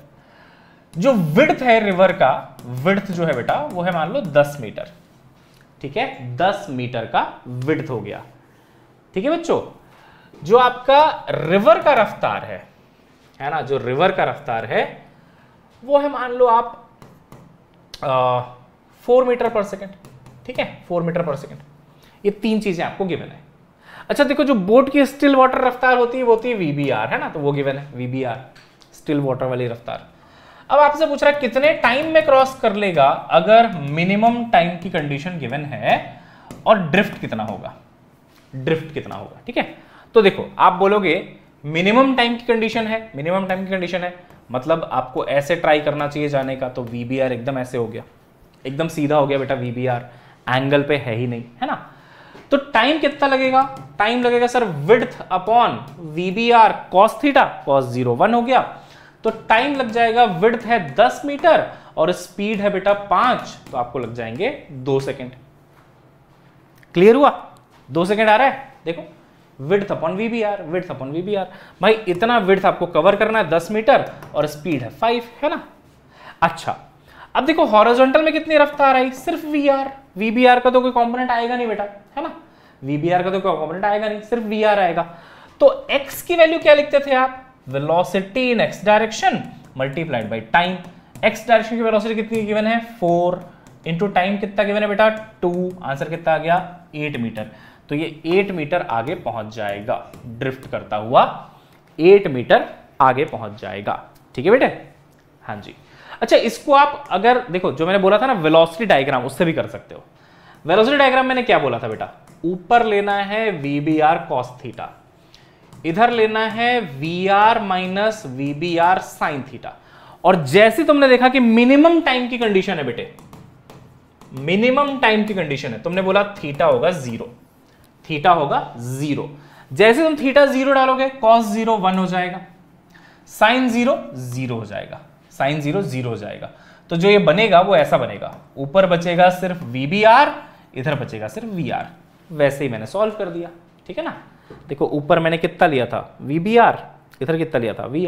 जो विड्थ है रिवर का विड्थ जो है बेटा वो है मान लो दस मीटर ठीक है दस मीटर का विड्थ हो गया ठीक है बच्चों जो आपका रिवर का रफ्तार है है ना जो रिवर का रफ्तार है वो है मान लो आप फोर मीटर पर सेकेंड ठीक है फोर मीटर पर सेकेंड ये तीन चीज़ें आपको गिवन है अच्छा देखो जो बोट की स्टिल वाटर रफ्तार होती है वो होती है वीबीआर है ना तो वो गिवन है वीबीआर स्टिल वाटर वाली रफ्तार अब आपसे पूछ रहा है कितने टाइम में क्रॉस कर लेगा अगर मिनिमम टाइम की कंडीशन गिवन है और ड्रिफ्ट कितना होगा ड्रिफ्ट कितना होगा ठीक है तो देखो आप बोलोगे मिनिमम टाइम की कंडीशन है मिनिमम टाइम की कंडीशन है मतलब आपको ऐसे ट्राई करना चाहिए जाने का तो वी एकदम ऐसे हो गया एकदम सीधा हो गया बेटा वी एंगल पे है ही नहीं है ना तो टाइम कितना लगेगा टाइम लगेगा sir width upon V B R cos theta cos zero one हो गया तो टाइम लग जाएगा विड्थ है दस मीटर और स्पीड है बेटा पांच तो आपको लग जाएंगे दो सेकेंड क्लियर हुआ दो सेकेंड आ रहा है देखो width upon V B R width upon V B R भाई इतना विड्थ आपको कवर करना है दस मीटर और स्पीड है फाइव है ना अच्छा अब देखो हॉरिजॉन्टल में कितनी रफ्तार आई सिर्फ V R V B R का तो कोई कॉम्पोनेंट आएगा नहीं बेटा है ना वी बी आर का तो कोई कॉम्पोनेंट आएगा नहीं सिर्फ वी आर आएगा तो एक्स की वैल्यू क्या लिखते थे आप velocity in x direction multiplied by time X direction की वेलोसिटी कितनी गिवन है फोर इंटू टाइम कितना गिवन है बेटा टू आंसर कितना आ गया एट मीटर तो ये एट मीटर आगे पहुंच जाएगा ड्रिफ्ट करता हुआ एट मीटर आगे पहुंच जाएगा ठीक है बेटे हाँ जी अच्छा इसको आप अगर देखो जो मैंने बोला था ना वेलोसिटी डायग्राम उससे भी कर सकते हो वेलोसिटी डायग्राम मैंने क्या बोला था बेटा ऊपर लेना है वी बी आर थीटा इधर लेना है V R minus we B R sine theta और जैसे तुमने देखा कि मिनिमम टाइम की कंडीशन है बेटे मिनिमम टाइम की कंडीशन है तुमने बोला थीटा होगा जीरो थीटा होगा जीरो जैसे तुम थीटा जीरो डालोगे कॉस जीरो वन हो जाएगा साइन जीरो जीरो हो जाएगा साइन जीरो जीरो हो जाएगा तो जो ये बनेगा वो ऐसा बनेगा ऊपर बचेगा सिर्फ वी इधर बचेगा सिर्फ वी वैसे ही मैंने सॉल्व कर दिया ठीक है ना देखो ऊपर मैंने कितना लिया था वी इधर कितना लिया था वी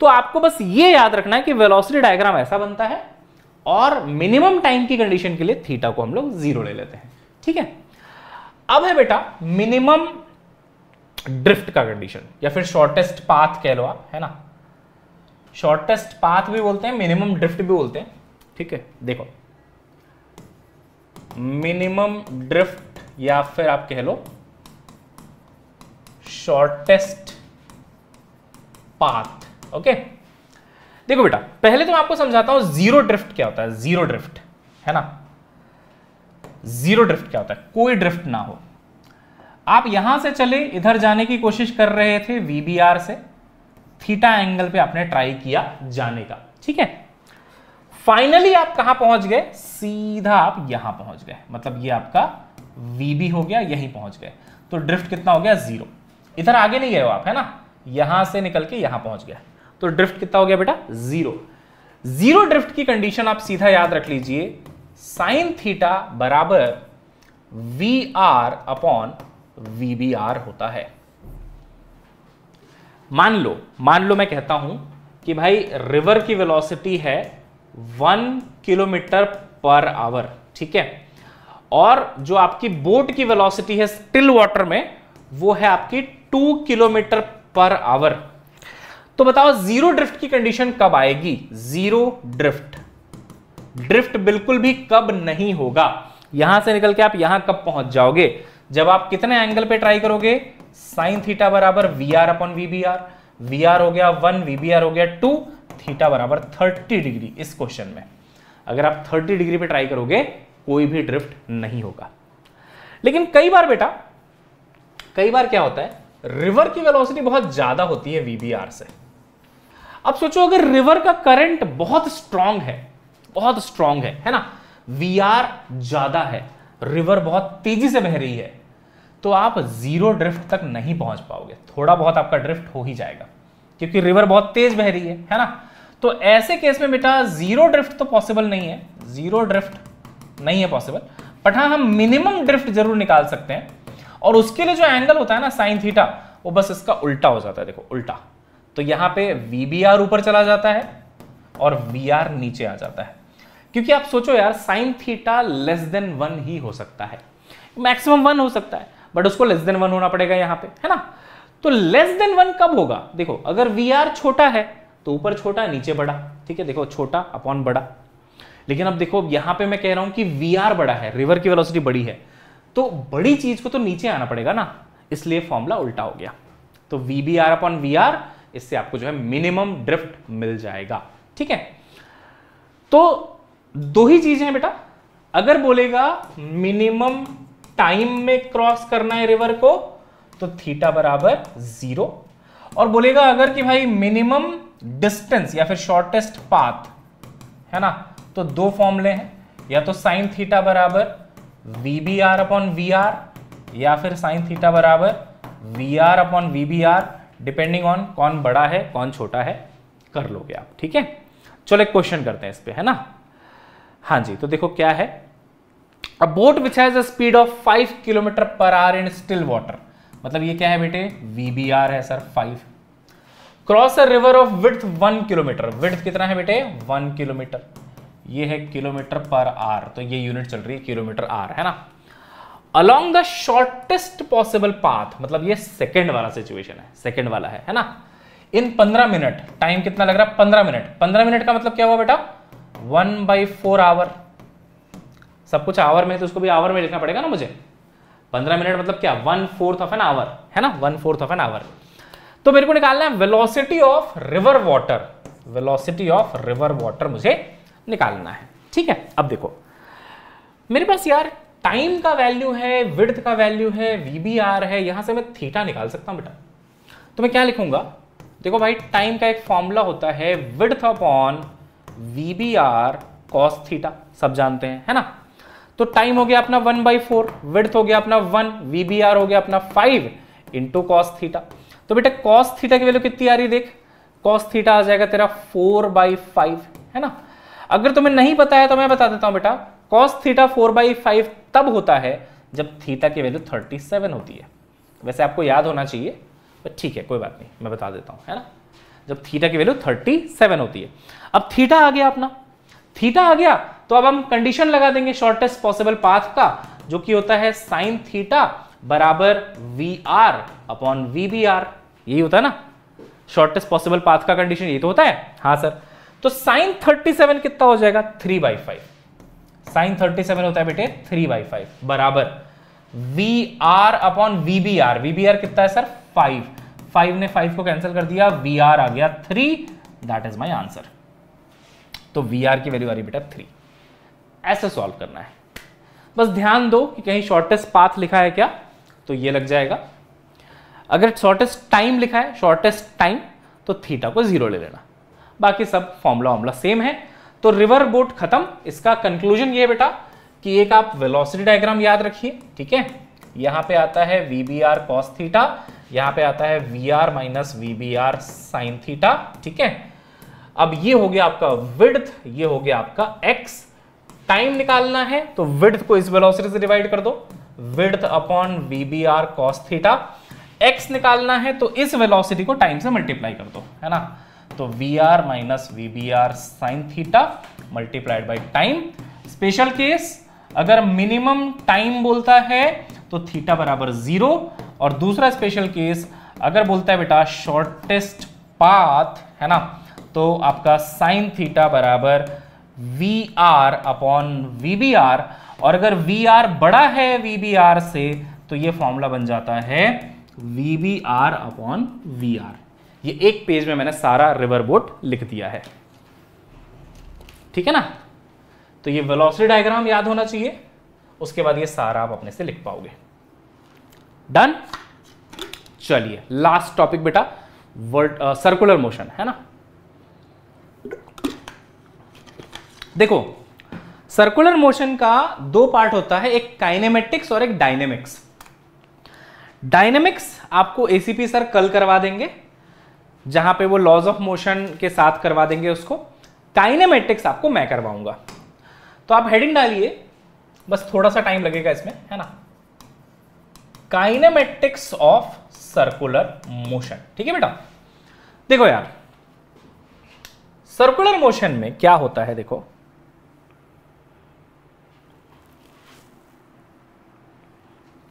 तो आपको बस ये याद रखना है कि वेलोसिटी डायग्राम ऐसा बनता है और मिनिमम टाइम की कंडीशन के लिए थीटा को हम लोग जीरो ले लेते हैं ठीक है अब है बेटा मिनिमम ड्रिफ्ट का कंडीशन या फिर शॉर्टेस्ट पाथ कह लो आप है ना शॉर्टेस्ट पाथ भी बोलते हैं मिनिमम ड्रिफ्ट भी बोलते हैं ठीक है देखो मिनिमम ड्रिफ्ट या फिर आप कह लो शॉर्टेस्ट पाथ ओके देखो बेटा पहले तो मैं आपको समझाता हूं जीरो ड्रिफ्ट क्या होता है जीरो ड्रिफ्ट है ना जीरो ड्रिफ्ट क्या होता है कोई ड्रिफ्ट ना हो आप यहां से चले इधर जाने की कोशिश कर रहे थे वीबीआर से थीटा एंगल पे आपने ट्राई किया जाने का ठीक है फाइनली आप कहां पहुंच गए सीधा आप यहां पहुंच गए मतलब ये आपका वीबी हो गया यहीं पहुंच गए तो ड्रिफ्ट कितना हो गया जीरो इधर आगे नहीं गए हो आप है ना यहां से निकल के यहां पहुंच गया तो ड्रिफ्ट कितना हो गया बेटा जीरो जीरो ड्रिफ्ट की कंडीशन आप सीधा याद रख लीजिए साइन थीटा बराबर V R upon V B R होता है मान लो मान लो मैं कहता हूं कि भाई रिवर की वेलोसिटी है वन किलोमीटर पर आवर ठीक है और जो आपकी बोट की वेलोसिटी है स्टिल वाटर में वो है आपकी टू किलोमीटर पर आवर तो बताओ जीरो ड्रिफ्ट की कंडीशन कब आएगी जीरो ड्रिफ्ट ड्रिफ्ट बिल्कुल भी कब नहीं होगा यहां से निकल के आप यहां कब पहुंच जाओगे जब आप कितने एंगल पे ट्राई करोगे साइन थीटा बराबर V R upon V B R V R हो गया वन वी बी आर हो गया टू थीटा बराबर थर्टी डिग्री इस क्वेश्चन में अगर आप थर्टी डिग्री पे ट्राई करोगे कोई भी ड्रिफ्ट नहीं होगा लेकिन कई बार बेटा कई बार क्या होता है रिवर की वेलोसिटी बहुत ज्यादा होती है वीबीआर से अब सोचो अगर रिवर का करंट बहुत स्ट्रांग है बहुत स्ट्रांग है है ना वी आर ज्यादा है रिवर बहुत तेजी से बह रही है तो आप जीरो ड्रिफ्ट तक नहीं पहुंच पाओगे थोड़ा बहुत आपका ड्रिफ्ट हो ही जाएगा क्योंकि रिवर बहुत तेज बह रही है है ना तो ऐसे केस में बेटा जीरो ड्रिफ्ट तो पॉसिबल नहीं है जीरो ड्रिफ्ट नहीं है पॉसिबल बट हाँ हम मिनिमम ड्रिफ्ट जरूर निकाल सकते हैं और उसके लिए जो एंगल होता है ना साइन थीटा वो बस इसका उल्टा हो जाता है देखो उल्टा तो यहां पे वीबीआर ऊपर चला जाता है और वी नीचे आ जाता है क्योंकि आप सोचो यार sine theta less than one ही हो सकता है मैक्सिमम वन हो सकता है बट उसको लेस देन वन होना पड़ेगा यहां पे है ना तो लेस देन वन कब होगा देखो अगर वी आर छोटा है तो ऊपर छोटा नीचे बड़ा ठीक है देखो छोटा अपॉन बड़ा लेकिन अब देखो यहां पे मैं कह रहा हूं कि वी आर बड़ा है रिवर की वेलोसिटी बड़ी है तो बड़ी चीज को तो नीचे आना पड़ेगा ना इसलिए फॉर्मूला उल्टा हो गया तो V B R upon V R इससे आपको जो है मिनिमम ड्रिफ्ट मिल जाएगा ठीक है तो दो ही चीजें बेटा अगर बोलेगा मिनिमम टाइम में क्रॉस करना है रिवर को तो थीटा बराबर जीरो और बोलेगा अगर कि भाई मिनिमम डिस्टेंस या फिर शॉर्टेस्ट पाथ है ना तो दो फॉर्मूले हैं या तो साइन थीटा बराबर V B R upon V R या फिर साइन थीटा बराबर V R upon V B R depending on कौन बड़ा है कौन छोटा है कर लोगे आप ठीक है चलो एक क्वेश्चन करते हैं इस पर है ना हाँ जी तो देखो क्या है a boat which has a speed of five kilometre per hour in still water मतलब ये क्या है बेटे वीबीआर है sir five cross a river of width one kilometre width कितना है बेटे वन किलोमीटर ये है किलोमीटर पर आर तो ये यूनिट चल रही है किलोमीटर आर है ना along the shortest possible path मतलब ये सेकेंड वाला सिचुएशन है सेकेंड वाला है है ना इन पंद्रह मिनट टाइम कितना लग रहा है पंद्रह मिनट पंद्रह मिनट का मतलब क्या हुआ बेटा वन बाई फोर आवर सब कुछ आवर में तो उसको भी आवर में लिखना पड़ेगा ना मुझे पंद्रह मिनट मतलब क्या one fourth of an hour है ना one fourth of an hour तो मेरे को निकालना है velocity of river water velocity of river water मुझे निकालना है ठीक है अब देखो मेरे पास यार टाइम का वैल्यू है विड्थ का वैल्यू है वीबीआर है यहां से मैं थीटा निकाल सकता हूं बेटा तो मैं क्या लिखूंगा देखो भाई टाइम का एक फॉर्मूला होता है width upon V B R cos theta सब जानते हैं है ना तो टाइम हो गया अपना वन बाई फोर विड्थ हो गया अपना वन वी बी आर हो गया अपना फाइव इंटू कॉस थीटा तो बेटा कॉस थीटा की वैल्यू कितनी आ रही देख कॉस थीटा आ जाएगा तेरा फोर बाई फाइव है ना अगर तुम्हें नहीं पता है तो मैं बता देता हूं बेटा cos theta four by five तब होता है जब थीटा की वैल्यू थर्टी सेवन होती है वैसे आपको याद होना चाहिए ठीक है कोई बात नहीं मैं बता देता हूं है ना जब थीटा की वैल्यू 37 होती है अब थीटा आ गया अपना थीटा आ गया तो अब हम कंडीशन लगा देंगे शॉर्टेस्ट पॉसिबल पाथ का जो कि होता है साइन थीटा बराबर V R upon V B R यही होता है ना शॉर्टेस्ट पॉसिबल पाथ का कंडीशन ये तो होता है हाँ सर तो साइन 37 कितना हो जाएगा three by five sine thirty seven होता है बेटे थ्री बाई फाइव बराबर V R upon V B R V B R कितना है सर फाइव फाइव ने फाइव को कैंसिल कर दिया वी आर आ गया three that is my answer तो वी आर की वैल्यू आ रही बेटा थ्री ऐसे सॉल्व करना है बस ध्यान दो कि कहीं शॉर्टेस्ट पाथ लिखा है क्या तो ये लग जाएगा अगर शॉर्टेस्ट टाइम लिखा है शॉर्टेस्ट टाइम तो थीटा को जीरो ले लेना बाकी सब फॉर्मूला वामला सेम है तो रिवर बोट खत्म इसका कंक्लूजन ये बेटा कि एक आप वेलोसिटी डायग्राम याद रखिए ठीक है यहां पे आता है V B R cos theta यहां पे आता है V R minus we B R sine theta ठीक है अब ये हो गया आपका विड्थ ये हो गया आपका एक्स टाइम निकालना है तो विड्थ को इस वेलोसिटी से डिवाइड कर दो width upon V B R cos theta X निकालना है तो इस वेलोसिटी को टाइम से मल्टीप्लाई कर दो है ना तो we R minus we B R sine theta multiplied by time special case अगर मिनिमम टाइम बोलता है तो थीटा बराबर जीरो और दूसरा स्पेशल केस अगर बोलता है बेटा शॉर्टेस्ट पाथ है ना तो आपका साइन थीटा बराबर V R upon V B R और अगर वी आर बड़ा है वी बी आर से तो ये फॉर्मूला बन जाता है V B R upon V R ये एक पेज में मैंने सारा रिवर बोट लिख दिया है ठीक है ना तो ये वेलोसिटी डायग्राम याद होना चाहिए उसके बाद ये सारा आप अपने से लिख पाओगे डन चलिए लास्ट टॉपिक बेटा वर्ड सर्कुलर मोशन है ना देखो सर्कुलर मोशन का दो पार्ट होता है एक काइनेमेटिक्स और एक डायनेमिक्स डायनेमिक्स आपको एसीपी सर कल करवा देंगे जहां पे वो लॉज ऑफ मोशन के साथ करवा देंगे उसको काइनेमेटिक्स आपको मैं करवाऊंगा तो आप हेडिंग डालिए बस थोड़ा सा टाइम लगेगा इसमें है ना काइनेमेटिक्स ऑफ सर्कुलर मोशन ठीक है बेटा देखो यार सर्कुलर मोशन में क्या होता है देखो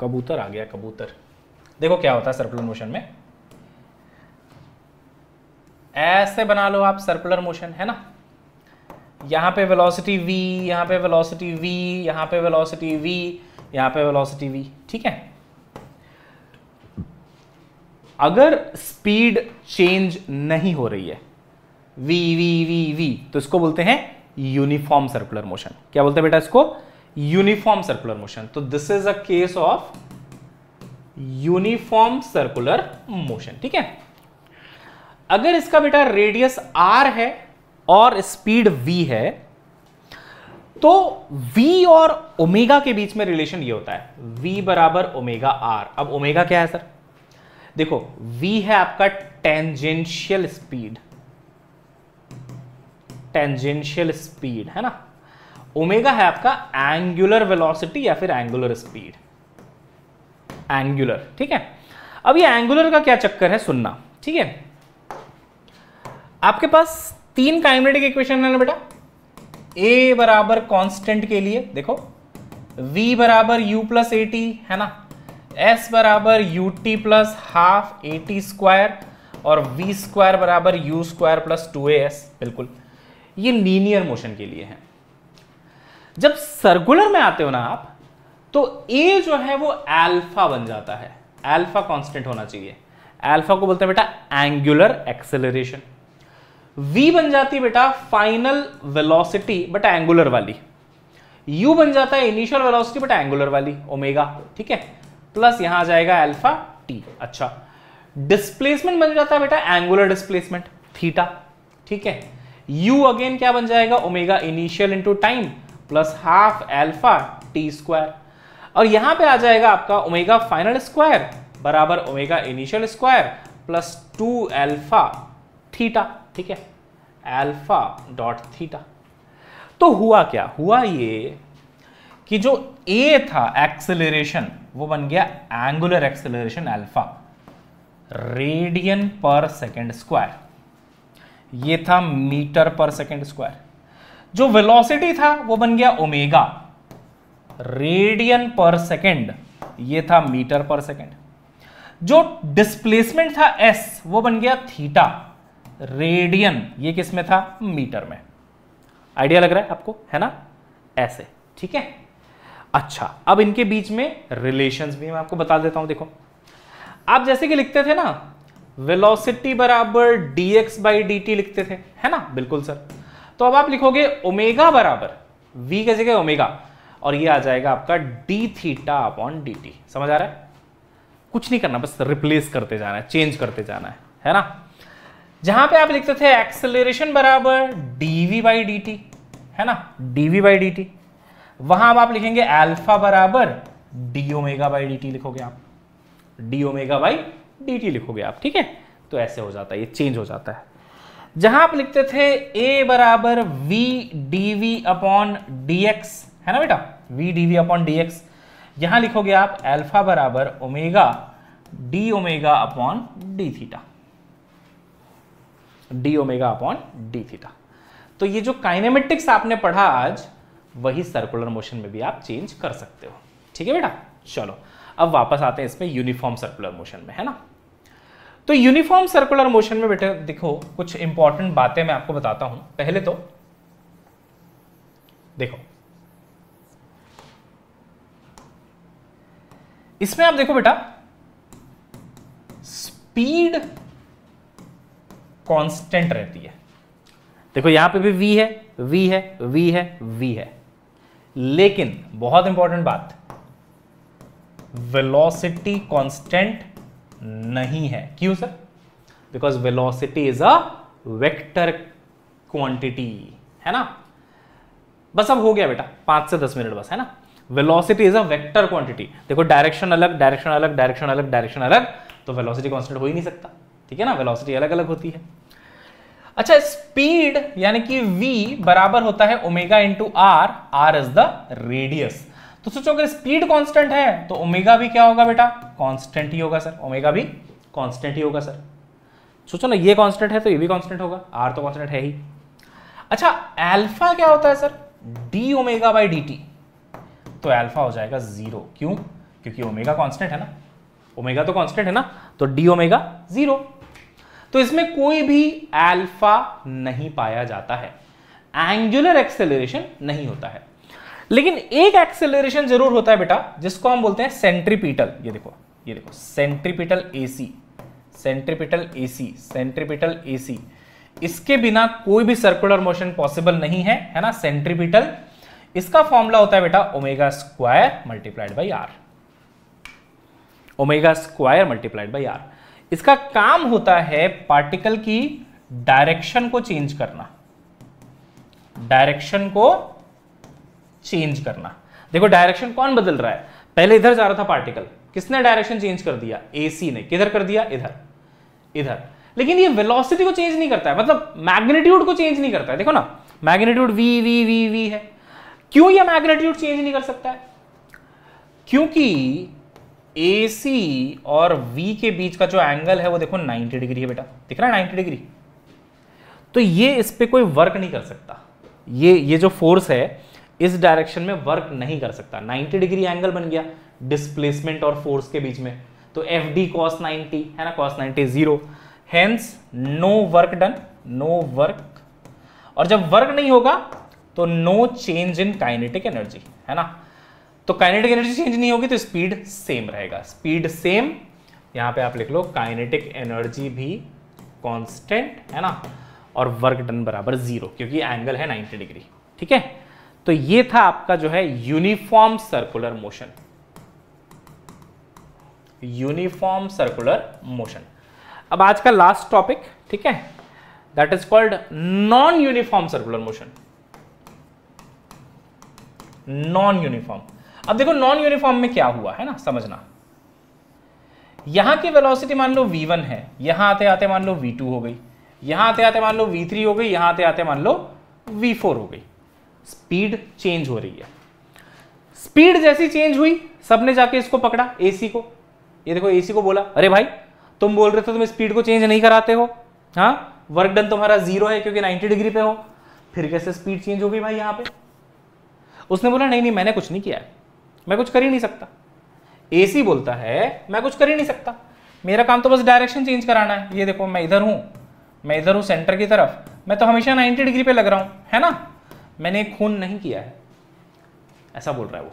कबूतर आ गया कबूतर देखो क्या होता है सर्कुलर मोशन में ऐसे बना लो आप सर्कुलर मोशन है ना यहां पे वेलोसिटी वी यहां पे वेलोसिटी वी यहां पे वेलोसिटी वी यहां पे वेलोसिटी वी ठीक है अगर स्पीड चेंज नहीं हो रही है वी वी वी वी तो इसको बोलते हैं यूनिफॉर्म सर्कुलर मोशन क्या बोलते हैं बेटा इसको यूनिफॉर्म सर्कुलर मोशन तो this is a case of uniform circular motion ठीक है अगर इसका बेटा रेडियस आर है और स्पीड वी है तो वी और ओमेगा के बीच में रिलेशन ये होता है वी बराबर ओमेगा आर अब ओमेगा क्या है सर देखो v है आपका टेंजेंशियल स्पीड टेंजेंशियल स्पीड है ना ओमेगा है आपका एंगुलर वेलोसिटी या फिर एंगुलर स्पीड एंगुलर ठीक है अब ये एंगुलर का क्या चक्कर है सुनना ठीक है आपके पास तीन काइनेटिक इक्वेशन है ना बेटा ए बराबर कांस्टेंट के लिए देखो v बराबर u प्लस ए है ना एस बराबर U T plus half A T square और वी स्क्वायर बराबर you square plus two A S बिल्कुल ये लीनियर मोशन के लिए है जब सर्कुलर में आते हो ना आप तो ए जो है वो अल्फा बन जाता है अल्फा कांस्टेंट होना चाहिए अल्फा को बोलते हैं बेटा एंगुलर एक्सेलरेशन वी बन जाती बेटा फाइनल वेलोसिटी बट एंगुलर वाली यू बन जाता है इनिशियल वेलोसिटी बट एंगुलर वाली ओमेगा ठीक है प्लस यहां आ जाएगा अल्फा टी अच्छा डिस्प्लेसमेंट बन जाता है बेटा एंगुलर डिस्प्लेसमेंट थीटा ठीक है यू अगेन क्या बन जाएगा omega initial into time plus half alpha T square और यहां पे आ जाएगा आपका ओमेगा फाइनल स्क्वायर बराबर omega initial square plus two alpha theta ठीक है एल्फा डॉट थीटा तो हुआ क्या हुआ ये कि जो ए था एक्सेलरेशन वो बन गया angular acceleration alpha radian per second square ये था मीटर पर सेकेंड स्क्वायर जो वेलोसिटी था वो बन गया ओमेगा रेडियन पर सेकेंड ये था मीटर पर सेकेंड जो डिस्प्लेसमेंट था एस वो बन गया थीटा रेडियन ये किस में था मीटर में आइडिया लग रहा है आपको है ना ऐसे ठीक है अच्छा अब इनके बीच में रिलेशन भी मैं आपको बता देता हूं देखो आप जैसे कि लिखते थे ना वेलोसिटी बराबर dx बाई dt लिखते थे है ना बिल्कुल सर तो अब आप लिखोगे ओमेगा बराबर v कैसे जगह ओमेगा और ये आ जाएगा आपका d थीटा अपॉन dt समझ आ रहा है कुछ नहीं करना बस रिप्लेस करते जाना है चेंज करते जाना है है ना जहां पे आप लिखते थे एक्सेलरेशन बराबर dv बाई dt है ना dv बाई डी टी वहां आप लिखेंगे अल्फा बराबर D omega by D T लिखोगे आप D omega by D T लिखोगे आप ठीक है तो ऐसे हो जाता है ये चेंज हो जाता है जहां आप लिखते थे ए बराबर V D V upon D X है ना बेटा V D V upon D X यहां लिखोगे आप अल्फा बराबर omega D omega upon D theta D omega upon D theta तो ये जो काइनेमेटिक्स आपने पढ़ा आज वही सर्कुलर मोशन में भी आप चेंज कर सकते हो ठीक है बेटा चलो अब वापस आते हैं इसमें यूनिफॉर्म सर्कुलर मोशन में है ना तो यूनिफॉर्म सर्कुलर मोशन में बेटे देखो कुछ इंपॉर्टेंट बातें मैं आपको बताता हूं पहले तो देखो इसमें आप देखो बेटा स्पीड कांस्टेंट रहती है देखो यहां पे भी v है v है v है v है लेकिन बहुत इंपॉर्टेंट बात वेलोसिटी कांस्टेंट नहीं है क्यों sir because velocity is a vector quantity है ना बस अब हो गया बेटा पांच से दस मिनट बस है ना velocity is a vector quantity देखो डायरेक्शन अलग डायरेक्शन अलग डायरेक्शन अलग डायरेक्शन अलग तो वेलोसिटी कांस्टेंट हो ही नहीं सकता ठीक है ना वेलोसिटी अलग अलग होती है अच्छा स्पीड यानी कि v बराबर होता है omega into R R is the radius तो सोचो अगर स्पीड कांस्टेंट है तो ओमेगा भी क्या होगा बेटा कांस्टेंट ही होगा सर ओमेगा भी कांस्टेंट ही होगा सर सोचो ना ये कांस्टेंट है तो ये भी कांस्टेंट होगा आर तो कांस्टेंट है ही अच्छा एल्फा क्या होता है sir D omega by D T तो एल्फा हो जाएगा जीरो क्यों क्योंकि ओमेगा कॉन्स्टेंट है ना ओमेगा तो कॉन्स्टेंट है ना तो डी ओमेगा जीरो तो इसमें कोई भी एल्फा नहीं पाया जाता है एंगुलर एक्सेलरेशन नहीं होता है लेकिन एक एक्सेलरेशन जरूर होता है बेटा जिसको हम बोलते हैं सेंट्रीपीटल ये देखो ये देखो centripetal AC centripetal AC centripetal AC इसके बिना कोई भी सर्कुलर मोशन पॉसिबल नहीं है है ना सेंट्रीपिटल इसका फॉर्मूला होता है बेटा omega square multiplied by R omega square multiplied by R इसका काम होता है पार्टिकल की डायरेक्शन को चेंज करना डायरेक्शन को चेंज करना देखो डायरेक्शन कौन बदल रहा है पहले इधर जा रहा था पार्टिकल किसने डायरेक्शन चेंज कर दिया एसी ने किधर कर दिया इधर इधर लेकिन ये वेलोसिटी को चेंज नहीं करता है मतलब मैग्नीट्यूड को चेंज नहीं करता है देखो ना magnitude V V V V है क्यों ये मैग्नीट्यूड चेंज नहीं कर सकता है क्योंकि ए सी और वी के बीच का जो एंगल है वो देखो 90 डिग्री है बेटा दिख रहा है 90 डिग्री तो ये इस पर कोई वर्क नहीं कर सकता ये ये जो फोर्स है इस डायरेक्शन में वर्क नहीं कर सकता 90 डिग्री एंगल बन गया डिस्प्लेसमेंट और फोर्स के बीच में तो एफ डी कॉस नाइनटी है ना cos ninety zero hence no work done no work और जब वर्क नहीं होगा तो no change in kinetic energy है ना तो काइनेटिक एनर्जी चेंज नहीं होगी तो स्पीड सेम रहेगा स्पीड सेम यहां पे आप लिख लो काइनेटिक एनर्जी भी कांस्टेंट है ना और वर्क डन बराबर जीरो क्योंकि एंगल है 90 डिग्री ठीक है तो ये था आपका जो है uniform circular motion uniform circular motion अब आज का लास्ट टॉपिक ठीक है that is called non uniform circular motion non uniform अब देखो नॉन यूनिफॉर्म में क्या हुआ है ना समझना यहां की वेलोसिटी मान लो वन है यहां आते आते मान लो टू हो गई यहां आते आते मान लो थ्री हो गई यहां आते आते मान लो फोर हो गई स्पीड चेंज हो रही है स्पीड जैसी चेंज हुई सबने जाके इसको पकड़ा एसी को ये देखो एसी को बोला अरे भाई तुम बोल रहे थे तुम स्पीड को चेंज नहीं कराते हो हाँ वर्क डन तुम्हारा जीरो है क्योंकि 90 डिग्री पे हो फिर कैसे स्पीड चेंज हो गई भाई यहां पे उसने बोला नहीं नहीं मैंने कुछ नहीं किया है मैं कुछ कर ही नहीं सकता एसी बोलता है मैं कुछ कर ही नहीं सकता मेरा काम तो बस डायरेक्शन चेंज कराना है ये देखो मैं इधर हूँ मैं इधर हूँ सेंटर की तरफ मैं तो हमेशा 90 डिग्री पे लग रहा हूँ है ना मैंने खून नहीं किया है ऐसा बोल रहा है वो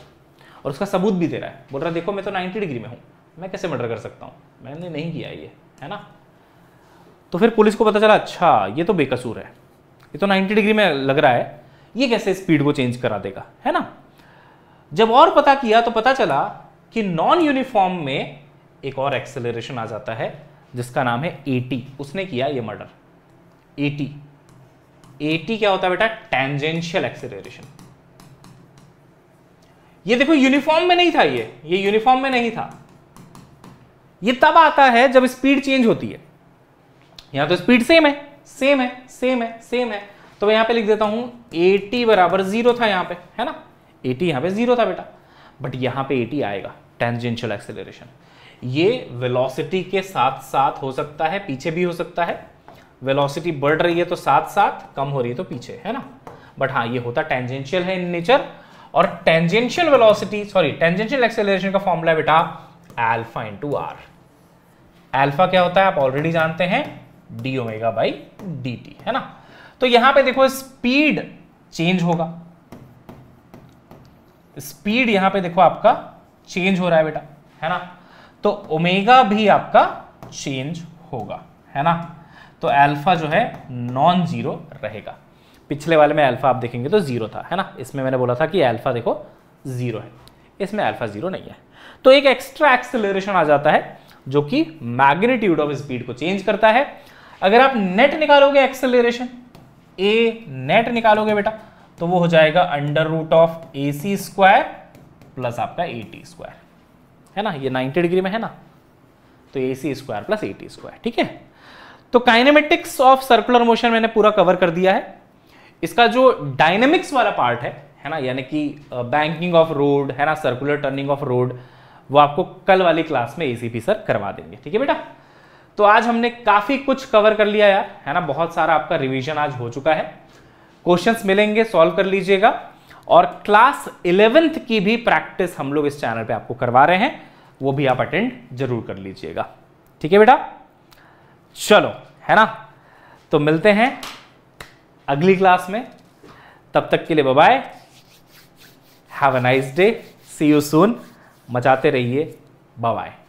और उसका सबूत भी दे रहा है बोल रहा है देखो मैं तो 90 डिग्री में हूँ मैं कैसे मर्डर कर सकता हूँ मैंने नहीं किया ये है ना तो फिर पुलिस को पता चला अच्छा ये तो बेकसूर है ये तो नाइन्टी डिग्री में लग रहा है ये कैसे स्पीड को चेंज करा देगा है ना जब और पता किया तो पता चला कि नॉन यूनिफॉर्म में एक और एक्सेलरेशन आ जाता है जिसका नाम है एटी उसने किया ये मर्डर एटी एटी क्या होता है बेटा टेंजेंशियल एक्सेलरेशन ये देखो यूनिफॉर्म में नहीं था ये ये यूनिफॉर्म में नहीं था ये तब आता है जब स्पीड चेंज होती है यहां तो स्पीड सेम है सेम है सेम है सेम है तो मैं यहां पे लिख देता हूं एटी बराबर जीरो था यहां पे है ना एटी यहाँ पे जीरो था बेटा बट यहाँ पे एटी आएगा टेंजेंशियल एक्सेलरेशन ये वेलोसिटी के साथ साथ हो सकता है पीछे भी हो सकता है वेलोसिटी बढ़ रही है तो साथ साथ कम हो रही है तो पीछे है ना बट हाँ ये होता टेंजेंशियल है इन नेचर और tangential velocity sorry tangential acceleration का फॉर्मूला बेटा इन टू आर एल्फा क्या होता है आप ऑलरेडी जानते हैं D omega by D T है ना तो यहां पे देखो स्पीड चेंज होगा स्पीड यहां पे देखो आपका चेंज हो रहा है बेटा है ना तो ओमेगा भी आपका चेंज होगा है ना तो अल्फा जो है नॉन जीरो रहेगा पिछले वाले में अल्फा आप देखेंगे तो जीरो था है ना इसमें मैंने बोला था कि अल्फा देखो जीरो है इसमें अल्फा जीरो नहीं है तो एक एक्स्ट्रा एक्सेलरेशन आ जाता है जो कि मैग्नेट्यूड ऑफ स्पीड को चेंज करता है अगर आप नेट निकालोगे एक्सेलरेशन ए नेट निकालोगे बेटा तो वो हो जाएगा under root of A C square plus आपका ए टी स्क्वायर है ना ये 90 डिग्री में है ना तो A C square plus A T square ठीक है तो काइनेमेटिक्स ऑफ सर्कुलर मोशन मैंने पूरा कवर कर दिया है इसका जो डायनेमिक्स वाला पार्ट है है ना यानी कि बैंकिंग ऑफ रोड है ना सर्कुलर टर्निंग ऑफ रोड वो आपको कल वाली क्लास में एसीपी सर करवा देंगे ठीक है बेटा तो आज हमने काफ़ी कुछ कवर कर लिया यार है ना बहुत सारा आपका रिवीजन आज हो चुका है क्वेश्चंस मिलेंगे सॉल्व कर लीजिएगा और क्लास इलेवेंथ की भी प्रैक्टिस हम लोग इस चैनल पे आपको करवा रहे हैं वो भी आप अटेंड जरूर कर लीजिएगा ठीक है बेटा चलो है ना तो मिलते हैं अगली क्लास में तब तक के लिए bye have a nice day see you soon मचाते रहिए बाय